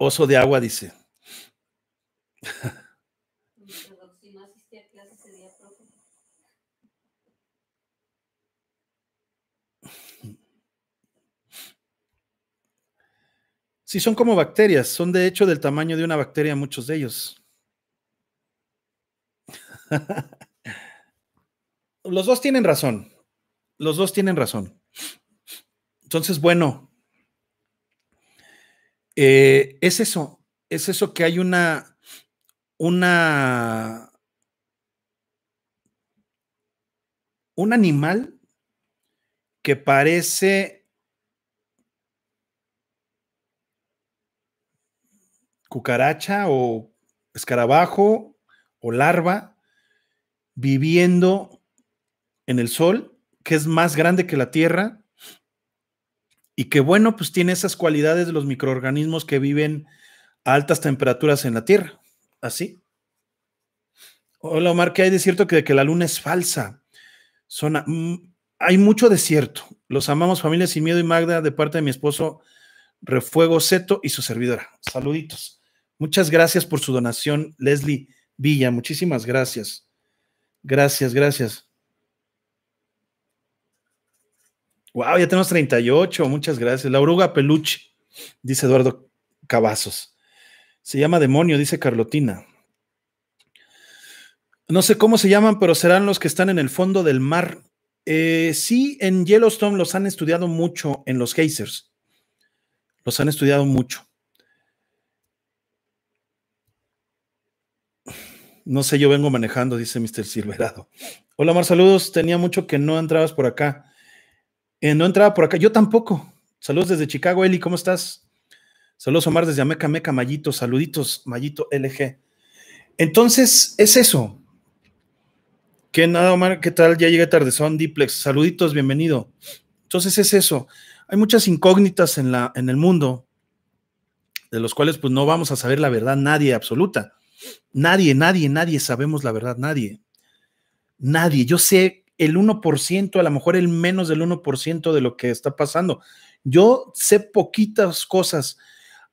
Oso de agua dice. Sí, son como bacterias, son de hecho del tamaño de una bacteria muchos de ellos. Los dos tienen razón, los dos tienen razón. Entonces, bueno, eh, es eso, es eso que hay una, una, un animal que parece cucaracha o escarabajo o larva viviendo en el sol, que es más grande que la tierra, y que bueno, pues tiene esas cualidades de los microorganismos que viven a altas temperaturas en la Tierra. Así. Hola Omar, ¿qué hay de cierto que, de que la luna es falsa? Son, mm, hay mucho de cierto. Los amamos, familia sin miedo y Magda, de parte de mi esposo Refuego Seto y su servidora. Saluditos. Muchas gracias por su donación, Leslie Villa. Muchísimas gracias. Gracias, gracias. Wow, ya tenemos 38. Muchas gracias. La oruga peluche, dice Eduardo Cavazos. Se llama demonio, dice Carlotina. No sé cómo se llaman, pero serán los que están en el fondo del mar. Eh, sí, en Yellowstone los han estudiado mucho en los geysers. Los han estudiado mucho. No sé, yo vengo manejando, dice Mr. Silverado. Hola, Mar, saludos. Tenía mucho que no entrabas por acá. Eh, no entraba por acá, yo tampoco. Saludos desde Chicago, Eli, ¿cómo estás? Saludos, Omar, desde Ameca, Ameca. Mallito, saluditos, Mallito LG. Entonces, es eso. Que nada, Omar? ¿Qué tal? Ya llegué tarde, son Diplex. Saluditos, bienvenido. Entonces, es eso. Hay muchas incógnitas en, la, en el mundo, de los cuales pues no vamos a saber la verdad nadie absoluta. Nadie, nadie, nadie sabemos la verdad, nadie. Nadie. Yo sé el 1%, a lo mejor el menos del 1% de lo que está pasando. Yo sé poquitas cosas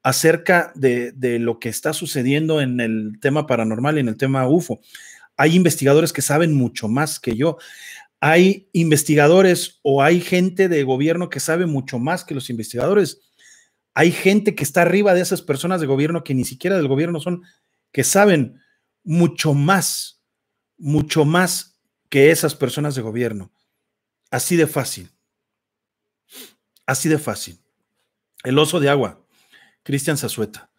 acerca de, de, lo que está sucediendo en el tema paranormal y en el tema UFO. Hay investigadores que saben mucho más que yo. Hay investigadores o hay gente de gobierno que sabe mucho más que los investigadores. Hay gente que está arriba de esas personas de gobierno que ni siquiera del gobierno son, que saben mucho más, mucho más que esas personas de gobierno. Así de fácil. Así de fácil. El oso de agua, Cristian Zazueta.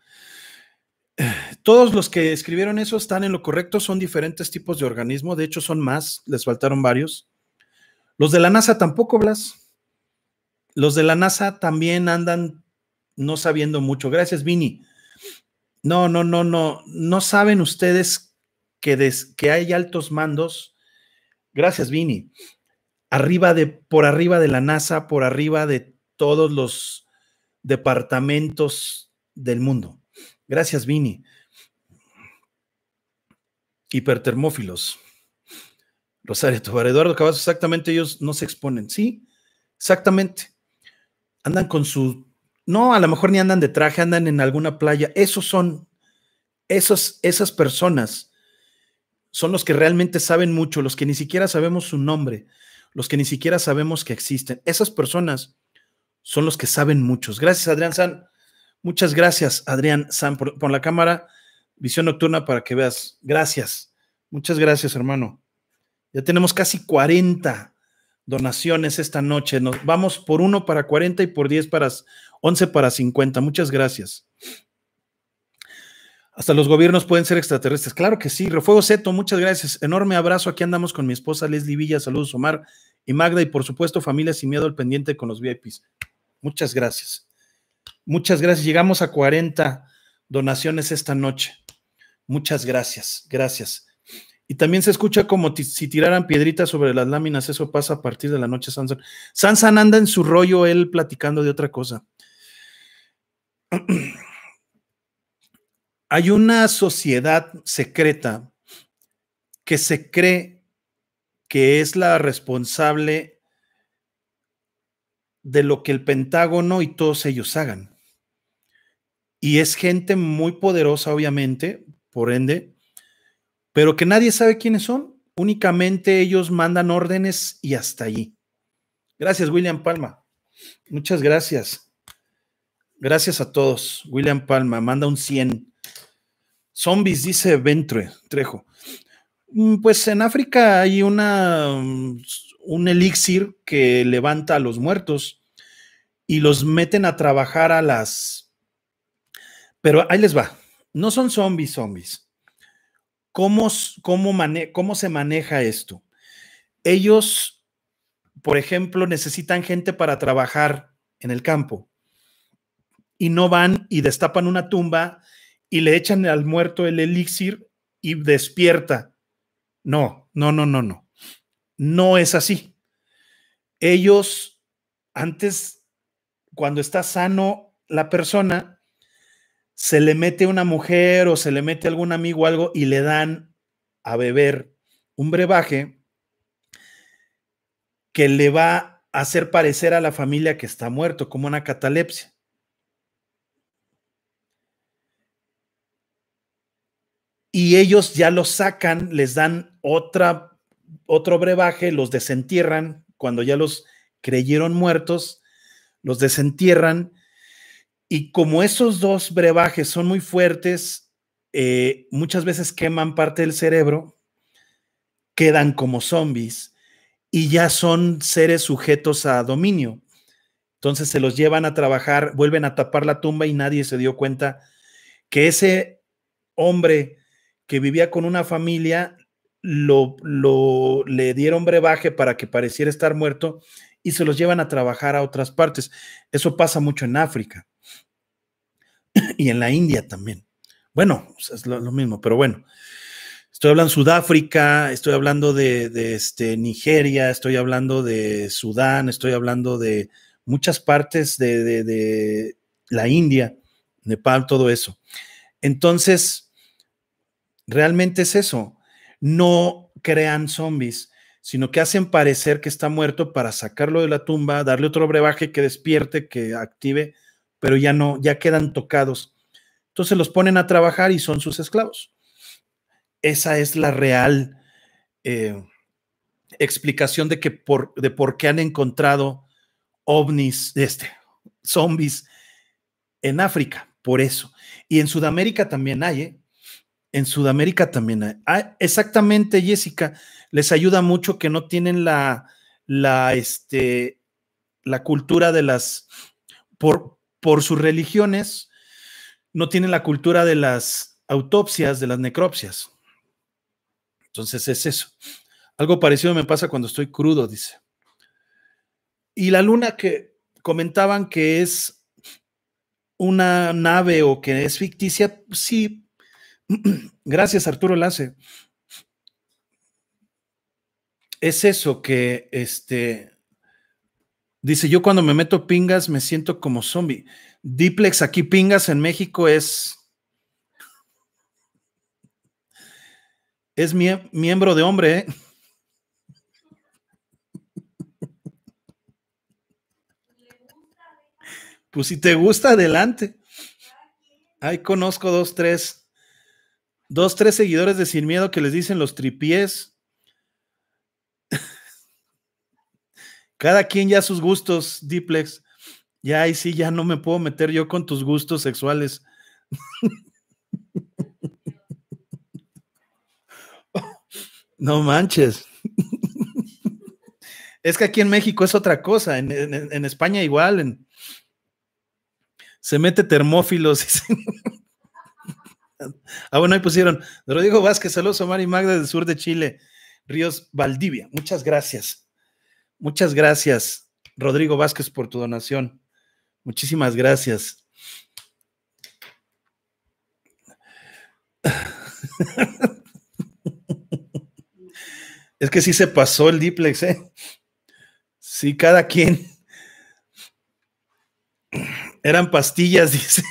Todos los que escribieron eso están en lo correcto, son diferentes tipos de organismo, de hecho son más, les faltaron varios. Los de la NASA tampoco, Blas. Los de la NASA también andan no sabiendo mucho. Gracias, Vini. No, no, no, no. No saben ustedes que, que hay altos mandos Gracias, Vini. Arriba de, por arriba de la NASA, por arriba de todos los departamentos del mundo. Gracias, Vini. Hipertermófilos. Rosario Tobar, Eduardo Cavazos, exactamente ellos no se exponen. Sí, exactamente. Andan con su. No, a lo mejor ni andan de traje, andan en alguna playa. Esos son. Esos, esas personas son los que realmente saben mucho, los que ni siquiera sabemos su nombre, los que ni siquiera sabemos que existen. Esas personas son los que saben muchos. Gracias, Adrián San. Muchas gracias, Adrián San, por, la cámara. Visión nocturna para que veas. Gracias. Muchas gracias, hermano. Ya tenemos casi 40 donaciones esta noche. vamos por uno para 40 y por 10 para 11 para 50. Muchas gracias. Hasta los gobiernos pueden ser extraterrestres. Claro que sí. Refuego Seto, muchas gracias. Enorme abrazo. Aquí andamos con mi esposa Leslie Villa. Saludos, Omar y Magda. Y por supuesto, familia sin miedo al pendiente con los VIPs. Muchas gracias. Muchas gracias. Llegamos a 40 donaciones esta noche. Muchas gracias. Gracias. Y también se escucha como si tiraran piedritas sobre las láminas. Eso pasa a partir de la noche, Sansan. Sansan anda en su rollo, él platicando de otra cosa. Hay una sociedad secreta que se cree que es la responsable de lo que el Pentágono y todos ellos hagan. Y es gente muy poderosa, obviamente, por ende, pero que nadie sabe quiénes son. Únicamente ellos mandan órdenes y hasta allí. Gracias, William Palma. Muchas gracias. Gracias a todos. William Palma manda un 100. Zombies, dice Ventre, Trejo. Mm, pues en África hay una, mm, un elixir que levanta a los muertos y los meten a trabajar a las... Pero ahí les va. No son zombies, zombies. ¿Cómo, cómo se maneja esto? Ellos, por ejemplo, necesitan gente para trabajar en el campo y no van y destapan una tumba y le echan al muerto el elixir y despierta. No, no, no, no, no. No es así. Ellos, antes, cuando está sano la persona, se le mete una mujer o se le mete algún amigo o algo y le dan a beber un brebaje que le va a hacer parecer a la familia que está muerto, como una catalepsia. y ellos ya los sacan, les dan otra, otro brebaje, los desentierran cuando ya los creyeron muertos, los desentierran. Y como esos dos brebajes son muy fuertes, eh, muchas veces queman parte del cerebro, quedan como zombies y ya son seres sujetos a dominio. Entonces se los llevan a trabajar, vuelven a tapar la tumba y nadie se dio cuenta que ese hombre que vivía con una familia, lo, le dieron brebaje para que pareciera estar muerto y se los llevan a trabajar a otras partes. Eso pasa mucho en África y en la India también. Bueno, es lo, mismo, pero bueno. Estoy hablando de Sudáfrica, estoy hablando de, este, Nigeria, estoy hablando de Sudán, estoy hablando de muchas partes de la India, Nepal, todo eso. Entonces, realmente es eso. No crean zombies, sino que hacen parecer que está muerto para sacarlo de la tumba, darle otro brebaje que despierte, que active, pero ya no, ya quedan tocados. Entonces los ponen a trabajar y son sus esclavos. Esa es la real eh, explicación de, que por, de por qué han encontrado ovnis, este, zombies en África, por eso. Y en Sudamérica también hay, ¿eh? En Sudamérica también ah, exactamente, Jessica. Les ayuda mucho que no tienen la, la, este, la cultura de las, por, por sus religiones, no tienen la cultura de las autopsias, de las necropsias. Entonces es eso. Algo parecido me pasa cuando estoy crudo, dice. Y la luna que comentaban que es una nave o que es ficticia, sí, Gracias, Arturo Lace. Es eso que, este, dice, yo cuando me meto pingas me siento como zombie. Diplex aquí pingas en México es... Es miembro de hombre, ¿eh? Pues si te gusta, adelante. Ahí conozco dos, tres. Dos, tres seguidores de Sin Miedo que les dicen los tripiés. Cada quien ya sus gustos, Diplex. Ya y sí, ya no me puedo meter yo con tus gustos sexuales. no manches. es que aquí en México es otra cosa, en, España igual. se mete termófilos. Y Ah, bueno, ahí pusieron. Rodrigo Vázquez, saludos a y Magda del sur de Chile, Ríos Valdivia. Muchas gracias. Muchas gracias, Rodrigo Vázquez, por tu donación. Muchísimas gracias. Es que sí se pasó el diplex, ¿eh? Sí, cada quien. Eran pastillas, dicen.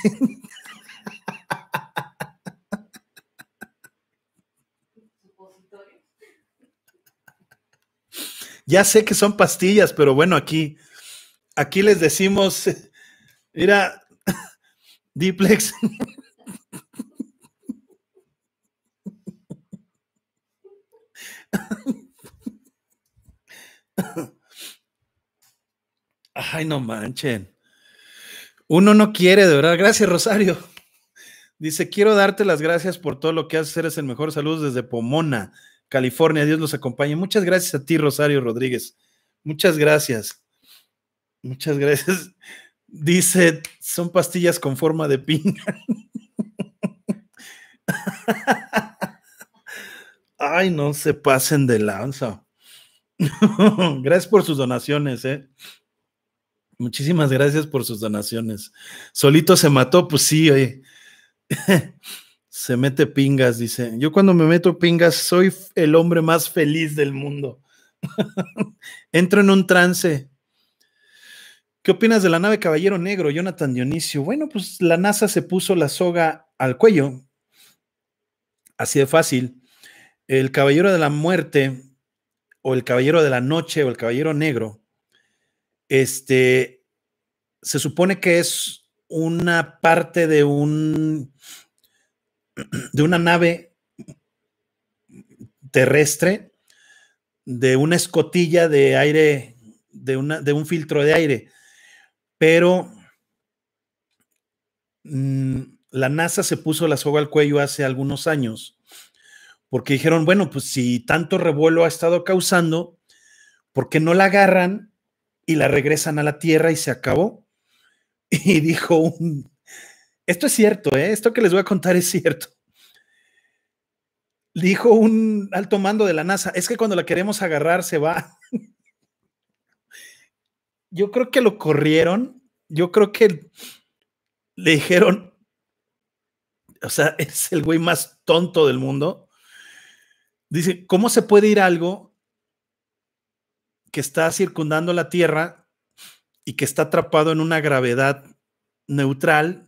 Ya sé que son pastillas, pero bueno, aquí, aquí les decimos, mira, Diplex. Ay, no manchen. Uno no quiere, de verdad. Gracias, Rosario. Dice, quiero darte las gracias por todo lo que haces. Eres el mejor. salud desde Pomona. California. Dios los acompañe. Muchas gracias a ti, Rosario Rodríguez. Muchas gracias. Muchas gracias. Dice, son pastillas con forma de piña. Ay, no se pasen de lanza. gracias por sus donaciones, ¿eh? Muchísimas gracias por sus donaciones. Solito se mató, pues sí, oye. Se mete pingas, dice. Yo cuando me meto pingas soy el hombre más feliz del mundo. Entro en un trance. ¿Qué opinas de la nave Caballero Negro, Jonathan Dionisio? Bueno, pues la NASA se puso la soga al cuello. Así de fácil. El Caballero de la Muerte o el Caballero de la Noche o el Caballero Negro, este, se supone que es una parte de un de una nave terrestre, de una escotilla de aire, de, una, de un filtro de aire. Pero mm, la NASA se puso la soga al cuello hace algunos años, porque dijeron, bueno, pues si tanto revuelo ha estado causando, ¿por qué no la agarran y la regresan a la Tierra y se acabó? Y dijo un, esto es cierto, ¿eh? esto que les voy a contar es cierto. Dijo un alto mando de la NASA, es que cuando la queremos agarrar se va. Yo creo que lo corrieron, yo creo que le dijeron, o sea, es el güey más tonto del mundo. Dice, ¿cómo se puede ir algo que está circundando la Tierra y que está atrapado en una gravedad neutral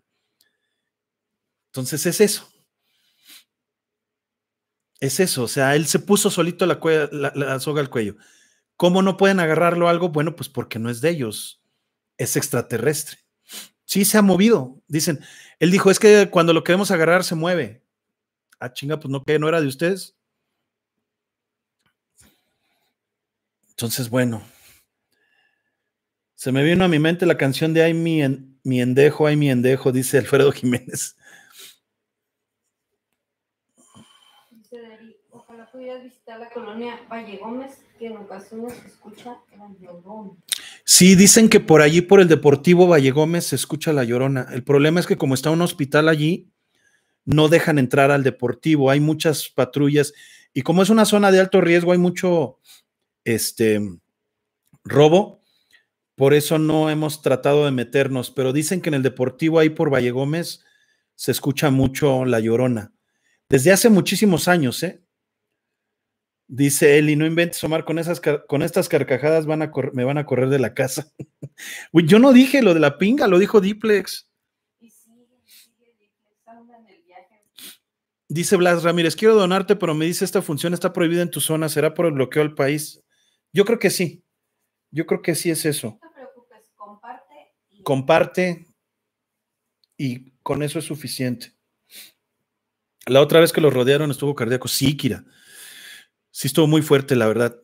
entonces es eso. Es eso, o sea, él se puso solito la, soga al cuello. ¿Cómo no pueden agarrarlo algo? Bueno, pues porque no es de ellos, es extraterrestre. Sí se ha movido, dicen. Él dijo, es que cuando lo queremos agarrar se mueve. Ah, chinga, pues no, que no era de ustedes. Entonces, bueno, se me vino a mi mente la canción de Ay, mi, mi endejo, ay, mi endejo, dice Alfredo Jiménez. la colonia Valle Gómez, que en ocasiones se escucha Sí, dicen que por allí, por el Deportivo Valle Gómez, se escucha la llorona. El problema es que como está un hospital allí, no dejan entrar al Deportivo. Hay muchas patrullas y como es una zona de alto riesgo, hay mucho este robo. Por eso no hemos tratado de meternos, pero dicen que en el Deportivo ahí por Valle Gómez se escucha mucho la llorona. Desde hace muchísimos años, ¿eh? Dice Eli, no inventes, Omar, con, esas, con estas carcajadas van me van a correr de la casa. Yo no dije lo de la pinga, lo dijo Diplex. Dice Blas Ramírez, quiero donarte, pero me dice esta función está prohibida en tu zona, ¿será por el bloqueo al país? Yo creo que sí, yo creo que sí es eso. No te preocupes, comparte. Y... Comparte y con eso es suficiente. La otra vez que los rodearon estuvo cardíaco, sí, Kira. Sí estuvo muy fuerte, la verdad.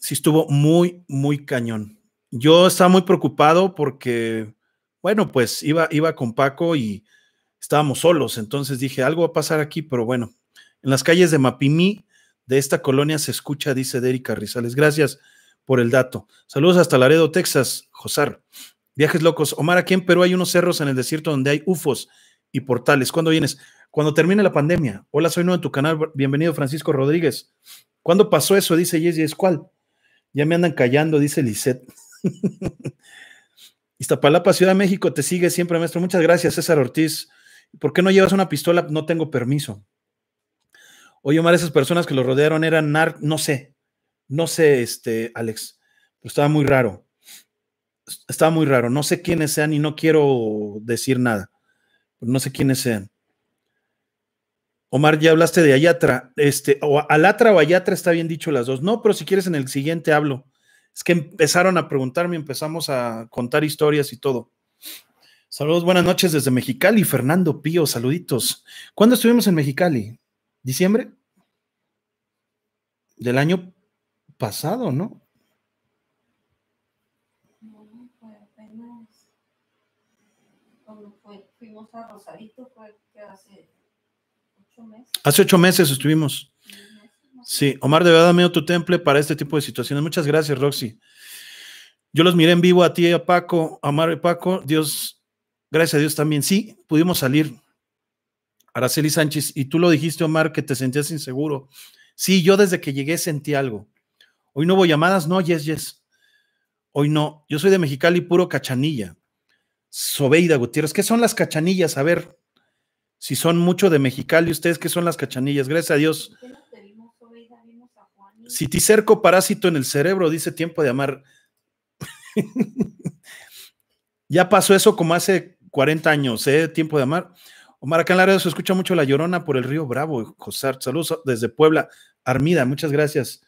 Sí estuvo muy, muy cañón. Yo estaba muy preocupado porque, bueno, pues iba, iba con Paco y estábamos solos, entonces dije, algo va a pasar aquí, pero bueno, en las calles de Mapimí, de esta colonia, se escucha, dice erika Rizales. Gracias por el dato. Saludos hasta Laredo, Texas, Josar. Viajes locos. Omar, aquí en Perú hay unos cerros en el desierto donde hay UFOs y portales. ¿Cuándo vienes? Cuando termine la pandemia. Hola, soy nuevo en tu canal. Bienvenido, Francisco Rodríguez. ¿Cuándo pasó eso? Dice ¿Es ¿cuál? Ya me andan callando, dice Lisette. Iztapalapa, Ciudad de México, te sigue siempre, maestro. Muchas gracias, César Ortiz. ¿Por qué no llevas una pistola? No tengo permiso. Oye, Omar, esas personas que lo rodearon eran nar, no sé, no sé, este, Alex, pero estaba muy raro. Estaba muy raro. No sé quiénes sean y no quiero decir nada. No sé quiénes sean. Omar, ya hablaste de Ayatra, este, o Alatra o Ayatra, está bien dicho las dos. No, pero si quieres en el siguiente hablo. Es que empezaron a preguntarme, empezamos a contar historias y todo. Saludos, buenas noches desde Mexicali, Fernando Pío, saluditos. ¿Cuándo estuvimos en Mexicali? ¿Diciembre? Del año pasado, ¿no? Fuimos a Rosarito, fue hace Hace ocho meses estuvimos. Sí, Omar, de verdad, dame tu temple para este tipo de situaciones. Muchas gracias, Roxy. Yo los miré en vivo a ti y a Paco, a Omar y Paco. Dios, gracias a Dios también. Sí, pudimos salir. Araceli Sánchez, y tú lo dijiste, Omar, que te sentías inseguro. Sí, yo desde que llegué sentí algo. Hoy no hubo llamadas, no, yes, yes. Hoy no. Yo soy de Mexicali, puro cachanilla. Sobeida Gutiérrez, ¿qué son las cachanillas? A ver, si son mucho de Mexicali, ustedes qué son las cachanillas, gracias a Dios. Si cerco parásito en el cerebro, dice tiempo de amar. ya pasó eso como hace 40 años, ¿eh? Tiempo de amar. Omar, acá en se escucha mucho La Llorona por el río Bravo, José. Saludos desde Puebla. Armida, muchas gracias.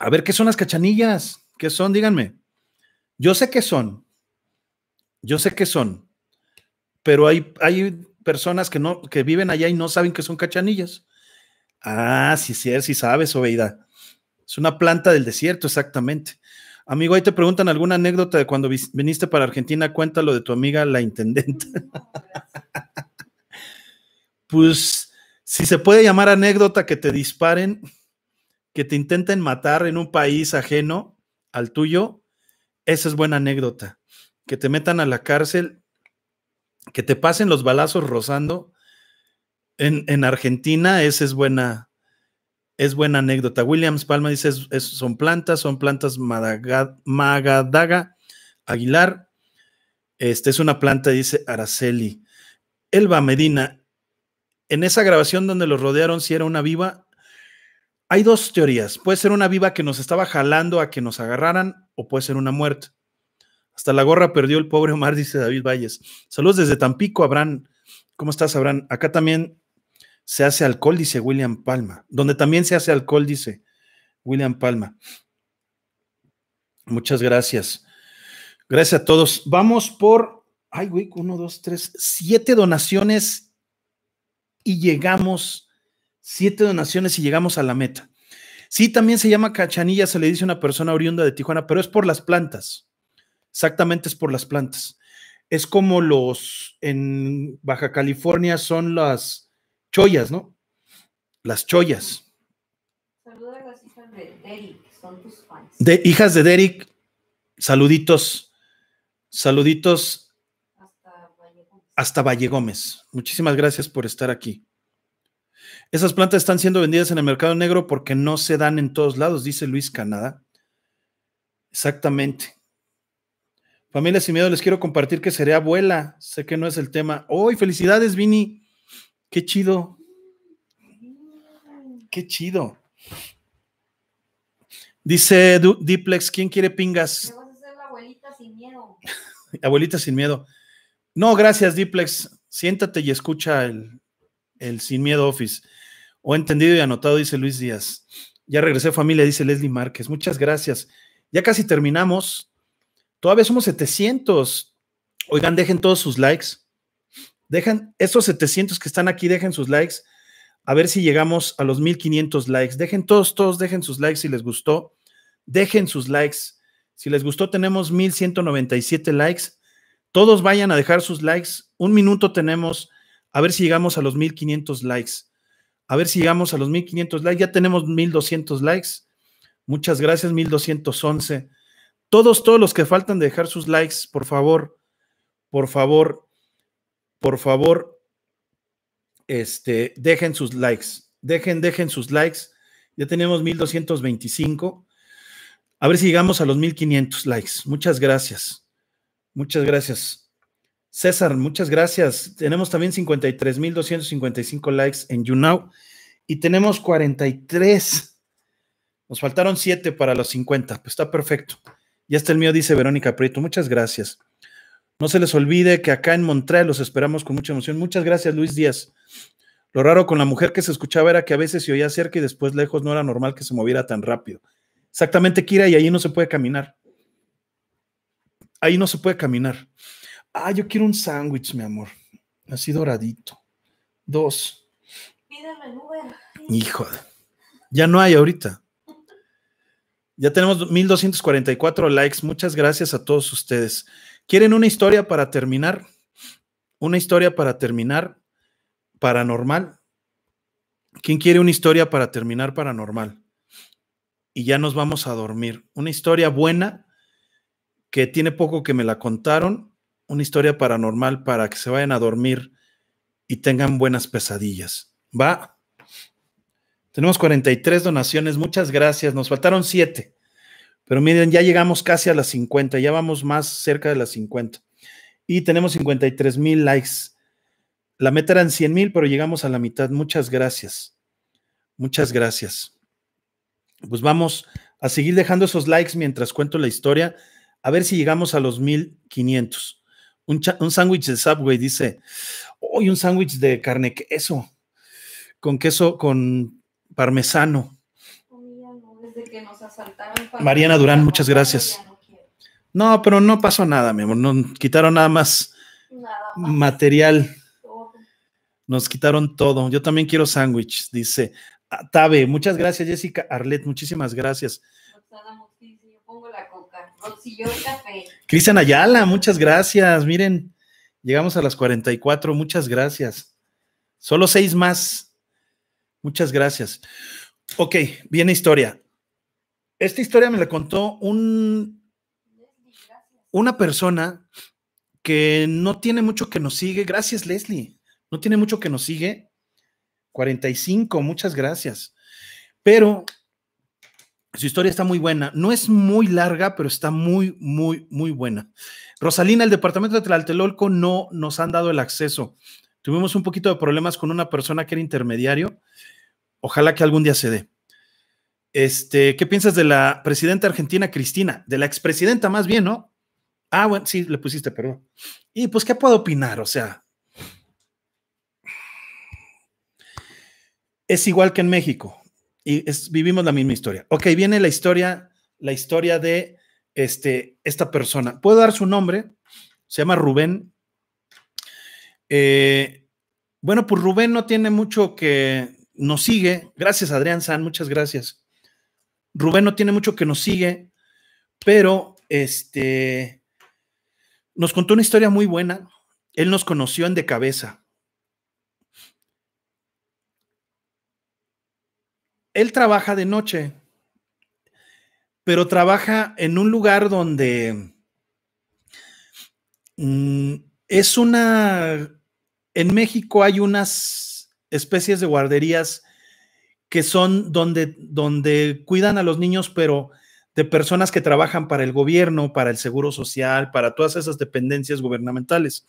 A ver, ¿qué son las cachanillas? ¿Qué son? Díganme. Yo sé qué son. Yo sé qué son. Pero hay, hay personas que, no, que viven allá y no saben que son cachanillas. Ah, sí, sí, sí sabes, Oveida. Es una planta del desierto, exactamente. Amigo, ahí te preguntan alguna anécdota de cuando viniste para Argentina, cuéntalo de tu amiga la intendente pues, si se puede llamar anécdota que te disparen, que te intenten matar en un país ajeno al tuyo, esa es buena anécdota. Que te metan a la cárcel, que te pasen los balazos rozando en, Argentina, esa es buena, es buena anécdota. Williams Palma dice, son plantas, son plantas Magadaga, Aguilar. Este es una planta, dice Araceli. Elba Medina, en esa grabación donde los rodearon, si era una viva, hay dos teorías. Puede ser una viva que nos estaba jalando a que nos agarraran o puede ser una muerte. Hasta la gorra perdió el pobre Omar, dice David Valles. Saludos desde Tampico, Abraham. ¿Cómo estás, Abraham? Acá también se hace alcohol, dice William Palma. Donde también se hace alcohol, dice William Palma. Muchas gracias. Gracias a todos. Vamos por, ay, güey, uno, dos, tres, siete donaciones y llegamos, siete donaciones y llegamos a la meta. Sí, también se llama cachanilla, se le dice a una persona oriunda de Tijuana, pero es por las plantas. Exactamente es por las plantas. Es como los, en Baja California son las chollas, ¿no? Las chollas. Saludos a las hijas de Derek, son tus fans. hijas de Derek, saluditos, saluditos hasta Valle, hasta Valle Gómez. Muchísimas gracias por estar aquí. Esas plantas están siendo vendidas en el mercado negro porque no se dan en todos lados, dice Luis Canadá. Exactamente. Familia Sin Miedo, les quiero compartir que seré abuela. Sé que no es el tema. ¡Hoy! ¡Felicidades, Vini! ¡Qué chido! ¡Qué chido! Dice Diplex, ¿quién quiere pingas? Me vas a hacer la abuelita sin miedo. abuelita sin miedo. No, gracias, Diplex. Siéntate y escucha el, el Sin Miedo Office. O entendido y anotado, dice Luis Díaz. Ya regresé familia, dice Leslie Márquez. Muchas gracias. Ya casi terminamos. Todavía somos 700. Oigan, dejen todos sus likes. Dejen esos 700 que están aquí, dejen sus likes. A ver si llegamos a los 1500 likes. Dejen todos, todos, dejen sus likes si les gustó. Dejen sus likes. Si les gustó, tenemos 1197 likes. Todos vayan a dejar sus likes. Un minuto tenemos. A ver si llegamos a los 1500 likes. A ver si llegamos a los 1500 likes. Ya tenemos 1200 likes. Muchas gracias, 1211. Todos, todos los que faltan de dejar sus likes, por favor, por favor, por favor, este, dejen sus likes. Dejen, dejen sus likes. Ya tenemos 1225. A ver si llegamos a los 1500 likes. Muchas gracias. Muchas gracias. César, muchas gracias. Tenemos también 53.255 likes en YouNow y tenemos 43. Nos faltaron 7 para los 50. Pues está perfecto ya está el mío dice Verónica Prieto, muchas gracias. No se les olvide que acá en Montreal los esperamos con mucha emoción. Muchas gracias, Luis Díaz. Lo raro con la mujer que se escuchaba era que a veces se oía cerca y después lejos, no era normal que se moviera tan rápido. Exactamente, Kira, y ahí no se puede caminar. Ahí no se puede caminar. Ah, yo quiero un sándwich, mi amor. Así doradito. Dos. Pídeme Hijo. Ya no hay ahorita. Ya tenemos 1244 likes. Muchas gracias a todos ustedes. ¿Quieren una historia para terminar? Una historia para terminar paranormal. ¿Quién quiere una historia para terminar paranormal? Y ya nos vamos a dormir. Una historia buena que tiene poco que me la contaron. Una historia paranormal para que se vayan a dormir y tengan buenas pesadillas. ¿Va? Tenemos 43 donaciones, muchas gracias. Nos faltaron 7. Pero miren, ya llegamos casi a las 50, ya vamos más cerca de las 50. Y tenemos 53 mil likes. La meta eran 100 mil, pero llegamos a la mitad. Muchas gracias. Muchas gracias. Pues vamos a seguir dejando esos likes mientras cuento la historia, a ver si llegamos a los 1500. Un, un sándwich de Subway dice, hoy un sándwich de carne queso, con queso, con Parmesano. Mariana Durán, muchas gracias. No, pero no pasó nada, mi amor. Nos quitaron nada más, material. Nos quitaron todo. Yo también quiero sándwich, dice ah, Tabe. Muchas gracias, Jessica. Arlet, muchísimas gracias. Cristian Ayala, muchas gracias. Miren, llegamos a las 44. Muchas gracias. Solo seis más. Muchas gracias. Ok, viene historia. Esta historia me la contó un, una persona que no tiene mucho que nos sigue. Gracias, Leslie. No tiene mucho que nos sigue. 45, muchas gracias. Pero su historia está muy buena. No es muy larga, pero está muy, muy, muy buena. Rosalina, el departamento de Tlaltelolco no nos han dado el acceso. Tuvimos un poquito de problemas con una persona que era intermediario Ojalá que algún día se dé. Este, ¿qué piensas de la presidenta argentina Cristina? De la expresidenta más bien, ¿no? Ah, bueno, sí, le pusiste, perdón. Y pues, ¿qué puedo opinar? O sea, es igual que en México. Y vivimos la misma historia. Ok, viene la historia, la historia de este, esta persona. ¿Puedo dar su nombre? Se llama Rubén. Eh, bueno, pues Rubén no tiene mucho que, nos sigue. Gracias, Adrián San, muchas gracias. Rubén no tiene mucho que nos sigue, pero este nos contó una historia muy buena. Él nos conoció en de cabeza. Él trabaja de noche, pero trabaja en un lugar donde mm, es una. En México hay unas especies de guarderías que son donde, donde cuidan a los niños, pero de personas que trabajan para el gobierno, para el seguro social, para todas esas dependencias gubernamentales.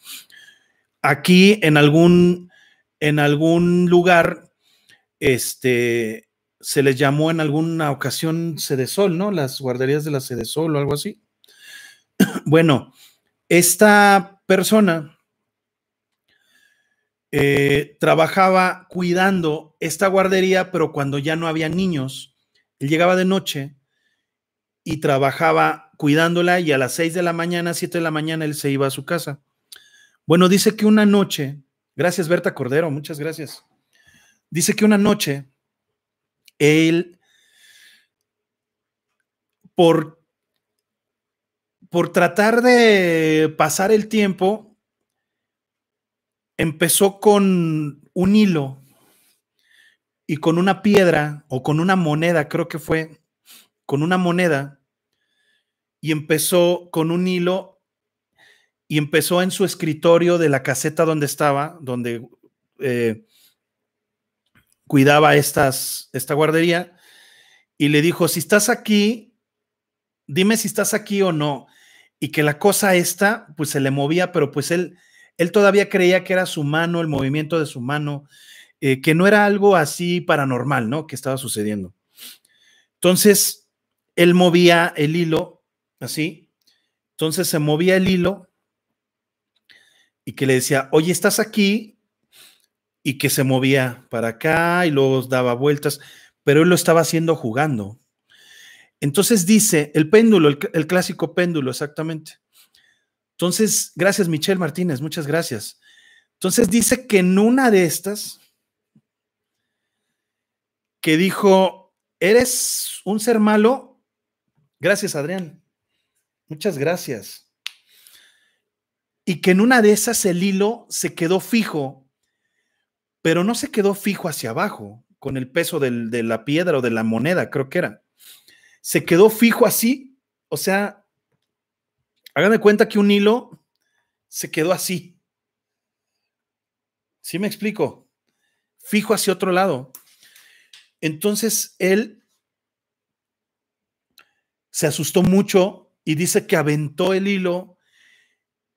Aquí en algún, en algún lugar, este, se les llamó en alguna ocasión Sol, ¿no? Las guarderías de la Cedesol o algo así. Bueno, esta persona eh, trabajaba cuidando esta guardería, pero cuando ya no había niños, él llegaba de noche y trabajaba cuidándola y a las 6 de la mañana, 7 de la mañana, él se iba a su casa. Bueno, dice que una noche, gracias Berta Cordero, muchas gracias. Dice que una noche, él, por, por tratar de pasar el tiempo, empezó con un hilo y con una piedra o con una moneda, creo que fue, con una moneda, y empezó con un hilo y empezó en su escritorio de la caseta donde estaba, donde eh, cuidaba estas, esta guardería, y le dijo, si estás aquí, dime si estás aquí o no. Y que la cosa esta, pues se le movía, pero pues él él todavía creía que era su mano, el movimiento de su mano, eh, que no era algo así paranormal, ¿no? Que estaba sucediendo. Entonces, él movía el hilo, así. Entonces se movía el hilo y que le decía, oye, estás aquí, y que se movía para acá y luego daba vueltas, pero él lo estaba haciendo jugando. Entonces dice, el péndulo, el clásico péndulo, exactamente. Entonces, gracias Michelle Martínez, muchas gracias. Entonces dice que en una de estas, que dijo, eres un ser malo, gracias Adrián, muchas gracias. Y que en una de esas el hilo se quedó fijo, pero no se quedó fijo hacia abajo, con el peso de la piedra o de la moneda, creo que era. Se quedó fijo así, o sea, háganme cuenta que un hilo se quedó así. ¿Sí me explico? Fijo hacia otro lado. Entonces él se asustó mucho y dice que aventó el hilo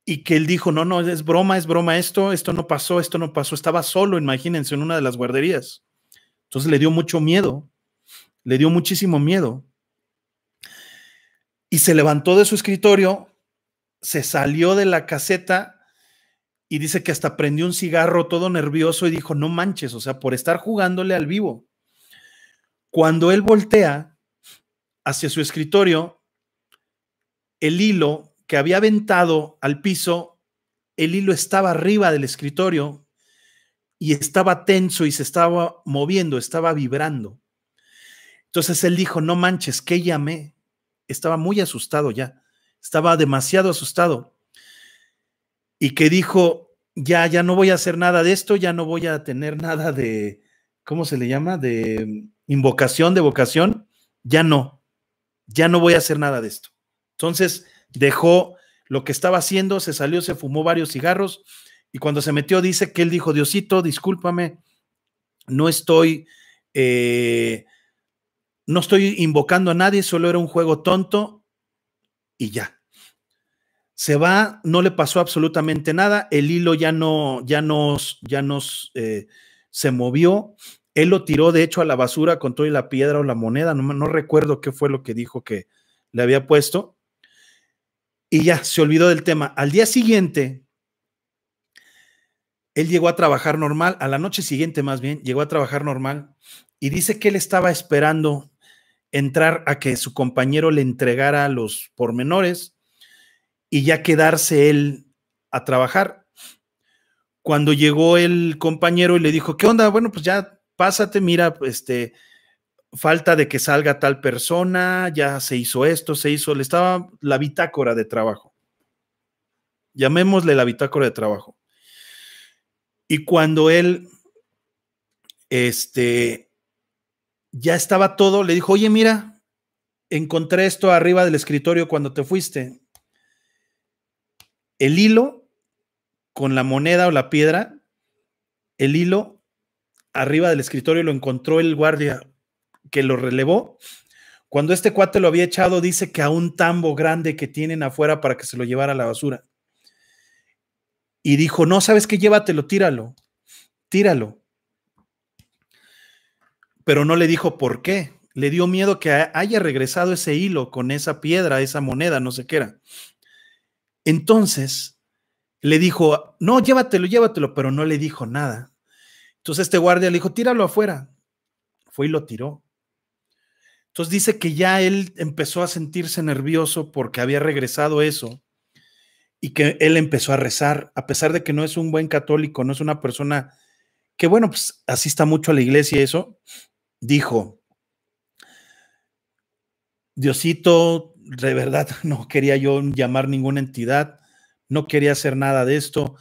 y que él dijo, no, no, es broma, es broma esto, esto no pasó, esto no pasó, estaba solo, imagínense, en una de las guarderías. Entonces le dio mucho miedo, le dio muchísimo miedo. Y se levantó de su escritorio se salió de la caseta y dice que hasta prendió un cigarro todo nervioso y dijo, no manches, o sea, por estar jugándole al vivo. Cuando él voltea hacia su escritorio, el hilo que había aventado al piso, el hilo estaba arriba del escritorio y estaba tenso y se estaba moviendo, estaba vibrando. Entonces él dijo, no manches, que llamé. Estaba muy asustado ya estaba demasiado asustado y que dijo, ya, ya no voy a hacer nada de esto, ya no voy a tener nada de, ¿cómo se le llama? De invocación, de vocación, ya no, ya no voy a hacer nada de esto. Entonces dejó lo que estaba haciendo, se salió, se fumó varios cigarros y cuando se metió dice que él dijo, Diosito, discúlpame, no estoy, eh, no estoy invocando a nadie, solo era un juego tonto y ya se va, no le pasó absolutamente nada, el hilo ya no, ya nos, ya nos, eh, se movió, él lo tiró de hecho a la basura con toda la piedra o la moneda, no, no recuerdo qué fue lo que dijo que le había puesto, y ya, se olvidó del tema. Al día siguiente, él llegó a trabajar normal, a la noche siguiente más bien, llegó a trabajar normal y dice que él estaba esperando entrar a que su compañero le entregara los pormenores y ya quedarse él a trabajar. Cuando llegó el compañero y le dijo, ¿qué onda? Bueno, pues ya pásate, mira, este, falta de que salga tal persona, ya se hizo esto, se hizo, le estaba la bitácora de trabajo. Llamémosle la bitácora de trabajo. Y cuando él, este, ya estaba todo, le dijo, oye, mira, encontré esto arriba del escritorio cuando te fuiste el hilo con la moneda o la piedra, el hilo arriba del escritorio lo encontró el guardia que lo relevó. Cuando este cuate lo había echado, dice que a un tambo grande que tienen afuera para que se lo llevara a la basura. Y dijo, no, sabes qué, llévatelo, tíralo, tíralo. Pero no le dijo por qué. Le dio miedo que haya regresado ese hilo con esa piedra, esa moneda, no sé qué era. Entonces le dijo, no, llévatelo, llévatelo, pero no le dijo nada. Entonces este guardia le dijo, tíralo afuera. Fue y lo tiró. Entonces dice que ya él empezó a sentirse nervioso porque había regresado eso y que él empezó a rezar, a pesar de que no es un buen católico, no es una persona que, bueno, pues asista mucho a la iglesia y eso, dijo, Diosito, de verdad no quería yo llamar ninguna entidad, no quería hacer nada de esto.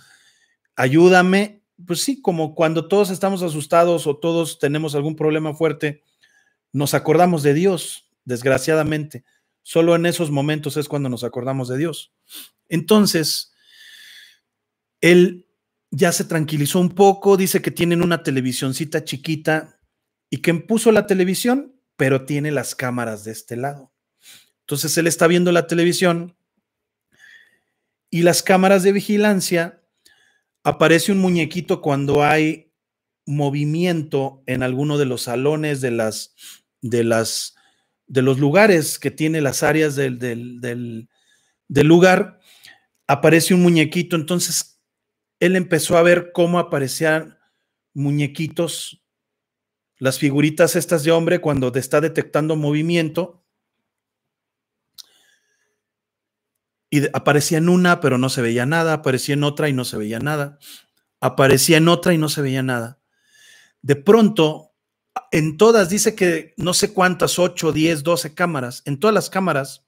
Ayúdame. Pues sí, como cuando todos estamos asustados o todos tenemos algún problema fuerte, nos acordamos de Dios, desgraciadamente. Solo en esos momentos es cuando nos acordamos de Dios. Entonces, él ya se tranquilizó un poco, dice que tienen una televisioncita chiquita y que puso la televisión, pero tiene las cámaras de este lado. Entonces él está viendo la televisión y las cámaras de vigilancia aparece un muñequito cuando hay movimiento en alguno de los salones de las de las de los lugares que tiene las áreas del, del lugar aparece un muñequito entonces él empezó a ver cómo aparecían muñequitos las figuritas estas de hombre cuando te está detectando movimiento Y aparecía en una, pero no se veía nada, aparecía en otra y no se veía nada, aparecía en otra y no se veía nada. De pronto, en todas, dice que no sé cuántas, 8, 10, 12 cámaras, en todas las cámaras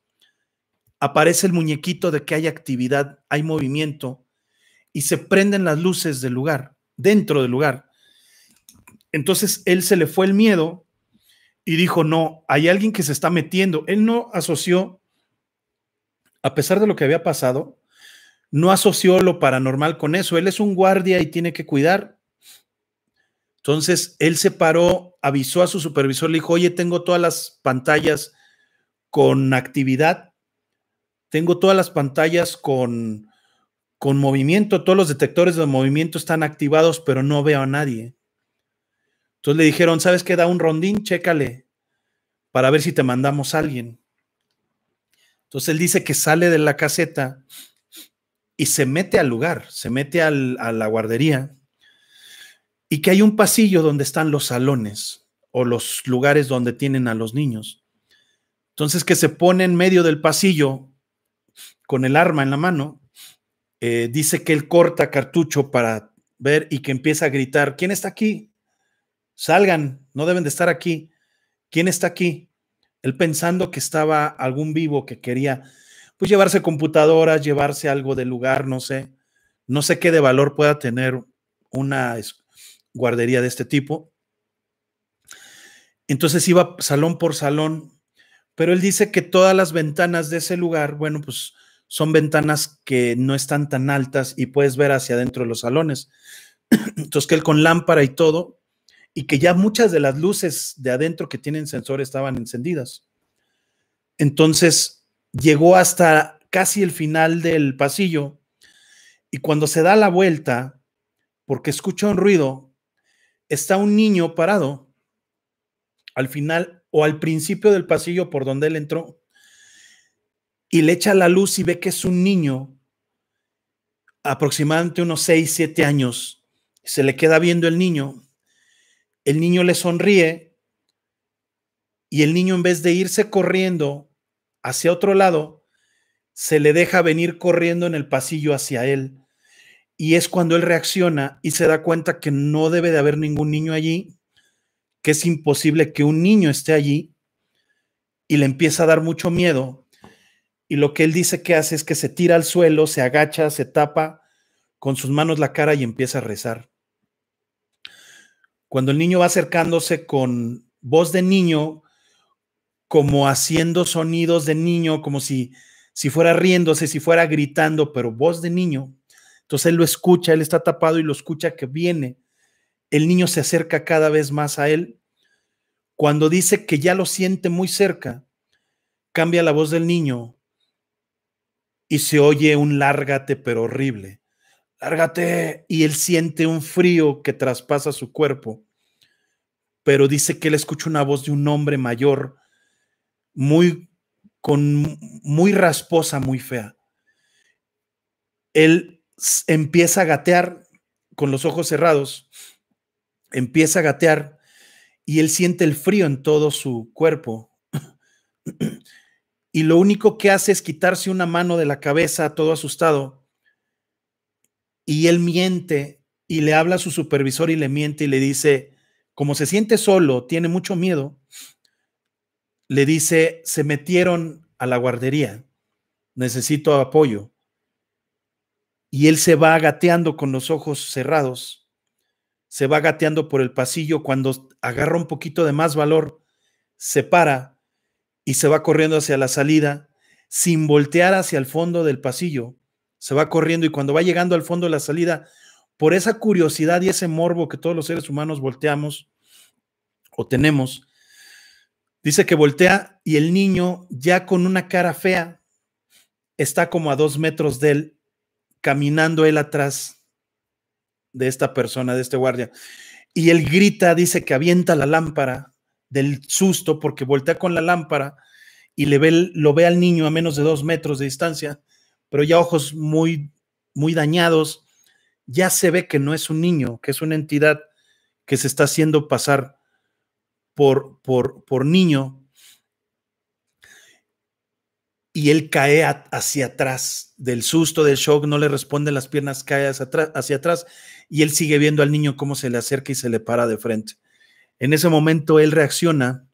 aparece el muñequito de que hay actividad, hay movimiento y se prenden las luces del lugar, dentro del lugar. Entonces él se le fue el miedo y dijo, no, hay alguien que se está metiendo. Él no asoció a pesar de lo que había pasado, no asoció lo paranormal con eso. Él es un guardia y tiene que cuidar. Entonces, él se paró, avisó a su supervisor, le dijo, oye, tengo todas las pantallas con actividad, tengo todas las pantallas con, con movimiento, todos los detectores de movimiento están activados, pero no veo a nadie. Entonces le dijeron, ¿sabes qué? Da un rondín, chécale para ver si te mandamos a alguien. Entonces él dice que sale de la caseta y se mete al lugar, se mete a la guardería y que hay un pasillo donde están los salones o los lugares donde tienen a los niños. Entonces que se pone en medio del pasillo con el arma en la mano, eh, dice que él corta cartucho para ver y que empieza a gritar, ¿quién está aquí? Salgan, no deben de estar aquí. ¿Quién está aquí? Él pensando que estaba algún vivo que quería, pues llevarse computadoras, llevarse algo del lugar, no sé. No sé qué de valor pueda tener una guardería de este tipo. Entonces iba salón por salón, pero él dice que todas las ventanas de ese lugar, bueno, pues son ventanas que no están tan altas y puedes ver hacia adentro de los salones. Entonces que él con lámpara y todo y que ya muchas de las luces de adentro que tienen sensor estaban encendidas. Entonces llegó hasta casi el final del pasillo y cuando se da la vuelta, porque escucha un ruido, está un niño parado al final o al principio del pasillo por donde él entró y le echa la luz y ve que es un niño aproximadamente unos 6, 7 años. Se le queda viendo el niño el niño le sonríe y el niño en vez de irse corriendo hacia otro lado, se le deja venir corriendo en el pasillo hacia él. Y es cuando él reacciona y se da cuenta que no debe de haber ningún niño allí, que es imposible que un niño esté allí y le empieza a dar mucho miedo. Y lo que él dice que hace es que se tira al suelo, se agacha, se tapa con sus manos la cara y empieza a rezar cuando el niño va acercándose con voz de niño, como haciendo sonidos de niño, como si, si fuera riéndose, si fuera gritando, pero voz de niño. Entonces él lo escucha, él está tapado y lo escucha que viene. El niño se acerca cada vez más a él. Cuando dice que ya lo siente muy cerca, cambia la voz del niño y se oye un lárgate pero horrible lárgate. Y él siente un frío que traspasa su cuerpo, pero dice que él escucha una voz de un hombre mayor, muy, con, muy rasposa, muy fea. Él empieza a gatear con los ojos cerrados, empieza a gatear y él siente el frío en todo su cuerpo. y lo único que hace es quitarse una mano de la cabeza, todo asustado y él miente y le habla a su supervisor y le miente y le dice, como se siente solo, tiene mucho miedo, le dice, se metieron a la guardería, necesito apoyo. Y él se va gateando con los ojos cerrados, se va gateando por el pasillo cuando agarra un poquito de más valor, se para y se va corriendo hacia la salida sin voltear hacia el fondo del pasillo se va corriendo y cuando va llegando al fondo de la salida, por esa curiosidad y ese morbo que todos los seres humanos volteamos o tenemos, dice que voltea y el niño ya con una cara fea está como a dos metros de él, caminando él atrás de esta persona, de este guardia. Y él grita, dice que avienta la lámpara del susto porque voltea con la lámpara y le ve, lo ve al niño a menos de dos metros de distancia pero ya ojos muy, muy dañados, ya se ve que no es un niño, que es una entidad que se está haciendo pasar por, por, por niño. Y él cae hacia atrás del susto, del shock, no le responde las piernas, cae hacia atrás, hacia atrás y él sigue viendo al niño cómo se le acerca y se le para de frente. En ese momento él reacciona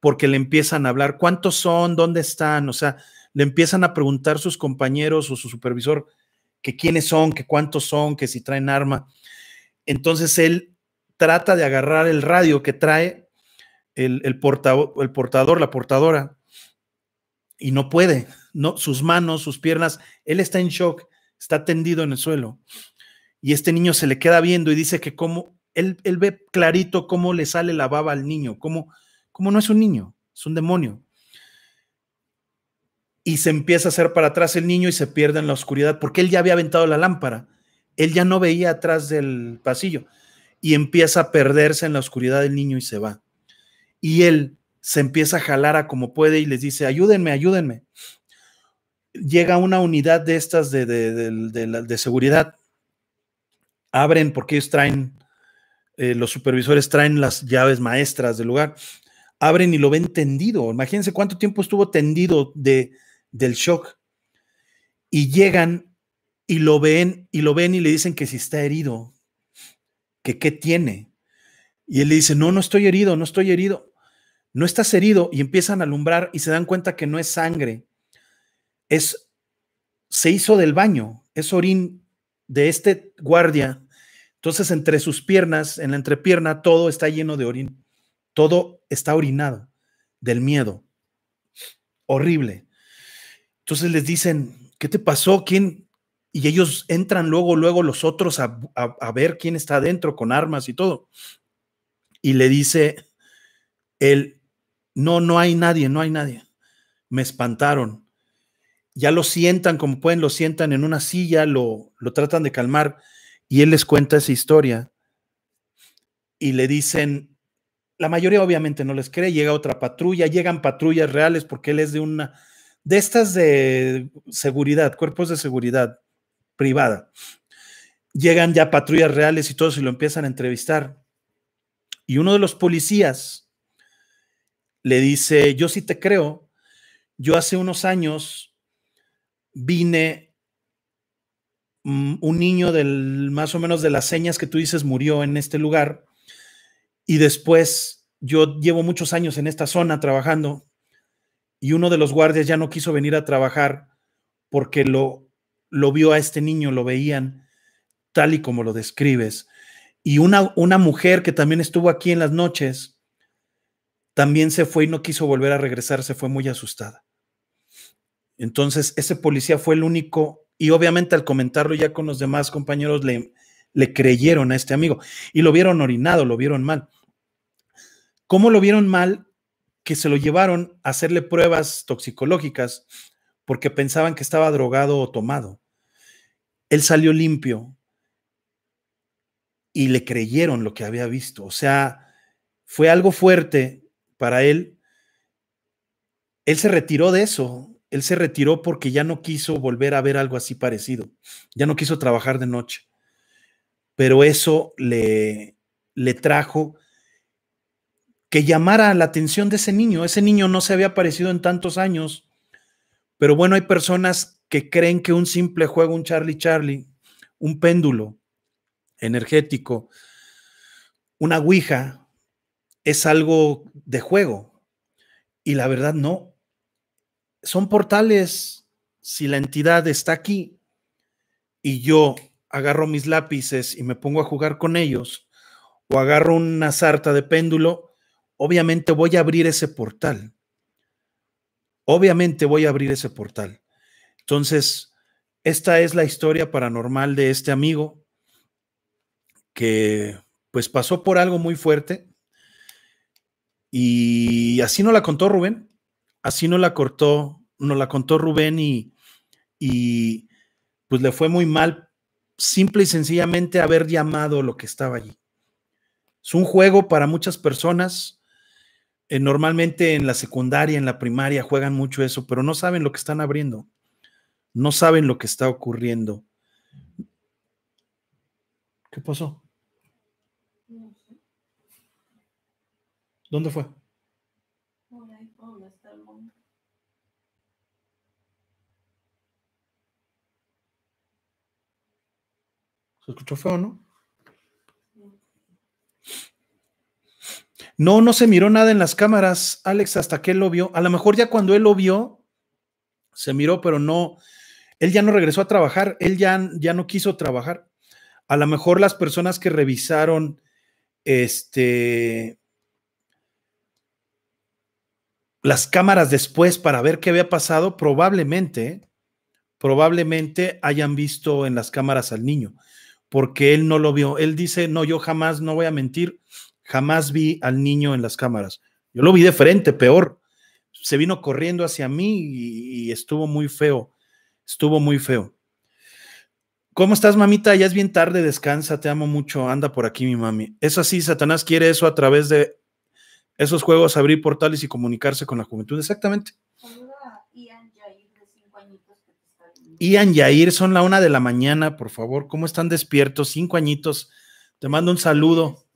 porque le empiezan a hablar, ¿cuántos son? ¿Dónde están? O sea, le empiezan a preguntar sus compañeros o su supervisor que quiénes son, que cuántos son, que si traen arma. Entonces él trata de agarrar el radio que trae el, portador, la portadora, y no puede. No, sus manos, sus piernas, él está en shock, está tendido en el suelo. Y este niño se le queda viendo y dice que cómo, él, ve clarito cómo le sale la baba al niño, cómo, cómo no es un niño, es un demonio y se empieza a hacer para atrás el niño y se pierde en la oscuridad porque él ya había aventado la lámpara. Él ya no veía atrás del pasillo y empieza a perderse en la oscuridad el niño y se va. Y él se empieza a jalar a como puede y les dice, ayúdenme, ayúdenme. Llega una unidad de estas de, seguridad. Abren porque ellos traen, eh, los supervisores traen las llaves maestras del lugar abren y lo ven tendido. Imagínense cuánto tiempo estuvo tendido de del shock. Y llegan y lo ven y lo ven y le dicen que si está herido, que qué tiene. Y él le dice, "No, no estoy herido, no estoy herido. No estás herido." Y empiezan a alumbrar y se dan cuenta que no es sangre. Es se hizo del baño, es orín de este guardia. Entonces, entre sus piernas, en la entrepierna, todo está lleno de orín. Todo está orinado del miedo. Horrible. Entonces les dicen, ¿qué te pasó? ¿Quién? Y ellos entran luego, luego los otros a, ver quién está adentro con armas y todo. Y le dice él, no, no hay nadie, no hay nadie. Me espantaron. Ya lo sientan como pueden, lo sientan en una silla, lo, lo tratan de calmar y él les cuenta esa historia y le dicen, la mayoría obviamente no les cree, llega otra patrulla, llegan patrullas reales porque él es de una de estas de seguridad, cuerpos de seguridad privada. Llegan ya patrullas reales y todos y lo empiezan a entrevistar. Y uno de los policías le dice, yo sí te creo, yo hace unos años vine, mm, un niño del más o menos de las señas que tú dices murió en este lugar, y después yo llevo muchos años en esta zona trabajando, y uno de los guardias ya no quiso venir a trabajar porque lo, lo vio a este niño, lo veían tal y como lo describes. Y una, una mujer que también estuvo aquí en las noches, también se fue y no quiso volver a regresar, se fue muy asustada. Entonces, ese policía fue el único, y obviamente al comentarlo ya con los demás compañeros, le, le creyeron a este amigo y lo vieron orinado, lo vieron mal. ¿Cómo lo vieron mal? que se lo llevaron a hacerle pruebas toxicológicas porque pensaban que estaba drogado o tomado. Él salió limpio y le creyeron lo que había visto. O sea, fue algo fuerte para él. Él se retiró de eso. Él se retiró porque ya no quiso volver a ver algo así parecido. Ya no quiso trabajar de noche. Pero eso le, le trajo que llamara la atención de ese niño. Ese niño no se había aparecido en tantos años. Pero bueno, hay personas que creen que un simple juego, un Charlie Charlie, un péndulo energético, una Ouija, es algo de juego. Y la verdad no. Son portales. Si la entidad está aquí y yo agarro mis lápices y me pongo a jugar con ellos, o agarro una sarta de péndulo, obviamente voy a abrir ese portal. Obviamente voy a abrir ese portal. Entonces, esta es la historia paranormal de este amigo que pues pasó por algo muy fuerte y así no la contó Rubén, así no la cortó, no la contó Rubén y, y pues le fue muy mal simple y sencillamente haber llamado lo que estaba allí. Es un juego para muchas personas, eh, normalmente en la secundaria, en la primaria juegan mucho eso, pero no saben lo que están abriendo, no saben lo que está ocurriendo. ¿Qué pasó? ¿Dónde fue? Se escuchó feo, ¿no? No, no se miró nada en las cámaras, Alex, hasta que él lo vio. A lo mejor ya cuando él lo vio, se miró, pero no, él ya no regresó a trabajar, él ya, ya no quiso trabajar. A lo mejor las personas que revisaron este, las cámaras después para ver qué había pasado, probablemente, probablemente hayan visto en las cámaras al niño, porque él no lo vio. Él dice, no, yo jamás no voy a mentir, jamás vi al niño en las cámaras. Yo lo vi de frente, peor. Se vino corriendo hacia mí y, estuvo muy feo. Estuvo muy feo. ¿Cómo estás, mamita? Ya es bien tarde, descansa, te amo mucho. Anda por aquí, mi mami. Es así, Satanás quiere eso a través de esos juegos, abrir portales y comunicarse con la juventud. Exactamente. Saludo a Ian Yair de cinco añitos que te Ian Yair, son la una de la mañana, por favor. ¿Cómo están despiertos? Cinco añitos. Te mando un saludo.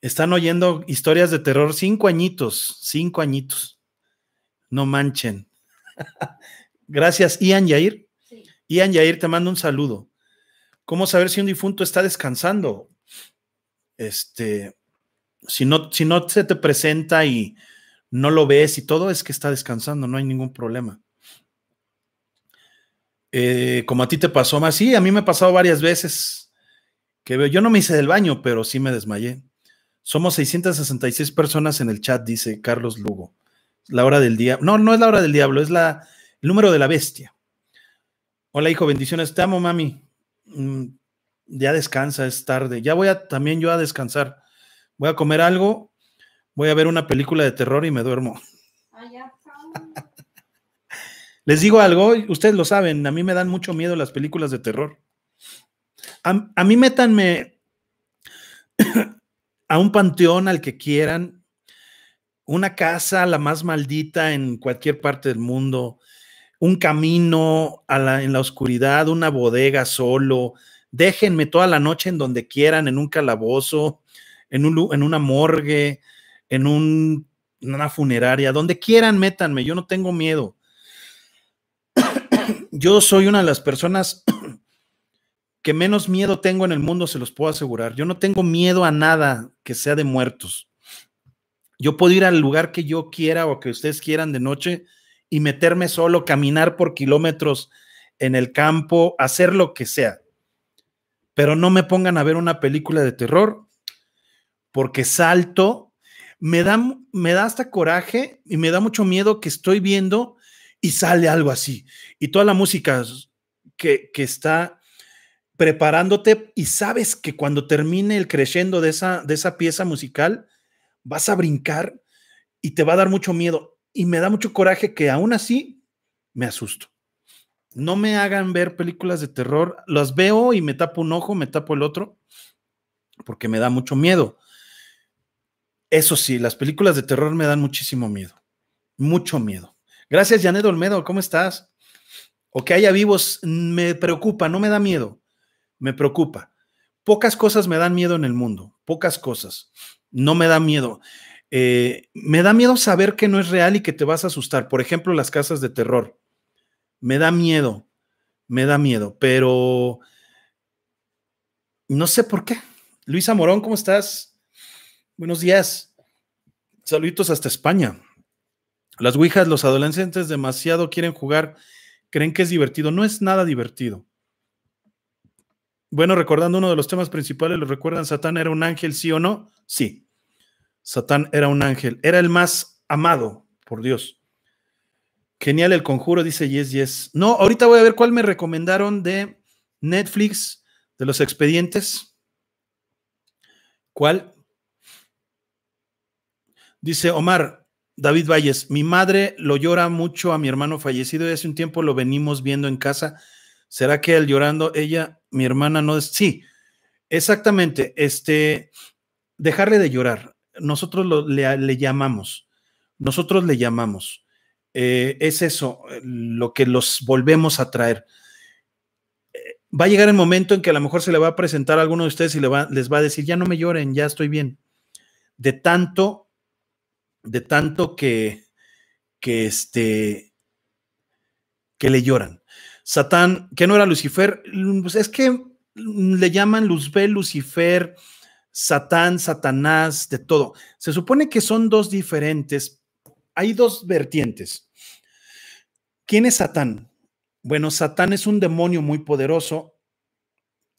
Están oyendo historias de terror cinco añitos, cinco añitos. No manchen. Gracias, Ian Yair. Ian Yair, te mando un saludo. ¿Cómo saber si un difunto está descansando? Este, si no, si no se te presenta y no lo ves y todo, es que está descansando, no hay ningún problema. Eh, como a ti te pasó más, sí, a mí me ha pasado varias veces que yo no me hice del baño, pero sí me desmayé. Somos 666 personas en el chat, dice Carlos Lugo. La hora del día. No, no es la hora del diablo, es la, el número de la bestia. Hola, hijo, bendiciones. Te amo, mami. Mm, ya descansa, es tarde. Ya voy a también yo a descansar. Voy a comer algo, voy a ver una película de terror y me duermo. Les digo algo, ustedes lo saben, a mí me dan mucho miedo las películas de terror. A, a mí métanme a un panteón al que quieran, una casa la más maldita en cualquier parte del mundo, un camino en la oscuridad, una bodega solo, déjenme toda la noche en donde quieran, en un calabozo, en, un, en una morgue, en una funeraria, donde quieran, métanme, yo no tengo miedo. yo soy una de las personas que menos miedo tengo en el mundo, se los puedo asegurar. Yo no tengo miedo a nada que sea de muertos. Yo puedo ir al lugar que yo quiera o que ustedes quieran de noche y meterme solo, caminar por kilómetros en el campo, hacer lo que sea. Pero no me pongan a ver una película de terror porque salto, me da, me da hasta coraje y me da mucho miedo que estoy viendo y sale algo así. Y toda la música que, que está preparándote y sabes que cuando termine el creyendo de esa, de esa pieza musical, vas a brincar y te va a dar mucho miedo. Y me da mucho coraje que aún así me asusto. No me hagan ver películas de terror. Las veo y me tapo un ojo, me tapo el otro, porque me da mucho miedo. Eso sí, las películas de terror me dan muchísimo miedo. Mucho miedo. Gracias, Janet Olmedo. ¿Cómo estás? O que haya vivos, me preocupa, no me da miedo me preocupa. Pocas cosas me dan miedo en el mundo, pocas cosas. No me da miedo. Eh, me da miedo saber que no es real y que te vas a asustar. Por ejemplo, las casas de terror. Me da miedo, me da miedo, pero no sé por qué. Luisa Morón, ¿cómo estás? Buenos días. Saluditos hasta España. Las Ouijas, los adolescentes demasiado quieren jugar, creen que es divertido. No es nada divertido. Bueno, recordando uno de los temas principales, ¿lo recuerdan? ¿Satán era un ángel, sí o no? Sí. Satán era un ángel. Era el más amado por Dios. Genial el conjuro, dice Yes, Yes. No, ahorita voy a ver cuál me recomendaron de Netflix, de los expedientes. ¿Cuál? Dice Omar, David Valles, mi madre lo llora mucho a mi hermano fallecido y hace un tiempo lo venimos viendo en casa ¿Será que al llorando ella, mi hermana, no es? Sí, exactamente. Este, dejarle de llorar. Nosotros le, llamamos. Nosotros le llamamos. Eh, es eso eh, lo que los volvemos a traer. Eh, va a llegar el momento en que a lo mejor se le va a presentar a alguno de ustedes y le les va a decir, ya no me lloren, ya estoy bien. De tanto, de tanto que, que este, que le lloran Satán, que no era Lucifer, pues es que le llaman Luzbel, Lucifer, Satán, Satanás, de todo. Se supone que son dos diferentes, hay dos vertientes. ¿Quién es Satán? Bueno, Satán es un demonio muy poderoso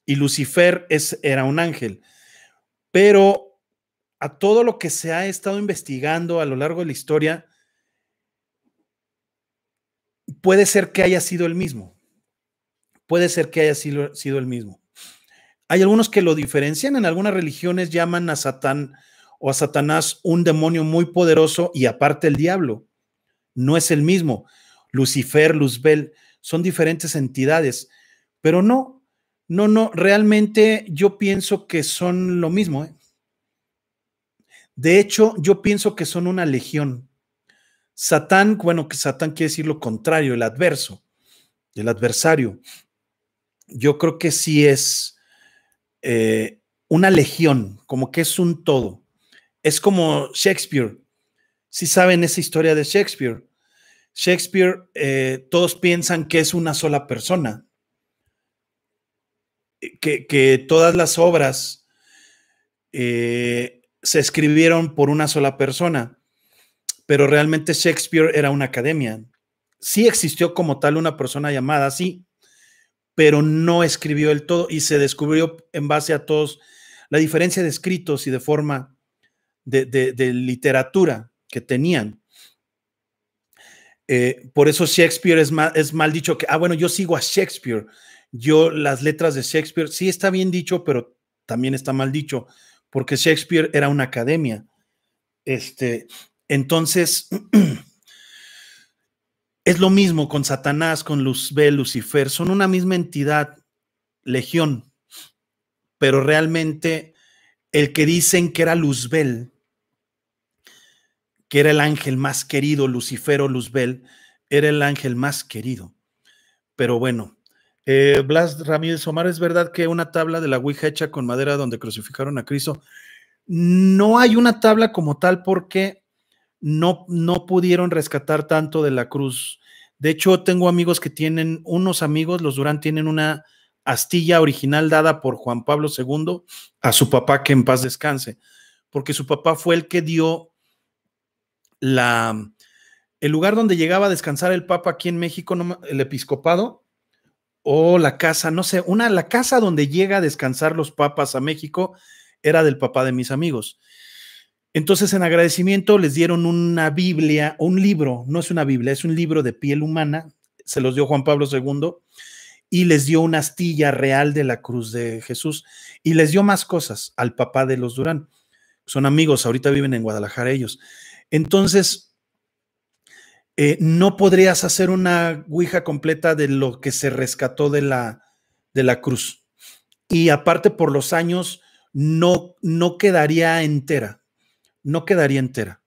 y Lucifer es, era un ángel. Pero a todo lo que se ha estado investigando a lo largo de la historia, puede ser que haya sido el mismo puede ser que haya sido, el mismo. Hay algunos que lo diferencian, en algunas religiones llaman a Satán o a Satanás un demonio muy poderoso y aparte el diablo. No es el mismo. Lucifer, Luzbel, son diferentes entidades, pero no, no, no, realmente yo pienso que son lo mismo. ¿eh? De hecho, yo pienso que son una legión. Satán, bueno, que Satán quiere decir lo contrario, el adverso, el adversario yo creo que sí es eh, una legión, como que es un todo. Es como Shakespeare. Si saben esa historia de Shakespeare, Shakespeare, eh, todos piensan que es una sola persona, que, todas las obras eh, se escribieron por una sola persona, pero realmente Shakespeare era una academia. Sí existió como tal una persona llamada así, pero no escribió el todo y se descubrió en base a todos la diferencia de escritos y de forma de, literatura que tenían. Eh, por eso Shakespeare es mal, es mal dicho que, ah, bueno, yo sigo a Shakespeare, yo las letras de Shakespeare, sí está bien dicho, pero también está mal dicho, porque Shakespeare era una academia. Este, entonces, Es lo mismo con Satanás, con Luzbel, Lucifer, son una misma entidad, legión, pero realmente el que dicen que era Luzbel, que era el ángel más querido, Lucifer o Luzbel, era el ángel más querido. Pero bueno, eh, Blas Ramírez Omar, ¿es verdad que una tabla de la Ouija hecha con madera donde crucificaron a Cristo? No hay una tabla como tal porque no, no pudieron rescatar tanto de la cruz. De hecho, tengo amigos que tienen, unos amigos, los Durán tienen una astilla original dada por Juan Pablo II a su papá que en paz descanse, porque su papá fue el que dio la, el lugar donde llegaba a descansar el Papa aquí en México, el episcopado, o la casa, no sé, una, la casa donde llega a descansar los papas a México era del papá de mis amigos. Entonces, en agradecimiento les dieron una Biblia, un libro, no es una Biblia, es un libro de piel humana, se los dio Juan Pablo II, y les dio una astilla real de la cruz de Jesús, y les dio más cosas al papá de los Durán. Son amigos, ahorita viven en Guadalajara ellos. Entonces, eh, no podrías hacer una guija completa de lo que se rescató de la, de la cruz. Y aparte, por los años, no, no quedaría entera no quedaría entera.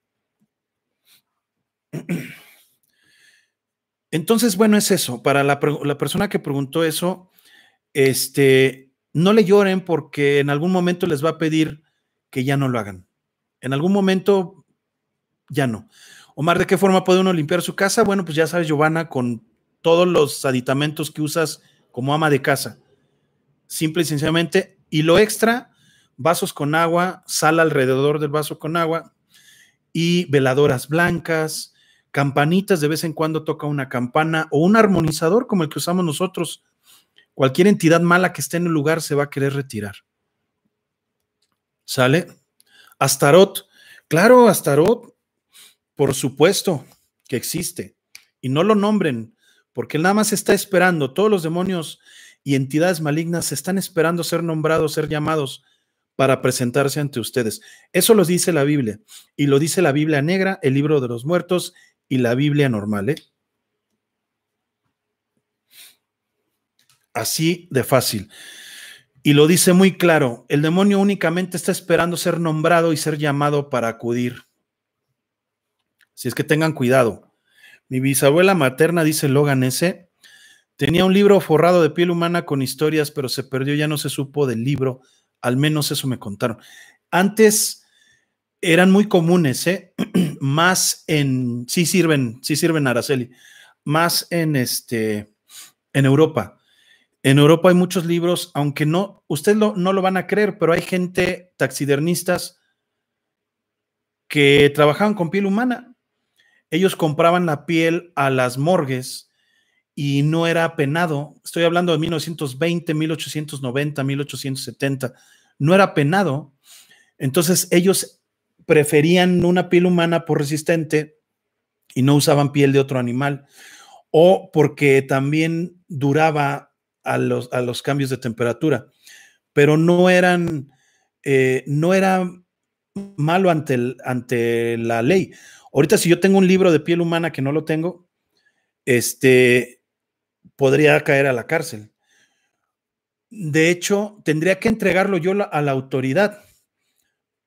Entonces, bueno, es eso. Para la, persona que preguntó eso, este, no le lloren porque en algún momento les va a pedir que ya no lo hagan. En algún momento, ya no. Omar, ¿de qué forma puede uno limpiar su casa? Bueno, pues ya sabes, Giovanna, con todos los aditamentos que usas como ama de casa. Simple y sencillamente. Y lo extra, vasos con agua, sal alrededor del vaso con agua y veladoras blancas, campanitas, de vez en cuando toca una campana o un armonizador como el que usamos nosotros. Cualquier entidad mala que esté en el lugar se va a querer retirar. ¿Sale? Astarot. Claro, Astarot, por supuesto que existe. Y no lo nombren, porque nada más está esperando. Todos los demonios y entidades malignas están esperando ser nombrados, ser llamados para presentarse ante ustedes. Eso lo dice la Biblia. Y lo dice la Biblia negra, el libro de los muertos y la Biblia normal. ¿eh? Así de fácil. Y lo dice muy claro, el demonio únicamente está esperando ser nombrado y ser llamado para acudir. Si es que tengan cuidado. Mi bisabuela materna, dice Logan S., tenía un libro forrado de piel humana con historias, pero se perdió, ya no se supo del libro al menos eso me contaron. Antes eran muy comunes, ¿eh? más en, sí sirven, sí sirven Araceli, más en este, en Europa. En Europa hay muchos libros, aunque no, ustedes no lo van a creer, pero hay gente, taxidermistas, que trabajaban con piel humana. Ellos compraban la piel a las morgues y no era penado. Estoy hablando de 1920, 1890, 1870. No era penado. Entonces ellos preferían una piel humana por resistente y no usaban piel de otro animal. O porque también duraba a los, a los cambios de temperatura. Pero no eran, eh, no era malo ante, el, ante la ley. Ahorita si yo tengo un libro de piel humana que no lo tengo, este, podría caer a la cárcel. De hecho, tendría que entregarlo yo a la autoridad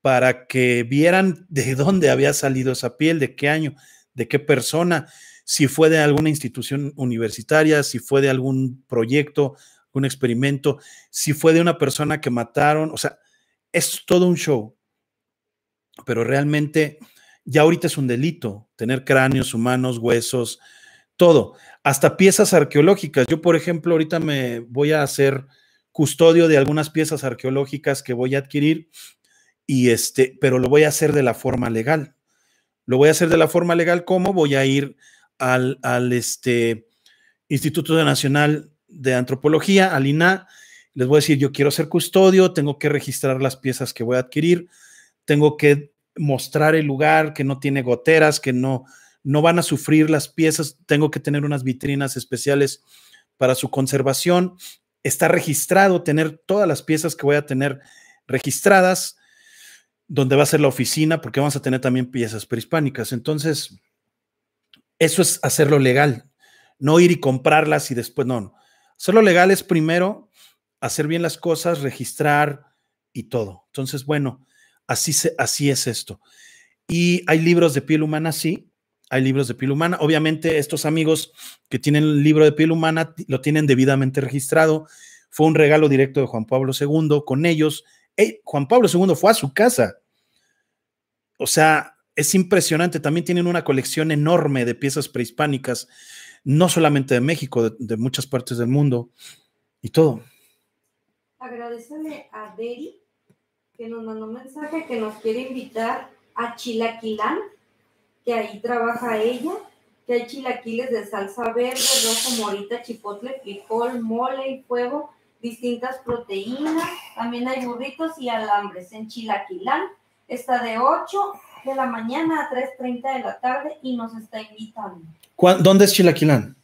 para que vieran de dónde había salido esa piel, de qué año, de qué persona, si fue de alguna institución universitaria, si fue de algún proyecto, un experimento, si fue de una persona que mataron, o sea, es todo un show. Pero realmente ya ahorita es un delito tener cráneos humanos, huesos, todo, hasta piezas arqueológicas. Yo, por ejemplo, ahorita me voy a hacer custodio de algunas piezas arqueológicas que voy a adquirir y este, pero lo voy a hacer de la forma legal. Lo voy a hacer de la forma legal, ¿cómo? Voy a ir al, al este, Instituto Nacional de Antropología, al INA, les voy a decir, yo quiero ser custodio, tengo que registrar las piezas que voy a adquirir, tengo que mostrar el lugar que no tiene goteras, que no no van a sufrir las piezas, tengo que tener unas vitrinas especiales para su conservación, está registrado, tener todas las piezas que voy a tener registradas, donde va a ser la oficina, porque vamos a tener también piezas prehispánicas. Entonces, eso es hacerlo legal, no ir y comprarlas y después, no, no. Hacerlo legal es primero hacer bien las cosas, registrar y todo. Entonces, bueno, así, se, así es esto. Y hay libros de piel humana, sí, hay libros de piel humana. Obviamente, estos amigos que tienen el libro de piel humana lo tienen debidamente registrado. Fue un regalo directo de Juan Pablo II con ellos. Juan Pablo II fue a su casa. O sea, es impresionante. También tienen una colección enorme de piezas prehispánicas, no solamente de México, de, muchas partes del mundo y todo. Agradecerle a Deri que nos mandó un mensaje que nos quiere invitar a Chilaquilán que ahí trabaja ella, que hay chilaquiles de salsa verde, rojo, morita, chipotle, frijol, mole y fuego, distintas proteínas, también hay burritos y alambres. En Chilaquilán está de 8 de la mañana a 3.30 de la tarde y nos está invitando. ¿Dónde es Chilaquilán?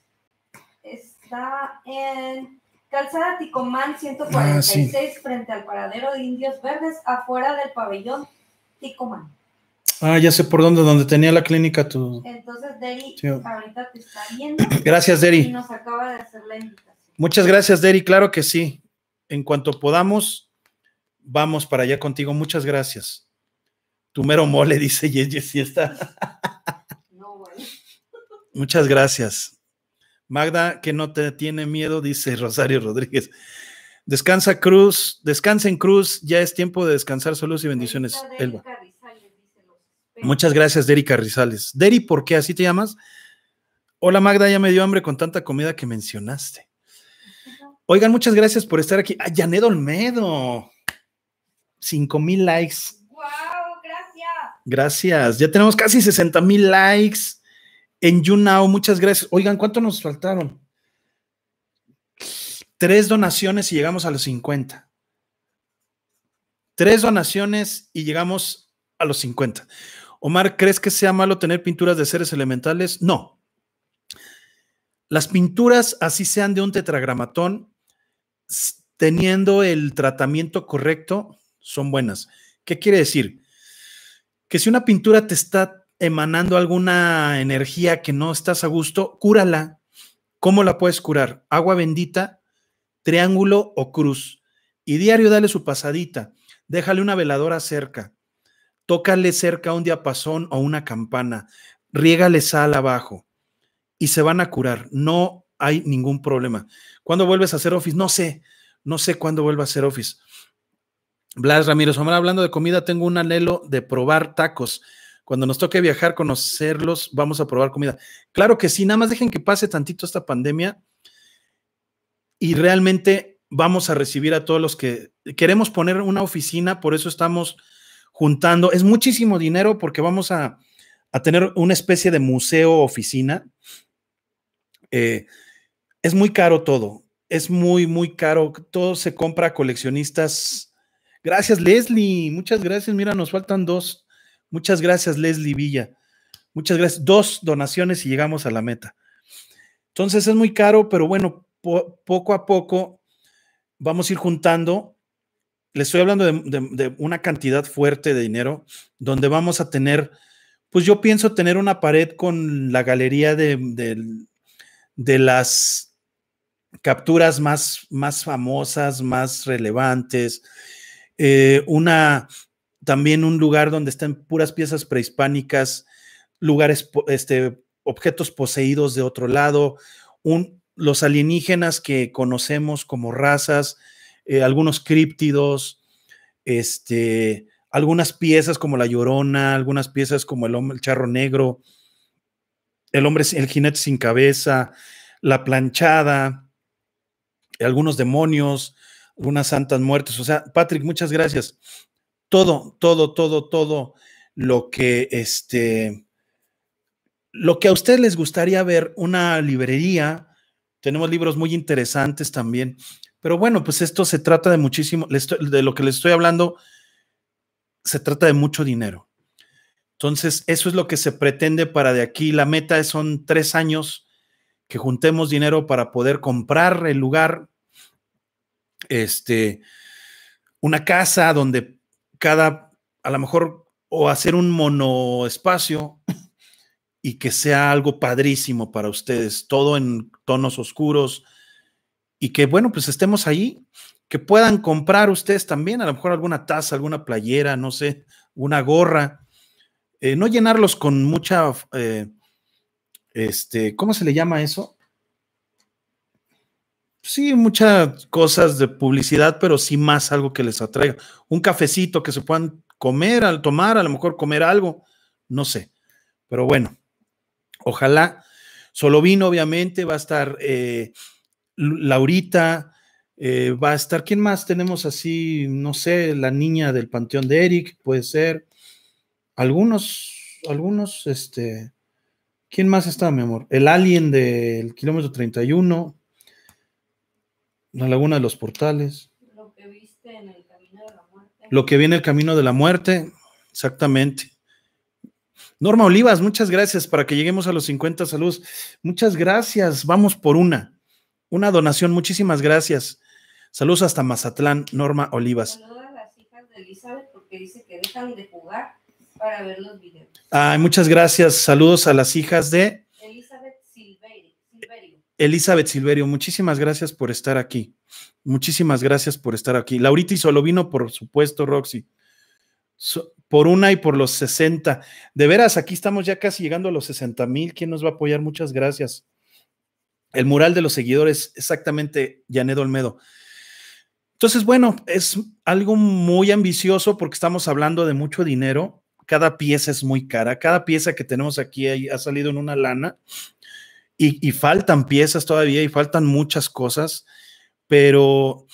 Está en Calzada Ticomán 146 ah, frente al paradero de Indios Verdes, afuera del pabellón Ticomán. Ah, ya sé por dónde, donde tenía la clínica tu. Entonces, Deri, ahorita te está viendo. Gracias, Deri. nos acaba de hacer la invitación. Muchas gracias, Deri. Claro que sí. En cuanto podamos, vamos para allá contigo. Muchas gracias. Tu mero mole, dice Yeye, si está. No, güey. Muchas gracias. Magda, que no te tiene miedo, dice Rosario Rodríguez. Descansa Cruz, descansa en Cruz, ya es tiempo de descansar, Saludos y bendiciones. Elba. Muchas gracias, Deri Carrizales. Deri, ¿por qué así te llamas? Hola Magda, ya me dio hambre con tanta comida que mencionaste. Oigan, muchas gracias por estar aquí. Ah, Janet Olmedo. 5 mil likes. ¡Wow! Gracias. Gracias. Ya tenemos casi 60 mil likes en YouNow. Muchas gracias. Oigan, ¿cuánto nos faltaron? Tres donaciones y llegamos a los 50. Tres donaciones y llegamos a los 50. Omar, ¿crees que sea malo tener pinturas de seres elementales? No. Las pinturas, así sean de un tetragramatón, teniendo el tratamiento correcto, son buenas. ¿Qué quiere decir? Que si una pintura te está emanando alguna energía que no estás a gusto, cúrala. ¿Cómo la puedes curar? Agua bendita, triángulo o cruz. Y diario dale su pasadita. Déjale una veladora cerca tócale cerca un diapasón o una campana, riégale sal abajo y se van a curar. No hay ningún problema. ¿Cuándo vuelves a hacer office? No sé, no sé cuándo vuelva a hacer office. Blas Ramírez, Omar, hablando de comida, tengo un anhelo de probar tacos. Cuando nos toque viajar, conocerlos, vamos a probar comida. Claro que sí, nada más dejen que pase tantito esta pandemia y realmente vamos a recibir a todos los que queremos poner una oficina, por eso estamos juntando. Es muchísimo dinero porque vamos a, tener una especie de museo oficina. Eh, es muy caro todo. Es muy, muy caro. Todo se compra a coleccionistas. Gracias, Leslie. Muchas gracias. Mira, nos faltan dos. Muchas gracias, Leslie Villa. Muchas gracias. Dos donaciones y llegamos a la meta. Entonces es muy caro, pero bueno, poco a poco vamos a ir juntando le estoy hablando de, una cantidad fuerte de dinero donde vamos a tener, pues yo pienso tener una pared con la galería de, las capturas más, más, famosas, más relevantes, eh, una, también un lugar donde estén puras piezas prehispánicas, lugares, este, objetos poseídos de otro lado, los alienígenas que conocemos como razas, eh, algunos críptidos, este, algunas piezas como la llorona, algunas piezas como el, el charro negro, el hombre, el jinete sin cabeza, la planchada, algunos demonios, algunas santas muertes. O sea, Patrick, muchas gracias. Todo, todo, todo, todo lo que este, lo que a ustedes les gustaría ver, una librería. Tenemos libros muy interesantes también. Pero bueno, pues esto se trata de muchísimo, de lo que les estoy hablando, se trata de mucho dinero. Entonces, eso es lo que se pretende para de aquí. La meta son tres años que juntemos dinero para poder comprar el lugar, este, una casa donde cada, a lo mejor, o hacer un monoespacio y que sea algo padrísimo para ustedes, todo en tonos oscuros, y que, bueno, pues estemos ahí, que puedan comprar ustedes también, a lo mejor alguna taza, alguna playera, no sé, una gorra. Eh, no llenarlos con mucha, eh, este, ¿cómo se le llama eso? Sí, muchas cosas de publicidad, pero sí más algo que les atraiga. Un cafecito que se puedan comer, al tomar, a lo mejor comer algo, no sé. Pero bueno, ojalá. solo vino obviamente, va a estar eh, Laurita, eh, va a estar, ¿quién más tenemos así? No sé, la niña del panteón de Eric, puede ser. Algunos, algunos, este, ¿quién más está, mi amor? El alien del kilómetro 31, la laguna de los portales. Lo que viste en el camino de la muerte. Lo que viene el camino de la muerte, exactamente. Norma Olivas, muchas gracias para que lleguemos a los 50 saludos. Muchas gracias, vamos por una. Una donación, muchísimas gracias. Saludos hasta Mazatlán, Norma Olivas. Saludos a las hijas de Elizabeth porque dice que dejan de jugar para ver los videos. muchas gracias. Saludos a las hijas de Elizabeth Silverio. Silverio. Elizabeth Silverio, muchísimas gracias por estar aquí. Muchísimas gracias por estar aquí. Laurita y Solovino, por supuesto, Roxy. por una y por los 60. De veras, aquí estamos ya casi llegando a los 60 mil. ¿Quién nos va a apoyar? Muchas gracias. El mural de los seguidores, exactamente, llanedo Olmedo. Entonces, bueno, es algo muy ambicioso porque estamos hablando de mucho dinero. Cada pieza es muy cara. Cada pieza que tenemos aquí ha salido en una lana y, y faltan piezas todavía y faltan muchas cosas, pero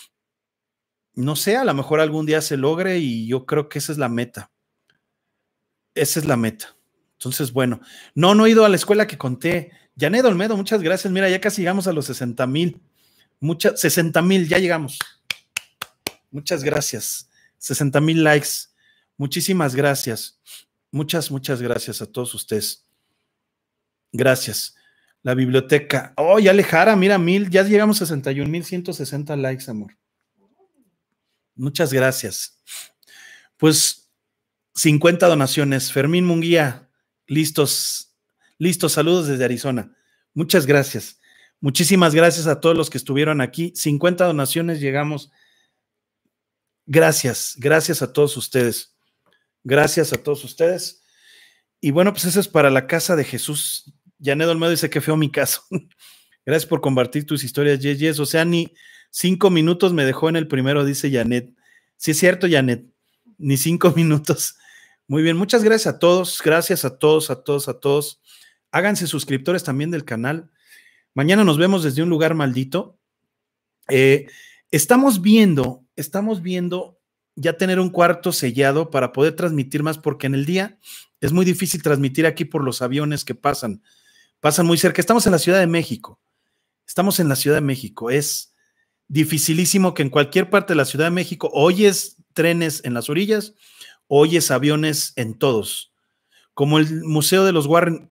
no sé, a lo mejor algún día se logre y yo creo que esa es la meta. Esa es la meta. Entonces, bueno, no, no he ido a la escuela que conté. Janet Olmedo, muchas gracias. Mira, ya casi llegamos a los 60 mil. Muchas, 60 mil, ya llegamos. Muchas gracias. 60 mil likes. Muchísimas gracias. Muchas, muchas gracias a todos ustedes. Gracias. La biblioteca. Oh, ya Lejara, mira, mil, ya llegamos a 61 mil 160 likes, amor. Muchas gracias. Pues 50 donaciones. Fermín Munguía, listos. Listo, saludos desde Arizona. Muchas gracias. Muchísimas gracias a todos los que estuvieron aquí. 50 donaciones llegamos. Gracias, gracias a todos ustedes. Gracias a todos ustedes. Y bueno, pues eso es para la casa de Jesús. Janet Olmedo dice que feo mi caso. gracias por compartir tus historias, yes, O sea, ni cinco minutos me dejó en el primero, dice Janet. Sí, es cierto, Janet. Ni cinco minutos. Muy bien, muchas gracias a todos, gracias a todos, a todos, a todos. Háganse suscriptores también del canal. Mañana nos vemos desde un lugar maldito. Eh, estamos viendo, estamos viendo ya tener un cuarto sellado para poder transmitir más, porque en el día es muy difícil transmitir aquí por los aviones que pasan. Pasan muy cerca. Estamos en la Ciudad de México. Estamos en la Ciudad de México. Es dificilísimo que en cualquier parte de la Ciudad de México oyes trenes en las orillas, oyes aviones en todos. Como el Museo de los Warren,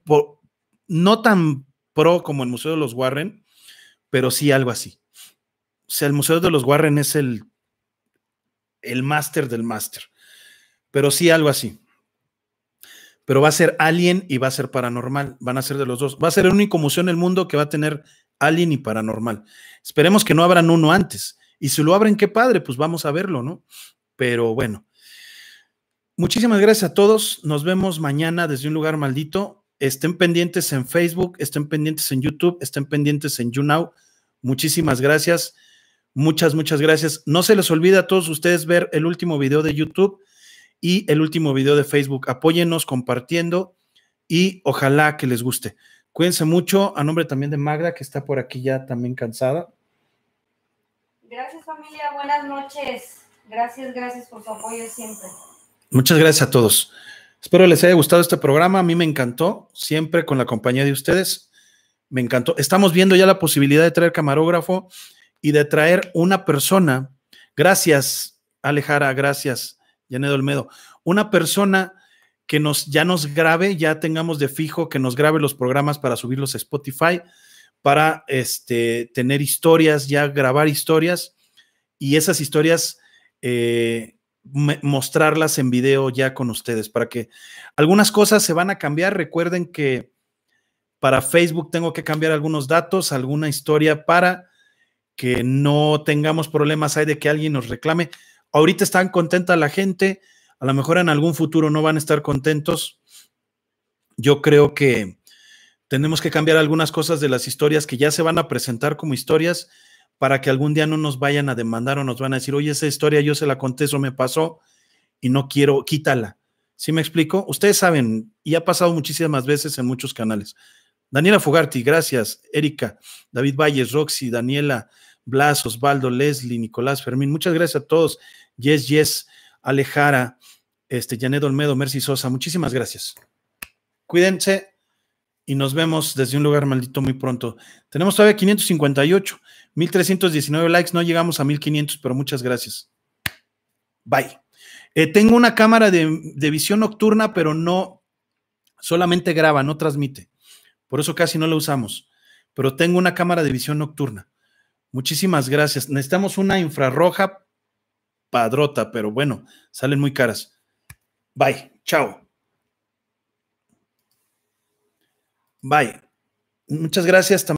no tan pro como el Museo de los Warren, pero sí algo así. O sea, el Museo de los Warren es el, el máster del máster, pero sí algo así. Pero va a ser alien y va a ser paranormal, van a ser de los dos. Va a ser el único museo en el mundo que va a tener alien y paranormal. Esperemos que no abran uno antes. Y si lo abren, qué padre, pues vamos a verlo, ¿no? Pero bueno. Muchísimas gracias a todos. Nos vemos mañana desde un lugar maldito. Estén pendientes en Facebook, estén pendientes en YouTube, estén pendientes en YouNow. Muchísimas gracias. Muchas, muchas gracias. No se les olvida a todos ustedes ver el último video de YouTube y el último video de Facebook. Apóyennos compartiendo y ojalá que les guste. Cuídense mucho. A nombre también de Magda, que está por aquí ya también cansada. Gracias familia, buenas noches. Gracias, gracias por su apoyo siempre. Muchas gracias a todos. Espero les haya gustado este programa. A mí me encantó, siempre con la compañía de ustedes. Me encantó. Estamos viendo ya la posibilidad de traer camarógrafo y de traer una persona. Gracias, Alejara, gracias, Janet Olmedo. Una persona que nos, ya nos grabe, ya tengamos de fijo que nos grabe los programas para subirlos a Spotify, para este, tener historias, ya grabar historias y esas historias eh, mostrarlas en video ya con ustedes para que algunas cosas se van a cambiar. Recuerden que para Facebook tengo que cambiar algunos datos, alguna historia para que no tengamos problemas ahí de que alguien nos reclame. Ahorita están contenta la gente, a lo mejor en algún futuro no van a estar contentos. Yo creo que tenemos que cambiar algunas cosas de las historias que ya se van a presentar como historias para que algún día no nos vayan a demandar o nos van a decir, oye, esa historia yo se la conté, eso me pasó y no quiero, quítala. ¿Sí me explico? Ustedes saben, y ha pasado muchísimas veces en muchos canales. Daniela Fugarti, gracias. Erika, David Valles, Roxy, Daniela, Blas, Osvaldo, Leslie, Nicolás, Fermín. Muchas gracias a todos. Yes, yes, Alejara, este, Janet Olmedo, Mercy Sosa. Muchísimas gracias. Cuídense y nos vemos desde un lugar maldito muy pronto. Tenemos todavía 558. 1319 likes, no llegamos a 1500, pero muchas gracias. Bye. Eh, tengo una cámara de, de, visión nocturna, pero no, solamente graba, no transmite. Por eso casi no la usamos. Pero tengo una cámara de visión nocturna. Muchísimas gracias. Necesitamos una infrarroja padrota, pero bueno, salen muy caras. Bye. Chao. Bye. Muchas gracias también.